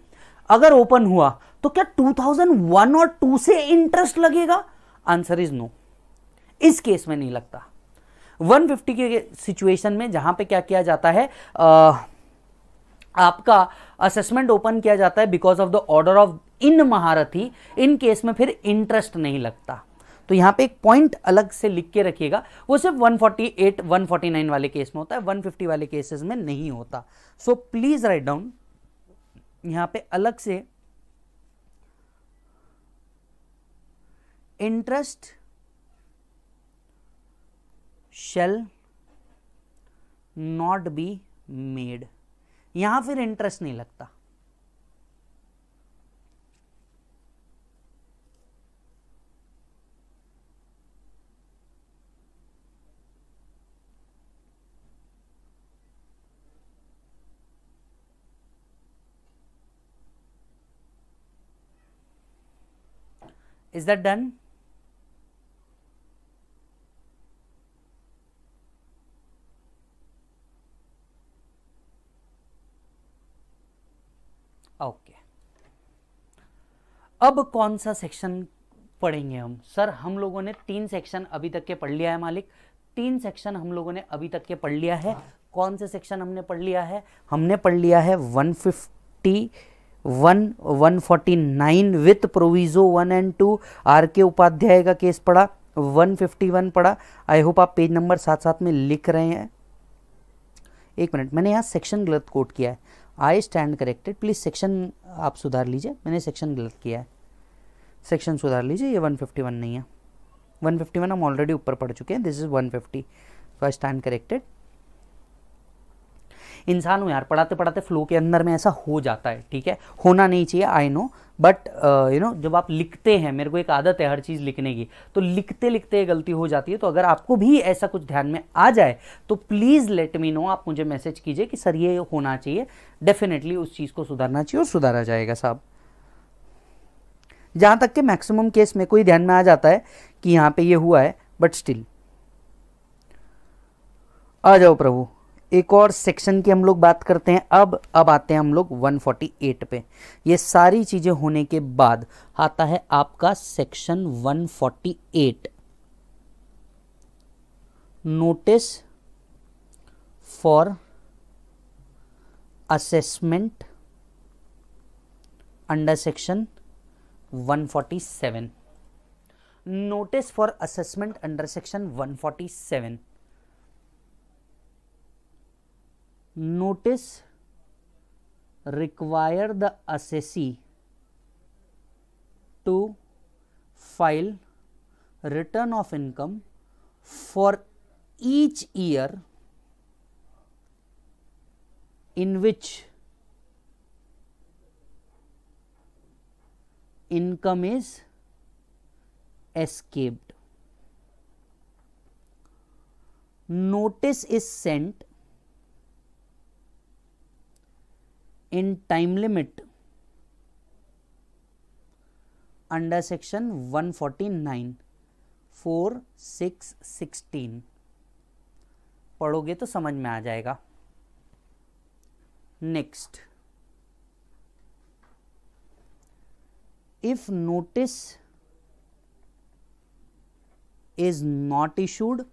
अगर ओपन हुआ तो क्या 2001 और 2 से इंटरेस्ट लगेगा आंसर इज नो इस केस में नहीं लगता 150 के सिचुएशन में जहां पे क्या किया जाता है आ, आपका असेसमेंट ओपन किया जाता है because of the order of in महारथी इन केस में फिर इंटरेस्ट नहीं लगता तो यहां पे एक पॉइंट अलग से लिख के रखिएगा वो सिर्फ 148, 149 वाले केस में होता है 150 वाले केसेस में नहीं होता सो प्लीज राइट डाउन यहां पे अलग से interest shall not be made यहां फिर इंटरेस्ट नहीं लगता इज दैट डन अब कौन सा सेक्शन पढ़ेंगे हम सर हम लोगों ने तीन सेक्शन अभी तक के पढ़ लिया है मालिक तीन सेक्शन हम लोगों ने अभी तक के पढ़ लिया है कौन से सेक्शन हमने पढ़ लिया है हमने पढ़ लिया है 150 one one forty nine with proviso one and two R K Upadhyay का केस पढ़ा 151 पढ़ा आई होप आप पेज नंबर साथ साथ में लिख रहे हैं एक मिनट मैंने यहाँ सेक्शन गलत कोट किया है I stand corrected please section आप सुधार लीजिए मैंने सेक्शन गलत किया है सेक्शन सुधार लीजिए ये 151 नहीं है 151 हम ऑलरेडी ऊपर पढ़ चुके हैं this is 150 so I stand corrected इंसान हो यार पढ़ाते पढ़ाते फ्लो के अंदर में ऐसा हो जाता है ठीक है होना नहीं चाहिए I know but you know जब आप लिखते हैं मेरे को एक आदत है हर चीज़ लिखने की तो लिखते लिखते गलती हो जाती है तो अगर आपको भी ऐसा कुछ ध्यान में आ जाए तो प्लीज़ लेट मी नो आप मुझे मैसेज कीजिए कि सर ये होना चाहिए डेफिनेटली उस चीज़ को सुधारना चाहिए और सुधारा जाएगा साहब जहाँ तक के मैक्सिमम केस में कोई ध्यान में आ जाता है कि यहाँ पे ये हुआ है बट स्टिल आ जाओ प्रभु एक और सेक्शन की हम लोग बात करते हैं अब अब आते हैं हम लोग 148 पे ये सारी चीज़ें होने के बाद आता है आपका section 148 notice for assessment under section 147 notice for assessment under section 147 notice require the assessee to file return of income for each year in which income is escaped. Notice is sent in time limit under section 149 forty nine four six sixteen पढ़ोगे तो समझ में आ जाएगा next if notice is not issued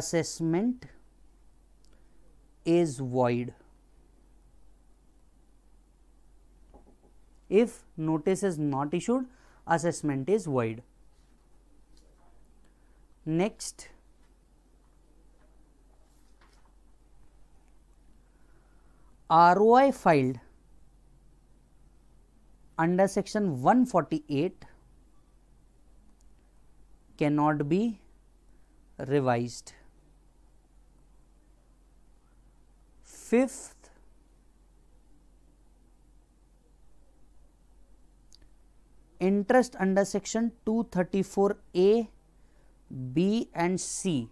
assessment is void. If notice is not issued, assessment is void. Next, ROI filed under section 148 cannot be revised. Fifth, interest under section 234 A, B and C.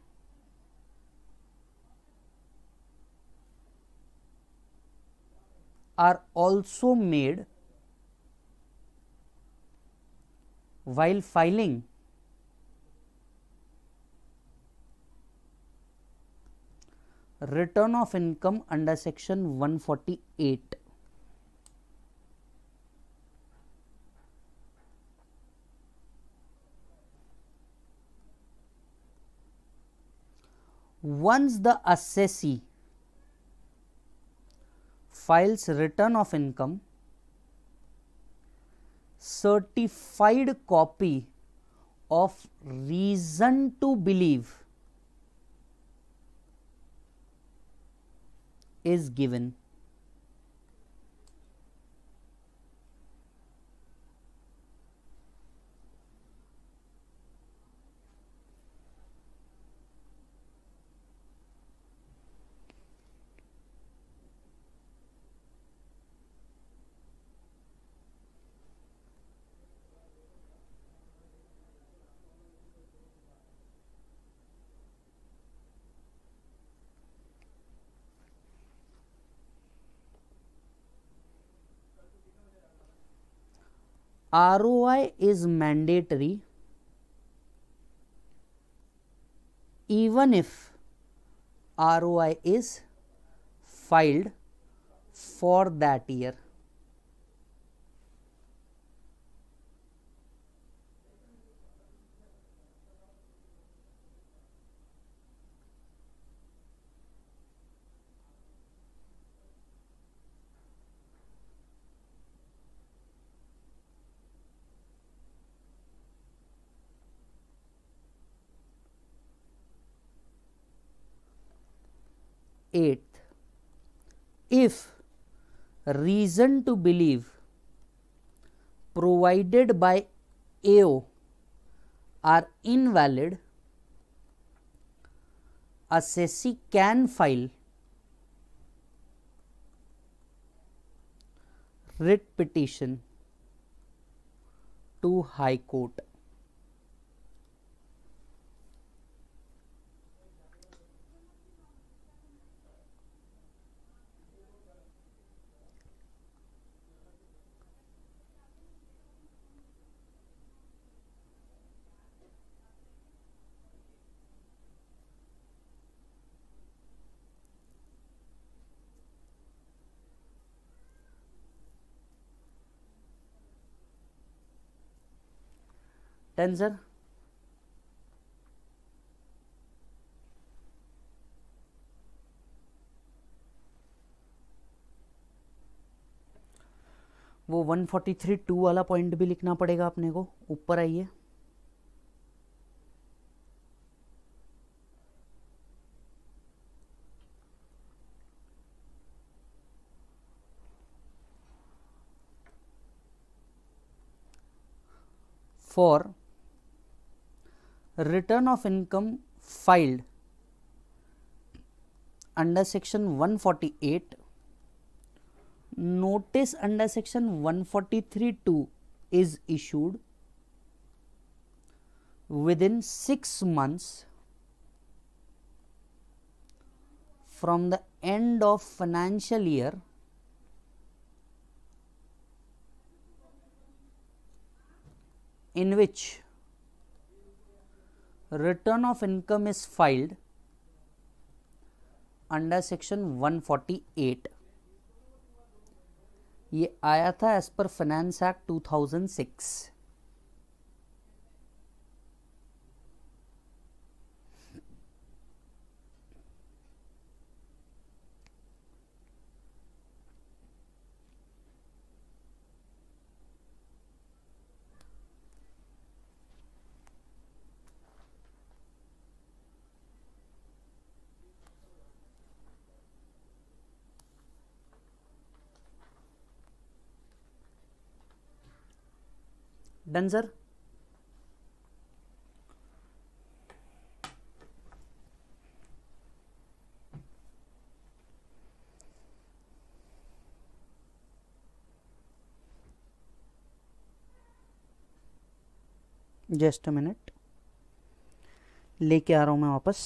are also made while filing return of income under section 148. Once the assessee files return of income, certified copy of reason to believe is given ROI is mandatory even if ROI is filed for that year. Eighth, if reason to believe provided by AO are invalid, a can file writ petition to High Court. Answer वो 143 टू वाला पॉइंट भी लिखना पड़ेगा अपने को ऊपर आइए for return of income filed under section 148 notice under section 143.2 is issued within 6 months from the end of financial year in which return of income is filed under section 148 ये आया था as per finance act 2006 done sir just minute लेके आ रहा हूं मैं वापस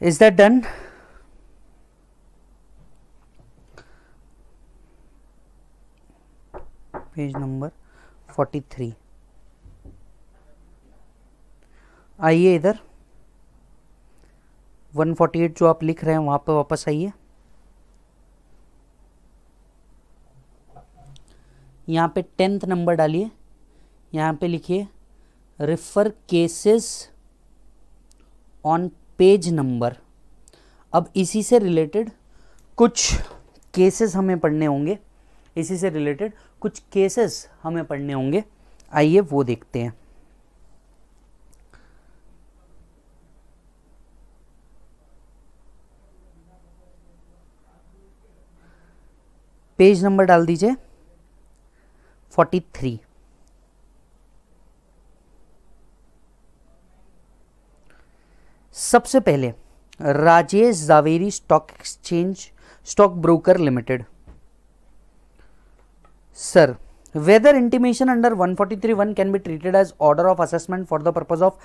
is that done page number 43 आइए इधर 148 जो आप लिख रहे हैं वहां पर वापस आइए यहां पे टेंथ नंबर डालिए यहां पे लिखिए refer cases on page number अब इसी से रिलेटेड कुछ केसेस हमें पढ़ने होंगे इसी से रिलेटेड कुछ केसेस हमें पढ़ने होंगे आइए वो देखते हैं पेज नंबर डाल दीजिए फोर्टी थ्री सबसे पहले Rajesh Javeri stock exchange stock broker limited sir whether can be treated as order of assessment for the purpose of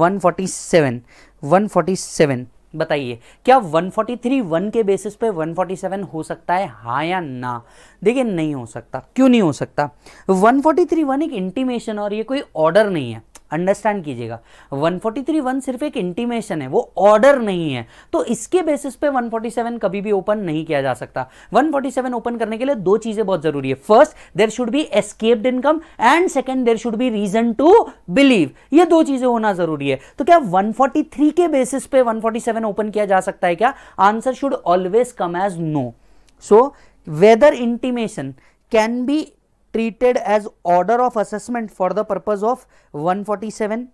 one forty seven one 147 147 बताइए क्या 143 वन के बेसिस पे 147 हो सकता है हा या ना देखिए नहीं हो सकता क्यों नहीं हो सकता 143 वन एक इंटीमेशन और ये कोई ऑर्डर नहीं है अंडरस्टैंड कीजिएगा 1431 सिर्फ एक इंटीमेशन है वो ऑर्डर नहीं है तो इसके बेसिस पे 147 कभी भी ओपन नहीं किया जा सकता 147 ओपन करने के लिए दो चीजें बहुत जरूरी है first there should be escaped income and second there should be reason to believe ये दो चीजें होना जरूरी है तो क्या 143 के बेसिस पे 147 ओपन किया जा सकता है क्या answer should always come as no so whether intimation can be treated as order of assessment for the purpose of 147.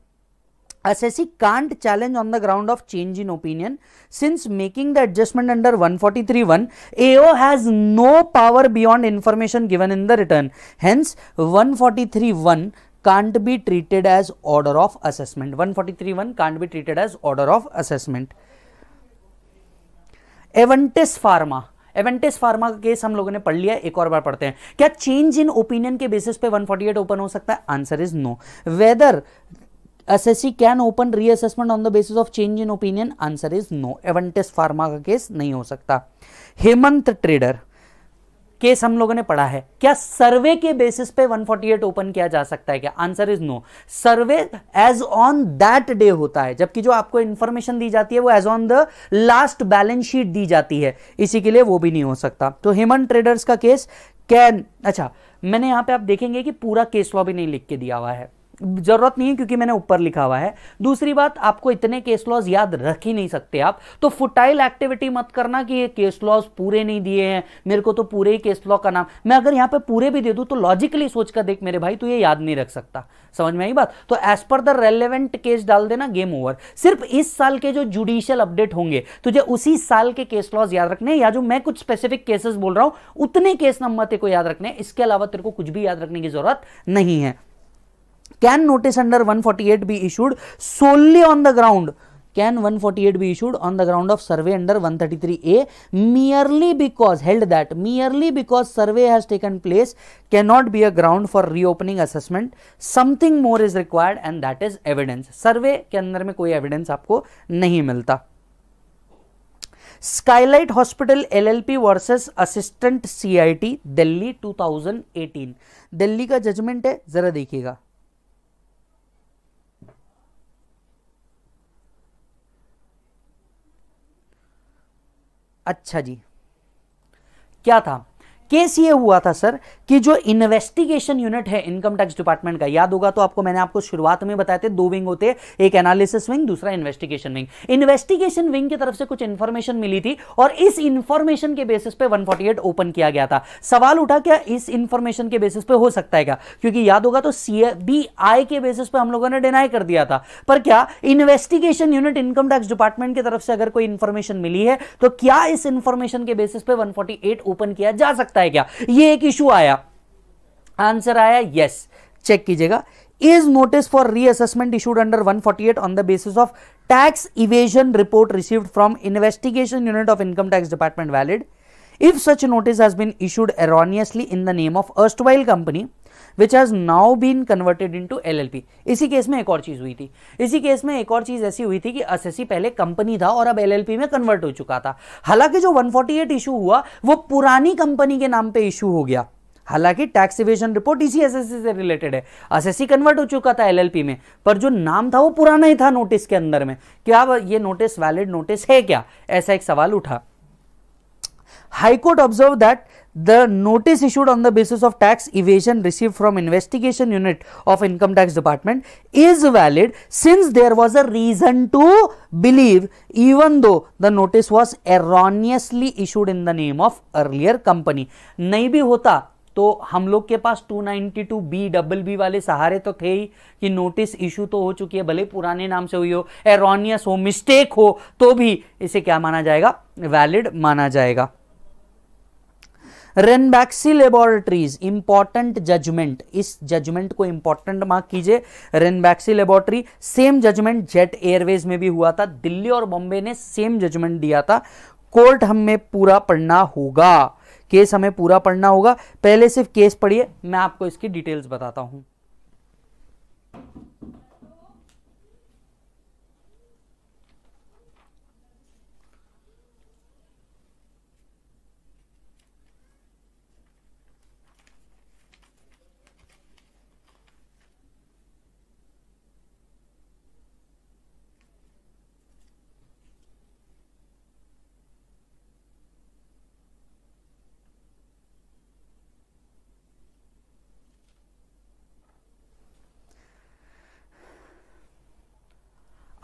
Assessee can't challenge on the ground of change in opinion since making the adjustment under 143.1 AO has no power beyond information given in the return. Hence 143.1 can't be treated as order of assessment. 143.1 can't be treated as order of assessment. Aventis Pharma Aventis Pharma का केस हम लोगों ने पढ़ लिया एक और बार पढ़ते हैं क्या चेंज इन ओपिनियन के बेसिस पे 148 ओपन हो सकता है answer is no whether SSC can open reassessment on the basis of change in opinion answer is no Aventis Pharma का केस नहीं हो सकता हेमंत ट्रेडर केस हम लोगों ने पढ़ा है क्या सर्वे के बेसिस पे 148 ओपन किया जा सकता है क्या answer is no survey as on that day होता है जबकि जो आपको इंफॉर्मेशन दी जाती है वो as on the last balance sheet दी जाती है इसी के लिए वो भी नहीं हो सकता तो ह्यूमन ट्रेडर्स का केस कैन अच्छा मैंने यहां पे आप देखेंगे कि पूरा केस लॉ भी नहीं लिख के दिया हुआ है जरूरत नहीं है क्योंकि मैंने ऊपर लिखा हुआ है दूसरी बात आपको इतने केस लॉज याद रख ही नहीं सकते आप तो फुटाइल एक्टिविटी मत करना कि ये केस लॉज पूरे नहीं दिए हैं मेरे को तो पूरे ही केस लॉ का नाम मैं अगर यहां पे पूरे भी दे दूं तो लॉजिकली सोच कर देख मेरे भाई तो ये याद नहीं रख सकता समझ में आई बात तो as per the relevant case डाल देना गेम ओवर सिर्फ इस साल के जो जुडिशियल अपडेट होंगे तुझे उसी साल के केस लॉज याद रखने या जो मैं कुछ स्पेसिफिक केसेस बोल रहा हूं उतने केस नंबर तेरे को याद रखने इसके अलावा तेरे को कुछ भी याद रखने की जरूरत नहीं है can notice under one forty eight be issued solely on the ground can one forty eight be issued on the ground of survey under 133 A merely because held that merely because survey has taken place can not be a ground for reopening assessment something more is required and that is evidence survey के अंदर में कोई एविडेंस आपको नहीं मिलता Skylight hospital L L P versus assistant C I T Delhi two thousand eighteen Delhi का जजमेंट है जरा देखिएगा अच्छा जी क्या था केस ये हुआ था सर कि जो इन्वेस्टिगेशन यूनिट है इनकम टैक्स डिपार्टमेंट का याद होगा तो आपको मैंने आपको शुरुआत में बताए थे दो विंग होते एक एनालिसिस विंग दूसरा इन्वेस्टिगेशन विंग इन्वेस्टिगेशन विंग की तरफ से कुछ इन्फॉर्मेशन मिली थी और इस इन्फॉर्मेशन के बेसिस पे 148 ओपन किया गया था सवाल उठा क्या इस इन्फॉर्मेशन के बेसिस पे हो सकता है क्या क्योंकि याद होगा तो सीबीआई के बेसिस पे हम लोगों ने डिनाई कर दिया था पर क्या investigation unit income tax department की तरफ से अगर कोई इन्फॉर्मेशन मिली है तो क्या इस इन्फॉर्मेशन के बेसिस पे 148 ओपन किया जा सकता है सकता है क्या ये एक इशू आया आंसर आया यस चेक कीजिएगा is notice for reassessment issued under one forty eight on the basis of tax evasion report received from investigation unit of income tax department valid if such notice has been issued erroneously in the name of erstwhile company which has now been converted into L L P इसी केस में एक और चीज़ हुई थी इसी केस में एक और चीज़ ऐसी हुई थी कि एस एस सी पहले कंपनी था और अब एल एल पी में कन्वर्ट हो चुका था हालांकि जो वन फोर्टी एट इशू हुआ वो पुरानी कंपनी के नाम पर इशू हो गया हालांकि टैक्स इवेजन रिपोर्ट इसी एस एस सी से रिलेटेड है एस एस सी कन्वर्ट हो चुका था एल एल पी में पर जो नाम था वो पुराना ही था नोटिस के अंदर में क्या ये नोटिस वैलिड नोटिस है क्या ऐसा एक सवाल उठा high court observe that the notice issued on the basis of tax evasion received from investigation unit of income tax department is valid since there was a reason to believe even though the notice was erroneously issued in the name of earlier company नहीं भी होता तो हम लोग के पास 292 बी डबल बी वाले सहारे तो थे ही कि नोटिस इशू तो हो चुकी है भले पुराने नाम से हुई हो एरोनियस हो मिस्टेक हो तो भी इसे क्या माना जाएगा वैलिड माना जाएगा रेनबैक्सी लेबोरेटरीज इंपॉर्टेंट जजमेंट इस जजमेंट को इंपॉर्टेंट मार्क कीजिए Ranbaxy laboratory same judgment Jet Airways में भी हुआ था दिल्ली और बॉम्बे ने सेम जजमेंट दिया था कोर्ट हमें पूरा पढ़ना होगा केस हमें पूरा पढ़ना होगा पहले सिर्फ केस पढ़िए मैं आपको इसकी डिटेल्स बताता हूं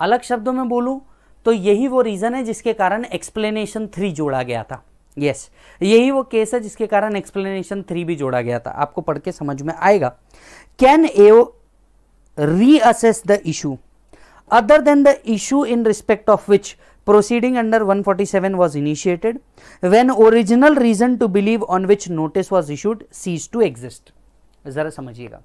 अलग शब्दों में बोलूं तो यही वो रीजन है जिसके कारण एक्सप्लेनेशन थ्री जोड़ा गया था यस yes, यही वो केस है जिसके कारण एक्सप्लेनेशन थ्री भी जोड़ा गया था आपको पढ़ के समझ में आएगा can AO reassess the issue other than the issue in respect of which proceeding under 147 forty seven was initiated when original reason to believe on which notice was issued cease to exist जरा समझिएगा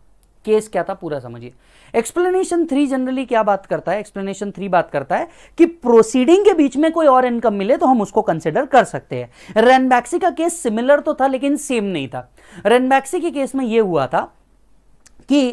केस क्या था पूरा समझिए एक्सप्लेनेशन थ्री जनरली क्या बात करता है एक्सप्लेनेशन थ्री बात करता है कि प्रोसीडिंग के बीच में कोई और इनकम मिले तो हम उसको कंसिडर कर सकते हैं रेनबैक्सी का केस सिमिलर तो था लेकिन सेम नहीं था रेनबैक्सी के केस में यह हुआ था कि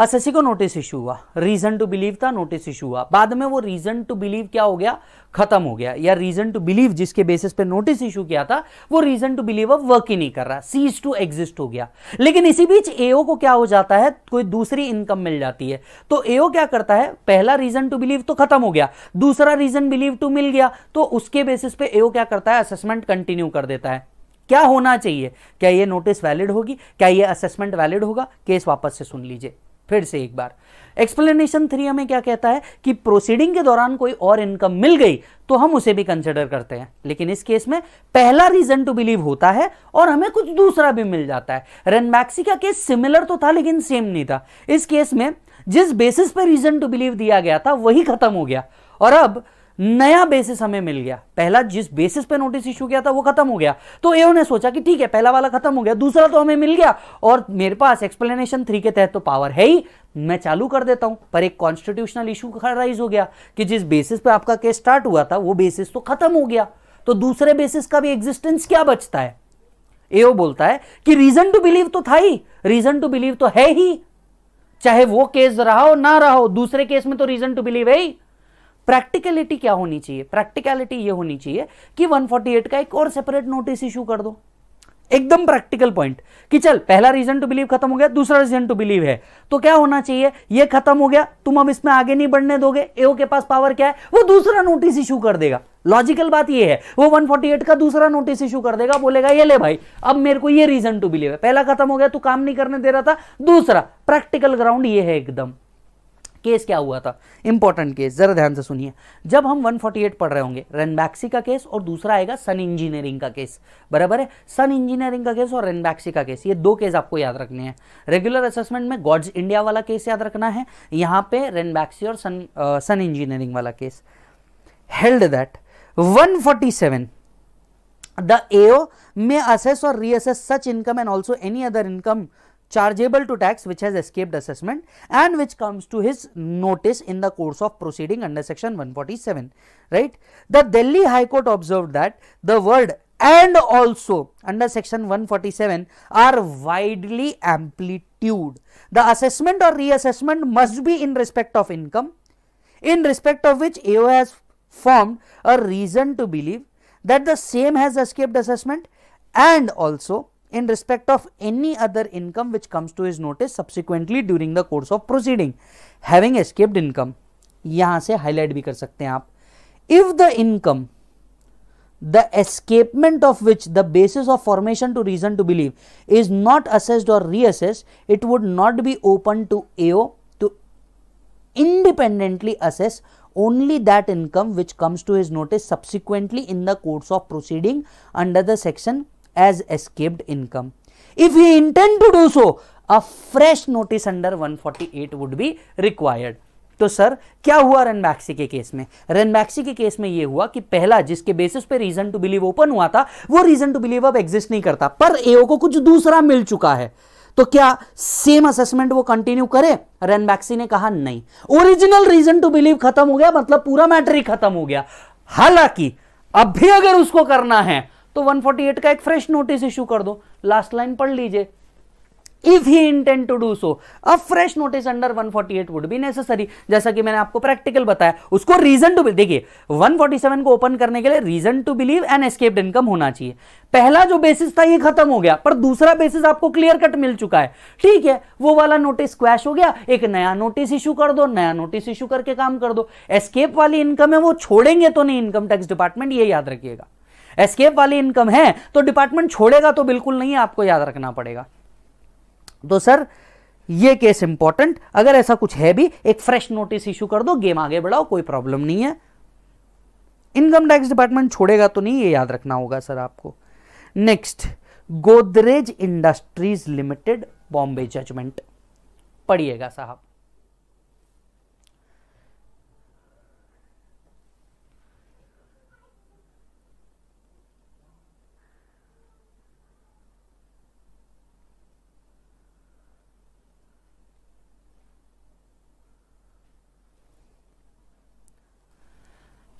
एसएससी को नोटिस इशू हुआ रीजन टू बिलीव था नोटिस इशू हुआ बाद में वो रीजन टू बिलीव क्या हो गया खत्म हो गया या रीजन टू बिलीव जिसके बेसिस पे नोटिस इशू किया था वो रीजन टू बिलीव अब वर्क ही नहीं कर रहा सीज टू एग्जिस्ट हो गया लेकिन इसी बीच एओ को क्या हो जाता है कोई दूसरी इनकम मिल जाती है तो एओ क्या करता है पहला रीजन टू बिलीव तो खत्म हो गया दूसरा रीजन बिलीव टू मिल गया तो उसके बेसिस पे एओ क्या करता है असेसमेंट कंटिन्यू कर देता है क्या होना चाहिए क्या ये नोटिस वैलिड होगी क्या ये असेसमेंट वैलिड होगा केस वापस से सुन लीजिए फिर से एक बार एक्सप्लेनेशन थ्री हमें क्या कहता है कि प्रोसीडिंग के दौरान कोई और इनकम मिल गई तो हम उसे भी कंसिडर करते हैं लेकिन इस केस में पहला रीजन टू बिलीव होता है और हमें कुछ दूसरा भी मिल जाता है रनमैक्सी का केस सिमिलर तो था लेकिन सेम नहीं था इस केस में जिस बेसिस पर रीजन टू बिलीव दिया गया था वही खत्म हो गया और अब नया बेसिस हमें मिल गया पहला जिस बेसिस पे नोटिस इशू किया था वो खत्म हो गया तो एओ ने सोचा कि ठीक है पहला वाला खत्म हो गया दूसरा तो हमें मिल गया और मेरे पास एक्सप्लेनेशन थ्री के तहत तो पावर है ही मैं चालू कर देता हूं पर एक कॉन्स्टिट्यूशनल इशू राइज हो गया कि जिस बेसिस पे आपका केस स्टार्ट हुआ था वो बेसिस तो खत्म हो गया तो दूसरे बेसिस का भी एग्जिस्टेंस क्या बचता है एओ बोलता है कि रीजन टू बिलीव तो था ही रीजन टू बिलीव तो है ही चाहे वो केस रहा हो ना रहा हो दूसरे केस में तो रीजन टू बिलीव है ही प्रैक्टिकलिटी क्या होनी चाहिए प्रैक्टिकलिटी ये होनी चाहिए कि 148 का एक और सेपरेट नोटिस इशू कर दो एकदम प्रैक्टिकल पॉइंट कि चल पहला रीजन टू बिलीव खत्म हो गया दूसरा रीजन टू बिलीव है तो क्या होना चाहिए ये खत्म हो गया तुम अब इसमें आगे नहीं बढ़ने दोगे एओ के पास पावर क्या है वो दूसरा नोटिस इशू कर देगा लॉजिकल बात ये है वो 148 का दूसरा नोटिस इशू कर देगा बोलेगा ये ले भाई अब मेरे को ये रीजन टू बिलीव है पहला खत्म हो गया तू काम नहीं करने दे रहा था दूसरा प्रैक्टिकल ग्राउंड ये है एकदम केस क्या हुआ था इंपॉर्टेंट केस जरा ध्यान से सुनिए जब हम 148 पढ़ रहे होंगे रेनबैक्सी का केस और दूसरा आएगा सन इंजीनियरिंग का केस बराबर है सन इंजीनियरिंग का केस और रेनबैक्सी का केस ये दो केस आपको याद रखने हैं रेगुलर असेसमेंट में गॉड्स इंडिया वाला केस याद रखना है यहाँ पे रेनबैक्सी और सन सन इंजीनियरिंग वाला case held that one the AO may assess or reassess such income and also any other income chargeable to tax which has escaped assessment and which comes to his notice in the course of proceeding under section 147 right the delhi high court observed that the word and also under section 147 are widely amplitude the assessment or reassessment must be in respect of income in respect of which AO has formed a reason to believe that the same has escaped assessment and also in respect of any other income which comes to his notice subsequently during the course of proceeding having escaped income यहां से हाईलाइट भी कर सकते हैं आप if the income the escapement of which the basis of formation to reason to believe is not assessed or reassessed, it would not be open to AO to independently assess only that income which comes to his notice subsequently in the course of proceeding under the section as escaped income if we intend to do so a fresh notice under 148 would be required तो सर क्या हुआ रेनबैक्सी के केस में रनबैक्सी के केस में यह हुआ कि पहला जिसके बेसिस पे रीजन टू बिलीव ओपन हुआ था वो रीजन टू बिलीव अब एग्जिस्ट नहीं करता पर एओ को कुछ दूसरा मिल चुका है तो क्या सेम असेसमेंट वो कंटिन्यू करे रेनबैक्सी ने कहा नहीं ओरिजिनल रीजन टू बिलीव खत्म हो गया मतलब पूरा मैटर ही खत्म हो गया हालांकि अब भी अगर उसको करना है तो 148 का एक फ्रेश नोटिस इश्यू कर दो लास्ट लाइन पढ़ लीजिए if he intend to do so a fresh notice under 148 would be necessary जैसा कि मैंने आपको प्रैक्टिकल बताया उसको रीजन टू बिलीव देखिए 147 को ओपन करने के लिए reason to believe and escaped income होना चाहिए पहला जो बेसिस था ये खत्म हो गया पर दूसरा बेसिस आपको क्लियर कट मिल चुका है ठीक है वो वाला नोटिस क्वैश हो गया एक नया नोटिस इशू कर दो नया नोटिस इशू करके काम कर दो एस्केप वाली इनकम है वो छोड़ेंगे तो नहीं इनकम टैक्स डिपार्टमेंट ये याद रखिएगा एस्केप वाली इनकम है तो डिपार्टमेंट छोड़ेगा तो बिल्कुल नहीं आपको याद रखना पड़ेगा तो सर ये केस इंपॉर्टेंट अगर ऐसा कुछ है भी एक फ्रेश नोटिस इश्यू कर दो गेम आगे बढ़ाओ कोई प्रॉब्लम नहीं है इनकम टैक्स डिपार्टमेंट छोड़ेगा तो नहीं ये याद रखना होगा सर आपको next Godrej industries limited Bombay judgment पढ़िएगा साहब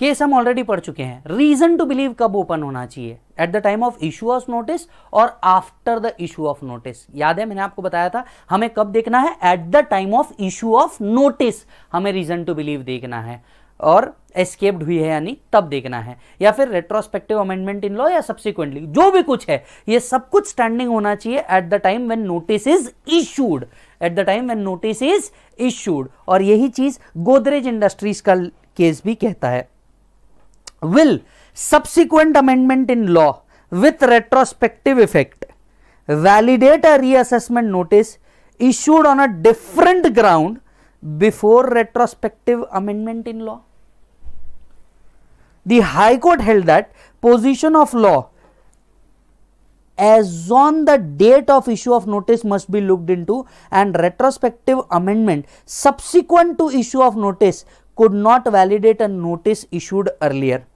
केस हम ऑलरेडी पढ़ चुके हैं रीजन टू बिलीव कब ओपन होना चाहिए at the time of issue of notice और after the issue of notice याद है मैंने आपको बताया था हमें कब देखना है at the time of issue of notice हमें रीजन टू बिलीव देखना है और एस्केप्ड हुई है यानी तब देखना है या फिर रेट्रोस्पेक्टिव अमेंडमेंट इन लॉ या सब्सिक्वेंटली जो भी कुछ है ये सब कुछ स्टैंडिंग होना चाहिए at the time when notice is issued at the time when notice is issued और यही चीज गोदरेज इंडस्ट्रीज का केस भी कहता है will subsequent amendment in law with retrospective effect validate a reassessment notice issued on a different ground before retrospective amendment in law. The High Court held that position of law as on the date of issue of notice must be looked into and retrospective amendment subsequent to issue of notice could not validate a notice issued earlier.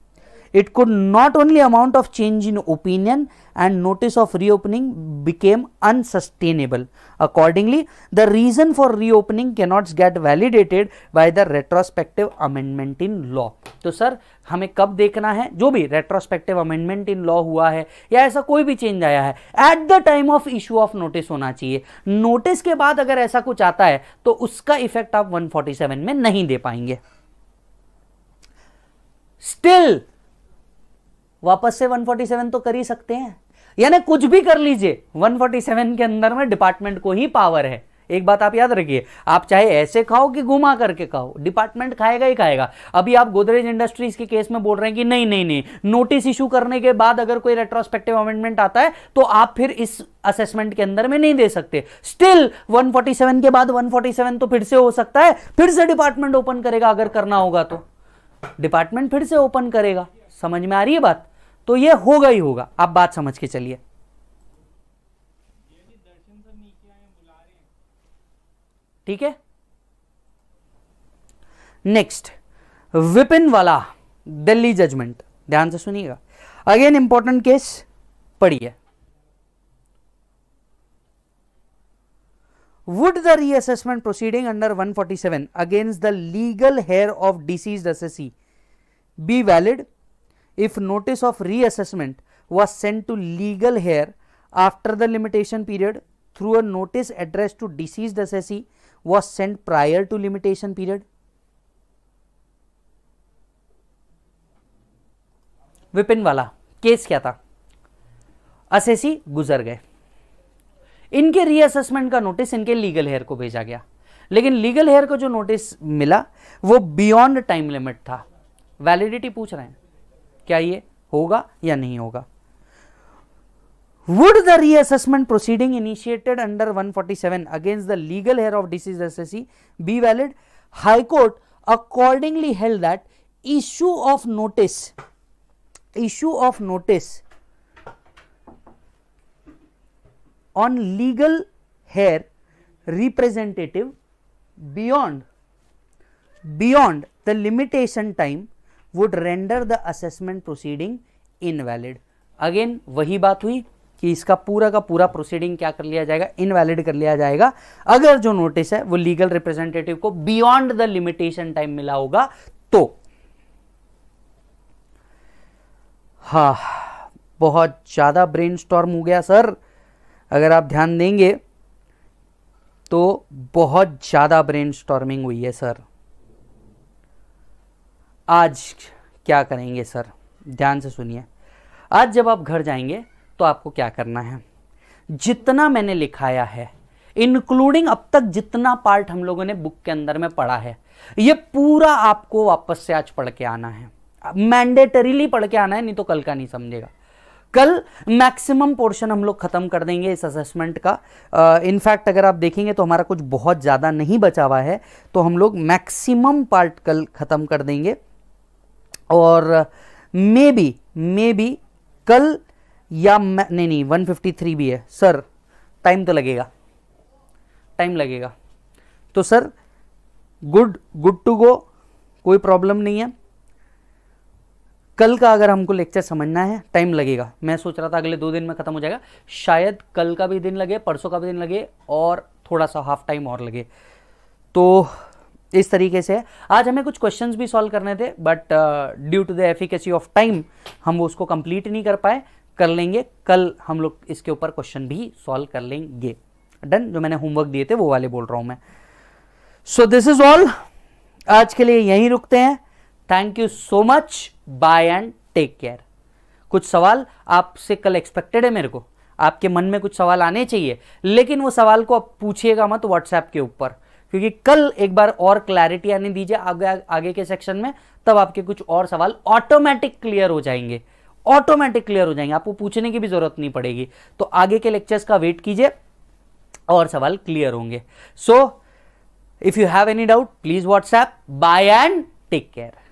it could not only amount of change in opinion and notice of reopening became unsustainable. Accordingly, the reason for reopening cannot get validated by the retrospective amendment in law. to sir hame kab dekhna hai jo bhi retrospective amendment in law hua hai ya aisa koi bhi change aaya hai at the time of issue of notice hona chahiye notice ke baad agar aisa kuch aata hai to uska effect aap 147 mein nahi de payenge still वापस से 147 तो कर ही सकते हैं यानी कुछ भी कर लीजिए 147 के अंदर में डिपार्टमेंट को ही पावर है एक बात आप याद रखिए आप चाहे ऐसे खाओ कि घुमा करके खाओ डिपार्टमेंट खाएगा ही खाएगा अभी आप गोदरेज इंडस्ट्रीज के केस में बोल रहे हैं कि नहीं नहीं नहीं नोटिस इशू करने के बाद अगर कोई रेट्रोस्पेक्टिव अमेंडमेंट आता है तो आप फिर इस असेसमेंट के अंदर में नहीं दे सकते स्टिल 147 के बाद 147 तो फिर से हो सकता है फिर से डिपार्टमेंट ओपन करेगा अगर करना होगा तो डिपार्टमेंट फिर से ओपन करेगा समझ में आ रही है बात तो ये होगा ही होगा आप बात समझ के चलिए ठीक है नेक्स्ट विपिन वाला दिल्ली जजमेंट ध्यान से सुनिएगा अगेन इंपॉर्टेंट केस पढ़िए would the reassessment proceeding under 147 against the legal heir of deceased assessee be valid if notice of reassessment was sent to legal heir after the limitation period through a notice addressed to deceased assessee was sent prior to limitation period. Vipin वाला केस क्या था असेसी गुजर गए इनके रीअसेसमेंट का नोटिस इनके लीगल हेयर को भेजा गया लेकिन लीगल हेयर को जो नोटिस मिला वो बियॉन्ड टाइम लिमिट था वैलिडिटी पूछ रहे हैं क्या ये होगा या नहीं होगा would the reassessment proceeding initiated under one forty seven against the legal heir of deceased assessee be valid high court accordingly held that issue of notice issue of notice on legal heir representative beyond beyond the limitation time would render the assessment proceeding invalid again वही बात हुई कि इसका पूरा का पूरा प्रोसीडिंग क्या कर लिया जाएगा इनवैलिड कर लिया जाएगा अगर जो नोटिस है वो लीगल रिप्रेजेंटेटिव को बियॉन्ड द लिमिटेशन टाइम मिला होगा तो हा बहुत ज़्यादा ब्रेन स्टॉर्म हो गया सर अगर आप ध्यान देंगे तो बहुत ज़्यादा ब्रेन स्टॉर्मिंग हुई है सर आज क्या करेंगे सर ध्यान से सुनिए आज जब आप घर जाएंगे तो आपको क्या करना है जितना मैंने लिखाया है इंक्लूडिंग अब तक जितना पार्ट हम लोगों ने बुक के अंदर में पढ़ा है ये पूरा आपको वापस से आज पढ़ के आना है मैंडेटरीली पढ़ के आना है नहीं तो कल का नहीं समझेगा कल मैक्सिमम पोर्शन हम लोग ख़त्म कर देंगे इस असेसमेंट का इनफैक्ट uh, अगर आप देखेंगे तो हमारा कुछ बहुत ज़्यादा नहीं बचा हुआ है तो हम लोग मैक्सिमम पार्ट कल ख़त्म कर देंगे और मे बी मे बी कल या नहीं नहीं वन फिफ्टी थ्री भी है सर टाइम तो लगेगा टाइम लगेगा तो sir good good to go कोई प्रॉब्लम नहीं है कल का अगर हमको लेक्चर समझना है टाइम लगेगा मैं सोच रहा था अगले दो दिन में ख़त्म हो जाएगा शायद कल का भी दिन लगे परसों का भी दिन लगे और थोड़ा सा हाफ टाइम और लगे तो इस तरीके से आज हमें कुछ क्वेश्चंस भी सॉल्व करने थे but due to the efficacy of time हम उसको कंप्लीट नहीं कर पाए कर लेंगे कल हम लोग इसके ऊपर क्वेश्चन भी सॉल्व कर लेंगे डन जो मैंने होमवर्क दिए थे वो वाले बोल रहा हूँ मैं सो दिस इज ऑल आज के लिए यहीं रुकते हैं thank you so much bye and take care कुछ सवाल आपसे कल एक्सपेक्टेड है मेरे को आपके मन में कुछ सवाल आने चाहिए लेकिन वो सवाल को आप पूछिएगा मत व्हाट्सएप के ऊपर क्योंकि कल एक बार और क्लैरिटी आने दीजिए आगे आगे के सेक्शन में तब आपके कुछ और सवाल ऑटोमेटिक क्लियर हो जाएंगे ऑटोमेटिक क्लियर हो जाएंगे आपको पूछने की भी जरूरत नहीं पड़ेगी तो आगे के लेक्चर्स का वेट कीजिए और सवाल क्लियर होंगे so if you have any doubt please WhatsApp bye and take care